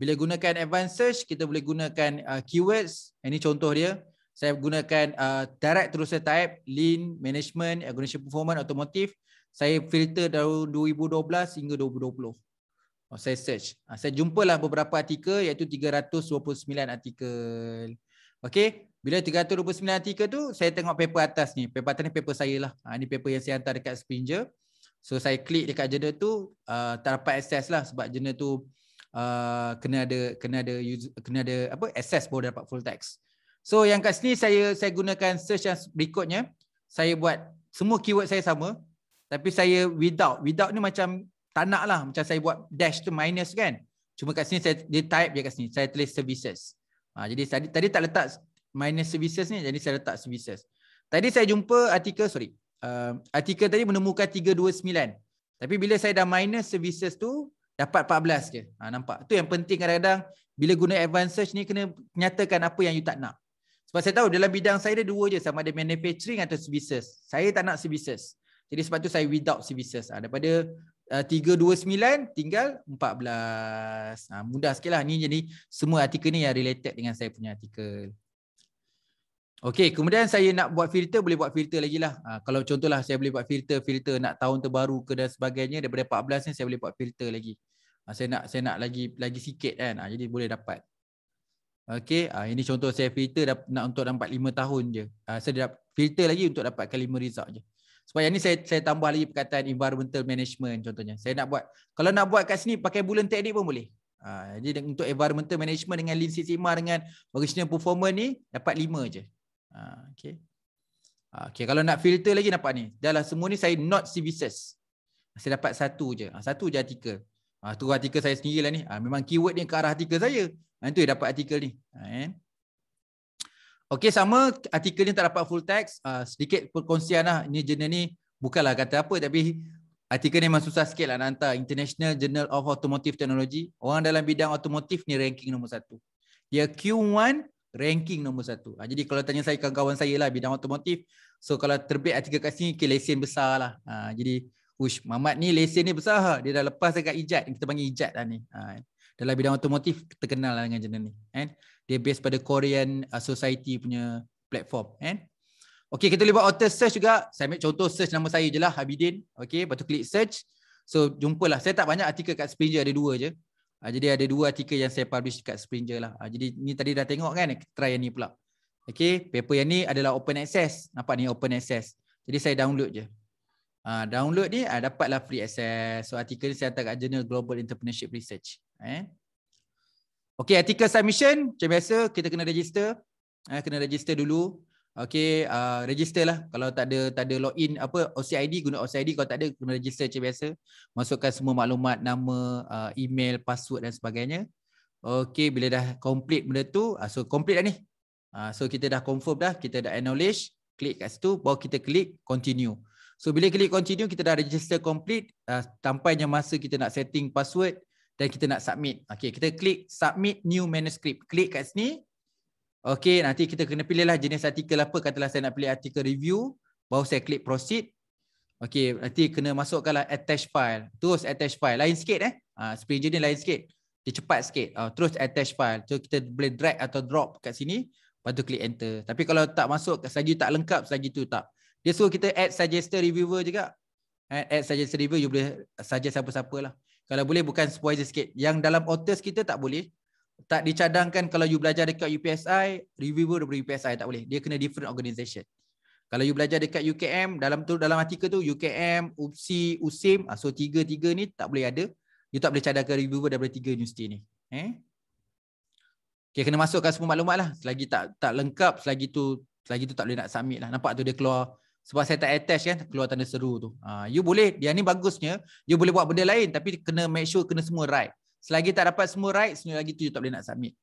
Bila gunakan advanced search, kita boleh gunakan uh, keywords. Ini contoh dia saya gunakan uh, direct terus saya type lean management organization performance automotive saya filter tahun 2012 hingga 2020 oh, saya search uh, saya jumpalah beberapa artikel iaitu 329 artikel okey bila 329 artikel tu saya tengok paper atas ni paper atas ni paper saya lah ha, ni paper yang saya hantar dekat Springer so saya klik dekat jurnal tu uh, tak dapat access lah sebab jurnal tu uh, kena ada kena ada user, kena ada apa access baru dapat full text So yang kat sini saya saya gunakan search yang berikutnya. Saya buat semua keyword saya sama. Tapi saya without. Without ni macam tak nak lah. Macam saya buat dash tu minus kan. Cuma kat sini saya, dia type je kat sini. Saya tulis services. Ha, jadi tadi, tadi tak letak minus services ni. Jadi saya letak services. Tadi saya jumpa artikel, sorry. Uh, artikel tadi menemukan 329. Tapi bila saya dah minus services tu, dapat 14 je. Ha, nampak? tu yang penting kadang-kadang bila guna advanced search ni, kena nyatakan apa yang you tak nak. Sebab saya tahu dalam bidang saya ada dua je sama ada manufacturing atau services. Saya tak nak services. Jadi sebab tu saya without services. Ha, daripada uh, ah, 329 tinggal 14. Ha, ah, mudah lah Ni jadi semua artikel ni yang related dengan saya punya artikel. Okay, kemudian saya nak buat filter, boleh buat filter lagi lah. Ha, kalau contohlah saya boleh buat filter, filter nak tahun terbaru ke dan sebagainya, daripada 14 ni saya boleh buat filter lagi. Ha, saya nak saya nak lagi lagi sikit kan, ha, jadi boleh dapat. Okey, uh, ini contoh saya filter dap, nak untuk dapat 5 tahun je. Uh, saya dapat filter lagi untuk dapatkan 5 result je. Supaya ni saya saya tambah lagi perkataan environmental management contohnya. Saya nak buat kalau nak buat kat sini pakai bullet technique pun boleh. Uh, jadi untuk environmental management dengan lean six sigma dengan original performance ni dapat 5 je. Uh, okay. okay. kalau nak filter lagi nampak ni. Dahlah semua ni saya not services. Saya dapat satu je. satu je artikel. Ah uh, tu artikel saya lah ni. memang keyword ni ke arah artikel saya. Itu yang dapat artikel ni. Kan? Okey sama artikel ni tak dapat full text. Uh, sedikit perkongsian lah. Ini jurnal ni bukanlah kata apa tapi artikel ni memang susah sikit lah nak hantar. International Journal of Automotive Technology. Orang dalam bidang automotive ni ranking nombor satu. Dia Q1 ranking nombor satu. Uh, jadi kalau tanya saya kawan-kawan saya lah bidang automotive. So kalau terbit artikel kat sini, okay, lesen besar lah. Uh, jadi Ush, Mamat ni lesen ni besar. Dia dah lepas dekat ijat. Kita panggil ijat lah ni. Uh, dalam bidang otomotif terkenal lah dengan jenis ni kan dia based pada Korean uh, society punya platform kan okey kita boleh buat auto search juga saya ambil contoh search nama saya jelah Habidin okey lepas tu klik search so jumpalah saya tak banyak artikel kat Springer ada dua je ah, jadi ada dua artikel yang saya publish kat Springer lah ah, jadi ni tadi dah tengok kan try yang ni pula okey paper yang ni adalah open access nampak ni open access jadi saya download je Uh, download ni uh, dapatlah free access so artikel ni saya hantar kat journal global entrepreneurship research Eh? Okay, ethical submission. Macam biasa, kita kena register. Eh, kena register dulu. Okay, uh, register lah. Kalau tak ada, tak ada login, apa, OCID, guna OCID. Kalau tak ada, kena register macam biasa. Masukkan semua maklumat, nama, uh, email, password dan sebagainya. Okay, bila dah complete benda tu, uh, so complete dah ni. Uh, so kita dah confirm dah, kita dah acknowledge. Klik kat situ, bawah kita klik continue. So bila klik continue, kita dah register complete. Uh, sampai masa kita nak setting password, dan kita nak submit. Okey, kita klik submit new manuscript. Klik kat sini. Okey, nanti kita kena pilihlah jenis artikel apa. Katalah saya nak pilih artikel review, baru saya klik proceed. Okey, nanti kena masukkanlah attach file. Terus attach file. Lain sikit eh. Ah, ha, uh, spring jenis lain sikit. Dia cepat sikit. Uh, terus attach file. So kita boleh drag atau drop kat sini, lepas tu klik enter. Tapi kalau tak masuk, selagi tak lengkap, selagi tu tak. Dia suruh kita add suggested reviewer juga. Eh, add suggested reviewer, you boleh suggest siapa-siapalah. lah. Kalau boleh bukan spoiler sikit. Yang dalam otters kita tak boleh. Tak dicadangkan kalau you belajar dekat UPSI, reviewer daripada UPSI tak boleh. Dia kena different organisation. Kalau you belajar dekat UKM, dalam tu dalam artikel tu UKM, UPSI, USIM, ah, so tiga-tiga ni tak boleh ada. You tak boleh cadangkan reviewer daripada tiga universiti ni. Eh? Okay, kena masukkan semua maklumat lah. Selagi tak tak lengkap, selagi tu selagi tu tak boleh nak submit lah. Nampak tu dia keluar sebab saya tak attach kan keluar tanda seru tu. Uh, you boleh, yang ni bagusnya, you boleh buat benda lain tapi kena make sure kena semua right. Selagi tak dapat semua right, sebenarnya lagi tu you tak boleh nak submit.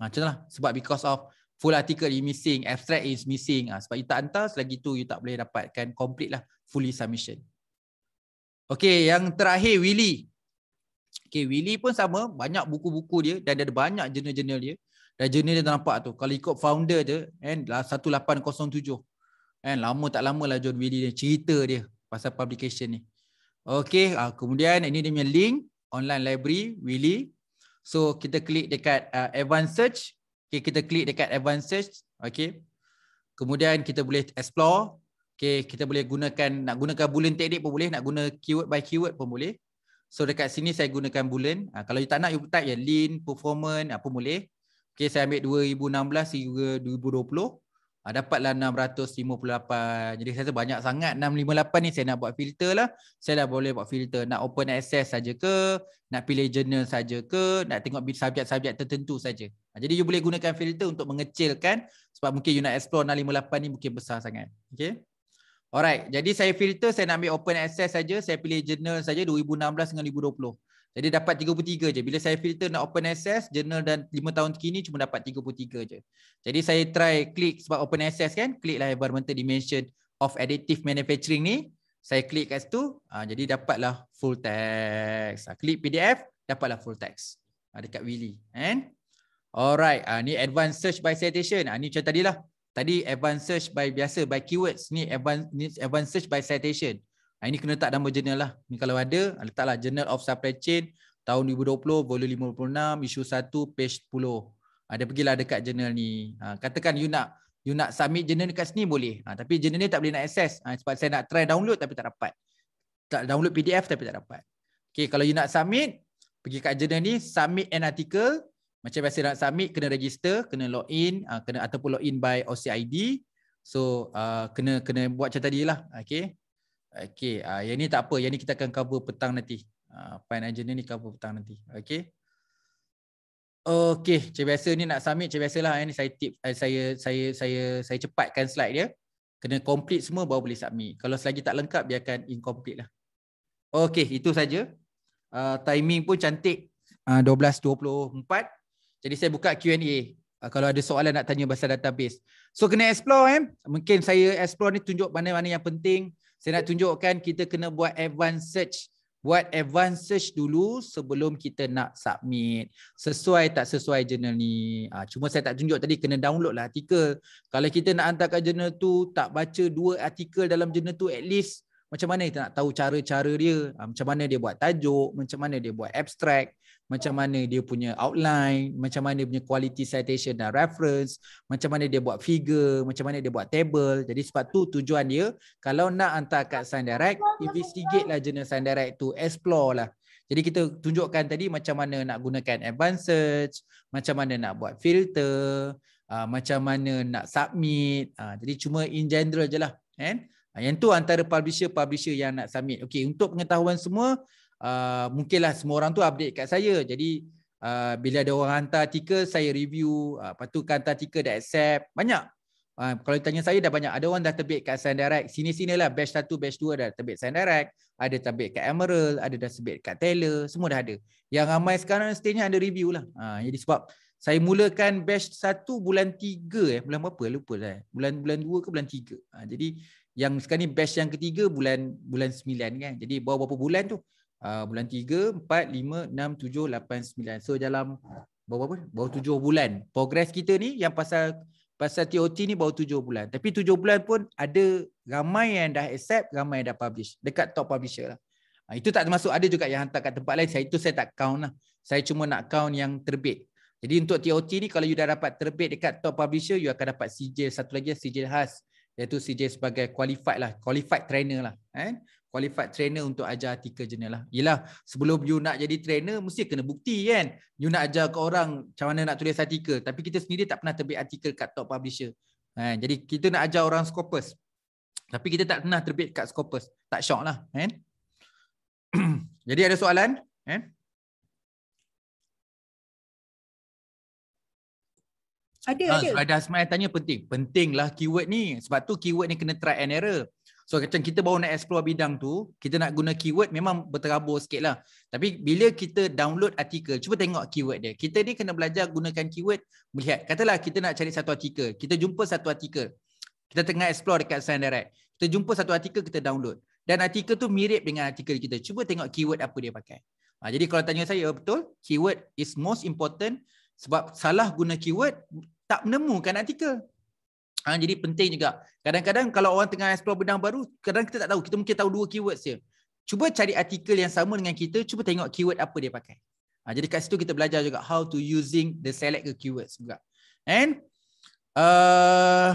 Uh, macam lah, sebab because of full article is missing, abstract is missing. Uh, sebab you tak hantar, selagi tu you tak boleh dapatkan complete lah, fully submission. Okay, yang terakhir Willy. Okay, Willy pun sama, banyak buku-buku dia dan dia ada banyak jurnal-jurnal dia. Dan jurnal dia nampak tu, kalau ikut founder dia, eh, 1807. Kan lama tak lama lah John Willy dia cerita dia pasal publication ni. Okey, uh, kemudian ini dia punya link online library Willy. So kita klik dekat uh, advanced search. Okey, kita klik dekat advanced search. Okey. Kemudian kita boleh explore. Okey, kita boleh gunakan nak gunakan boolean technique pun boleh, nak guna keyword by keyword pun boleh. So dekat sini saya gunakan boolean. Uh, kalau you tak nak you type ya lean, performance apa boleh. Okey, saya ambil 2016 hingga 2020 uh, dapatlah 658. Jadi saya rasa banyak sangat 658 ni saya nak buat filter lah. Saya dah boleh buat filter. Nak open access saja ke, nak pilih journal saja ke, nak tengok subjek-subjek tertentu saja. Uh, jadi you boleh gunakan filter untuk mengecilkan sebab mungkin you nak explore 658 ni mungkin besar sangat. Okay. Alright, jadi saya filter, saya nak ambil open access saja, saya pilih journal saja 2016 dengan 2020. Jadi dapat 33 je. Bila saya filter nak open access, journal dan 5 tahun terkini cuma dapat 33 je. Jadi saya try klik sebab open access kan, kliklah environmental dimension of additive manufacturing ni. Saya klik kat situ, ha, jadi dapatlah full text. Ha, klik PDF, dapatlah full text. Ha, dekat Willy. And? Alright, ha, ni advanced search by citation. Ha, ni macam tadilah. Tadi advanced search by biasa, by keywords. Ni advanced, ni advanced search by citation. Ah, ini kena tak nama jurnal lah. Ini kalau ada, ah, letaklah Journal of Supply Chain tahun 2020, volume 56, isu 1, page 10. Ada ah, pergilah dekat jurnal ni. Ha, katakan you nak you nak submit jurnal dekat sini boleh. Ha, tapi jurnal ni tak boleh nak access. Ha, sebab saya nak try download tapi tak dapat. Tak download PDF tapi tak dapat. Okay, kalau you nak submit, pergi kat jurnal ni, submit an article. Macam biasa nak submit, kena register, kena log in, kena ataupun in by OCID. So, uh, kena kena buat macam tadi lah. Okay. Okay, uh, ah, yang ni tak apa, yang ni kita akan cover petang nanti. Uh, ah, pine agenda ni cover petang nanti. Okay. Okay. macam biasa ni nak submit macam biasalah. Ini eh. saya tip uh, saya saya saya saya cepatkan slide dia. Kena complete semua baru boleh submit. Kalau selagi tak lengkap dia akan incomplete lah. Okay, itu saja. Uh, timing pun cantik. Uh, 12.24. Jadi saya buka Q&A. Kalau ada soalan nak tanya pasal database. So kena explore eh. Mungkin saya explore ni tunjuk mana-mana yang penting. Saya nak tunjukkan kita kena buat advance search. Buat advance search dulu sebelum kita nak submit. Sesuai tak sesuai jurnal ni. Ha, cuma saya tak tunjuk tadi kena download lah artikel. Kalau kita nak hantar ke journal tu tak baca dua artikel dalam jurnal tu at least macam mana kita nak tahu cara-cara dia. Ha, macam mana dia buat tajuk. Macam mana dia buat abstract macam mana dia punya outline, macam mana dia punya quality citation dan reference, macam mana dia buat figure, macam mana dia buat table. Jadi sebab tu tujuan dia kalau nak hantar kat sign direct, investigate lah jenis sign direct tu, explore lah. Jadi kita tunjukkan tadi macam mana nak gunakan advanced search, macam mana nak buat filter, uh, macam mana nak submit. Uh, jadi cuma in general je lah. Eh? yang tu antara publisher-publisher yang nak submit. Okay, untuk pengetahuan semua, uh, mungkinlah semua orang tu update kat saya. Jadi uh, bila ada orang hantar artikel, saya review. Uh, lepas tu kan hantar artikel, dah accept. Banyak. Uh, kalau tanya saya, dah banyak. Ada orang dah terbit kat Sign Direct. Sini-sini lah. Batch 1, batch 2 dah terbit Sign Direct. Ada terbit kat Emerald. Ada dah terbit kat Taylor. Semua dah ada. Yang ramai sekarang stage-nya ada review lah. Uh, jadi sebab saya mulakan batch 1 bulan 3 eh. Bulan berapa? Lupa saya. Lah, eh. Bulan bulan 2 ke bulan 3. Uh, jadi yang sekarang ni batch yang ketiga bulan bulan 9 kan. Jadi bawah berapa bulan tu. Ah, bulan 3, 4, 5, 6, 7, 8, 9. So dalam bawah apa? bawah tujuh bulan. Progres kita ni yang pasal pasal TOT ni bawah tujuh bulan. Tapi tujuh bulan pun ada ramai yang dah accept, ramai yang dah publish. Dekat top publisher lah. Ha, itu tak termasuk ada juga yang hantar kat tempat lain. Saya itu saya tak count lah. Saya cuma nak count yang terbit. Jadi untuk TOT ni kalau you dah dapat terbit dekat top publisher, you akan dapat sijil satu lagi sijil khas iaitu CJ sebagai qualified lah, qualified trainer lah. Eh? qualified trainer untuk ajar tiga jenis lah. Yelah, sebelum you nak jadi trainer, mesti kena bukti kan. You nak ajar ke orang macam mana nak tulis artikel. Tapi kita sendiri tak pernah terbit artikel kat top publisher. Ha, jadi kita nak ajar orang Scopus. Tapi kita tak pernah terbit kat Scopus. Tak shock lah. Kan? jadi ada soalan? Kan? Ada, ha, ada. Suradah Asmaya tanya penting. Penting lah keyword ni. Sebab tu keyword ni kena try and error. So macam kita baru nak explore bidang tu, kita nak guna keyword memang berterabur sikit lah. Tapi bila kita download artikel, cuba tengok keyword dia. Kita ni kena belajar gunakan keyword, melihat. Katalah kita nak cari satu artikel, kita jumpa satu artikel. Kita tengah explore dekat Sign Direct. Kita jumpa satu artikel, kita download. Dan artikel tu mirip dengan artikel kita. Cuba tengok keyword apa dia pakai. Ha, jadi kalau tanya saya, betul, keyword is most important sebab salah guna keyword, tak menemukan artikel. Ha, jadi penting juga. Kadang-kadang kalau orang tengah explore benang baru, kadang kita tak tahu. Kita mungkin tahu dua keyword saja. Cuba cari artikel yang sama dengan kita, cuba tengok keyword apa dia pakai. Ha, jadi kat situ kita belajar juga how to using the select keywords juga. And uh,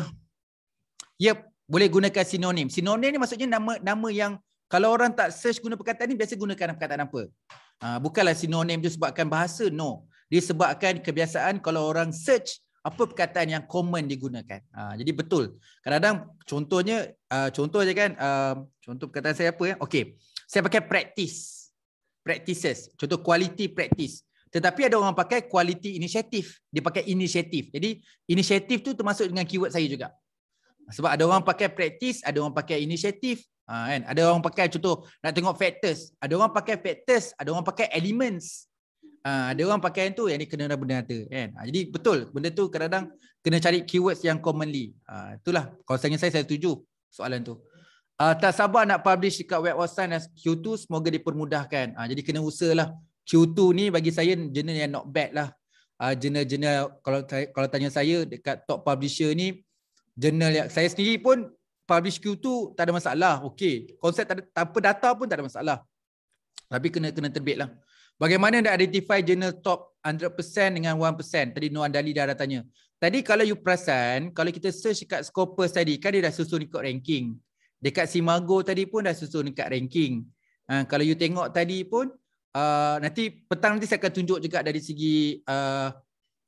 yep, boleh gunakan sinonim. Sinonim ni maksudnya nama nama yang kalau orang tak search guna perkataan ni, biasa gunakan perkataan apa. Ha, bukanlah sinonim tu sebabkan bahasa, no. disebabkan kebiasaan kalau orang search apa perkataan yang common digunakan. Ha, jadi betul. Kadang-kadang contohnya, uh, contoh saja kan, uh, contoh perkataan saya apa ya. Eh? Okay, saya pakai practice. Practices. Contoh quality practice. Tetapi ada orang pakai quality initiative. Dia pakai inisiatif. Jadi inisiatif tu termasuk dengan keyword saya juga. Sebab ada orang pakai practice, ada orang pakai inisiatif. Ha, kan? Ada orang pakai contoh nak tengok factors. Ada orang pakai factors, ada orang pakai elements. Ah, dia orang pakai yang tu yang ni kena ada benda ada kan. Ah, jadi betul benda tu kadang-kadang kena cari keywords yang commonly. Ah, itulah concern saya saya setuju soalan tu. Ah, tak sabar nak publish dekat web website dan Q2 semoga dipermudahkan. Ah, jadi kena lah Q2 ni bagi saya jenis yang not bad lah. Ah, jurnal jenis kalau kalau tanya saya dekat top publisher ni jurnal yang saya sendiri pun publish Q2 tak ada masalah. Okey, konsep tak ada, tanpa data pun tak ada masalah. Tapi kena kena terbitlah. lah. Bagaimana nak identify journal top 100% dengan 1%? Tadi Noan Andali dah, dah tanya. Tadi kalau you perasan, kalau kita search dekat Scopus tadi, kan dia dah susun ikut ranking. Dekat Simago tadi pun dah susun dekat ranking. Ha, kalau you tengok tadi pun, uh, nanti petang nanti saya akan tunjuk juga dari segi uh,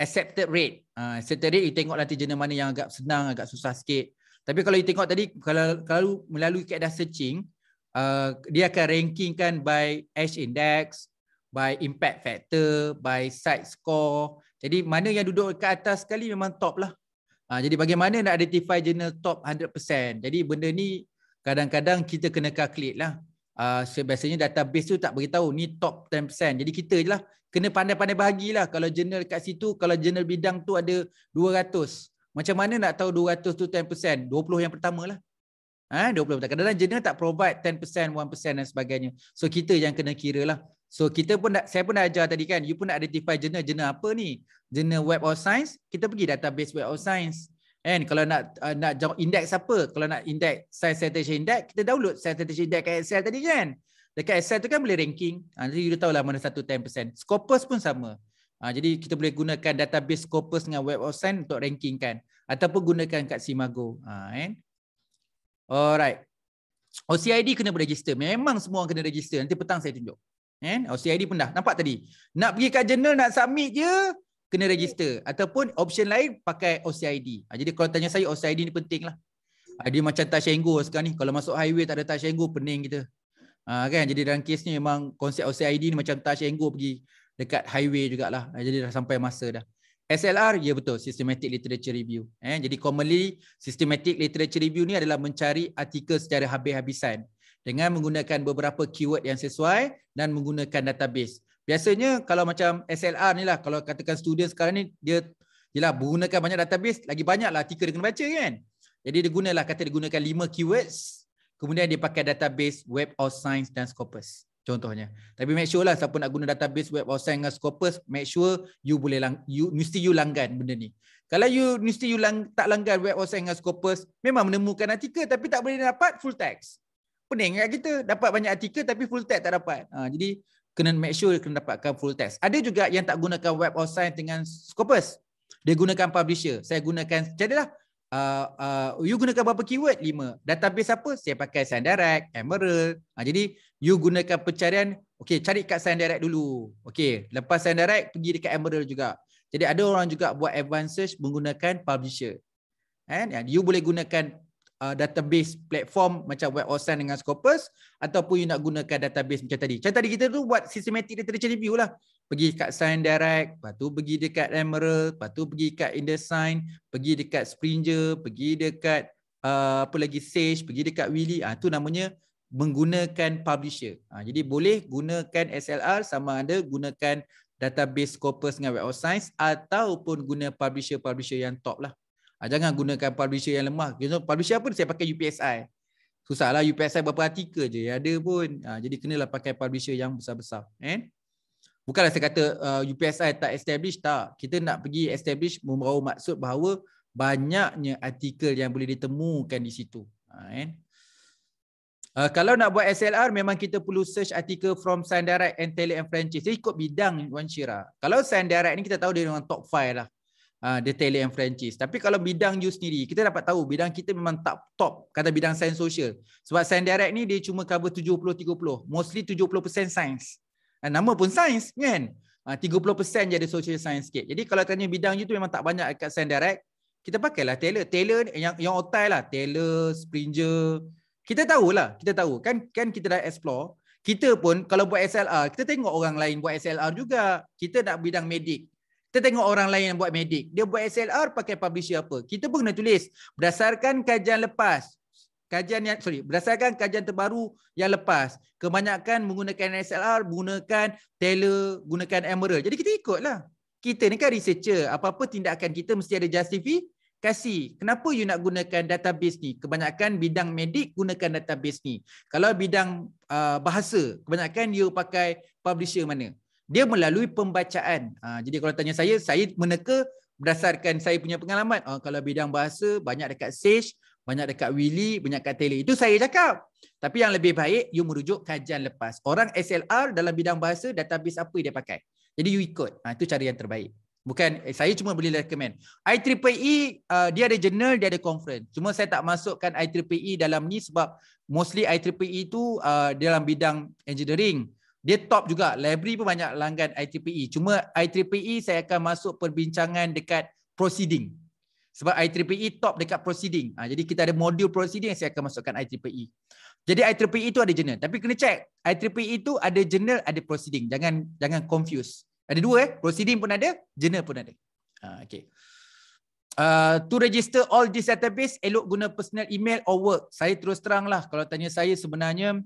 accepted rate. Uh, accepted rate, you tengok nanti jenis mana yang agak senang, agak susah sikit. Tapi kalau you tengok tadi, kalau, kalau melalui keadaan searching, uh, dia akan rankingkan by h index, by impact factor, by side score. Jadi mana yang duduk ke atas sekali memang top lah. Ha, jadi bagaimana nak identify journal top 100%. Jadi benda ni kadang-kadang kita kena calculate lah. Uh, biasanya database tu tak beritahu ni top 10%. Jadi kita je lah kena pandai-pandai bahagilah. Kalau journal kat situ, kalau journal bidang tu ada 200. Macam mana nak tahu 200 tu 10%? 20 yang pertama lah. Ha, 20 Kadang-kadang journal tak provide 10%, 1% dan sebagainya. So kita yang kena kira lah. So kita pun dah, saya pun dah ajar tadi kan, you pun nak identify jurnal, jurnal apa ni? Jurnal Web of Science, kita pergi database Web of Science. And kalau nak uh, nak jawab index apa? Kalau nak index Science Citation Index, kita download Science Citation Index kat Excel tadi kan? Dekat Excel tu kan boleh ranking. Ha, jadi you dah lah mana satu 10%. Scopus pun sama. Ha, jadi kita boleh gunakan database Scopus dengan Web of Science untuk ranking kan? Ataupun gunakan kat Simago. Ha, and? Alright. OCID kena register. Memang semua kena register. Nanti petang saya tunjuk kan eh? Oh, OCID pun dah nampak tadi nak pergi kat journal nak submit je kena register ataupun option lain pakai OCID ha, ah, jadi kalau tanya saya OCID ni penting lah ha, dia macam touch and go sekarang ni kalau masuk highway tak ada touch and go pening kita ha, kan jadi dalam kes ni memang konsep OCID ni macam touch and go pergi dekat highway jugalah ha, jadi dah sampai masa dah SLR ya betul systematic literature review eh jadi commonly systematic literature review ni adalah mencari artikel secara habis-habisan dengan menggunakan beberapa keyword yang sesuai dan menggunakan database. Biasanya kalau macam SLR ni lah, kalau katakan student sekarang ni, dia ialah gunakan banyak database, lagi banyak lah artikel dia kena baca kan. Jadi dia gunalah, kata dia gunakan 5 keywords, kemudian dia pakai database Web of Science dan Scopus. Contohnya. Tapi make sure lah siapa nak guna database Web of Science dan Scopus, make sure you boleh, lang you, mesti you langgan benda ni. Kalau you mesti you lang tak langgan Web of Science dan Scopus, memang menemukan artikel tapi tak boleh dapat full text pening kat kita dapat banyak artikel tapi full text tak dapat. Ha, jadi kena make sure kena dapatkan full text. Ada juga yang tak gunakan web of science dengan Scopus. Dia gunakan publisher. Saya gunakan macam adalah uh, ah, uh, ah, you gunakan berapa keyword? 5. Database apa? Saya pakai Sign Direct, Emerald. Ha, jadi you gunakan pencarian, okey cari kat Sign Direct dulu. Okey, lepas Sign Direct pergi dekat Emerald juga. Jadi ada orang juga buat advanced search menggunakan publisher. and you boleh gunakan uh, database platform macam Web of Science dengan Scopus ataupun you nak gunakan database macam tadi. Macam tadi kita tu buat systematic data literature review lah. Pergi kat Sign Direct, lepas tu pergi dekat Emerald, lepas tu pergi kat InDesign, pergi dekat Springer, pergi dekat uh, apa lagi Sage, pergi dekat Willy. Ah uh, tu namanya menggunakan publisher. Uh, jadi boleh gunakan SLR sama ada gunakan database Scopus dengan Web of Science ataupun guna publisher-publisher yang top lah. Ah, jangan gunakan publisher yang lemah. Kita publisher apa? Saya pakai UPSI. Susahlah UPSI berapa artikel je ya ada pun. Ah, jadi kenalah pakai publisher yang besar-besar, eh? Bukanlah saya kata uh, ah, UPSI tak establish tak. Kita nak pergi establish membawa maksud bahawa banyaknya artikel yang boleh ditemukan di situ. Eh? Uh, kalau nak buat SLR memang kita perlu search artikel from Sign Direct and Tele and Franchise. Dia ikut bidang Wan Syira. Kalau Sign Direct ni kita tahu dia memang top 5 lah. Ah, detail and franchise. Tapi kalau bidang you sendiri, kita dapat tahu bidang kita memang tak top kata bidang sains sosial. Sebab sains direct ni dia cuma cover 70-30. Mostly 70% sains. Ah, nama pun sains kan? 30% ah, jadi social science sikit. Jadi kalau tanya bidang you tu memang tak banyak kat sains direct, kita pakailah Taylor. Taylor ni yang, yang otai lah. Taylor, Springer. Kita tahu lah, Kita tahu. Kan kan kita dah explore. Kita pun kalau buat SLR, kita tengok orang lain buat SLR juga. Kita nak bidang medik. Kita tengok orang lain yang buat medik. Dia buat SLR pakai publisher apa. Kita pun kena tulis. Berdasarkan kajian lepas. Kajian yang, sorry. Berdasarkan kajian terbaru yang lepas. Kebanyakan menggunakan SLR, gunakan Taylor, gunakan Emerald. Jadi kita ikutlah. Kita ni kan researcher. Apa-apa tindakan kita mesti ada justifikasi. Kenapa you nak gunakan database ni? Kebanyakan bidang medik gunakan database ni. Kalau bidang uh, bahasa, kebanyakan you pakai publisher mana? dia melalui pembacaan. Ha, jadi kalau tanya saya, saya meneka berdasarkan saya punya pengalaman. Ha, kalau bidang bahasa, banyak dekat Sage, banyak dekat Willy, banyak dekat Taylor. Itu saya cakap. Tapi yang lebih baik, you merujuk kajian lepas. Orang SLR dalam bidang bahasa, database apa dia pakai. Jadi you ikut. Ha, itu cara yang terbaik. Bukan eh, saya cuma boleh recommend. IEEE, e, uh, dia ada journal, dia ada conference. Cuma saya tak masukkan IEEE e dalam ni sebab mostly IEEE e tu uh, dalam bidang engineering dia top juga library pun banyak langgan IEEE cuma IEEE saya akan masuk perbincangan dekat proceeding sebab IEEE top dekat proceeding ha, jadi kita ada modul proceeding saya akan masukkan IEEE jadi IEEE itu ada journal tapi kena check IEEE itu ada journal ada proceeding jangan jangan confuse ada dua eh proceeding pun ada journal pun ada ha, okay. Uh, ah, to register all this database, elok guna personal email or work. Saya terus teranglah kalau tanya saya sebenarnya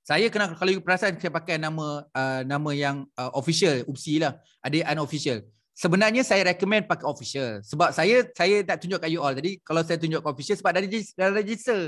saya kena kalau you perasan saya pakai nama uh, nama yang uh, official UPSI lah ada unofficial sebenarnya saya recommend pakai official sebab saya saya tak tunjuk kat you all jadi kalau saya tunjuk official sebab dah, regis- dah register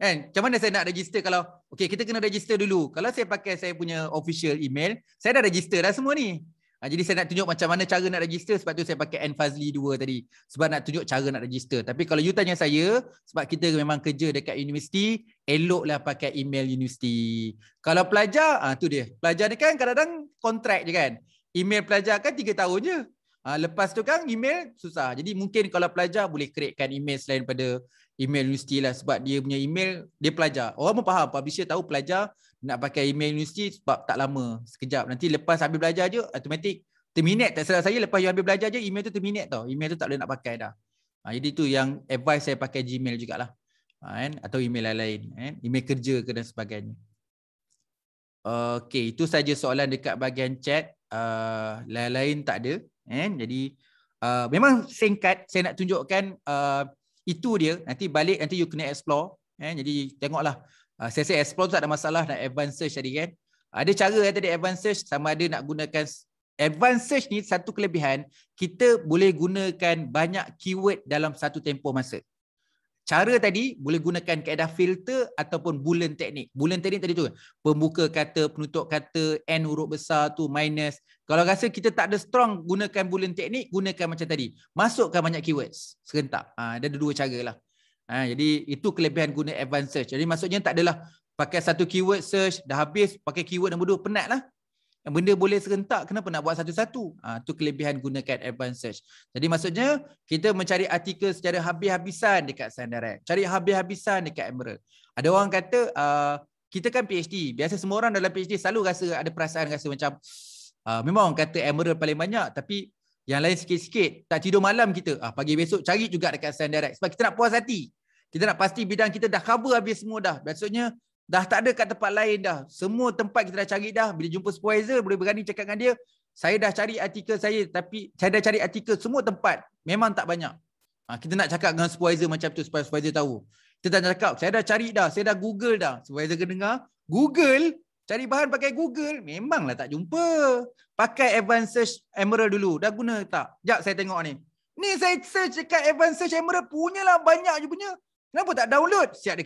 kan macam mana saya nak register kalau okey kita kena register dulu kalau saya pakai saya punya official email saya dah register dah semua ni Ha, jadi saya nak tunjuk macam mana cara nak register sebab tu saya pakai Fazli 2 tadi. Sebab nak tunjuk cara nak register. Tapi kalau you tanya saya, sebab kita memang kerja dekat universiti, eloklah pakai email universiti. Kalau pelajar, ha, tu dia. Pelajar ni kan kadang-kadang kontrak je kan. Email pelajar kan 3 tahun je. Ha, lepas tu kan email susah. Jadi mungkin kalau pelajar boleh createkan email selain pada email universiti lah. Sebab dia punya email, dia pelajar. Orang pun faham. Publisher tahu pelajar nak pakai email universiti sebab tak lama sekejap nanti lepas habis belajar je automatik terminate tak salah saya lepas you habis belajar je email tu terminate tau email tu tak boleh nak pakai dah ha, jadi tu yang advice saya pakai gmail jugalah ha, kan? atau email lain-lain kan? email kerja ke dan sebagainya Okey, itu saja soalan dekat bahagian chat. Uh, lain-lain tak ada. Eh? Jadi uh, memang singkat saya nak tunjukkan uh, itu dia. Nanti balik nanti you kena explore. Eh? Jadi tengoklah saya-saya ah, explore tu tak ada masalah nak advance, search tadi kan. Ada cara yang tadi advance search sama ada nak gunakan advance search ni satu kelebihan kita boleh gunakan banyak keyword dalam satu tempoh masa. Cara tadi boleh gunakan kaedah filter ataupun boolean teknik. Boolean teknik tadi tu pembuka kata, penutup kata, n huruf besar tu, minus. Kalau rasa kita tak ada strong gunakan boolean teknik, gunakan macam tadi. Masukkan banyak keywords serentak. Ha, ada dua cara lah. Ha, jadi itu kelebihan guna advanced search. Jadi maksudnya tak adalah pakai satu keyword search dah habis pakai keyword nombor dua penatlah. Benda boleh serentak kenapa nak buat satu-satu? Itu ha, kelebihan gunakan advanced search. Jadi maksudnya kita mencari artikel secara habis-habisan dekat SendDirect. Cari habis-habisan dekat Emerald. Ada orang kata uh, kita kan PhD. Biasa semua orang dalam PhD selalu rasa ada perasaan rasa macam uh, memang orang kata Emerald paling banyak tapi yang lain sikit-sikit. Tak tidur malam kita. Ah, pagi besok cari juga dekat Sun Direct. Sebab kita nak puas hati. Kita nak pasti bidang kita dah cover habis semua dah. Maksudnya dah tak ada kat tempat lain dah. Semua tempat kita dah cari dah. Bila jumpa supervisor boleh berani cakap dengan dia. Saya dah cari artikel saya. Tapi saya dah cari artikel semua tempat. Memang tak banyak. Ah, kita nak cakap dengan supervisor macam tu. Supaya supervisor tahu. Kita dah cakap. Saya dah cari dah. Saya dah Google dah. Supervisor kena dengar. Google? Cari bahan pakai Google, memanglah tak jumpa. Pakai advanced search Emerald dulu. Dah guna tak? Sekejap saya tengok ni. Ni saya search dekat advanced search Emerald. Punyalah banyak je punya. Kenapa tak download? Siap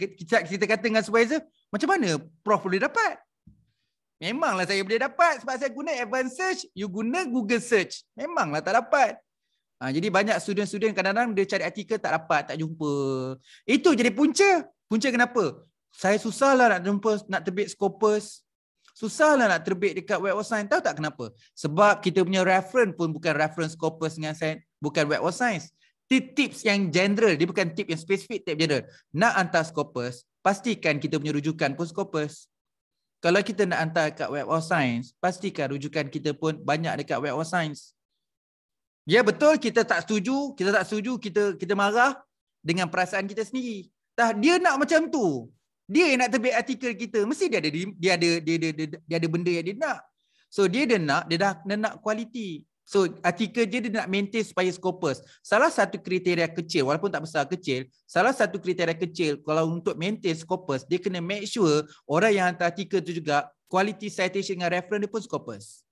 kita kata dengan supervisor. Macam mana prof boleh dapat? Memanglah saya boleh dapat sebab saya guna advanced search. You guna Google search. Memanglah tak dapat. Ha, jadi banyak student-student kadang-kadang dia cari artikel tak dapat, tak jumpa. Itu jadi punca. Punca kenapa? Saya susahlah nak jumpa, nak terbit skopus susahlah nak terbit dekat web of science tahu tak kenapa sebab kita punya reference pun bukan reference corpus dengan science bukan web of science tips yang general dia bukan tip yang spesifik. tip general nak hantar scopus pastikan kita punya rujukan pun scopus kalau kita nak hantar kat web of science pastikan rujukan kita pun banyak dekat web of science ya betul kita tak setuju kita tak setuju kita kita marah dengan perasaan kita sendiri tah dia nak macam tu dia yang nak terbit artikel kita mesti dia ada dia ada dia ada, dia ada, dia ada benda yang dia nak so dia dia nak dia dah dia nak kualiti so artikel dia dia nak maintain supaya scopus salah satu kriteria kecil walaupun tak besar kecil salah satu kriteria kecil kalau untuk maintain scopus dia kena make sure orang yang hantar artikel tu juga quality citation dengan reference dia pun scopus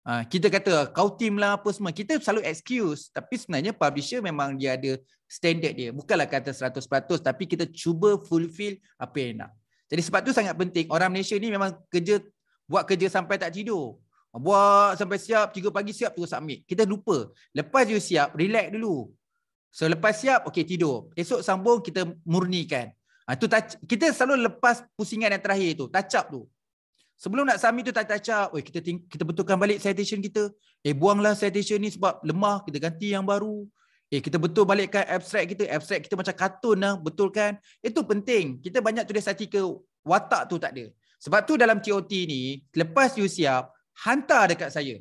Ah, kita kata kau team lah apa semua kita selalu excuse tapi sebenarnya publisher memang dia ada standard dia bukanlah kata 100% tapi kita cuba fulfill apa yang nak jadi sebab tu sangat penting orang Malaysia ni memang kerja buat kerja sampai tak tidur buat sampai siap 3 pagi siap terus submit kita lupa lepas you siap relax dulu so lepas siap okay tidur esok sambung kita murnikan ha, tu touch, kita selalu lepas pusingan yang terakhir tu touch up tu Sebelum nak submit tu tak touch up. Oi, kita kita betulkan balik citation kita. Eh buanglah citation ni sebab lemah, kita ganti yang baru. Eh kita betul balikkan abstract kita. Abstract kita macam kartun lah, betulkan. Itu eh, penting. Kita banyak tulis artikel watak tu tak ada. Sebab tu dalam TOT ni, lepas you siap, hantar dekat saya.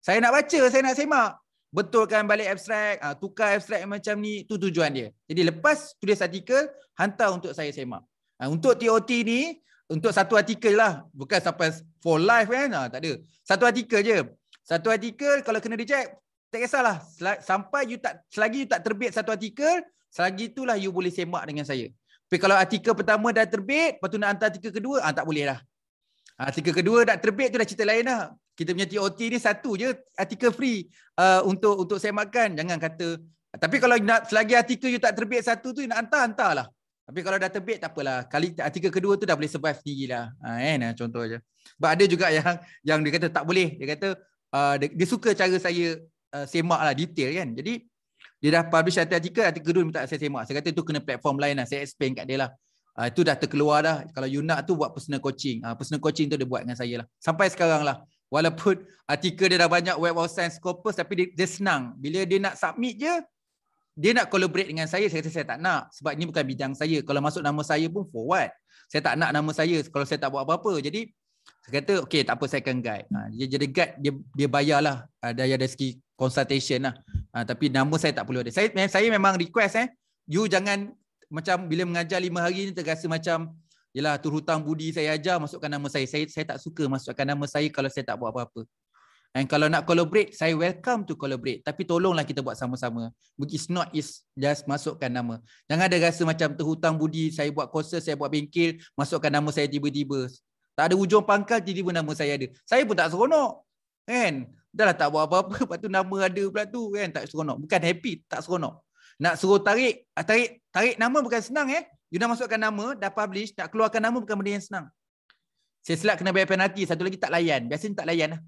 Saya nak baca, saya nak semak. Betulkan balik abstract, ah, tukar abstract macam ni, tu tujuan dia. Jadi lepas tulis artikel, hantar untuk saya semak. Ha, untuk TOT ni, untuk satu artikel lah. Bukan sampai for life kan. Ha, tak ada. Satu artikel je. Satu artikel kalau kena dicek, tak kisahlah. Sampai you tak, selagi you tak terbit satu artikel, selagi itulah you boleh semak dengan saya. Tapi kalau artikel pertama dah terbit, lepas tu nak hantar artikel kedua, ah ha, tak boleh lah. Ah, artikel kedua dah terbit tu dah cerita lain lah. Kita punya TOT ni satu je artikel free uh, untuk untuk semakan. Jangan kata tapi kalau nak selagi artikel you tak terbit satu tu you nak hantar hantarlah. Tapi kalau dah terbit tak apalah. Kali tiga kedua tu dah boleh survive sendiri lah. Ha, kan lah contoh je. Sebab ada juga yang yang dia kata tak boleh. Dia kata uh, dia, dia suka cara saya uh, semak lah detail kan. Jadi dia dah publish artikel, artikel kedua minta saya semak. Saya kata tu kena platform lain lah. Saya explain kat dia lah. Uh, itu dah terkeluar dah. Kalau you nak tu buat personal coaching. Uh, personal coaching tu dia buat dengan saya lah. Sampai sekarang lah. Walaupun artikel dia dah banyak web of science corpus tapi dia, dia senang. Bila dia nak submit je, dia nak collaborate dengan saya saya kata saya tak nak sebab ini bukan bidang saya kalau masuk nama saya pun for what saya tak nak nama saya kalau saya tak buat apa-apa jadi saya kata okey tak apa saya akan guide ha, dia jadi guide dia dia lah ada ha, ada segi consultation lah ha, tapi nama saya tak perlu ada saya saya memang request eh you jangan macam bila mengajar lima hari ni terasa macam yalah turut hutang budi saya ajar masukkan nama saya saya saya tak suka masukkan nama saya kalau saya tak buat apa-apa And kalau nak collaborate, saya welcome to collaborate. Tapi tolonglah kita buat sama-sama. It's not is just masukkan nama. Jangan ada rasa macam terhutang budi, saya buat kursa, saya buat bengkel, masukkan nama saya tiba-tiba. Tak ada ujung pangkal, tiba-tiba nama saya ada. Saya pun tak seronok. Kan? Dah lah tak buat apa-apa, lepas tu nama ada pula tu. Kan? Tak seronok. Bukan happy, tak seronok. Nak suruh tarik, ah, tarik, tarik nama bukan senang eh. You dah masukkan nama, dah publish, nak keluarkan nama bukan benda yang senang. Saya silap kena bayar penalti, satu lagi tak layan. Biasanya tak layan lah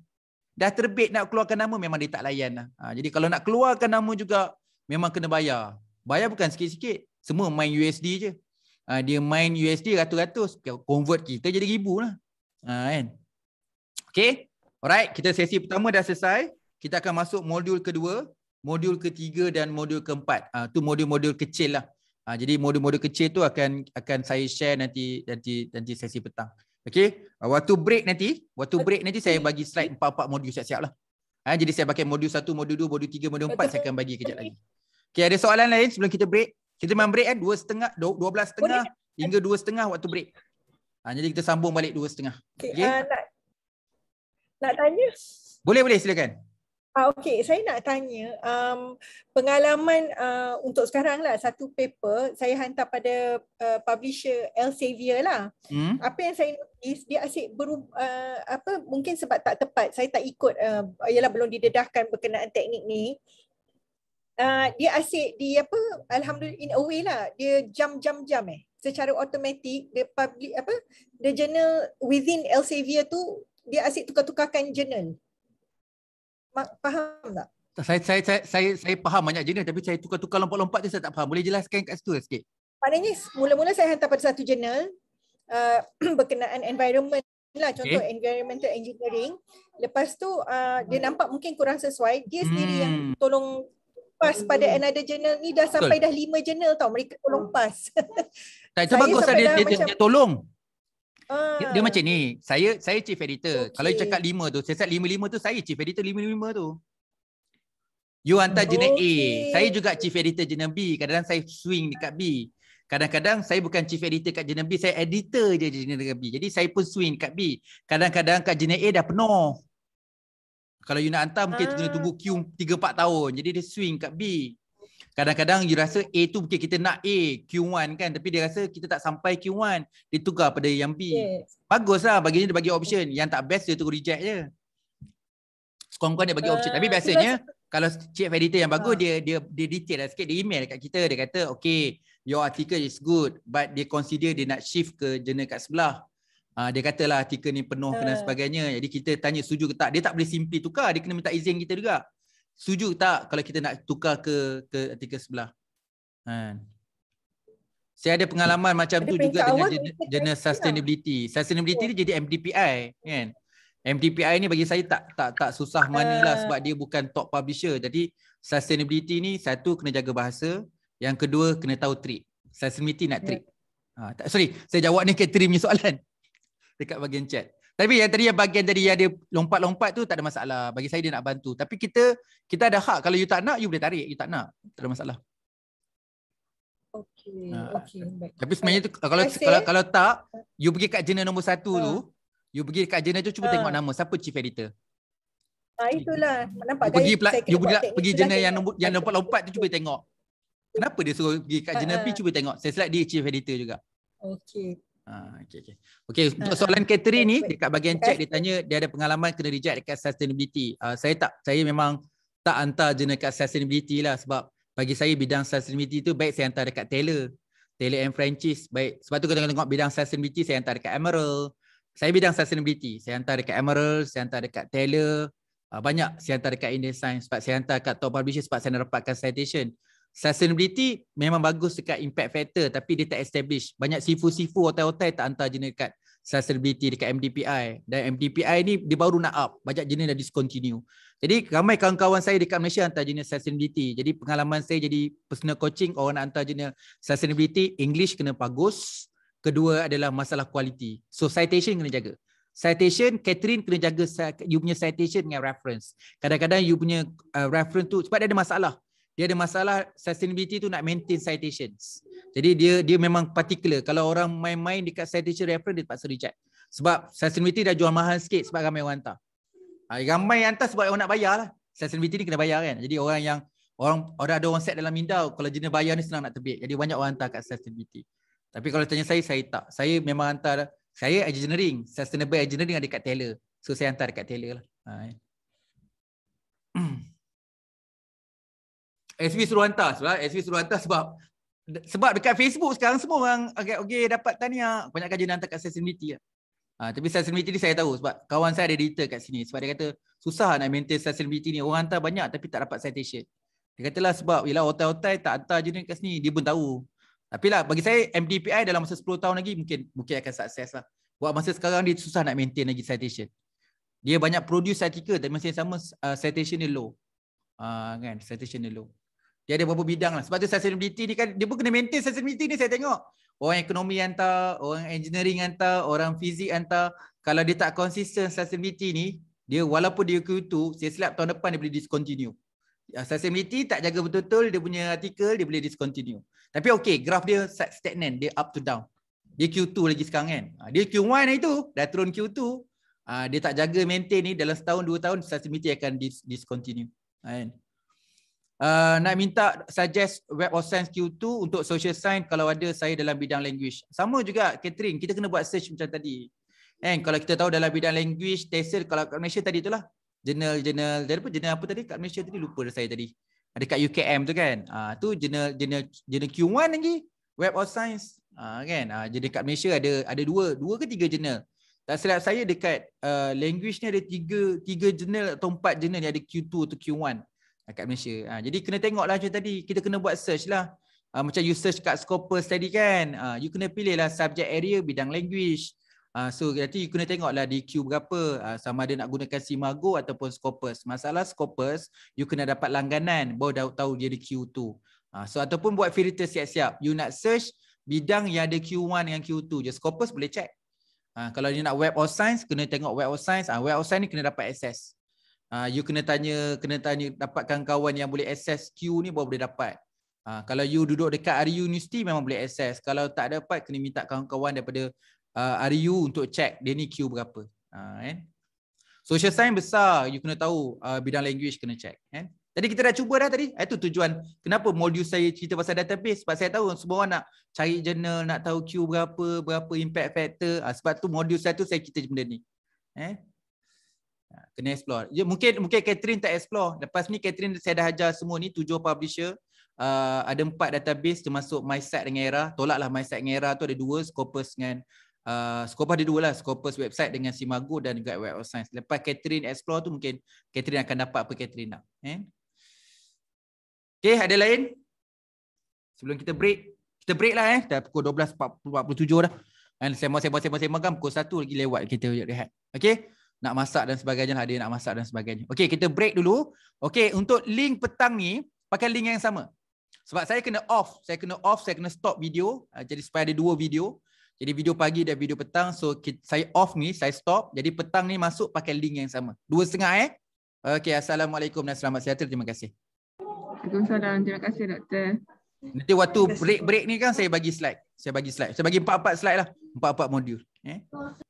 dah terbit nak keluarkan nama memang dia tak layan lah. Ha, jadi kalau nak keluarkan nama juga memang kena bayar. Bayar bukan sikit-sikit. Semua main USD je. Ha, dia main USD ratus-ratus. Convert kita jadi ribu lah. Ha, kan? Okay. Alright. Kita sesi pertama dah selesai. Kita akan masuk modul kedua. Modul ketiga dan modul keempat. Ha, tu modul-modul kecil lah. Ha, jadi modul-modul kecil tu akan akan saya share nanti nanti nanti sesi petang. Okay. Waktu break nanti, waktu break nanti saya bagi slide empat-empat modul siap-siap lah. Ha, jadi saya pakai modul satu, modul dua, modul tiga, modul empat saya akan bagi kejap lagi. Okay, ada soalan lain sebelum kita break? Kita memang break kan? Dua setengah, dua belas setengah hingga dua setengah waktu break. Ha, jadi kita sambung balik dua setengah. Okay. okay. Uh, nak, nak tanya? Boleh-boleh silakan. Ah, okey, saya nak tanya um, pengalaman uh, untuk sekarang lah satu paper saya hantar pada uh, publisher Elsevier lah. Hmm? Apa yang saya notice dia asyik berub uh, apa mungkin sebab tak tepat saya tak ikut uh, ialah belum didedahkan berkenaan teknik ni. Uh, dia asyik dia apa alhamdulillah in a way lah dia jam jam jam eh secara automatik dia public apa the journal within Elsevier tu dia asyik tukar-tukarkan journal faham tak? Saya, saya saya saya saya faham banyak jenis tapi saya tukar-tukar lompat-lompat dia saya tak faham. Boleh jelaskan kat situ sikit? Maknanya mula-mula saya hantar pada satu jurnal uh, berkenaan environment lah contoh okay. environmental engineering. Lepas tu uh, dia nampak mungkin kurang sesuai, dia sendiri hmm. yang tolong pas pada hmm. another journal ni dah sampai Betul. dah lima journal tau mereka tolong hmm. pas. Tak itu bagus lah dia, dia, dia, dia, tolong. Dia, dia ah. macam ni, saya saya chief editor. Okay. Kalau you cakap lima tu, saya set lima lima tu, saya chief editor lima lima tu. You hantar jenis okay. A. Saya juga chief editor jenis B. Kadang-kadang saya swing dekat B. Kadang-kadang saya bukan chief editor kat jenis B, saya editor je jenis B. Jadi saya pun swing kat B. Kadang-kadang kat jenis A dah penuh. Kalau you nak hantar, mungkin ah. kena tunggu queue 3-4 tahun. Jadi dia swing kat B. Kadang-kadang you rasa A tu mungkin kita nak A Q1 kan tapi dia rasa kita tak sampai Q1 dia tukar pada yang B. Yes. Baguslah bagi dia bagi option yang tak best dia tunggu reject je. Sekurang-kurang dia bagi option tapi ah, biasanya rasa... kalau chief editor yang bagus uh. dia dia dia detail lah sikit dia email dekat kita dia kata okay your article is good but dia consider dia nak shift ke jurnal kat sebelah. Uh, dia katalah artikel ni penuh uh. dan sebagainya jadi kita tanya setuju ke tak dia tak boleh simply tukar dia kena minta izin kita juga setuju tak kalau kita nak tukar ke ke artikel sebelah? Ha. Saya ada pengalaman macam ada tu juga dengan jenis sustainability. Sustainability ni jadi MDPI kan. MDPI ni bagi saya tak tak tak susah manalah eh. sebab dia bukan top publisher. Jadi sustainability ni satu kena jaga bahasa, yang kedua kena tahu trick. Sustainability nak trick. Ha, ya. ah, sorry, saya jawab ni ke trim soalan dekat bahagian chat. Tapi yang tadi yang bagian tadi yang dia lompat-lompat tu tak ada masalah. Bagi saya dia nak bantu. Tapi kita kita ada hak kalau you tak nak you boleh tarik, you tak nak. Tak ada masalah. Okay. Nah. Ha. okay. Tapi sebenarnya tu kalau say, kalau kalau tak you pergi kat jurnal nombor satu uh, tu, ha. you pergi kat jurnal tu cuba uh, tengok nama siapa chief editor. Ah itulah. Mana Nampak you pergi pula, you pergi, pergi jurnal yang nombor yang nombor lompat tu cuba tengok. Kenapa dia suruh pergi kat jurnal uh, B cuba tengok. Saya select dia chief editor juga. Okay. Ah, okay, okay. Okay, untuk ah, soalan Catherine ni dekat bahagian chat dia tanya dia ada pengalaman kena reject dekat sustainability. Uh, saya tak saya memang tak hantar jenis dekat sustainability lah sebab bagi saya bidang sustainability tu baik saya hantar dekat Taylor. Taylor and Franchise baik. Sebab tu kalau tengok bidang sustainability saya hantar dekat Emerald. Saya bidang sustainability. Saya hantar dekat Emerald, saya hantar dekat Taylor. Uh, banyak saya hantar dekat InDesign sebab saya hantar dekat Top Publisher sebab saya nak dapatkan citation sustainability memang bagus dekat impact factor tapi dia tak establish. Banyak sifu-sifu hotel-hotel tak hantar jenis dekat sustainability dekat MDPI dan MDPI ni dia baru nak up banyak jenis dah discontinue jadi ramai kawan-kawan saya dekat Malaysia hantar jenis sustainability jadi pengalaman saya jadi personal coaching orang nak hantar jenis sustainability English kena bagus kedua adalah masalah quality so citation kena jaga citation Catherine kena jaga you punya citation dengan reference kadang-kadang you punya uh, reference tu sebab dia ada masalah dia ada masalah sustainability tu nak maintain citations. Jadi dia dia memang particular. Kalau orang main-main dekat citation reference, dia terpaksa reject. Sebab sustainability dah jual mahal sikit sebab ramai orang hantar. Ha, ramai yang hantar sebab orang nak bayar lah. Sustainability ni kena bayar kan. Jadi orang yang, orang ada ada orang set dalam minda, kalau jenis bayar ni senang nak terbit. Jadi banyak orang hantar kat sustainability. Tapi kalau tanya saya, saya tak. Saya memang hantar lah. Saya engineering, sustainable engineering ada dekat Taylor. So saya hantar dekat Taylor lah. Ha, ya. SV suruh hantar sebab SV suruh hantar sebab sebab dekat Facebook sekarang semua orang okey okay, dapat tanya banyak kerja nak hantar kat sensitivity lah. Ha, tapi sensitivity ni saya tahu sebab kawan saya ada editor kat sini sebab dia kata susah nak maintain sensitivity ni orang hantar banyak tapi tak dapat citation. Dia katalah sebab ialah hotel-hotel tak hantar junior kat sini dia pun tahu. Tapi lah bagi saya MDPI dalam masa 10 tahun lagi mungkin mungkin akan sukses lah. Buat masa sekarang dia susah nak maintain lagi citation. Dia banyak produce artikel tapi masih sama uh, citation dia low. Uh, kan citation dia low. Dia ada beberapa bidang lah. Sebab tu sustainability ni kan, dia pun kena maintain sustainability ni saya tengok. Orang ekonomi hantar, orang engineering hantar, orang fizik hantar. Kalau dia tak konsisten sustainability ni, dia walaupun dia kutu, saya silap tahun depan dia boleh discontinue. Ah, sustainability tak jaga betul-betul, dia punya artikel, dia boleh discontinue. Tapi okay, graf dia stagnant, dia up to down. Dia Q2 lagi sekarang kan. Ah, dia Q1 hari tu, dah turun Q2. Ah, dia tak jaga maintain ni, dalam setahun, dua tahun, sustainability akan discontinue. Kan? Uh, nak minta suggest Web of Science Q2 untuk social science kalau ada saya dalam bidang language. Sama juga Catherine, kita kena buat search macam tadi. And kalau kita tahu dalam bidang language, tesel kalau kat Malaysia tadi itulah. Journal, journal, daripada apa, journal apa tadi kat Malaysia tadi lupa saya tadi. Ada kat UKM tu kan. Ah uh, tu journal, journal, journal Q1 lagi. Web of Science. Ah uh, kan. Ah uh, jadi kat Malaysia ada ada dua, dua ke tiga journal. Tak silap saya dekat uh, language ni ada tiga, tiga journal atau empat journal yang ada Q2 atau Q1 kat Malaysia. Ha, jadi kena tengoklah macam tadi, kita kena buat search lah. Ha, macam you search kat Scopus tadi kan, ha, you kena pilih lah subject area bidang language. Ha, so nanti you kena tengoklah DQ berapa, ha, sama ada nak gunakan Simago ataupun Scopus. Masalah Scopus, you kena dapat langganan, baru dah tahu dia DQ tu. Ha, so ataupun buat filter siap-siap, you nak search bidang yang ada Q1 dengan Q2 je, Scopus boleh check. Ha, kalau dia nak web of science, kena tengok web of science, ha, web of science ni kena dapat access. Ah, you kena tanya kena tanya dapatkan kawan yang boleh access queue ni baru boleh dapat. Uh, kalau you duduk dekat RU University memang boleh access. Kalau tak dapat kena minta kawan-kawan daripada uh, ah, RU untuk check dia ni queue berapa. Uh, kan? Social science besar, you kena tahu uh, bidang language kena check. Kan? Tadi kita dah cuba dah tadi. Itu tujuan kenapa modul saya cerita pasal database. Sebab saya tahu semua orang nak cari journal, nak tahu Q berapa, berapa impact factor. Uh, sebab tu modul satu saya cerita benda ni. Eh? kena explore. Ya, mungkin mungkin Catherine tak explore. Lepas ni Catherine saya dah ajar semua ni tujuh publisher. Uh, ada empat database termasuk MySite dengan Era. Tolaklah MySite dengan Era tu ada dua, Scopus dengan uh, Scopus ada dua lah. Scopus website dengan Simago dan juga Web of Science. Lepas Catherine explore tu mungkin Catherine akan dapat apa Catherine nak. Eh? Okay, ada lain? Sebelum kita break. Kita break lah eh. Dah pukul 12.47 dah. Dan eh, sembang-sembang-sembang kan pukul satu lagi lewat kita rehat. Okay nak masak dan sebagainya lah. Ada nak masak dan sebagainya. Okay, kita break dulu. Okay, untuk link petang ni, pakai link yang sama. Sebab saya kena off. Saya kena off, saya kena stop video. Ah, jadi supaya ada dua video. Jadi video pagi dan video petang. So saya off ni, saya stop. Jadi petang ni masuk pakai link yang sama. Dua setengah eh. Okay, Assalamualaikum dan selamat sihat. Terima kasih. Assalamualaikum. Terima kasih, Doktor. Nanti waktu break-break ni kan saya bagi slide. Saya bagi slide. Saya bagi empat-empat slide lah. Empat-empat modul. Eh?